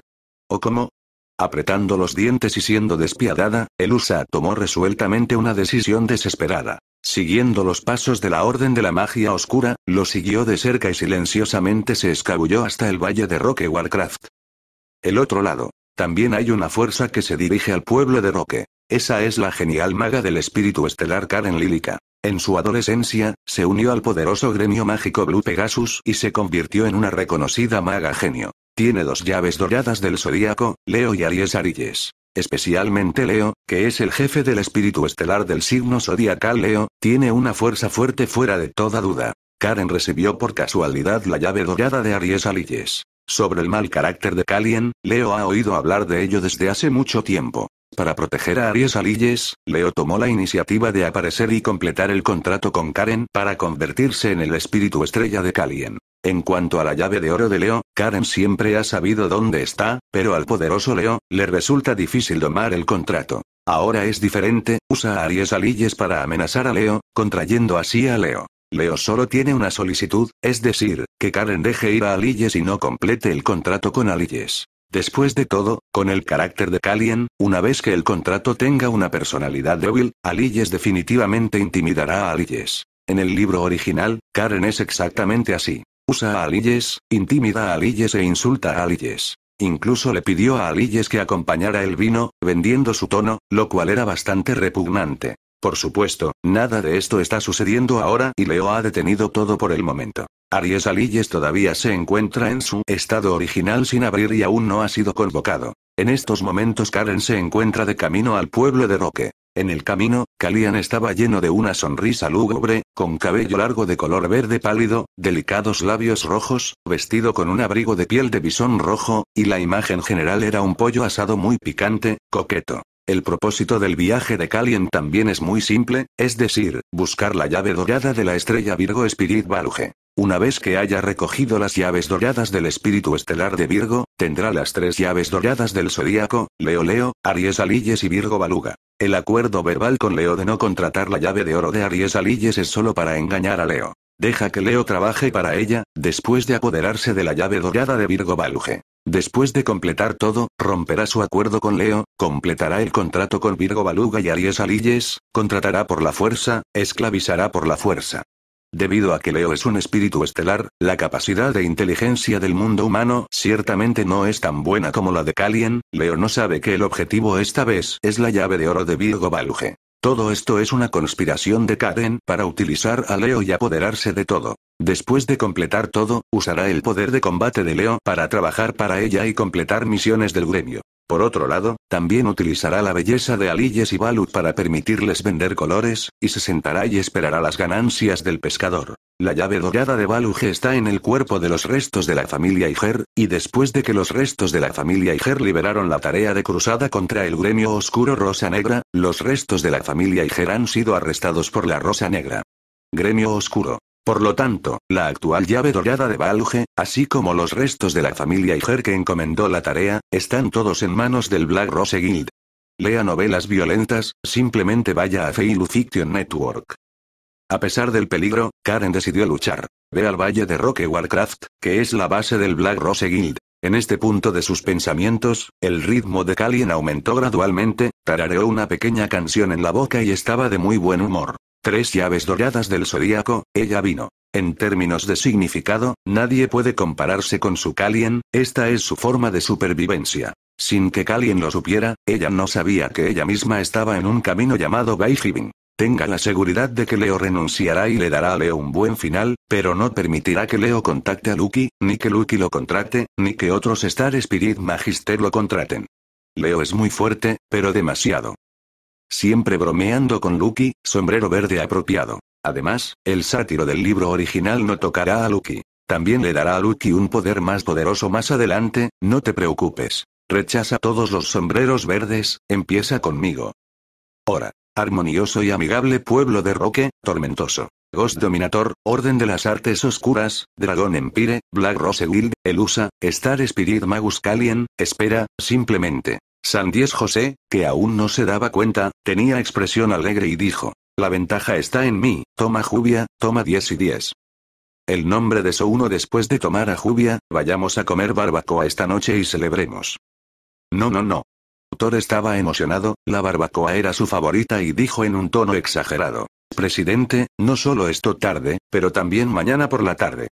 ¿O cómo? Apretando los dientes y siendo despiadada, Elusa tomó resueltamente una decisión desesperada. Siguiendo los pasos de la Orden de la Magia Oscura, lo siguió de cerca y silenciosamente se escabulló hasta el valle de Roque Warcraft. El otro lado. También hay una fuerza que se dirige al pueblo de Roque. Esa es la genial maga del espíritu estelar Karen Lílica. En su adolescencia, se unió al poderoso gremio mágico Blue Pegasus y se convirtió en una reconocida maga genio. Tiene dos llaves doradas del zodíaco, Leo y Aries Aries. Especialmente Leo, que es el jefe del espíritu estelar del signo zodiacal Leo, tiene una fuerza fuerte fuera de toda duda. Karen recibió por casualidad la llave dorada de Aries Aries. Sobre el mal carácter de Kalien, Leo ha oído hablar de ello desde hace mucho tiempo. Para proteger a Aries Arilles, Leo tomó la iniciativa de aparecer y completar el contrato con Karen para convertirse en el espíritu estrella de Kalien. En cuanto a la llave de oro de Leo, Karen siempre ha sabido dónde está, pero al poderoso Leo, le resulta difícil domar el contrato. Ahora es diferente, usa a Aries Alilles para amenazar a Leo, contrayendo así a Leo. Leo solo tiene una solicitud, es decir, que Karen deje ir a Alilles y no complete el contrato con Alilles. Después de todo, con el carácter de Kalien, una vez que el contrato tenga una personalidad débil, Alilles definitivamente intimidará a Alilles. En el libro original, Karen es exactamente así. Usa a Alíes, intimida a Alíes e insulta a Alíes. Incluso le pidió a Alíes que acompañara el vino, vendiendo su tono, lo cual era bastante repugnante. Por supuesto, nada de esto está sucediendo ahora y Leo ha detenido todo por el momento. Aries Alíes todavía se encuentra en su estado original sin abrir y aún no ha sido convocado. En estos momentos Karen se encuentra de camino al pueblo de Roque. En el camino, Kalian estaba lleno de una sonrisa lúgubre, con cabello largo de color verde pálido, delicados labios rojos, vestido con un abrigo de piel de bisón rojo, y la imagen general era un pollo asado muy picante, coqueto. El propósito del viaje de Kalian también es muy simple, es decir, buscar la llave dorada de la estrella Virgo Spirit Valuge. Una vez que haya recogido las llaves doradas del espíritu estelar de Virgo, tendrá las tres llaves doradas del zodíaco, Leo Leo, Aries Alíes y Virgo Baluga. El acuerdo verbal con Leo de no contratar la llave de oro de Aries Alíes es solo para engañar a Leo. Deja que Leo trabaje para ella, después de apoderarse de la llave dorada de Virgo Baluge. Después de completar todo, romperá su acuerdo con Leo, completará el contrato con Virgo Baluga y Aries Alilles, contratará por la fuerza, esclavizará por la fuerza. Debido a que Leo es un espíritu estelar, la capacidad de inteligencia del mundo humano ciertamente no es tan buena como la de Kalien, Leo no sabe que el objetivo esta vez es la llave de oro de Virgo Valuge. Todo esto es una conspiración de Kaden para utilizar a Leo y apoderarse de todo. Después de completar todo, usará el poder de combate de Leo para trabajar para ella y completar misiones del gremio. Por otro lado, también utilizará la belleza de Aliyes y Balut para permitirles vender colores, y se sentará y esperará las ganancias del pescador. La llave dorada de Baluge está en el cuerpo de los restos de la familia Iger, y después de que los restos de la familia Iger liberaron la tarea de cruzada contra el gremio oscuro Rosa Negra, los restos de la familia Iger han sido arrestados por la Rosa Negra. Gremio Oscuro. Por lo tanto, la actual llave dorada de Valge, así como los restos de la familia Iger que encomendó la tarea, están todos en manos del Black Rose Guild. Lea novelas violentas, simplemente vaya a fey Fiction Network. A pesar del peligro, Karen decidió luchar. Ve al valle de Roque Warcraft, que es la base del Black Rose Guild. En este punto de sus pensamientos, el ritmo de Kalien aumentó gradualmente, tarareó una pequeña canción en la boca y estaba de muy buen humor. Tres llaves doradas del zodíaco, ella vino. En términos de significado, nadie puede compararse con su Kalien, esta es su forma de supervivencia. Sin que Kalien lo supiera, ella no sabía que ella misma estaba en un camino llamado Gaijibin. Tenga la seguridad de que Leo renunciará y le dará a Leo un buen final, pero no permitirá que Leo contacte a Lucky, ni que Lucky lo contrate, ni que otros Star Spirit Magister lo contraten. Leo es muy fuerte, pero demasiado siempre bromeando con Lucky, sombrero verde apropiado. Además, el sátiro del libro original no tocará a Lucky. También le dará a Lucky un poder más poderoso más adelante, no te preocupes. Rechaza todos los sombreros verdes, empieza conmigo. Ora. Armonioso y amigable pueblo de Roque, tormentoso. Ghost Dominator, Orden de las Artes Oscuras, Dragón Empire, Black Rose Guild, Elusa, Star Spirit Magus Kalien, espera, simplemente. Diez José, que aún no se daba cuenta, tenía expresión alegre y dijo, la ventaja está en mí, toma Jubia, toma 10 y 10. El nombre de uno después de tomar a Jubia, vayamos a comer barbacoa esta noche y celebremos. No, no, no. Thor estaba emocionado, la barbacoa era su favorita y dijo en un tono exagerado, presidente, no solo esto tarde, pero también mañana por la tarde.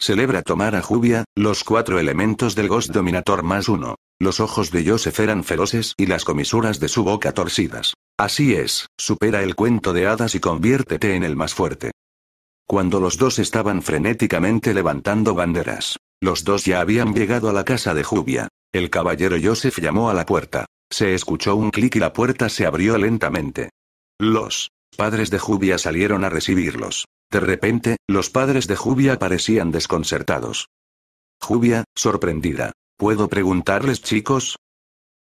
Celebra tomar a Jubia, los cuatro elementos del Ghost Dominator más uno. Los ojos de Joseph eran feroces y las comisuras de su boca torcidas. Así es, supera el cuento de hadas y conviértete en el más fuerte. Cuando los dos estaban frenéticamente levantando banderas, los dos ya habían llegado a la casa de Jubia. El caballero Joseph llamó a la puerta. Se escuchó un clic y la puerta se abrió lentamente. Los padres de Jubia salieron a recibirlos. De repente, los padres de Jubia parecían desconcertados. Jubia, sorprendida, ¿Puedo preguntarles chicos?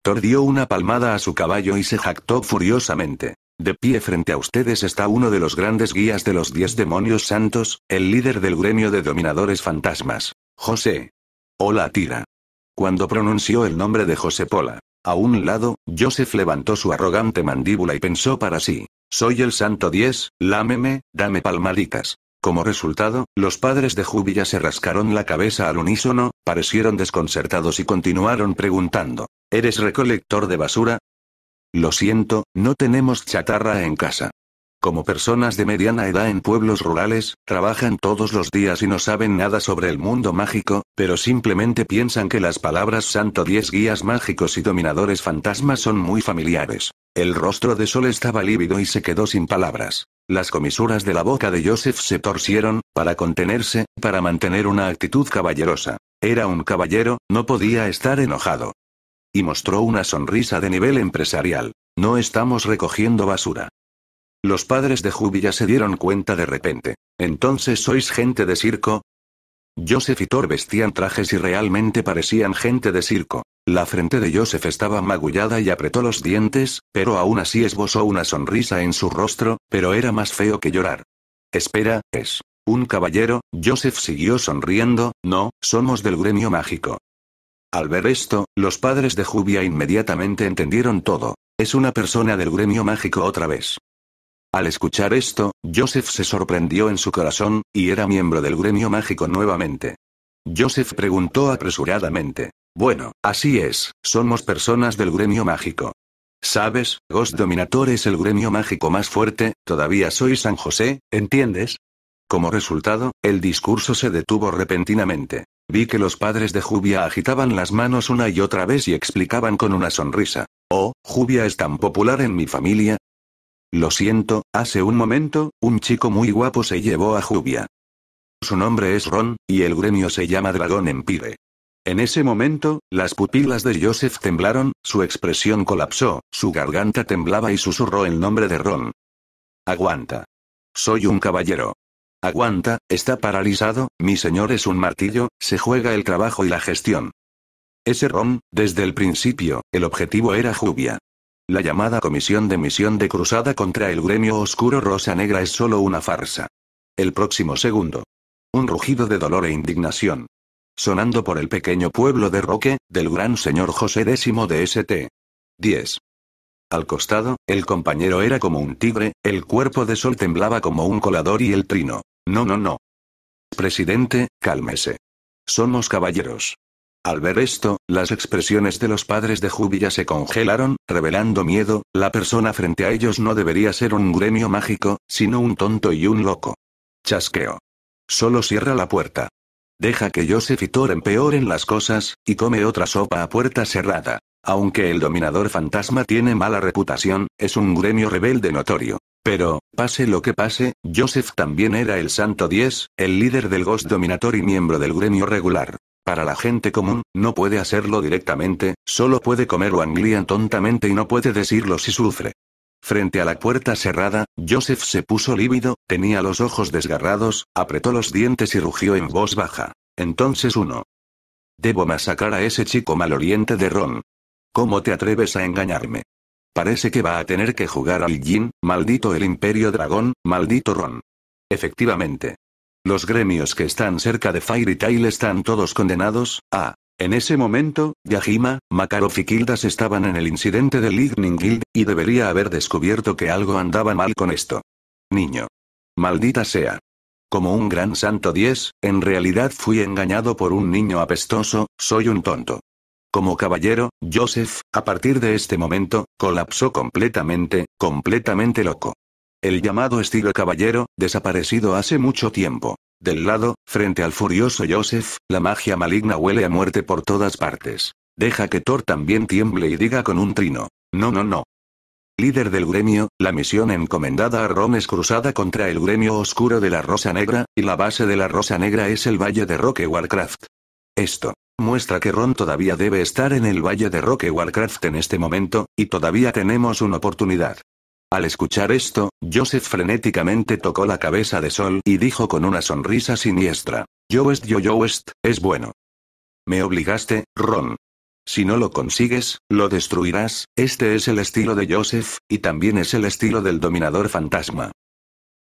tordió dio una palmada a su caballo y se jactó furiosamente. De pie frente a ustedes está uno de los grandes guías de los diez demonios santos, el líder del gremio de dominadores fantasmas. José. Hola Tira. Cuando pronunció el nombre de José Pola, a un lado, Joseph levantó su arrogante mandíbula y pensó para sí. Soy el santo diez, lámeme, dame palmaditas. Como resultado, los padres de Júbila se rascaron la cabeza al unísono, parecieron desconcertados y continuaron preguntando, ¿eres recolector de basura? Lo siento, no tenemos chatarra en casa. Como personas de mediana edad en pueblos rurales, trabajan todos los días y no saben nada sobre el mundo mágico, pero simplemente piensan que las palabras santo 10 guías mágicos y dominadores fantasmas son muy familiares. El rostro de Sol estaba lívido y se quedó sin palabras. Las comisuras de la boca de Joseph se torcieron, para contenerse, para mantener una actitud caballerosa. Era un caballero, no podía estar enojado. Y mostró una sonrisa de nivel empresarial. No estamos recogiendo basura. Los padres de Jubia se dieron cuenta de repente. ¿Entonces sois gente de circo? Joseph y Thor vestían trajes y realmente parecían gente de circo. La frente de Joseph estaba magullada y apretó los dientes, pero aún así esbozó una sonrisa en su rostro, pero era más feo que llorar. Espera, es. Un caballero, Joseph siguió sonriendo, no, somos del gremio mágico. Al ver esto, los padres de Jubia inmediatamente entendieron todo. Es una persona del gremio mágico otra vez. Al escuchar esto, Joseph se sorprendió en su corazón, y era miembro del gremio mágico nuevamente. Joseph preguntó apresuradamente. Bueno, así es, somos personas del gremio mágico. Sabes, Ghost Dominator es el gremio mágico más fuerte, todavía soy San José, ¿entiendes? Como resultado, el discurso se detuvo repentinamente. Vi que los padres de Jubia agitaban las manos una y otra vez y explicaban con una sonrisa. Oh, Jubia es tan popular en mi familia, lo siento, hace un momento, un chico muy guapo se llevó a Jubia. Su nombre es Ron, y el gremio se llama Dragón Empire. En ese momento, las pupilas de Joseph temblaron, su expresión colapsó, su garganta temblaba y susurró el nombre de Ron. Aguanta. Soy un caballero. Aguanta, está paralizado, mi señor es un martillo, se juega el trabajo y la gestión. Ese Ron, desde el principio, el objetivo era Jubia. La llamada Comisión de Misión de Cruzada contra el Gremio Oscuro Rosa Negra es solo una farsa. El próximo segundo. Un rugido de dolor e indignación. Sonando por el pequeño pueblo de Roque, del gran señor José X de St. 10. Al costado, el compañero era como un tigre, el cuerpo de sol temblaba como un colador y el trino. No, no, no. Presidente, cálmese. Somos caballeros. Al ver esto, las expresiones de los padres de Júbila se congelaron, revelando miedo, la persona frente a ellos no debería ser un gremio mágico, sino un tonto y un loco. Chasqueo. Solo cierra la puerta. Deja que Joseph y Thor empeoren las cosas, y come otra sopa a puerta cerrada. Aunque el dominador fantasma tiene mala reputación, es un gremio rebelde notorio. Pero, pase lo que pase, Joseph también era el Santo 10, el líder del Ghost Dominator y miembro del gremio regular. Para la gente común, no puede hacerlo directamente, solo puede comer Wanglian tontamente y no puede decirlo si sufre. Frente a la puerta cerrada, Joseph se puso lívido, tenía los ojos desgarrados, apretó los dientes y rugió en voz baja. Entonces uno. Debo masacrar a ese chico oriente de Ron. ¿Cómo te atreves a engañarme? Parece que va a tener que jugar al Jin, maldito el Imperio Dragón, maldito Ron. Efectivamente, los gremios que están cerca de Fairy Tail están todos condenados, ah. En ese momento, Yajima, Makarov y Kildas estaban en el incidente de Lightning Guild, y debería haber descubierto que algo andaba mal con esto. Niño. Maldita sea. Como un gran santo 10, en realidad fui engañado por un niño apestoso, soy un tonto. Como caballero, Joseph, a partir de este momento, colapsó completamente, completamente loco. El llamado estilo caballero, desaparecido hace mucho tiempo. Del lado, frente al furioso Joseph, la magia maligna huele a muerte por todas partes. Deja que Thor también tiemble y diga con un trino. No, no, no. Líder del gremio, la misión encomendada a Ron es cruzada contra el gremio oscuro de la Rosa Negra, y la base de la Rosa Negra es el Valle de Roque Warcraft. Esto muestra que Ron todavía debe estar en el Valle de Roque Warcraft en este momento, y todavía tenemos una oportunidad. Al escuchar esto, Joseph frenéticamente tocó la cabeza de Sol y dijo con una sonrisa siniestra. Yo es yo yo es bueno. Me obligaste, Ron. Si no lo consigues, lo destruirás, este es el estilo de Joseph, y también es el estilo del dominador fantasma.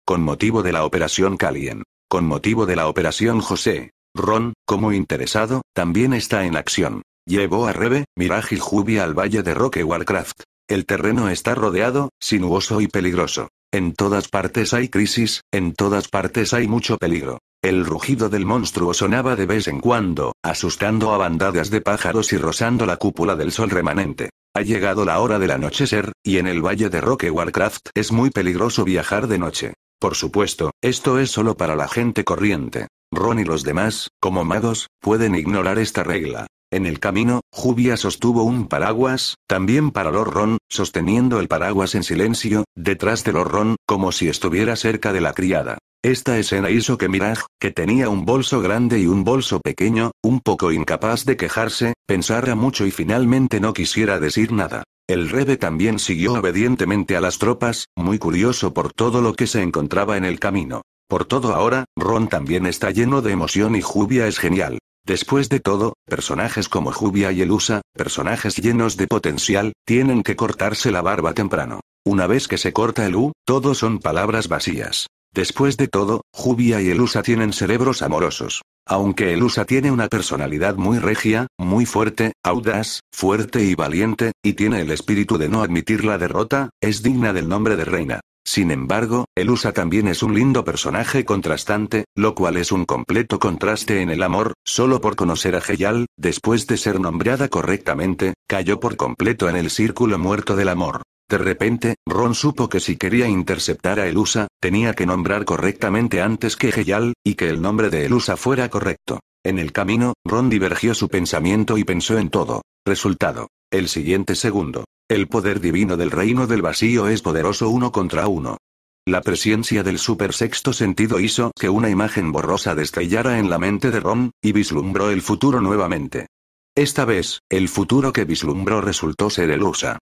Con motivo de la operación Kalien. Con motivo de la operación José. Ron, como interesado, también está en acción. Llevó a Rebe, Mirage y al valle de Roque Warcraft. El terreno está rodeado, sinuoso y peligroso. En todas partes hay crisis, en todas partes hay mucho peligro. El rugido del monstruo sonaba de vez en cuando, asustando a bandadas de pájaros y rozando la cúpula del sol remanente. Ha llegado la hora del anochecer, y en el valle de Roque Warcraft es muy peligroso viajar de noche. Por supuesto, esto es solo para la gente corriente. Ron y los demás, como magos, pueden ignorar esta regla. En el camino, Jubia sostuvo un paraguas, también para Lor-Ron, sosteniendo el paraguas en silencio, detrás de Lor-Ron, como si estuviera cerca de la criada. Esta escena hizo que Mirage, que tenía un bolso grande y un bolso pequeño, un poco incapaz de quejarse, pensara mucho y finalmente no quisiera decir nada. El rebe también siguió obedientemente a las tropas, muy curioso por todo lo que se encontraba en el camino. Por todo ahora, Ron también está lleno de emoción y Jubia es genial. Después de todo, personajes como Jubia y Elusa, personajes llenos de potencial, tienen que cortarse la barba temprano. Una vez que se corta el U, todo son palabras vacías. Después de todo, Jubia y Elusa tienen cerebros amorosos. Aunque Elusa tiene una personalidad muy regia, muy fuerte, audaz, fuerte y valiente, y tiene el espíritu de no admitir la derrota, es digna del nombre de reina. Sin embargo, Elusa también es un lindo personaje contrastante, lo cual es un completo contraste en el amor, solo por conocer a Geyal, después de ser nombrada correctamente, cayó por completo en el círculo muerto del amor. De repente, Ron supo que si quería interceptar a Elusa, tenía que nombrar correctamente antes que Geyal, y que el nombre de Elusa fuera correcto. En el camino, Ron divergió su pensamiento y pensó en todo. Resultado. El siguiente segundo, el poder divino del reino del vacío es poderoso uno contra uno. La presencia del super sexto sentido hizo que una imagen borrosa destellara en la mente de Ron, y vislumbró el futuro nuevamente. Esta vez, el futuro que vislumbró resultó ser el Usa.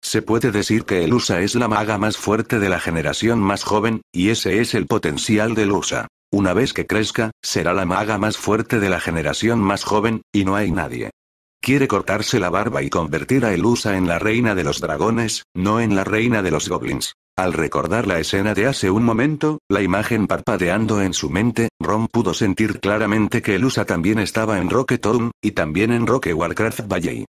Se puede decir que el Usa es la maga más fuerte de la generación más joven, y ese es el potencial del Usa. Una vez que crezca, será la maga más fuerte de la generación más joven, y no hay nadie Quiere cortarse la barba y convertir a Elusa en la reina de los dragones, no en la reina de los goblins. Al recordar la escena de hace un momento, la imagen parpadeando en su mente, Ron pudo sentir claramente que Elusa también estaba en Rocket Town, y también en Rocket Warcraft Valley.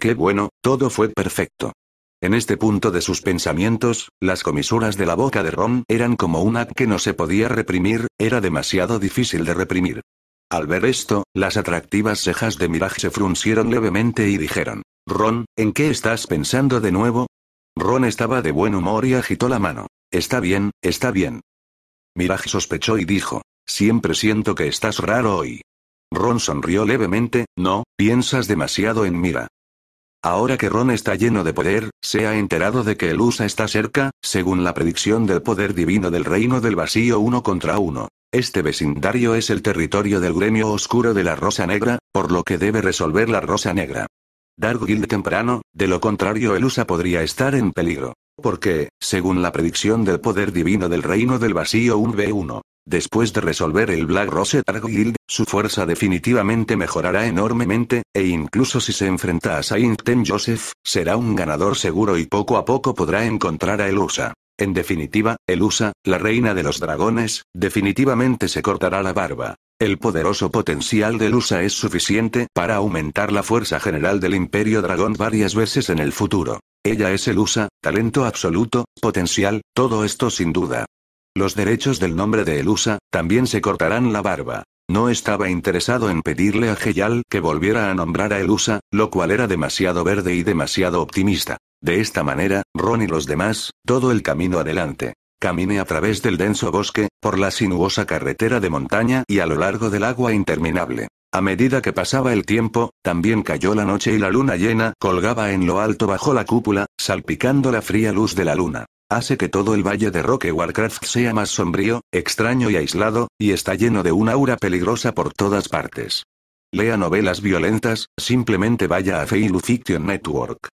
Qué bueno, todo fue perfecto. En este punto de sus pensamientos, las comisuras de la boca de Ron eran como una que no se podía reprimir, era demasiado difícil de reprimir. Al ver esto, las atractivas cejas de Mirage se fruncieron levemente y dijeron, Ron, ¿en qué estás pensando de nuevo? Ron estaba de buen humor y agitó la mano. Está bien, está bien. Mirage sospechó y dijo, siempre siento que estás raro hoy. Ron sonrió levemente, no, piensas demasiado en Mira. Ahora que Ron está lleno de poder, se ha enterado de que el USA está cerca, según la predicción del poder divino del reino del vacío uno contra uno. Este vecindario es el territorio del gremio oscuro de la Rosa Negra, por lo que debe resolver la Rosa Negra. Dark Guild temprano, de lo contrario el USA podría estar en peligro. Porque, según la predicción del poder divino del reino del vacío 1v1, después de resolver el Black Rose Dark Guild, su fuerza definitivamente mejorará enormemente, e incluso si se enfrenta a Saint Ten Joseph, será un ganador seguro y poco a poco podrá encontrar a Elusa. En definitiva, Elusa, la reina de los dragones, definitivamente se cortará la barba. El poderoso potencial de Elusa es suficiente para aumentar la fuerza general del Imperio Dragón varias veces en el futuro. Ella es Elusa, talento absoluto, potencial, todo esto sin duda. Los derechos del nombre de Elusa, también se cortarán la barba. No estaba interesado en pedirle a Geyal que volviera a nombrar a Elusa, lo cual era demasiado verde y demasiado optimista. De esta manera, Ron y los demás, todo el camino adelante. Caminé a través del denso bosque, por la sinuosa carretera de montaña y a lo largo del agua interminable. A medida que pasaba el tiempo, también cayó la noche y la luna llena colgaba en lo alto bajo la cúpula, salpicando la fría luz de la luna. Hace que todo el valle de Roque Warcraft sea más sombrío, extraño y aislado, y está lleno de una aura peligrosa por todas partes. Lea novelas violentas, simplemente vaya a Fiction Network.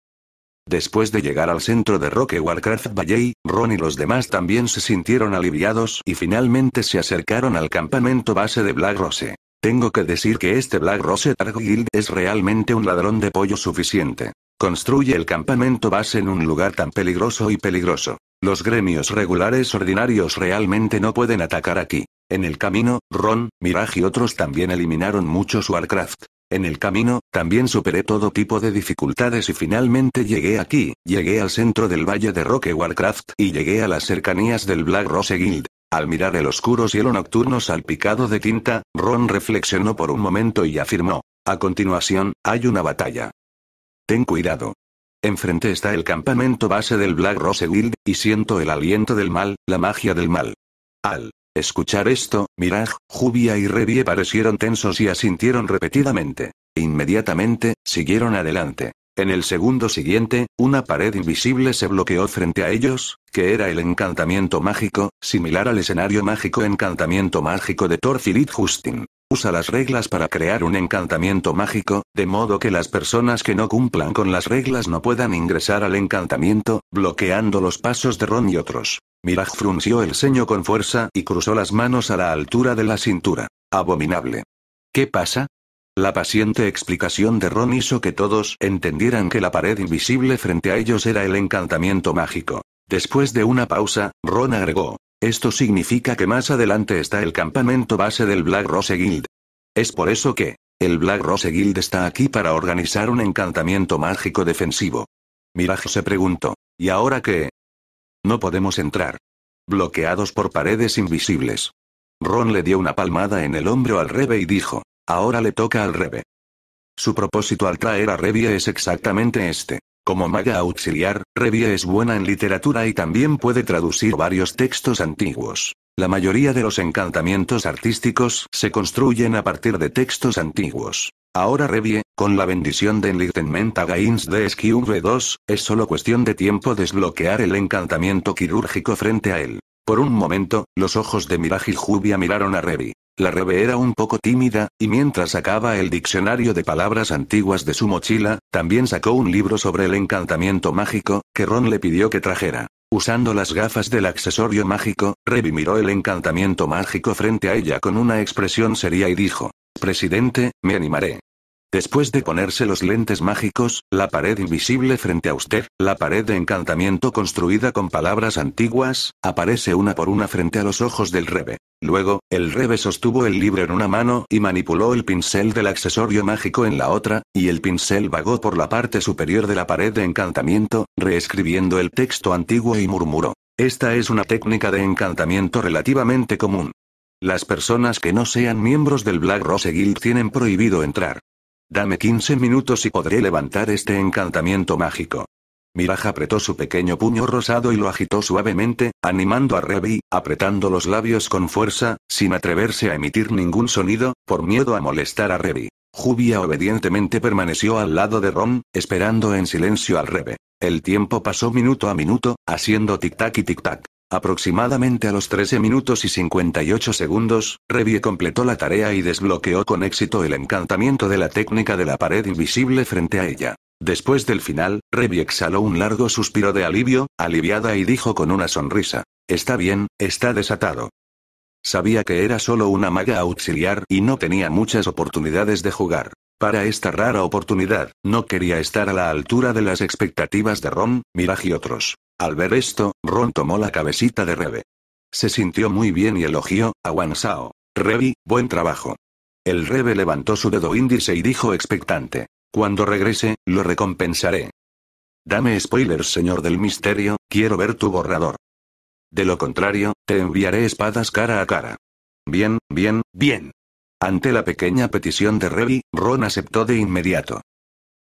Después de llegar al centro de Roque Warcraft Valley, Ron y los demás también se sintieron aliviados y finalmente se acercaron al campamento base de Black Rose. Tengo que decir que este Black Rose Guild es realmente un ladrón de pollo suficiente. Construye el campamento base en un lugar tan peligroso y peligroso. Los gremios regulares ordinarios realmente no pueden atacar aquí. En el camino, Ron, Mirage y otros también eliminaron muchos Warcraft. En el camino, también superé todo tipo de dificultades y finalmente llegué aquí, llegué al centro del Valle de Roque Warcraft y llegué a las cercanías del Black Rose Guild. Al mirar el oscuro cielo nocturno salpicado de tinta, Ron reflexionó por un momento y afirmó. A continuación, hay una batalla. Ten cuidado. Enfrente está el campamento base del Black Rose Guild, y siento el aliento del mal, la magia del mal. Al escuchar esto, Miraj, Jubia y Revie parecieron tensos y asintieron repetidamente. Inmediatamente, siguieron adelante. En el segundo siguiente, una pared invisible se bloqueó frente a ellos, que era el encantamiento mágico, similar al escenario mágico encantamiento mágico de Thor Justin. Usa las reglas para crear un encantamiento mágico, de modo que las personas que no cumplan con las reglas no puedan ingresar al encantamiento, bloqueando los pasos de Ron y otros. Miraj frunció el ceño con fuerza y cruzó las manos a la altura de la cintura. Abominable. ¿Qué pasa? La paciente explicación de Ron hizo que todos entendieran que la pared invisible frente a ellos era el encantamiento mágico. Después de una pausa, Ron agregó, esto significa que más adelante está el campamento base del Black Rose Guild. Es por eso que, el Black Rose Guild está aquí para organizar un encantamiento mágico defensivo. Mirage se preguntó, ¿y ahora qué? No podemos entrar. Bloqueados por paredes invisibles. Ron le dio una palmada en el hombro al Rebe y dijo, Ahora le toca al Rebe. Su propósito al traer a Revie es exactamente este. Como maga auxiliar, Revie es buena en literatura y también puede traducir varios textos antiguos. La mayoría de los encantamientos artísticos se construyen a partir de textos antiguos. Ahora Revie, con la bendición de Enlightenment Gains de SQV2, es solo cuestión de tiempo desbloquear el encantamiento quirúrgico frente a él. Por un momento, los ojos de Miraj y Jubia miraron a Revi. La rebe era un poco tímida, y mientras sacaba el diccionario de palabras antiguas de su mochila, también sacó un libro sobre el encantamiento mágico, que Ron le pidió que trajera. Usando las gafas del accesorio mágico, Rebe miró el encantamiento mágico frente a ella con una expresión seria y dijo, Presidente, me animaré. Después de ponerse los lentes mágicos, la pared invisible frente a usted, la pared de encantamiento construida con palabras antiguas, aparece una por una frente a los ojos del rebe. Luego, el rebe sostuvo el libro en una mano y manipuló el pincel del accesorio mágico en la otra, y el pincel vagó por la parte superior de la pared de encantamiento, reescribiendo el texto antiguo y murmuró. Esta es una técnica de encantamiento relativamente común. Las personas que no sean miembros del Black Rose Guild tienen prohibido entrar. Dame 15 minutos y podré levantar este encantamiento mágico. Miraj apretó su pequeño puño rosado y lo agitó suavemente, animando a Revi, apretando los labios con fuerza, sin atreverse a emitir ningún sonido, por miedo a molestar a Revi. Jubia obedientemente permaneció al lado de Ron, esperando en silencio al Rebe. El tiempo pasó minuto a minuto, haciendo tic-tac y tic-tac. Aproximadamente a los 13 minutos y 58 segundos, Revie completó la tarea y desbloqueó con éxito el encantamiento de la técnica de la pared invisible frente a ella. Después del final, Revie exhaló un largo suspiro de alivio, aliviada y dijo con una sonrisa. Está bien, está desatado. Sabía que era solo una maga auxiliar y no tenía muchas oportunidades de jugar. Para esta rara oportunidad, no quería estar a la altura de las expectativas de Ron, Mirage y otros. Al ver esto, Ron tomó la cabecita de Rebe. Se sintió muy bien y elogió a Wan Sao. Revi, buen trabajo. El Rebe levantó su dedo índice y dijo expectante. Cuando regrese, lo recompensaré. Dame spoilers, señor del misterio, quiero ver tu borrador. De lo contrario, te enviaré espadas cara a cara. Bien, bien, bien. Ante la pequeña petición de Revi, Ron aceptó de inmediato.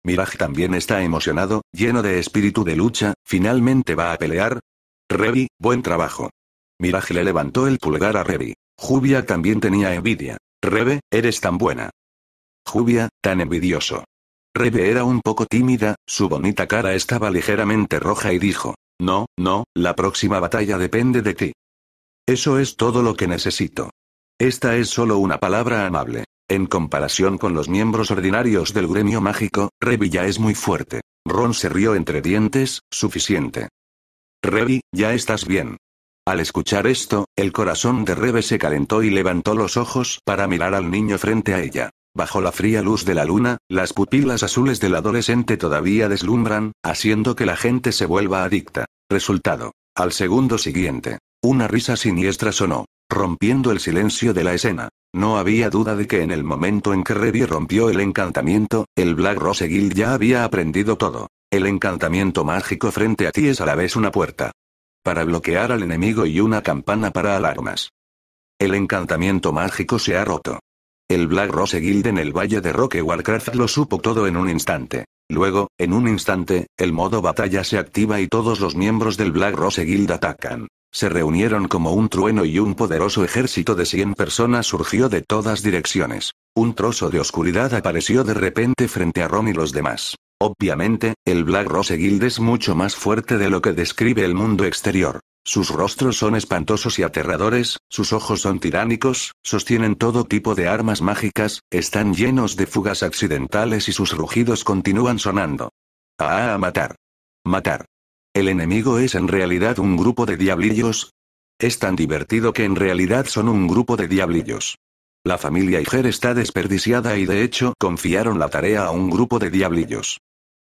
Mirage también está emocionado, lleno de espíritu de lucha, finalmente va a pelear. Revi, buen trabajo. Mirage le levantó el pulgar a Revi. Jubia también tenía envidia. Rebe, eres tan buena. Jubia, tan envidioso. Rebe era un poco tímida, su bonita cara estaba ligeramente roja y dijo, no, no, la próxima batalla depende de ti. Eso es todo lo que necesito. Esta es solo una palabra amable. En comparación con los miembros ordinarios del gremio mágico, Revi ya es muy fuerte. Ron se rió entre dientes, suficiente. Revi, ya estás bien. Al escuchar esto, el corazón de Rebe se calentó y levantó los ojos para mirar al niño frente a ella. Bajo la fría luz de la luna, las pupilas azules del adolescente todavía deslumbran, haciendo que la gente se vuelva adicta. Resultado. Al segundo siguiente, una risa siniestra sonó rompiendo el silencio de la escena. No había duda de que en el momento en que Revy rompió el encantamiento, el Black Rose Guild ya había aprendido todo. El encantamiento mágico frente a ti es a la vez una puerta para bloquear al enemigo y una campana para alarmas. El encantamiento mágico se ha roto. El Black Rose Guild en el Valle de Roque Warcraft lo supo todo en un instante. Luego, en un instante, el modo batalla se activa y todos los miembros del Black Rose Guild atacan. Se reunieron como un trueno y un poderoso ejército de 100 personas surgió de todas direcciones. Un trozo de oscuridad apareció de repente frente a Ron y los demás. Obviamente, el Black Rose Guild es mucho más fuerte de lo que describe el mundo exterior. Sus rostros son espantosos y aterradores, sus ojos son tiránicos, sostienen todo tipo de armas mágicas, están llenos de fugas accidentales y sus rugidos continúan sonando. Ah, a matar. Matar. El enemigo es en realidad un grupo de diablillos. Es tan divertido que en realidad son un grupo de diablillos. La familia Iger está desperdiciada y de hecho confiaron la tarea a un grupo de diablillos.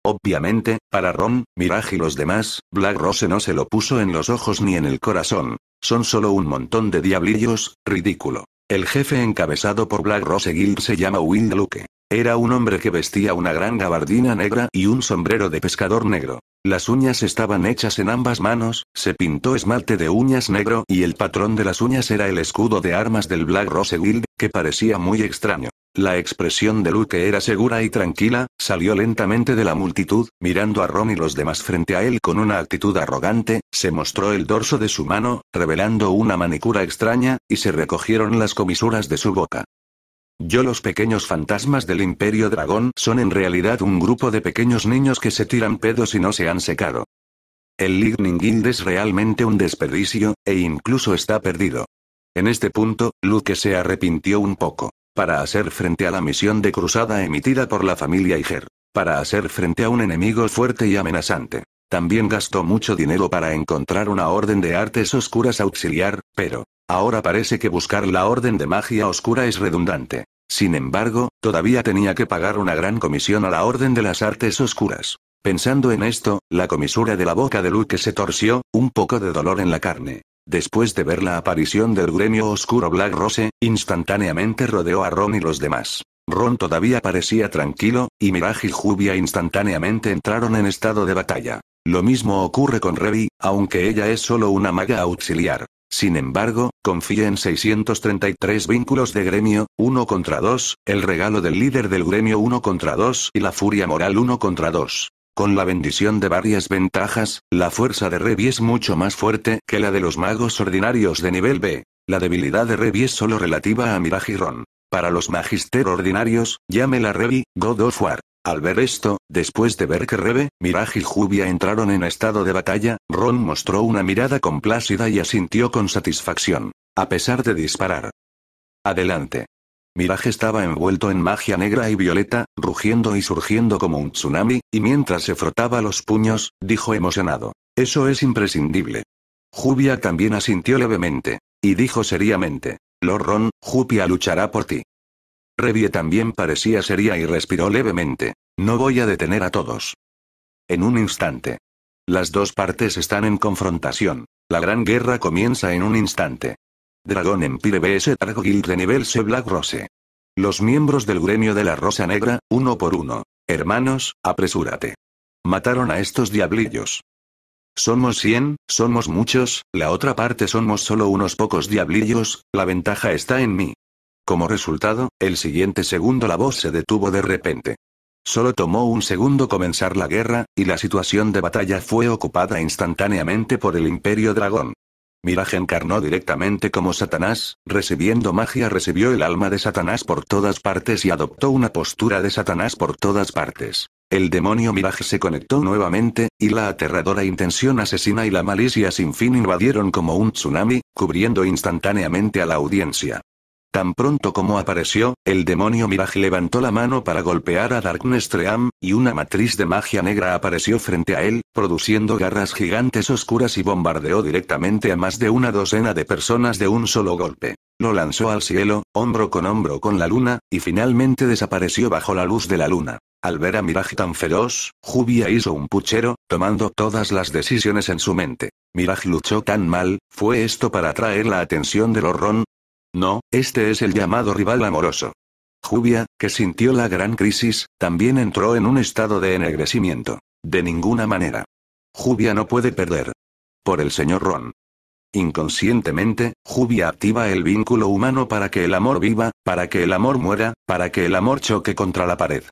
Obviamente, para Ron, Mirage y los demás, Black Rose no se lo puso en los ojos ni en el corazón. Son solo un montón de diablillos, ridículo. El jefe encabezado por Black Rose Guild se llama Will Luke. Era un hombre que vestía una gran gabardina negra y un sombrero de pescador negro. Las uñas estaban hechas en ambas manos, se pintó esmalte de uñas negro y el patrón de las uñas era el escudo de armas del Black Rose Guild, que parecía muy extraño. La expresión de Luke era segura y tranquila, salió lentamente de la multitud, mirando a Ron y los demás frente a él con una actitud arrogante, se mostró el dorso de su mano, revelando una manicura extraña, y se recogieron las comisuras de su boca. Yo los pequeños fantasmas del Imperio Dragón son en realidad un grupo de pequeños niños que se tiran pedos y no se han secado. El Lightning Guild es realmente un desperdicio, e incluso está perdido. En este punto, Luke se arrepintió un poco. Para hacer frente a la misión de cruzada emitida por la familia Iger. Para hacer frente a un enemigo fuerte y amenazante. También gastó mucho dinero para encontrar una orden de artes oscuras auxiliar, pero, ahora parece que buscar la orden de magia oscura es redundante. Sin embargo, todavía tenía que pagar una gran comisión a la Orden de las Artes Oscuras. Pensando en esto, la comisura de la boca de Luke se torció, un poco de dolor en la carne. Después de ver la aparición del gremio oscuro Black Rose, instantáneamente rodeó a Ron y los demás. Ron todavía parecía tranquilo, y Mirage y Jubia instantáneamente entraron en estado de batalla. Lo mismo ocurre con Revi, aunque ella es solo una maga auxiliar. Sin embargo, confía en 633 vínculos de gremio, 1 contra 2, el regalo del líder del gremio 1 contra 2 y la furia moral 1 contra 2. Con la bendición de varias ventajas, la fuerza de Revi es mucho más fuerte que la de los magos ordinarios de nivel B. La debilidad de Revi es solo relativa a Mirajirón. Para los magister ordinarios, llámela Revi, God of War. Al ver esto, después de ver que Rebe, Mirage y Jubia entraron en estado de batalla, Ron mostró una mirada complácida y asintió con satisfacción. A pesar de disparar. Adelante. Mirage estaba envuelto en magia negra y violeta, rugiendo y surgiendo como un tsunami, y mientras se frotaba los puños, dijo emocionado. Eso es imprescindible. Jubia también asintió levemente. Y dijo seriamente. "Lo Ron, Jupia luchará por ti. Revie también parecía seria y respiró levemente. No voy a detener a todos. En un instante. Las dos partes están en confrontación. La gran guerra comienza en un instante. Dragón Empire vs Targo Guild de nivel Black Rose. Los miembros del gremio de la Rosa Negra, uno por uno. Hermanos, apresúrate. Mataron a estos diablillos. Somos 100, somos muchos, la otra parte somos solo unos pocos diablillos, la ventaja está en mí. Como resultado, el siguiente segundo la voz se detuvo de repente. Solo tomó un segundo comenzar la guerra, y la situación de batalla fue ocupada instantáneamente por el Imperio Dragón. Mirage encarnó directamente como Satanás, recibiendo magia recibió el alma de Satanás por todas partes y adoptó una postura de Satanás por todas partes. El demonio Mirage se conectó nuevamente, y la aterradora intención asesina y la malicia sin fin invadieron como un tsunami, cubriendo instantáneamente a la audiencia. Tan pronto como apareció, el demonio Mirage levantó la mano para golpear a Darkness Tream, y una matriz de magia negra apareció frente a él, produciendo garras gigantes oscuras y bombardeó directamente a más de una docena de personas de un solo golpe. Lo lanzó al cielo, hombro con hombro con la luna, y finalmente desapareció bajo la luz de la luna. Al ver a Mirage tan feroz, Jubia hizo un puchero, tomando todas las decisiones en su mente. Mirage luchó tan mal, fue esto para atraer la atención de Lorron, no, este es el llamado rival amoroso. Jubia, que sintió la gran crisis, también entró en un estado de ennegrecimiento. De ninguna manera. Jubia no puede perder. Por el señor Ron. Inconscientemente, Jubia activa el vínculo humano para que el amor viva, para que el amor muera, para que el amor choque contra la pared.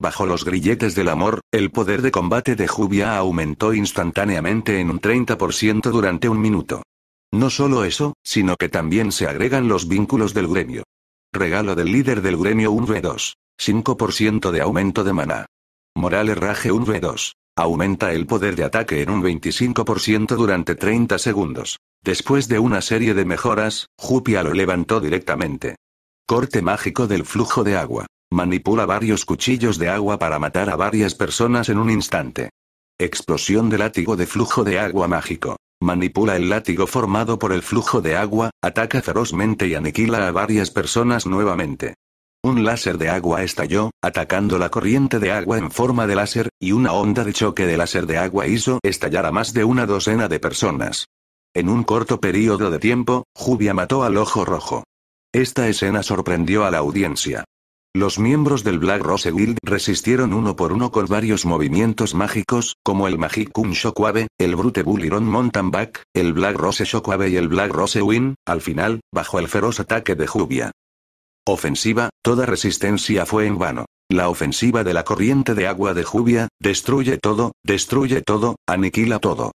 Bajo los grilletes del amor, el poder de combate de Jubia aumentó instantáneamente en un 30% durante un minuto. No solo eso, sino que también se agregan los vínculos del gremio. Regalo del líder del gremio 1v2. 5% de aumento de maná. Moral herraje 1v2. Aumenta el poder de ataque en un 25% durante 30 segundos. Después de una serie de mejoras, Jupia lo levantó directamente. Corte mágico del flujo de agua. Manipula varios cuchillos de agua para matar a varias personas en un instante. Explosión de látigo de flujo de agua mágico. Manipula el látigo formado por el flujo de agua, ataca ferozmente y aniquila a varias personas nuevamente. Un láser de agua estalló, atacando la corriente de agua en forma de láser, y una onda de choque de láser de agua hizo estallar a más de una docena de personas. En un corto periodo de tiempo, Jubia mató al ojo rojo. Esta escena sorprendió a la audiencia. Los miembros del Black Rose Guild resistieron uno por uno con varios movimientos mágicos, como el Magicum Shockwave, el Brute Bulliron Mountain Back, el Black Rose Shockwave y el Black Rose Win, al final, bajo el feroz ataque de Jubia. Ofensiva, toda resistencia fue en vano. La ofensiva de la corriente de agua de Jubia, destruye todo, destruye todo, aniquila todo.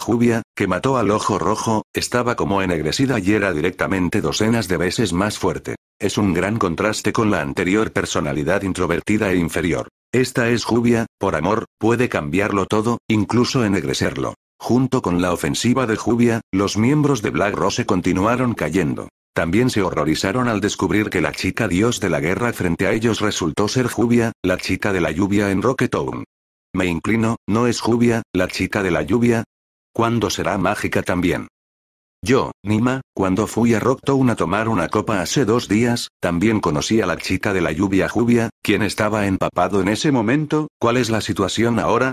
Juvia, que mató al ojo rojo, estaba como ennegrecida y era directamente docenas de veces más fuerte. Es un gran contraste con la anterior personalidad introvertida e inferior. Esta es Jubia, por amor, puede cambiarlo todo, incluso ennegrecerlo. Junto con la ofensiva de Jubia, los miembros de Black Rose continuaron cayendo. También se horrorizaron al descubrir que la chica dios de la guerra frente a ellos resultó ser Jubia, la chica de la lluvia en Town. Me inclino, ¿no es Jubia, la chica de la lluvia? ¿Cuándo será mágica también? Yo, Nima, cuando fui a Rocktown a tomar una copa hace dos días, también conocí a la chica de la lluvia jubia, quien estaba empapado en ese momento, ¿cuál es la situación ahora?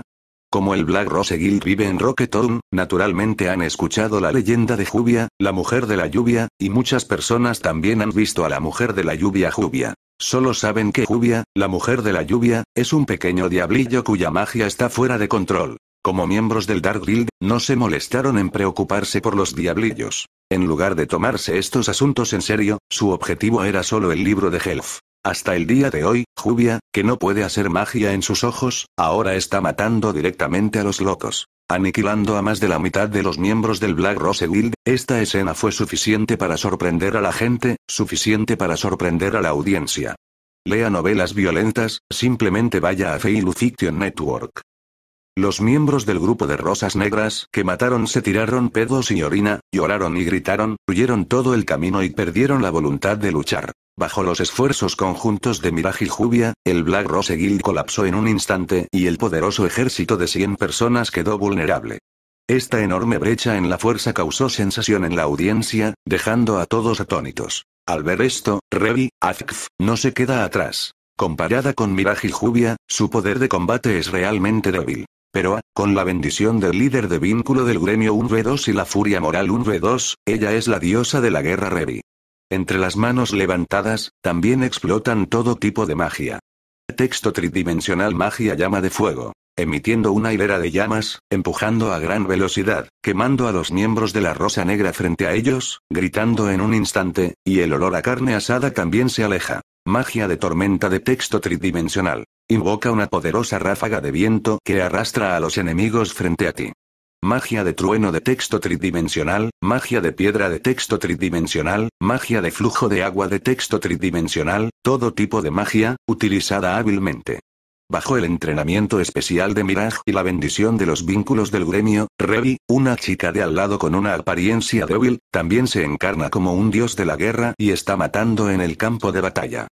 Como el Black Rose Guild vive en Rocktown, naturalmente han escuchado la leyenda de Jubia, la mujer de la lluvia, y muchas personas también han visto a la mujer de la lluvia Jubia. Solo saben que Jubia, la mujer de la lluvia, es un pequeño diablillo cuya magia está fuera de control. Como miembros del Dark Guild, no se molestaron en preocuparse por los diablillos. En lugar de tomarse estos asuntos en serio, su objetivo era solo el libro de Helf. Hasta el día de hoy, Jubia, que no puede hacer magia en sus ojos, ahora está matando directamente a los locos. Aniquilando a más de la mitad de los miembros del Black Rose Guild, esta escena fue suficiente para sorprender a la gente, suficiente para sorprender a la audiencia. Lea novelas violentas, simplemente vaya a Fiction Network. Los miembros del grupo de Rosas Negras que mataron se tiraron pedos y orina, lloraron y gritaron, huyeron todo el camino y perdieron la voluntad de luchar. Bajo los esfuerzos conjuntos de Mirage y Jubia, el Black Rose Guild colapsó en un instante y el poderoso ejército de 100 personas quedó vulnerable. Esta enorme brecha en la fuerza causó sensación en la audiencia, dejando a todos atónitos. Al ver esto, Revi, Azkf, no se queda atrás. Comparada con Mirage y Jubia, su poder de combate es realmente débil. Pero con la bendición del líder de vínculo del gremio 1v2 y la furia moral 1v2, ella es la diosa de la guerra Revi. Entre las manos levantadas, también explotan todo tipo de magia. Texto tridimensional magia llama de fuego. Emitiendo una hilera de llamas, empujando a gran velocidad, quemando a los miembros de la rosa negra frente a ellos, gritando en un instante, y el olor a carne asada también se aleja. Magia de tormenta de texto tridimensional. Invoca una poderosa ráfaga de viento que arrastra a los enemigos frente a ti. Magia de trueno de texto tridimensional, magia de piedra de texto tridimensional, magia de flujo de agua de texto tridimensional, todo tipo de magia, utilizada hábilmente. Bajo el entrenamiento especial de Mirage y la bendición de los vínculos del gremio, Revi, una chica de al lado con una apariencia débil, también se encarna como un dios de la guerra y está matando en el campo de batalla.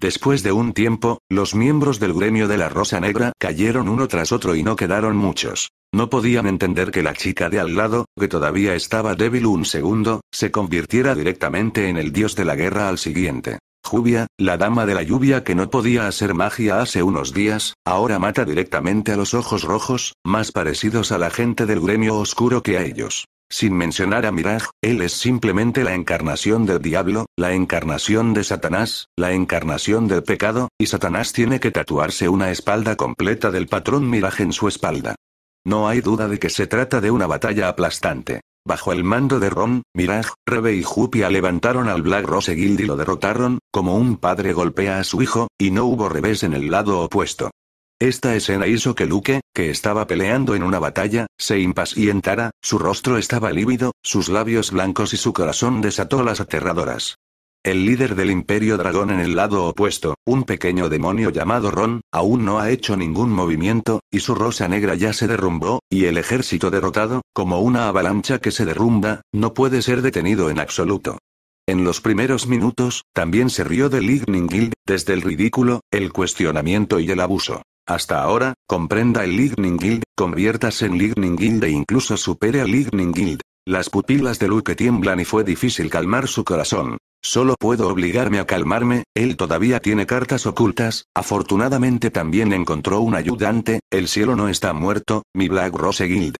Después de un tiempo, los miembros del gremio de la Rosa Negra cayeron uno tras otro y no quedaron muchos. No podían entender que la chica de al lado, que todavía estaba débil un segundo, se convirtiera directamente en el dios de la guerra al siguiente. Jubia, la dama de la lluvia que no podía hacer magia hace unos días, ahora mata directamente a los ojos rojos, más parecidos a la gente del gremio oscuro que a ellos. Sin mencionar a Miraj, él es simplemente la encarnación del diablo, la encarnación de Satanás, la encarnación del pecado, y Satanás tiene que tatuarse una espalda completa del patrón Mirage en su espalda. No hay duda de que se trata de una batalla aplastante. Bajo el mando de Ron, Miraj, Rebe y Jupia levantaron al Black Rose Guild y lo derrotaron, como un padre golpea a su hijo, y no hubo revés en el lado opuesto. Esta escena hizo que Luke, que estaba peleando en una batalla, se impacientara, su rostro estaba lívido, sus labios blancos y su corazón desató las aterradoras. El líder del Imperio Dragón en el lado opuesto, un pequeño demonio llamado Ron, aún no ha hecho ningún movimiento, y su rosa negra ya se derrumbó, y el ejército derrotado, como una avalancha que se derrumba, no puede ser detenido en absoluto. En los primeros minutos, también se rió de Lightning Guild, desde el ridículo, el cuestionamiento y el abuso. Hasta ahora, comprenda el Lightning Guild, conviértase en Lightning Guild e incluso supere al Lightning Guild. Las pupilas de Luke tiemblan y fue difícil calmar su corazón. Solo puedo obligarme a calmarme, él todavía tiene cartas ocultas, afortunadamente también encontró un ayudante, el cielo no está muerto, mi Black Rose Guild.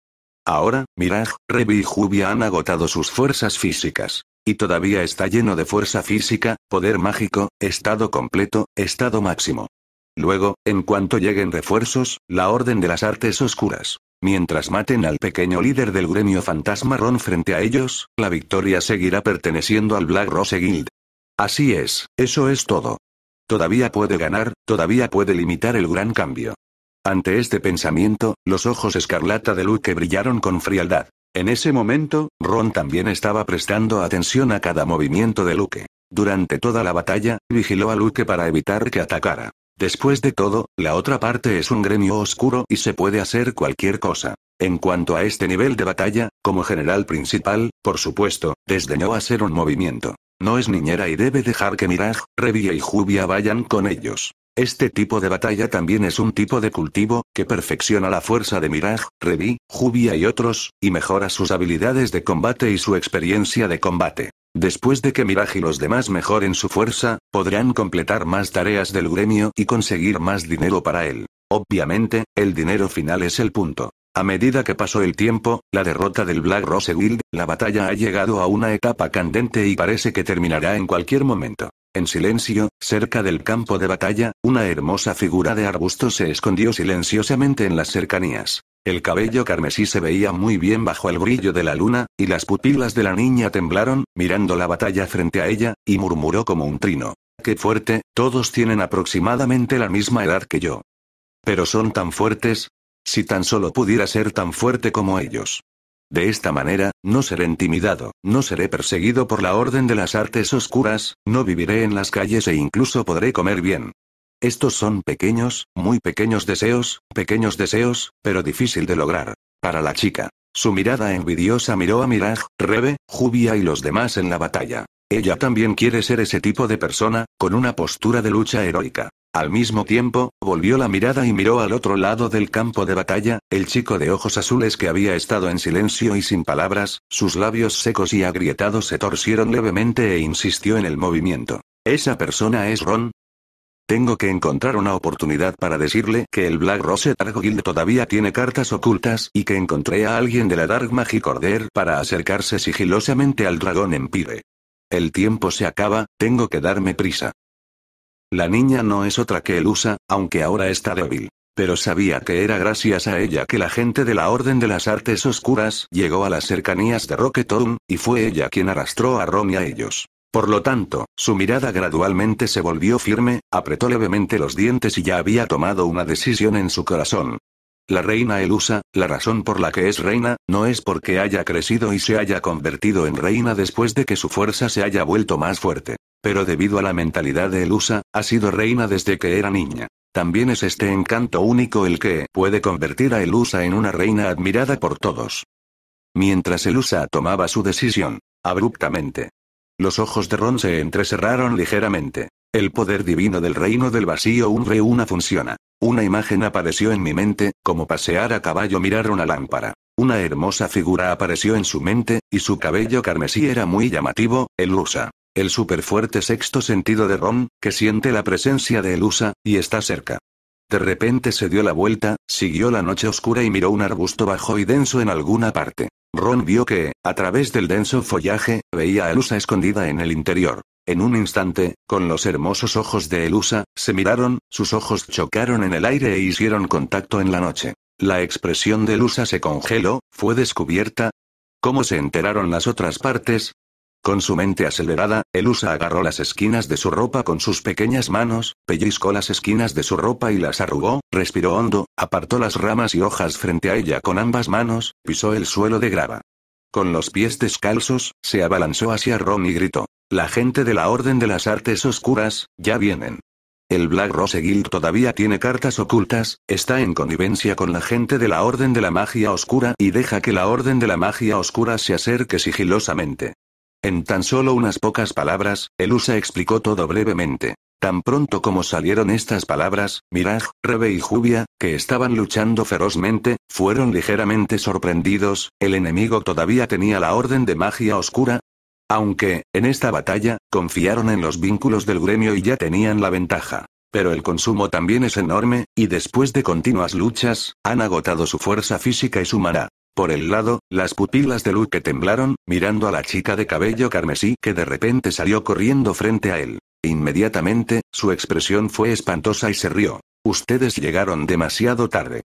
Ahora, Mirage, Revi y Jubia han agotado sus fuerzas físicas. Y todavía está lleno de fuerza física, poder mágico, estado completo, estado máximo. Luego, en cuanto lleguen refuerzos, la Orden de las Artes Oscuras. Mientras maten al pequeño líder del gremio fantasma Ron frente a ellos, la victoria seguirá perteneciendo al Black Rose Guild. Así es, eso es todo. Todavía puede ganar, todavía puede limitar el gran cambio. Ante este pensamiento, los ojos escarlata de Luke brillaron con frialdad. En ese momento, Ron también estaba prestando atención a cada movimiento de Luke. Durante toda la batalla, vigiló a Luke para evitar que atacara. Después de todo, la otra parte es un gremio oscuro y se puede hacer cualquier cosa. En cuanto a este nivel de batalla, como general principal, por supuesto, desdeñó hacer un movimiento. No es niñera y debe dejar que Mirage, Revi y Jubia vayan con ellos. Este tipo de batalla también es un tipo de cultivo, que perfecciona la fuerza de Mirage, Revi, Jubia y otros, y mejora sus habilidades de combate y su experiencia de combate. Después de que Mirage y los demás mejoren su fuerza, podrán completar más tareas del gremio y conseguir más dinero para él. Obviamente, el dinero final es el punto. A medida que pasó el tiempo, la derrota del Black Rose Guild, la batalla ha llegado a una etapa candente y parece que terminará en cualquier momento. En silencio, cerca del campo de batalla, una hermosa figura de arbusto se escondió silenciosamente en las cercanías. El cabello carmesí se veía muy bien bajo el brillo de la luna, y las pupilas de la niña temblaron, mirando la batalla frente a ella, y murmuró como un trino. Qué fuerte, todos tienen aproximadamente la misma edad que yo. Pero son tan fuertes, si tan solo pudiera ser tan fuerte como ellos. De esta manera, no seré intimidado, no seré perseguido por la Orden de las Artes Oscuras, no viviré en las calles e incluso podré comer bien. Estos son pequeños, muy pequeños deseos, pequeños deseos, pero difícil de lograr. Para la chica. Su mirada envidiosa miró a Miraj, Rebe, Jubia y los demás en la batalla. Ella también quiere ser ese tipo de persona, con una postura de lucha heroica. Al mismo tiempo, volvió la mirada y miró al otro lado del campo de batalla, el chico de ojos azules que había estado en silencio y sin palabras, sus labios secos y agrietados se torcieron levemente e insistió en el movimiento. ¿Esa persona es Ron? Tengo que encontrar una oportunidad para decirle que el Black Rose Dark Guild todavía tiene cartas ocultas y que encontré a alguien de la Dark Magic Order para acercarse sigilosamente al dragón Empire. El tiempo se acaba, tengo que darme prisa. La niña no es otra que Elusa, aunque ahora está débil. Pero sabía que era gracias a ella que la gente de la Orden de las Artes Oscuras llegó a las cercanías de Rocketown, y fue ella quien arrastró a Ron y a ellos. Por lo tanto, su mirada gradualmente se volvió firme, apretó levemente los dientes y ya había tomado una decisión en su corazón. La reina Elusa, la razón por la que es reina, no es porque haya crecido y se haya convertido en reina después de que su fuerza se haya vuelto más fuerte. Pero debido a la mentalidad de Elusa, ha sido reina desde que era niña. También es este encanto único el que puede convertir a Elusa en una reina admirada por todos. Mientras Elusa tomaba su decisión, abruptamente. Los ojos de Ron se entrecerraron ligeramente. El poder divino del reino del vacío un una funciona. Una imagen apareció en mi mente, como pasear a caballo mirar una lámpara. Una hermosa figura apareció en su mente, y su cabello carmesí era muy llamativo, Elusa el superfuerte sexto sentido de Ron, que siente la presencia de Elusa, y está cerca. De repente se dio la vuelta, siguió la noche oscura y miró un arbusto bajo y denso en alguna parte. Ron vio que, a través del denso follaje, veía a Elusa escondida en el interior. En un instante, con los hermosos ojos de Elusa, se miraron, sus ojos chocaron en el aire e hicieron contacto en la noche. La expresión de Elusa se congeló, fue descubierta. ¿Cómo se enteraron las otras partes? Con su mente acelerada, Elusa agarró las esquinas de su ropa con sus pequeñas manos, pellizcó las esquinas de su ropa y las arrugó, respiró hondo, apartó las ramas y hojas frente a ella con ambas manos, pisó el suelo de grava. Con los pies descalzos, se abalanzó hacia Ron y gritó. La gente de la Orden de las Artes Oscuras, ya vienen. El Black Rose Guild todavía tiene cartas ocultas, está en connivencia con la gente de la Orden de la Magia Oscura y deja que la Orden de la Magia Oscura se acerque sigilosamente. En tan solo unas pocas palabras, Elusa explicó todo brevemente. Tan pronto como salieron estas palabras, Miraj, Rebe y Jubia, que estaban luchando ferozmente, fueron ligeramente sorprendidos, el enemigo todavía tenía la orden de magia oscura. Aunque, en esta batalla, confiaron en los vínculos del gremio y ya tenían la ventaja. Pero el consumo también es enorme, y después de continuas luchas, han agotado su fuerza física y su maná. Por el lado, las pupilas de Luke temblaron, mirando a la chica de cabello carmesí que de repente salió corriendo frente a él. Inmediatamente, su expresión fue espantosa y se rió. Ustedes llegaron demasiado tarde.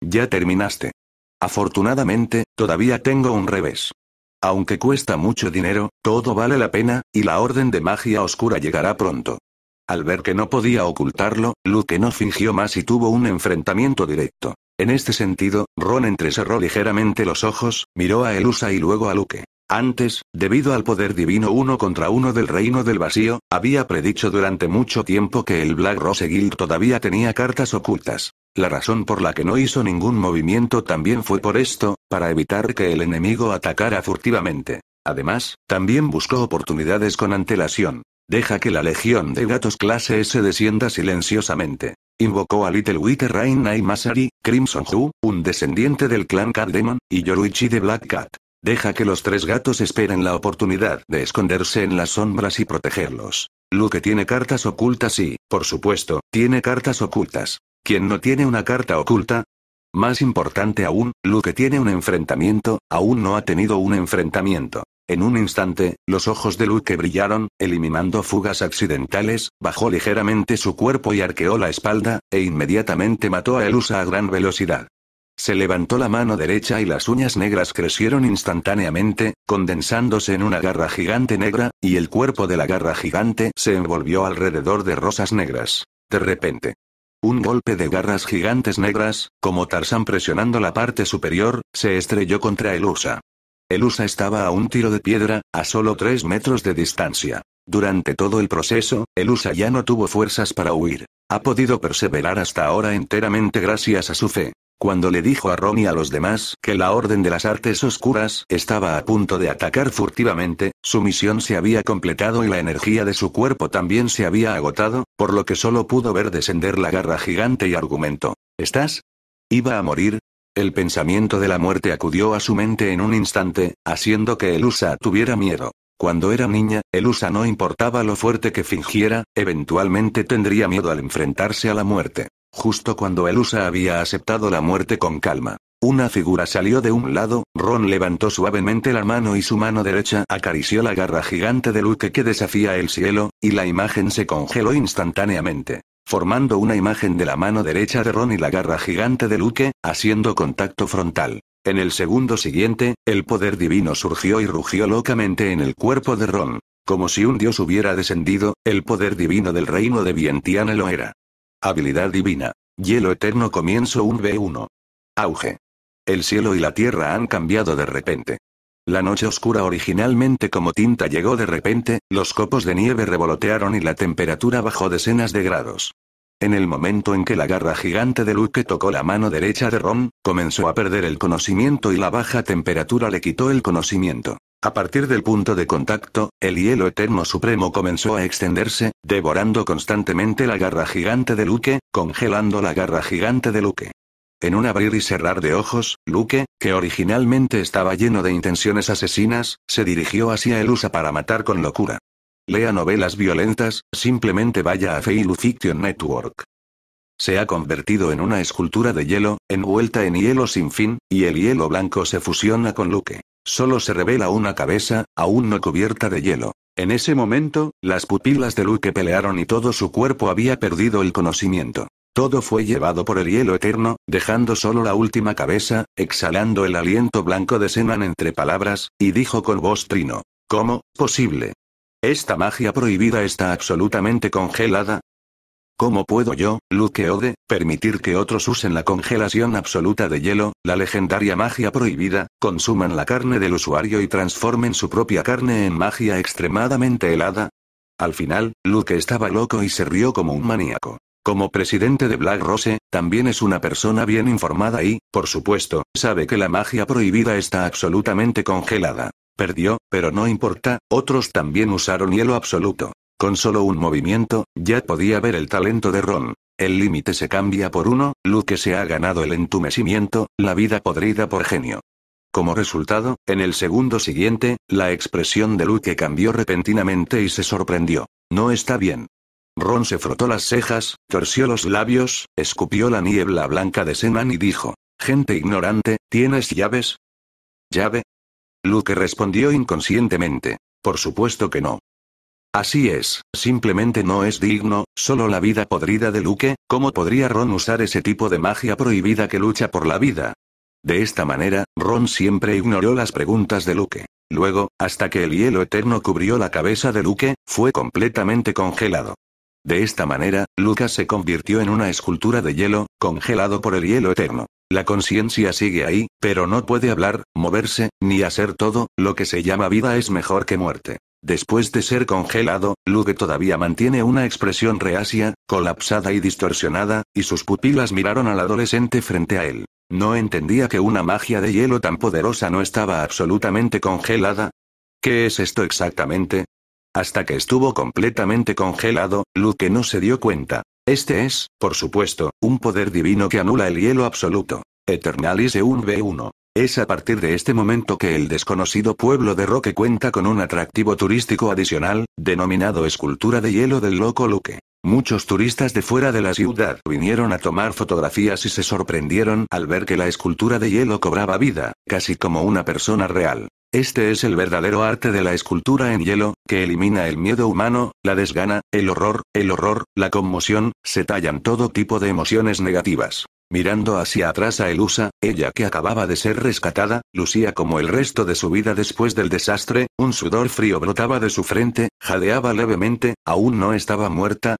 Ya terminaste. Afortunadamente, todavía tengo un revés. Aunque cuesta mucho dinero, todo vale la pena, y la orden de magia oscura llegará pronto. Al ver que no podía ocultarlo, Luke no fingió más y tuvo un enfrentamiento directo. En este sentido, Ron entrecerró ligeramente los ojos, miró a Elusa y luego a Luke. Antes, debido al poder divino uno contra uno del reino del vacío, había predicho durante mucho tiempo que el Black Rose Guild todavía tenía cartas ocultas. La razón por la que no hizo ningún movimiento también fue por esto, para evitar que el enemigo atacara furtivamente. Además, también buscó oportunidades con antelación. Deja que la legión de gatos clase S descienda silenciosamente. Invocó a Little Raina y Masari, Crimson Hu, un descendiente del clan Cat Demon, y Yoruichi de Black Cat. Deja que los tres gatos esperen la oportunidad de esconderse en las sombras y protegerlos. Luke tiene cartas ocultas y, por supuesto, tiene cartas ocultas. ¿Quién no tiene una carta oculta? Más importante aún, Luke tiene un enfrentamiento, aún no ha tenido un enfrentamiento. En un instante, los ojos de Luke brillaron, eliminando fugas accidentales, bajó ligeramente su cuerpo y arqueó la espalda, e inmediatamente mató a Elusa a gran velocidad. Se levantó la mano derecha y las uñas negras crecieron instantáneamente, condensándose en una garra gigante negra, y el cuerpo de la garra gigante se envolvió alrededor de rosas negras. De repente. Un golpe de garras gigantes negras, como Tarzán presionando la parte superior, se estrelló contra Elusa. Elusa estaba a un tiro de piedra, a solo tres metros de distancia. Durante todo el proceso, Elusa ya no tuvo fuerzas para huir. Ha podido perseverar hasta ahora enteramente gracias a su fe. Cuando le dijo a Ron y a los demás que la Orden de las Artes Oscuras estaba a punto de atacar furtivamente, su misión se había completado y la energía de su cuerpo también se había agotado, por lo que solo pudo ver descender la garra gigante y argumentó. ¿Estás? Iba a morir, el pensamiento de la muerte acudió a su mente en un instante, haciendo que Elusa tuviera miedo. Cuando era niña, Elusa no importaba lo fuerte que fingiera, eventualmente tendría miedo al enfrentarse a la muerte. Justo cuando Elusa había aceptado la muerte con calma, una figura salió de un lado, Ron levantó suavemente la mano y su mano derecha acarició la garra gigante de Luke que desafía el cielo, y la imagen se congeló instantáneamente formando una imagen de la mano derecha de Ron y la garra gigante de Luke, haciendo contacto frontal. En el segundo siguiente, el poder divino surgió y rugió locamente en el cuerpo de Ron. Como si un dios hubiera descendido, el poder divino del reino de Vientiane lo era. Habilidad divina. Hielo eterno comienzo un B1. Auge. El cielo y la tierra han cambiado de repente. La noche oscura originalmente como tinta llegó de repente, los copos de nieve revolotearon y la temperatura bajó decenas de grados. En el momento en que la garra gigante de Luke tocó la mano derecha de Ron, comenzó a perder el conocimiento y la baja temperatura le quitó el conocimiento. A partir del punto de contacto, el hielo eterno supremo comenzó a extenderse, devorando constantemente la garra gigante de Luke, congelando la garra gigante de Luke. En un abrir y cerrar de ojos, Luke, que originalmente estaba lleno de intenciones asesinas, se dirigió hacia Elusa para matar con locura. Lea novelas violentas, simplemente vaya a Failu Fiction Network. Se ha convertido en una escultura de hielo, envuelta en hielo sin fin, y el hielo blanco se fusiona con Luke. Solo se revela una cabeza, aún no cubierta de hielo. En ese momento, las pupilas de Luke pelearon y todo su cuerpo había perdido el conocimiento. Todo fue llevado por el hielo eterno, dejando solo la última cabeza, exhalando el aliento blanco de Senan entre palabras, y dijo con voz trino. ¿Cómo, posible? ¿Esta magia prohibida está absolutamente congelada? ¿Cómo puedo yo, Luke Ode, permitir que otros usen la congelación absoluta de hielo, la legendaria magia prohibida, consuman la carne del usuario y transformen su propia carne en magia extremadamente helada? Al final, Luke estaba loco y se rió como un maníaco. Como presidente de Black Rose, también es una persona bien informada y, por supuesto, sabe que la magia prohibida está absolutamente congelada. Perdió, pero no importa, otros también usaron hielo absoluto. Con solo un movimiento, ya podía ver el talento de Ron. El límite se cambia por uno, Luke se ha ganado el entumecimiento, la vida podrida por genio. Como resultado, en el segundo siguiente, la expresión de Luke cambió repentinamente y se sorprendió. No está bien. Ron se frotó las cejas, torció los labios, escupió la niebla blanca de Senan y dijo, Gente ignorante, ¿tienes llaves? ¿Llave? Luke respondió inconscientemente, por supuesto que no. Así es, simplemente no es digno, solo la vida podrida de Luke, ¿cómo podría Ron usar ese tipo de magia prohibida que lucha por la vida? De esta manera, Ron siempre ignoró las preguntas de Luke. Luego, hasta que el hielo eterno cubrió la cabeza de Luke, fue completamente congelado. De esta manera, Lucas se convirtió en una escultura de hielo, congelado por el hielo eterno. La conciencia sigue ahí, pero no puede hablar, moverse, ni hacer todo, lo que se llama vida es mejor que muerte. Después de ser congelado, Luke todavía mantiene una expresión reacia, colapsada y distorsionada, y sus pupilas miraron al adolescente frente a él. No entendía que una magia de hielo tan poderosa no estaba absolutamente congelada. ¿Qué es esto exactamente? Hasta que estuvo completamente congelado, Luke no se dio cuenta. Este es, por supuesto, un poder divino que anula el hielo absoluto. Eternalis un B1. Es a partir de este momento que el desconocido pueblo de Roque cuenta con un atractivo turístico adicional, denominado Escultura de Hielo del Loco Luque. Muchos turistas de fuera de la ciudad vinieron a tomar fotografías y se sorprendieron al ver que la escultura de hielo cobraba vida, casi como una persona real. Este es el verdadero arte de la escultura en hielo, que elimina el miedo humano, la desgana, el horror, el horror, la conmoción, se tallan todo tipo de emociones negativas. Mirando hacia atrás a Elusa, ella que acababa de ser rescatada, lucía como el resto de su vida después del desastre, un sudor frío brotaba de su frente, jadeaba levemente, aún no estaba muerta,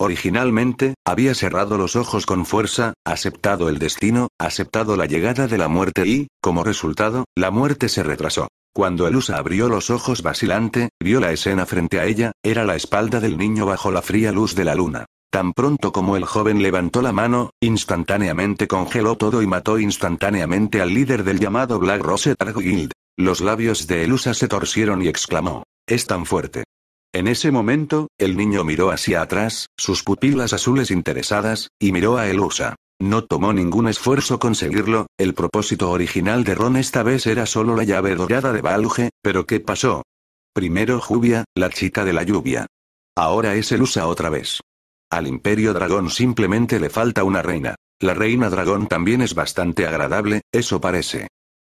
Originalmente, había cerrado los ojos con fuerza, aceptado el destino, aceptado la llegada de la muerte y, como resultado, la muerte se retrasó. Cuando Elusa abrió los ojos vacilante, vio la escena frente a ella, era la espalda del niño bajo la fría luz de la luna. Tan pronto como el joven levantó la mano, instantáneamente congeló todo y mató instantáneamente al líder del llamado Black Rose Guild. Los labios de Elusa se torcieron y exclamó. Es tan fuerte. En ese momento, el niño miró hacia atrás, sus pupilas azules interesadas, y miró a Elusa. No tomó ningún esfuerzo conseguirlo, el propósito original de Ron esta vez era solo la llave dorada de Baluge, pero ¿qué pasó? Primero Jubia, la chica de la lluvia. Ahora es Elusa otra vez. Al Imperio Dragón simplemente le falta una reina. La reina dragón también es bastante agradable, eso parece.